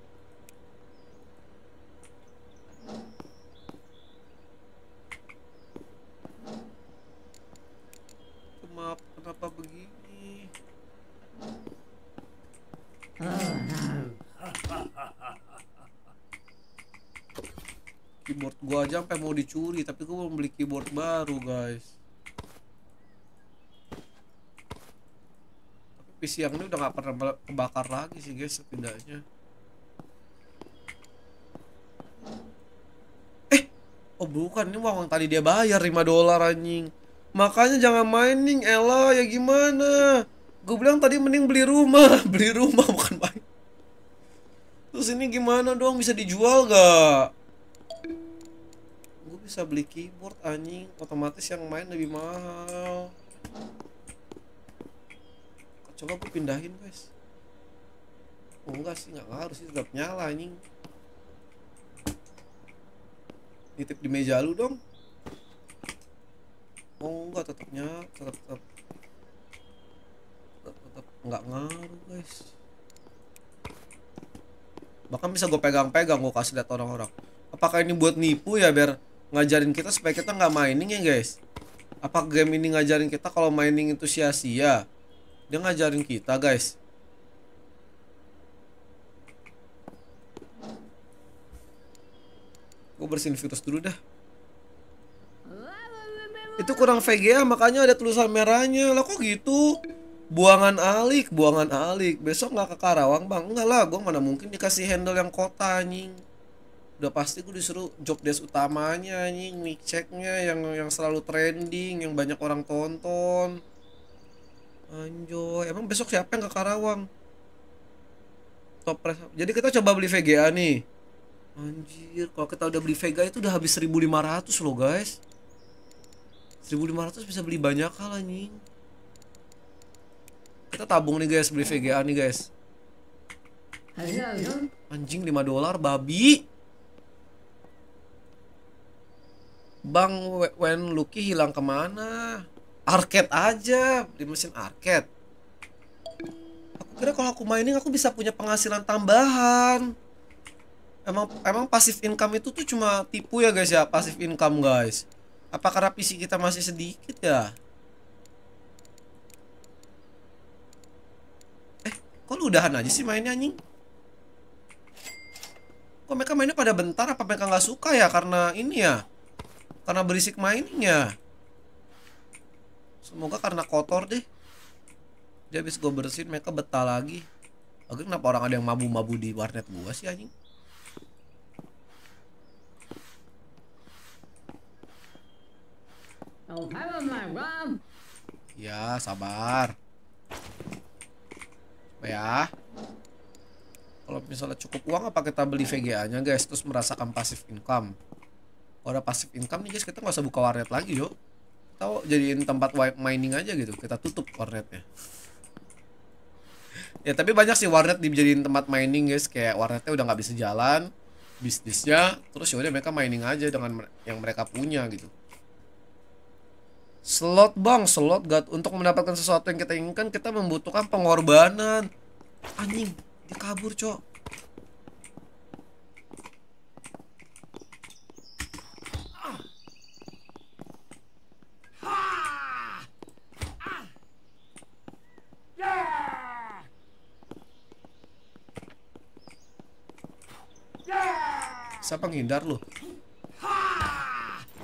keyboard gua aja sampai mau dicuri tapi gua mau beli keyboard baru guys tapi PC yang ini udah gak pernah kebakar lagi sih guys setidaknya eh oh bukan ini uang, tadi dia bayar 5 dolar anjing makanya jangan mining Ella ya gimana gue bilang tadi mending beli rumah beli rumah bukan main terus ini gimana dong bisa dijual gak bisa beli keyboard anjing otomatis yang main lebih mahal coba aku pindahin guys oh, enggak sih nggak harus sih tetap nyala anjing nitip di meja lu dong oh enggak tetapnya tetap tetap tetap, tetap nggak ngaruh guys bahkan bisa gue pegang-pegang gue kasih lihat orang-orang apakah ini buat nipu ya biar ngajarin kita supaya kita nggak mining ya guys apa game ini ngajarin kita kalau mining itu sia-sia dia ngajarin kita guys gue bersihin virus dulu dah itu kurang VGA makanya ada tulisan merahnya lah kok gitu buangan alik buangan alik besok nggak ke Karawang bang enggak lah gue mana mungkin dikasih handle yang kota anjing udah pasti gue disuruh job desk utamanya anjing mic checknya yang yang selalu trending yang banyak orang tonton anjo emang besok siapa yang ke Karawang top jadi kita coba beli VGA nih anjir kalau kita udah beli VGA itu udah habis 1500 loh guys 1500 bisa beli banyak hal anjing kita tabung nih guys beli VGA nih guys anjing 5 dolar babi Bang when Lucky hilang kemana? Arcade aja di mesin arcade. Aku kira kalau aku mining aku bisa punya penghasilan tambahan. Emang emang pasif income itu tuh cuma tipu ya guys ya, pasif income guys. Apa karena PC kita masih sedikit ya? Eh, kok lu udahan aja sih mainnya anjing? Kok mereka mainnya pada bentar apa mereka nggak suka ya karena ini ya? Karena berisik mainnya. Semoga karena kotor deh. Dia habis gue bersihin mereka betah lagi. Oke kenapa orang ada yang mabu-mabu di warnet gua sih
anjing? Oh,
ya, sabar. Ya. Kalau misalnya cukup uang apa kita beli VGA-nya, guys, terus merasakan pasif income udah pasif income nih guys kita nggak usah buka warnet lagi yuk. Tahu jadiin tempat mining aja gitu kita tutup warnetnya ya tapi banyak sih warnet dijadiin tempat mining guys kayak warnetnya udah nggak bisa jalan bisnisnya terus ya udah mereka mining aja dengan yang mereka punya gitu slot bang slot gak untuk mendapatkan sesuatu yang kita inginkan kita membutuhkan pengorbanan anjing dikabur kabur cok Siapa ngindar lu?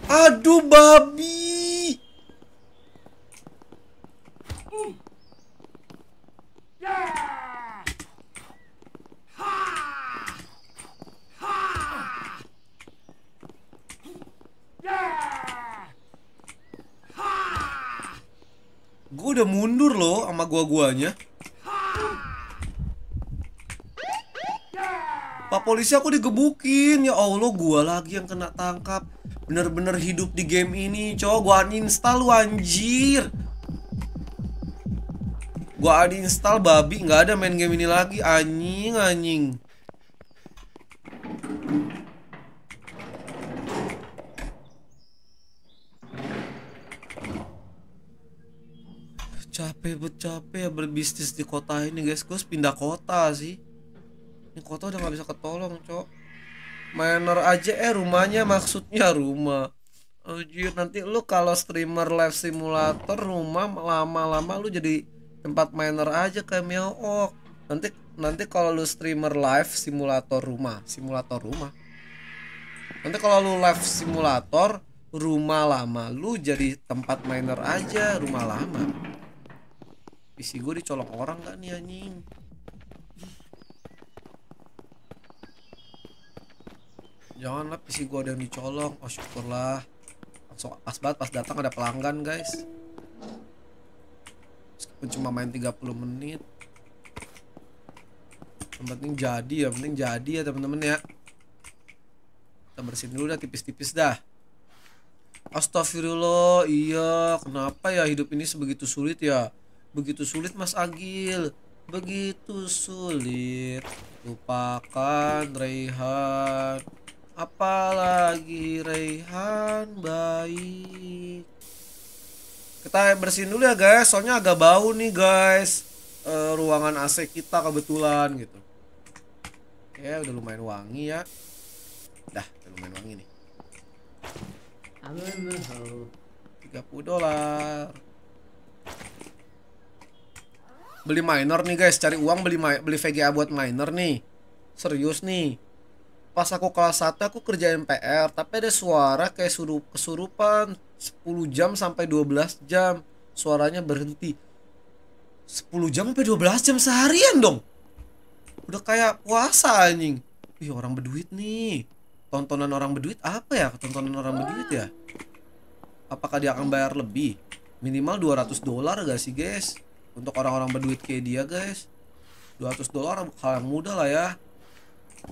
Aduh babi.
Gue udah mundur loh sama gua-guanya. Pak polisi aku digebukin Ya Allah gua lagi yang kena tangkap Bener-bener hidup di game ini Cowok gua uninstall lu anjir Gua uninstall babi nggak ada main game ini lagi Anjing anjing capek capek ya berbisnis di kota ini guys gue pindah kota sih ini kota udah gak bisa ketolong cok minor aja eh rumahnya maksudnya rumah Anjir, nanti lu kalau streamer live simulator rumah lama-lama lu jadi tempat miner aja kayak Ok Nanti nanti kalau lu streamer live simulator rumah, simulator rumah. Nanti kalau lu live simulator rumah lama, lu jadi tempat miner aja rumah lama. PC gue dicolok orang gak nih anjing? jangan lah PC gua ada yang dicolong oh syukurlah langsung pas banget pas datang ada pelanggan guys meskipun cuma main 30 menit yang penting jadi ya penting jadi ya temen-temen ya kita bersihin dulu dah tipis-tipis dah Astagfirullah, iya, kenapa ya hidup ini sebegitu sulit ya? Begitu sulit Mas Agil, begitu sulit. Lupakan Rehan apalagi Rehan baik kita bersihin dulu ya guys soalnya agak bau nih guys e, ruangan AC kita kebetulan gitu ya udah lumayan wangi ya dah udah lumayan wangi nih 30 dolar beli miner nih guys cari uang beli beli VGA buat miner nih serius nih pas aku kelas 1 aku kerja MPR tapi ada suara kayak suruh kesurupan 10 jam sampai 12 jam suaranya berhenti 10 jam sampai 12 jam seharian dong udah kayak puasa anjing ih orang berduit nih tontonan orang berduit apa ya tontonan orang berduit ya apakah dia akan bayar lebih minimal 200 dolar gak sih guys untuk orang-orang berduit kayak dia guys 200 dolar hal yang mudah lah ya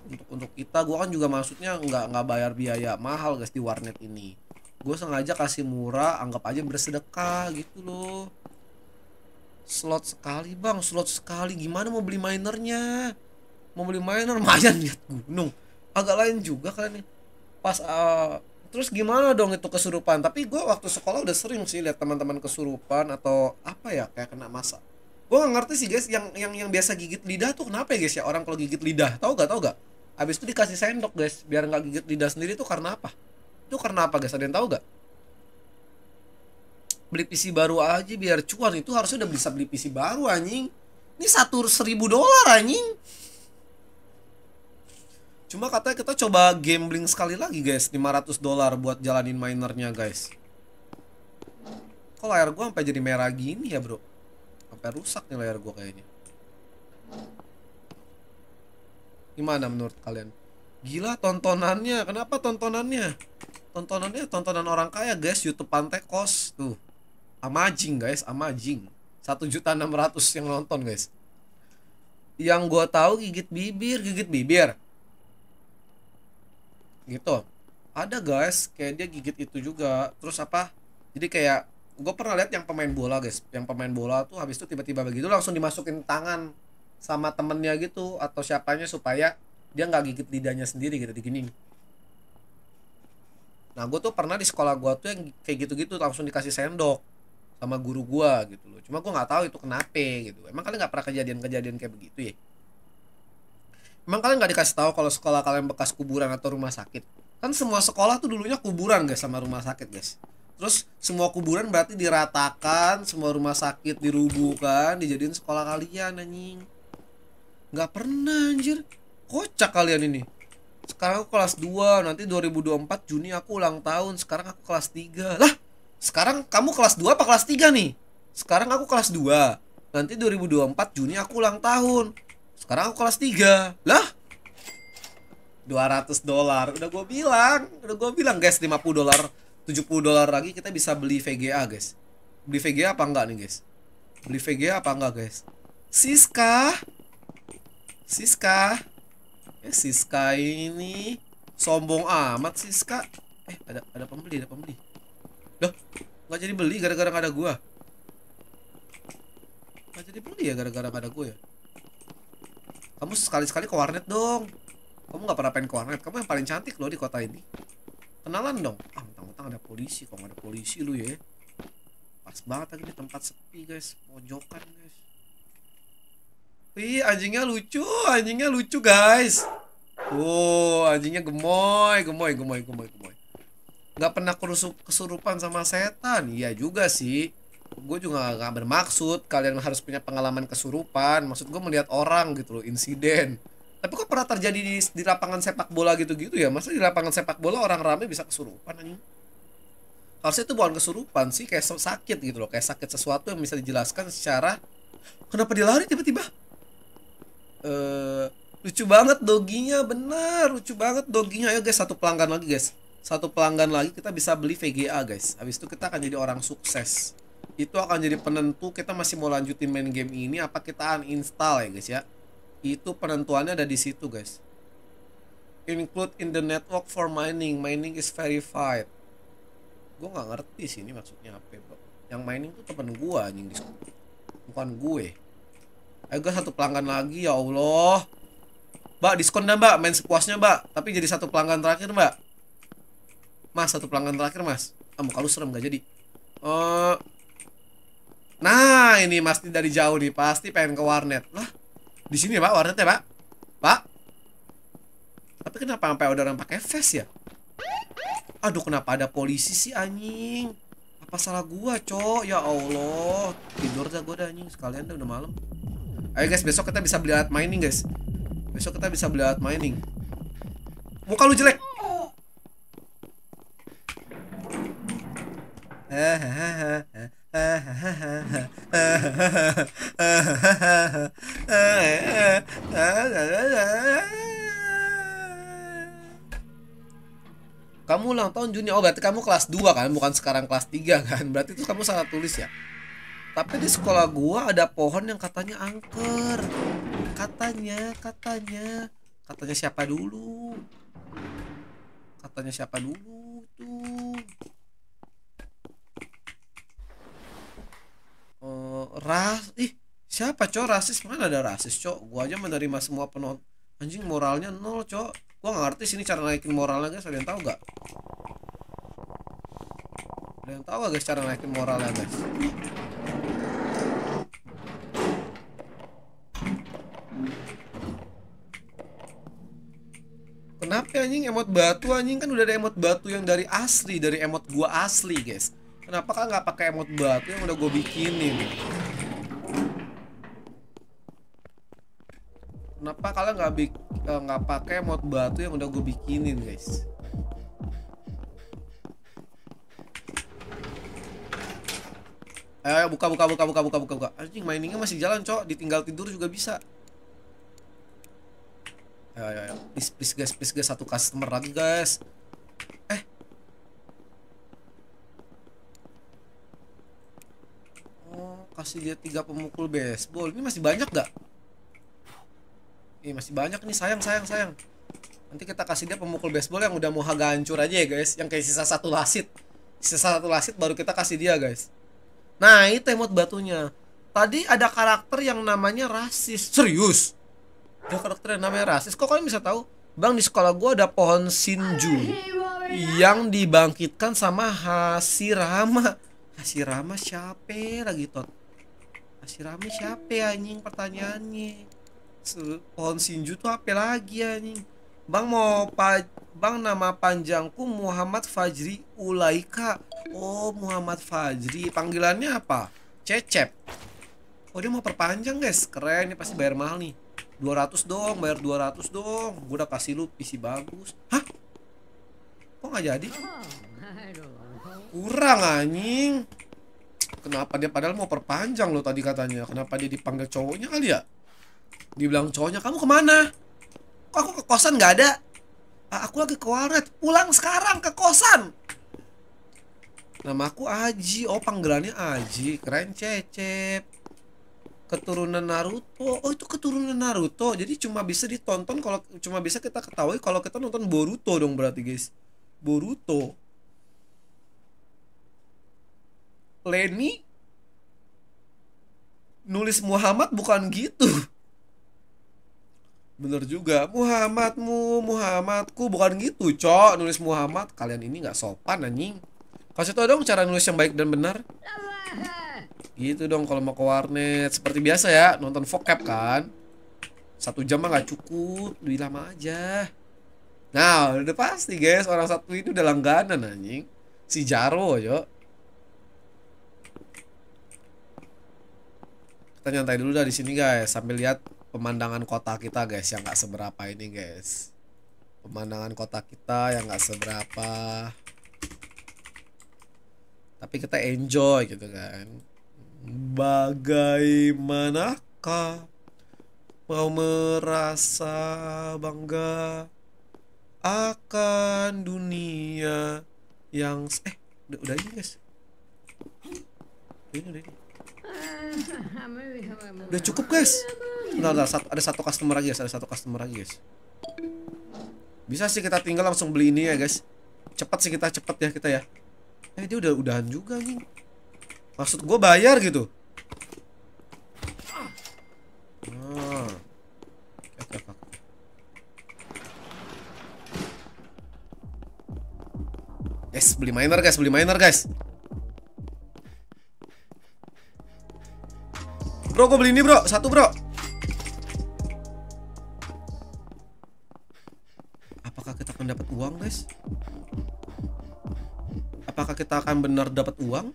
untuk untuk kita gue kan juga maksudnya nggak nggak bayar biaya mahal guys di warnet ini gue sengaja kasih murah anggap aja bersedekah gitu loh slot sekali bang slot sekali gimana mau beli minernya mau beli miner mayan lihat gunung agak lain juga kan pas uh, terus gimana dong itu kesurupan tapi gue waktu sekolah udah sering sih lihat teman-teman kesurupan atau apa ya kayak kena masa gue gak ngerti sih guys yang yang yang biasa gigit lidah tuh kenapa ya guys ya orang kalau gigit lidah tau gak tau gak abis itu dikasih sendok guys biar nggak gigit lidah sendiri tuh karena apa itu karena apa guys ada yang tau gak beli PC baru aja biar cuan itu harus udah bisa beli PC baru anjing ini satu seribu dolar anjing cuma katanya kita coba gambling sekali lagi guys 500 dolar buat jalanin minernya guys kok layar gua sampai jadi merah gini ya bro sampai rusak nih layar gue kayaknya gimana menurut kalian gila tontonannya kenapa tontonannya tontonannya tontonan orang kaya guys YouTube pantai kos tuh amazing guys amazing satu juta enam ratus yang nonton guys yang gue tahu gigit bibir gigit bibir gitu ada guys kayak dia gigit itu juga terus apa jadi kayak gue pernah lihat yang pemain bola guys yang pemain bola tuh habis itu tiba-tiba begitu langsung dimasukin tangan sama temennya gitu atau siapanya supaya dia nggak gigit lidahnya sendiri gitu gini. nah gue tuh pernah di sekolah gue tuh yang kayak gitu-gitu langsung dikasih sendok sama guru gue gitu loh cuma gue nggak tahu itu kenapa gitu emang kalian nggak pernah kejadian-kejadian kayak begitu ya emang kalian nggak dikasih tahu kalau sekolah kalian bekas kuburan atau rumah sakit kan semua sekolah tuh dulunya kuburan guys sama rumah sakit guys terus semua kuburan berarti diratakan semua rumah sakit dirubuhkan dijadiin sekolah kalian anjing nggak pernah anjir kocak kalian ini sekarang aku kelas 2 nanti 2024 Juni aku ulang tahun sekarang aku kelas 3 lah sekarang kamu kelas 2 apa kelas 3 nih sekarang aku kelas 2 nanti 2024 Juni aku ulang tahun sekarang aku kelas 3 lah 200 dolar udah gue bilang udah gue bilang guys 50 dolar 70 dolar lagi kita bisa beli VGA guys beli VGA apa enggak nih guys beli VGA apa enggak guys Siska Siska eh Siska ini sombong amat Siska eh ada ada pembeli ada pembeli Loh, nggak jadi beli gara-gara nggak ada gua. Nggak jadi beli ya gara-gara nggak ada gua ya. Kamu sekali-sekali ke warnet dong. Kamu nggak pernah pengen ke warnet. Kamu yang paling cantik loh di kota ini kenalan dong ah mentang-mentang ada polisi kok ada polisi lu ya pas banget lagi di tempat sepi guys pojokan guys Wih, anjingnya lucu, anjingnya lucu guys. Oh, anjingnya gemoy, gemoy, gemoy, gemoy, gemoy. nggak pernah kesurupan sama setan. Iya juga sih. Gue juga gak bermaksud kalian harus punya pengalaman kesurupan. Maksud gue melihat orang gitu loh, insiden tapi kok pernah terjadi di, di lapangan sepak bola gitu-gitu ya masa di lapangan sepak bola orang rame bisa kesurupan anjing harusnya itu bukan kesurupan sih kayak sakit gitu loh kayak sakit sesuatu yang bisa dijelaskan secara kenapa dia lari tiba-tiba uh, lucu banget doginya benar lucu banget doginya ayo guys satu pelanggan lagi guys satu pelanggan lagi kita bisa beli VGA guys habis itu kita akan jadi orang sukses itu akan jadi penentu kita masih mau lanjutin main game ini apa kita uninstall ya guys ya itu penentuannya ada di situ guys include in the network for mining mining is verified gue nggak ngerti sih ini maksudnya apa bro. yang mining tuh temen gue anjing di bukan gue ayo gue satu pelanggan lagi ya Allah mbak diskon dah mbak main sepuasnya mbak tapi jadi satu pelanggan terakhir mbak mas satu pelanggan terakhir mas ah kalau serem gak jadi uh, nah ini pasti dari jauh nih pasti pengen ke warnet lah di sini ya, Pak, warnetnya, Pak. Pak. Tapi kenapa sampai ada orang pakai vest ya? Aduh, kenapa ada polisi sih anjing? Apa salah gua, Cok? Ya Allah. Tidur dah gua dah anjing, sekalian dah udah malam. Ayo guys, besok kita bisa beli alat mining, guys. Besok kita bisa beli alat mining. Muka lu jelek. hehehe eh, eh, eh. Kamu ulang tahun Juni. Oh, berarti kamu kelas 2 kan, bukan sekarang kelas 3 kan. Berarti itu kamu salah tulis ya. Tapi di sekolah gua ada pohon yang katanya angker. Katanya, katanya. Katanya siapa dulu? Katanya siapa dulu tuh? uh, ras ih siapa cok rasis mana ada rasis cok gua aja menerima semua penonton anjing moralnya nol cok gua gak ngerti sini cara naikin moralnya guys ada yang tahu nggak ada yang tahu gak guys cara naikin moralnya guys Kenapa anjing emot batu anjing kan udah ada emot batu yang dari asli dari emot gua asli guys Kenapa kan nggak pakai emot batu yang udah gue bikinin? Kenapa kalian nggak bik eh, nggak pakai emot batu yang udah gue bikinin, guys? Eh buka buka buka buka buka buka buka. Anjing miningnya masih jalan, cok. Ditinggal tidur juga bisa. Ayo ayo ayo. Please please guys, please guys satu customer lagi, guys. kasih dia tiga pemukul baseball ini masih banyak gak? ini masih banyak nih sayang sayang sayang nanti kita kasih dia pemukul baseball yang udah mau agak hancur aja ya guys yang kayak sisa satu lasit sisa satu lasit baru kita kasih dia guys nah itu emot batunya tadi ada karakter yang namanya rasis serius ada karakter yang namanya rasis kok kalian bisa tahu bang di sekolah gua ada pohon sinju yang dibangkitkan sama Hasirama Hasirama siapa lagi tot masih rame siapa ya anjing
pertanyaannya
pohon sinju tuh apa lagi anjing bang mau pa bang nama panjangku Muhammad Fajri Ulaika oh Muhammad Fajri panggilannya apa Cecep oh dia mau perpanjang guys keren ini pasti bayar mahal nih 200 dong bayar 200 dong gue udah kasih lu PC bagus hah kok nggak jadi oh, kurang anjing kenapa dia padahal mau perpanjang lo tadi katanya kenapa dia dipanggil cowoknya kali ya dibilang cowoknya kamu kemana kok aku ke kosan nggak ada ah, aku lagi ke waret pulang sekarang ke kosan nama aku Aji oh panggilannya Aji keren cecep keturunan Naruto oh itu keturunan Naruto jadi cuma bisa ditonton kalau cuma bisa kita ketahui kalau kita nonton Boruto dong berarti guys Boruto Lenny nulis Muhammad bukan gitu. Bener juga, Muhammadmu, Muhammadku bukan gitu, cok. Nulis Muhammad, kalian ini nggak sopan anjing. Kasih tau dong cara nulis yang baik dan benar. Gitu dong kalau mau ke warnet. Seperti biasa ya, nonton vocab kan. Satu jam mah nggak cukup, lebih lama aja. Nah, udah pasti guys, orang satu itu udah langganan anjing. Si Jaro, yuk kita nyantai dulu dah di sini guys sambil lihat pemandangan kota kita guys yang nggak seberapa ini guys pemandangan kota kita yang nggak seberapa tapi kita enjoy gitu kan bagaimanakah mau merasa bangga akan dunia yang eh udah, udah ini guys ini udah ini
Udah cukup guys. Bentar, bentar, satu,
ada satu customer lagi guys, ada satu customer lagi guys. Bisa sih kita tinggal langsung beli ini ya guys. Cepat sih kita cepat ya kita ya. Eh dia udah udahan juga nih. Maksud gue bayar gitu. Ah. Guys, beli miner guys, beli miner guys. Bro, gue beli ini, Bro. Satu, Bro. Apakah kita akan dapat uang, guys? Apakah kita akan benar dapat uang?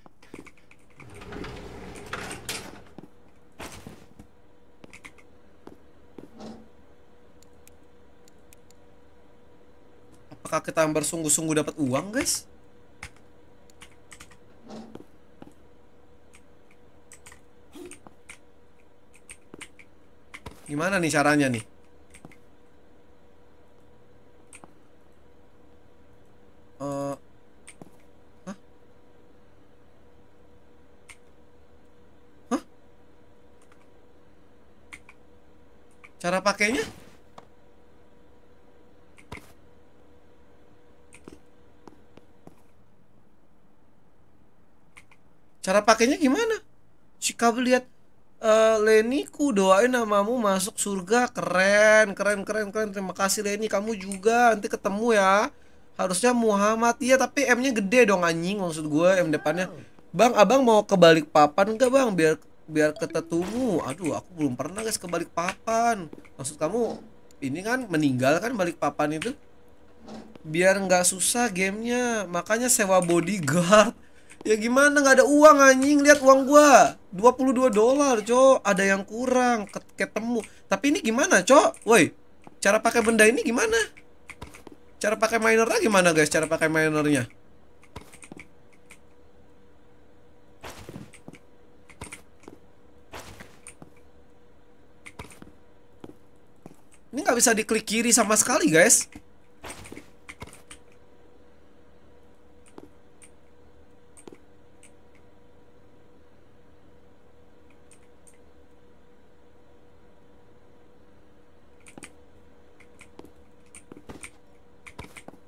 Apakah kita bersungguh-sungguh dapat uang, guys? Gimana nih caranya nih?
Uh, hah?
Hah? Cara pakainya? Cara pakainya gimana? Si kabel lihat doain namamu masuk surga keren keren keren keren terima kasih Leni kamu juga nanti ketemu ya harusnya Muhammad ya tapi M nya gede dong anjing maksud gue M depannya Bang abang mau kebalik papan enggak bang biar biar ketemu aduh aku belum pernah guys ke balik papan maksud kamu ini kan meninggal kan balik papan itu biar nggak susah gamenya makanya sewa bodyguard ya gimana nggak ada uang anjing lihat uang gua 22 dolar, Cok. Ada yang kurang, ketemu. Tapi ini gimana, Cok? Woi, cara pakai benda ini gimana? Cara pakai lagi mana guys? Cara pakai minernya? Ini nggak bisa diklik kiri sama sekali, guys.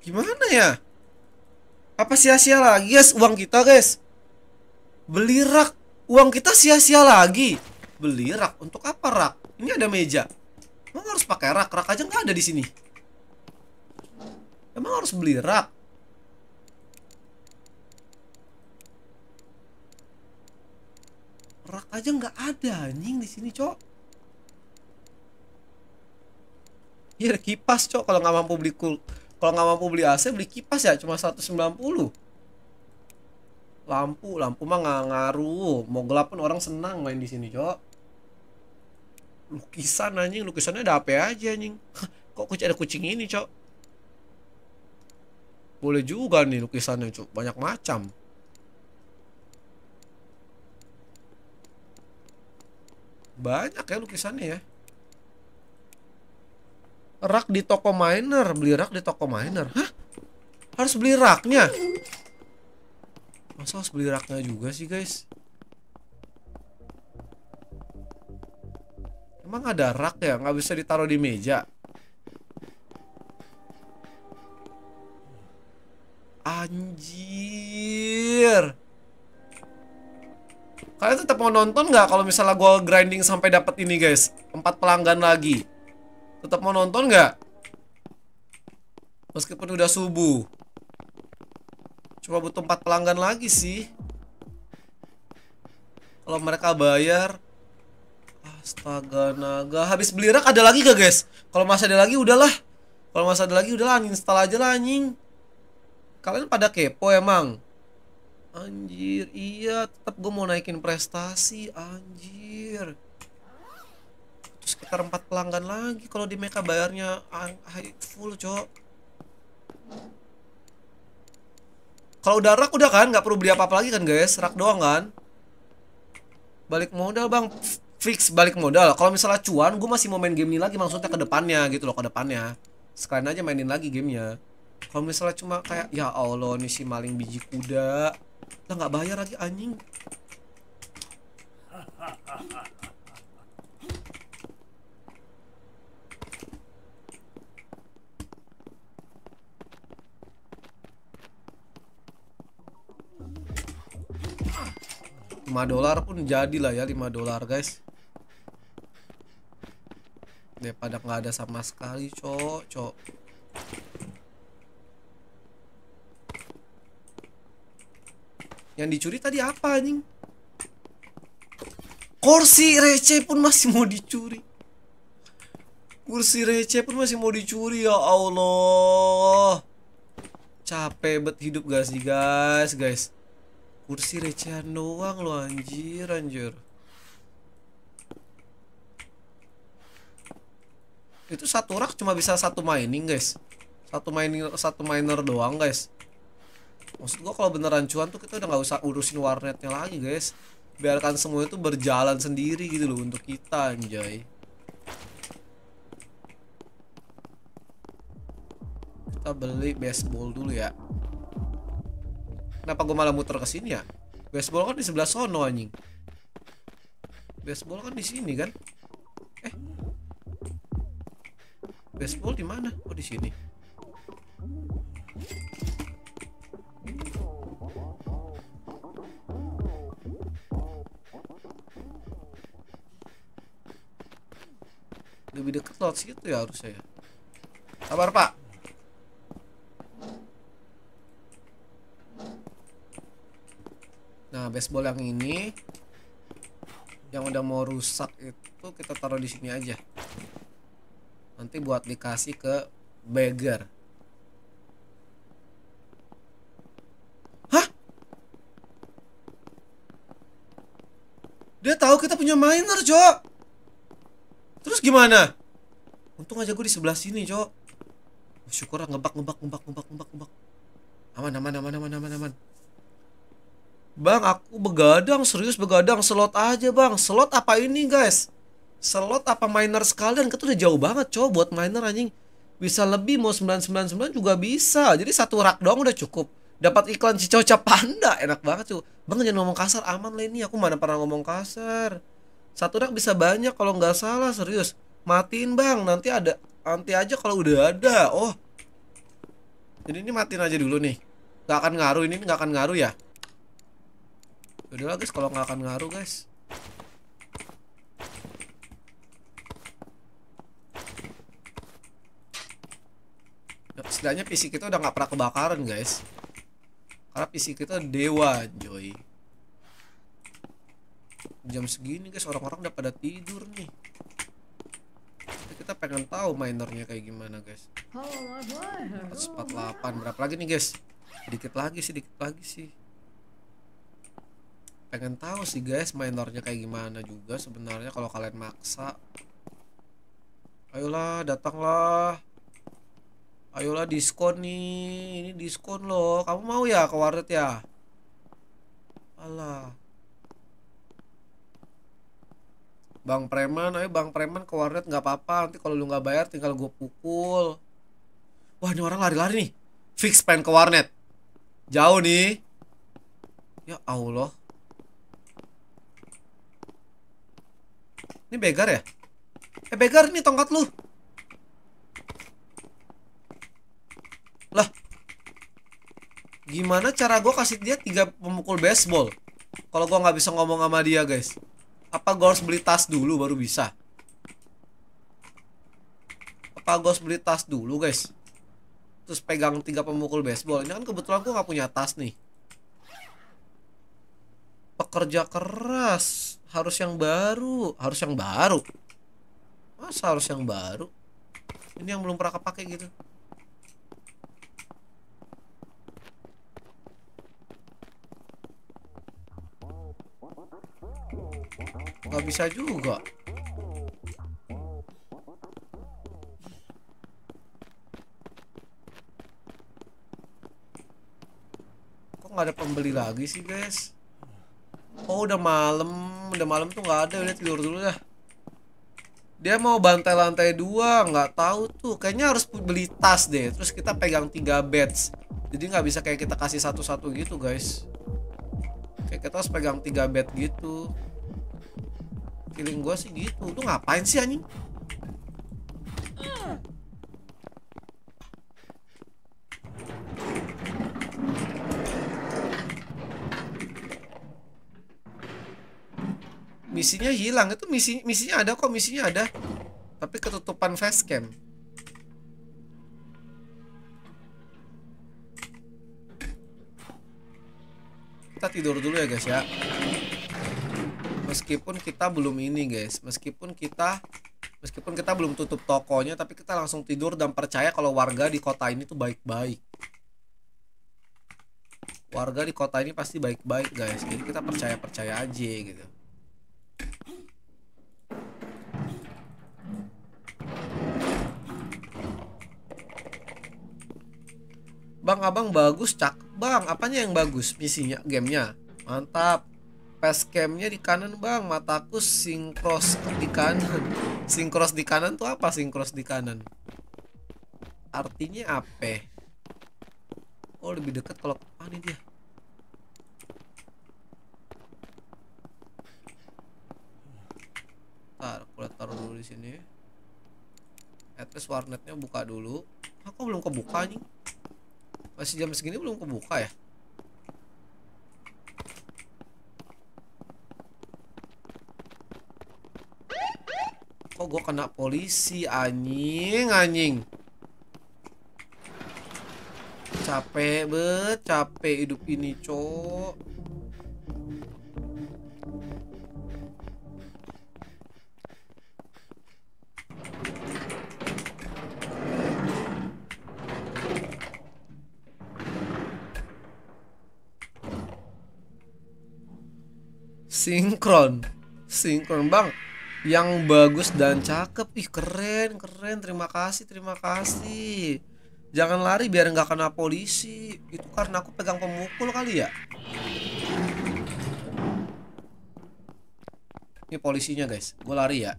gimana ya apa sia-sia lagi guys uang kita guys beli rak uang kita sia-sia lagi beli rak untuk apa rak ini ada meja emang harus pakai rak rak aja nggak ada di sini emang harus beli rak rak aja nggak ada anjing di sini cok Iya kipas cok kalau nggak mampu beli kul kalau nggak mampu beli AC beli kipas ya cuma 190 lampu lampu mah nggak ngaruh mau gelap pun orang senang main di sini cok lukisan anjing lukisannya ada apa aja anjing kok kucing ada kucing ini cok boleh juga nih lukisannya cok banyak macam banyak ya lukisannya ya rak di toko miner beli rak di toko miner hah harus beli raknya masa harus beli raknya juga sih guys emang ada rak ya nggak bisa ditaruh di meja anjir kalian tetap mau nonton nggak kalau misalnya gue grinding sampai dapat ini guys empat pelanggan lagi Tetap mau nonton nggak? Meskipun udah subuh. Cuma butuh tempat pelanggan lagi sih. Kalau mereka bayar Astaga naga Habis beli rak ada lagi gak guys? Kalau masih ada lagi udahlah Kalau masih ada lagi udahlah install aja lah anjing Kalian pada kepo emang Anjir iya tetap gue mau naikin prestasi Anjir sekitar empat pelanggan lagi kalau di Meka bayarnya full cok kalau udah rak udah kan nggak perlu beli apa apa lagi kan guys rak doang kan balik modal bang fix balik modal kalau misalnya cuan gue masih mau main game ini lagi maksudnya ke depannya gitu loh ke depannya sekalian aja mainin lagi gamenya kalau misalnya cuma kayak ya allah nih si maling biji kuda lah nggak bayar lagi anjing 5 dolar pun jadilah ya 5 dolar guys daripada nggak ada sama sekali cok cok yang dicuri tadi apa anjing kursi receh pun masih mau dicuri kursi receh pun masih mau dicuri ya Allah capek bet hidup gak sih guys guys kursi recehan doang lo anjir anjir itu satu rak cuma bisa satu mining guys satu mining satu miner doang guys maksud gua kalau beneran cuan tuh kita udah nggak usah urusin warnetnya lagi guys biarkan semua itu berjalan sendiri gitu loh untuk kita anjay kita beli baseball dulu ya Kenapa gue malah muter ke sini ya? Baseball kan di sebelah sono anjing. Baseball kan di sini kan? Eh. Baseball di mana? Oh di sini. Lebih deket lewat situ ya harusnya ya. Sabar, Pak. Nah, baseball yang ini yang udah mau rusak itu kita taruh di sini aja. Nanti buat dikasih ke beggar. Hah? Dia tahu kita punya miner, Cok. Terus gimana? Untung aja gue di sebelah sini, Cok. Syukur ngebak ngebak ngebak ngebak ngebak ngebak. Aman aman aman aman aman aman. Bang, aku begadang, serius begadang, slot aja bang. Slot apa ini guys? Slot apa miner sekalian? Itu udah jauh banget cow buat miner anjing. Bisa lebih mau 999 juga bisa. Jadi satu rak doang udah cukup. Dapat iklan si Coca panda, enak banget cuy. Bang jangan ngomong kasar, aman lah ini. Aku mana pernah ngomong kasar. Satu rak bisa banyak kalau nggak salah serius. Matiin bang, nanti ada nanti aja kalau udah ada. Oh, jadi ini matiin aja dulu nih. Gak akan ngaruh ini, nggak akan ngaruh ya udahlah guys kalau nggak akan ngaruh guys ya, setidaknya PC kita udah nggak pernah kebakaran guys karena PC kita dewa joy jam segini guys orang-orang udah pada tidur nih kita pengen tahu mainernya kayak gimana guys
48
berapa lagi nih guys sedikit lagi sih sedikit lagi sih pengen tahu sih guys minornya kayak gimana juga sebenarnya kalau kalian maksa ayolah datanglah ayolah diskon nih ini diskon loh kamu mau ya ke warnet ya alah Bang Preman, ayo Bang Preman ke warnet nggak apa-apa. Nanti kalau lu nggak bayar tinggal gue pukul. Wah ini orang lari-lari nih. Fix pen ke warnet. Jauh nih. Ya Allah. Ini begar ya? Eh begar ini tongkat lu. Lah. Gimana cara gue kasih dia tiga pemukul baseball? Kalau gue nggak bisa ngomong sama dia guys. Apa gue harus beli tas dulu baru bisa? Apa gue harus beli tas dulu guys? Terus pegang tiga pemukul baseball. Ini kan kebetulan gue nggak punya tas nih pekerja keras harus yang baru harus yang baru masa harus yang baru ini yang belum pernah kepake gitu nggak bisa juga kok nggak ada pembeli lagi sih guys Oh udah malam, udah malam tuh nggak ada, udah tidur dulu ya. Dia mau bantai lantai dua, nggak tahu tuh. Kayaknya harus beli tas deh. Terus kita pegang tiga beds. Jadi nggak bisa kayak kita kasih satu-satu gitu guys. Kayak kita harus pegang tiga bed gitu. Feeling gue sih gitu. tuh ngapain sih anjing? Hmm. misinya hilang itu misi misinya ada kok misinya ada tapi ketutupan facecam kita tidur dulu ya guys ya meskipun kita belum ini guys meskipun kita meskipun kita belum tutup tokonya tapi kita langsung tidur dan percaya kalau warga di kota ini tuh baik-baik warga di kota ini pasti baik-baik guys jadi kita percaya-percaya aja gitu Bang, abang bagus, cak. Bang, apanya yang bagus? Misinya, gamenya. Mantap. Pescamnya di kanan, bang. Mataku sinkros di kanan. Sinkros di kanan tuh apa? Sinkros di kanan. Artinya apa? Oh, lebih dekat kalau... Ah, ini dia. Bentar, aku taruh dulu di sini. At warnetnya buka dulu. Aku ah, belum kebuka nih. Masih jam segini belum kebuka ya? Kok gue kena polisi anjing anjing. Capek bet, capek hidup ini, cok. sinkron sinkron bang yang bagus dan cakep ih keren keren terima kasih terima kasih jangan lari biar nggak kena polisi itu karena aku pegang pemukul kali ya ini polisinya guys gue lari ya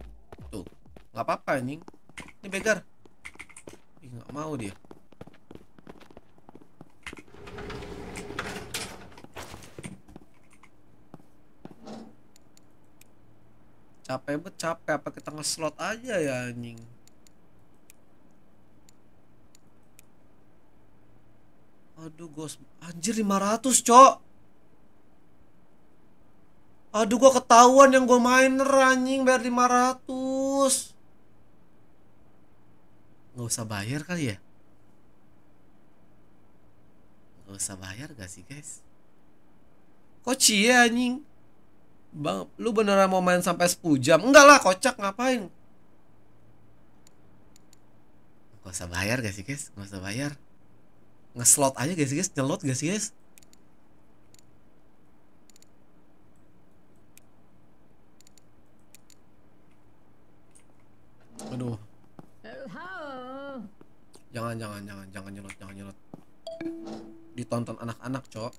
tuh nggak apa-apa ini ini begar ih nggak mau dia capek bet capek apa kita ngeslot aja ya anjing aduh gos anjir 500 cok aduh gua ketahuan yang gua miner anjing bayar
500
nggak usah bayar kali ya nggak usah bayar gak sih guys kok cie anjing Bang, lu beneran mau main sampai 10 jam? Enggak lah, kocak ngapain? Gak usah bayar gak sih guys? Gak usah bayar Ngeslot aja gak sih guys? Nyelot gak sih guys? Aduh Jangan, jangan, jangan, jangan nyelot, jangan nyelot Ditonton anak-anak, cok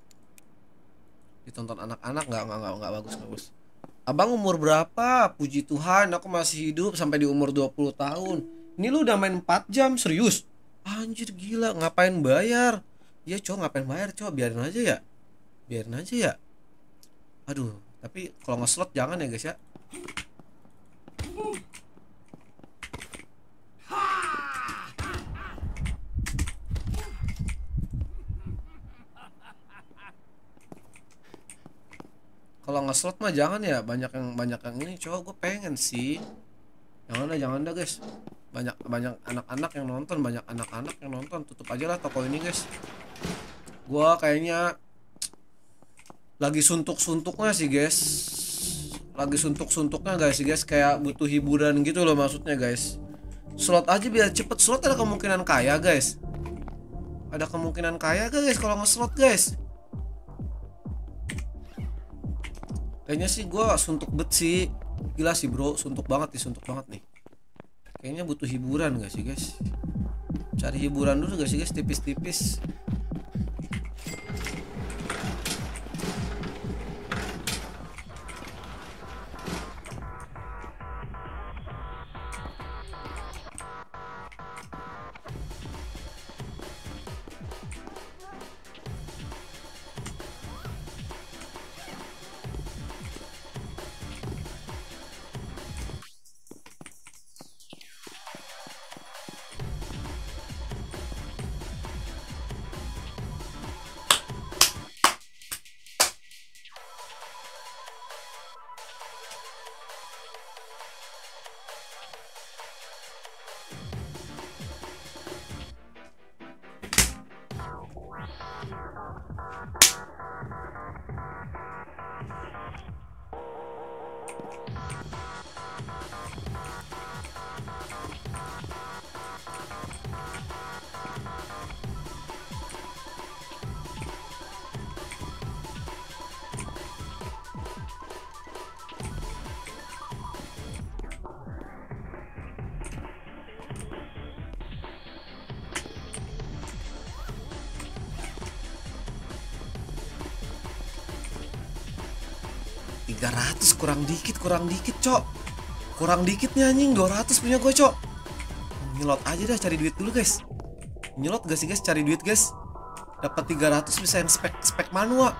ditonton anak-anak nggak -anak, nggak nggak bagus bagus abang umur berapa puji Tuhan aku masih hidup sampai di umur 20 tahun ini lu udah main 4 jam serius anjir gila ngapain bayar ya cowok ngapain bayar cowok biarin aja ya biarin aja ya aduh tapi kalau ngeslot jangan ya guys ya kalau ngeslot mah jangan ya banyak yang banyak yang ini coba gue pengen sih jangan dah jangan dah guys banyak banyak anak-anak yang nonton banyak anak-anak yang nonton tutup aja lah toko ini guys gue kayaknya lagi suntuk-suntuknya sih guys lagi suntuk-suntuknya guys sih guys kayak butuh hiburan gitu loh maksudnya guys slot aja biar cepet slot ada kemungkinan kaya guys ada kemungkinan kaya guys kalau ngeslot guys kayaknya sih gue suntuk bet sih gila sih bro suntuk banget nih suntuk banget nih kayaknya butuh hiburan gak sih guys cari hiburan dulu gak sih guys tipis-tipis kurang dikit cok kurang dikit nyanyi anjing 200 punya gue cok nyelot aja dah cari duit dulu guys nyelot gak sih guys cari duit guys dapat 300 bisa yang spek spek manual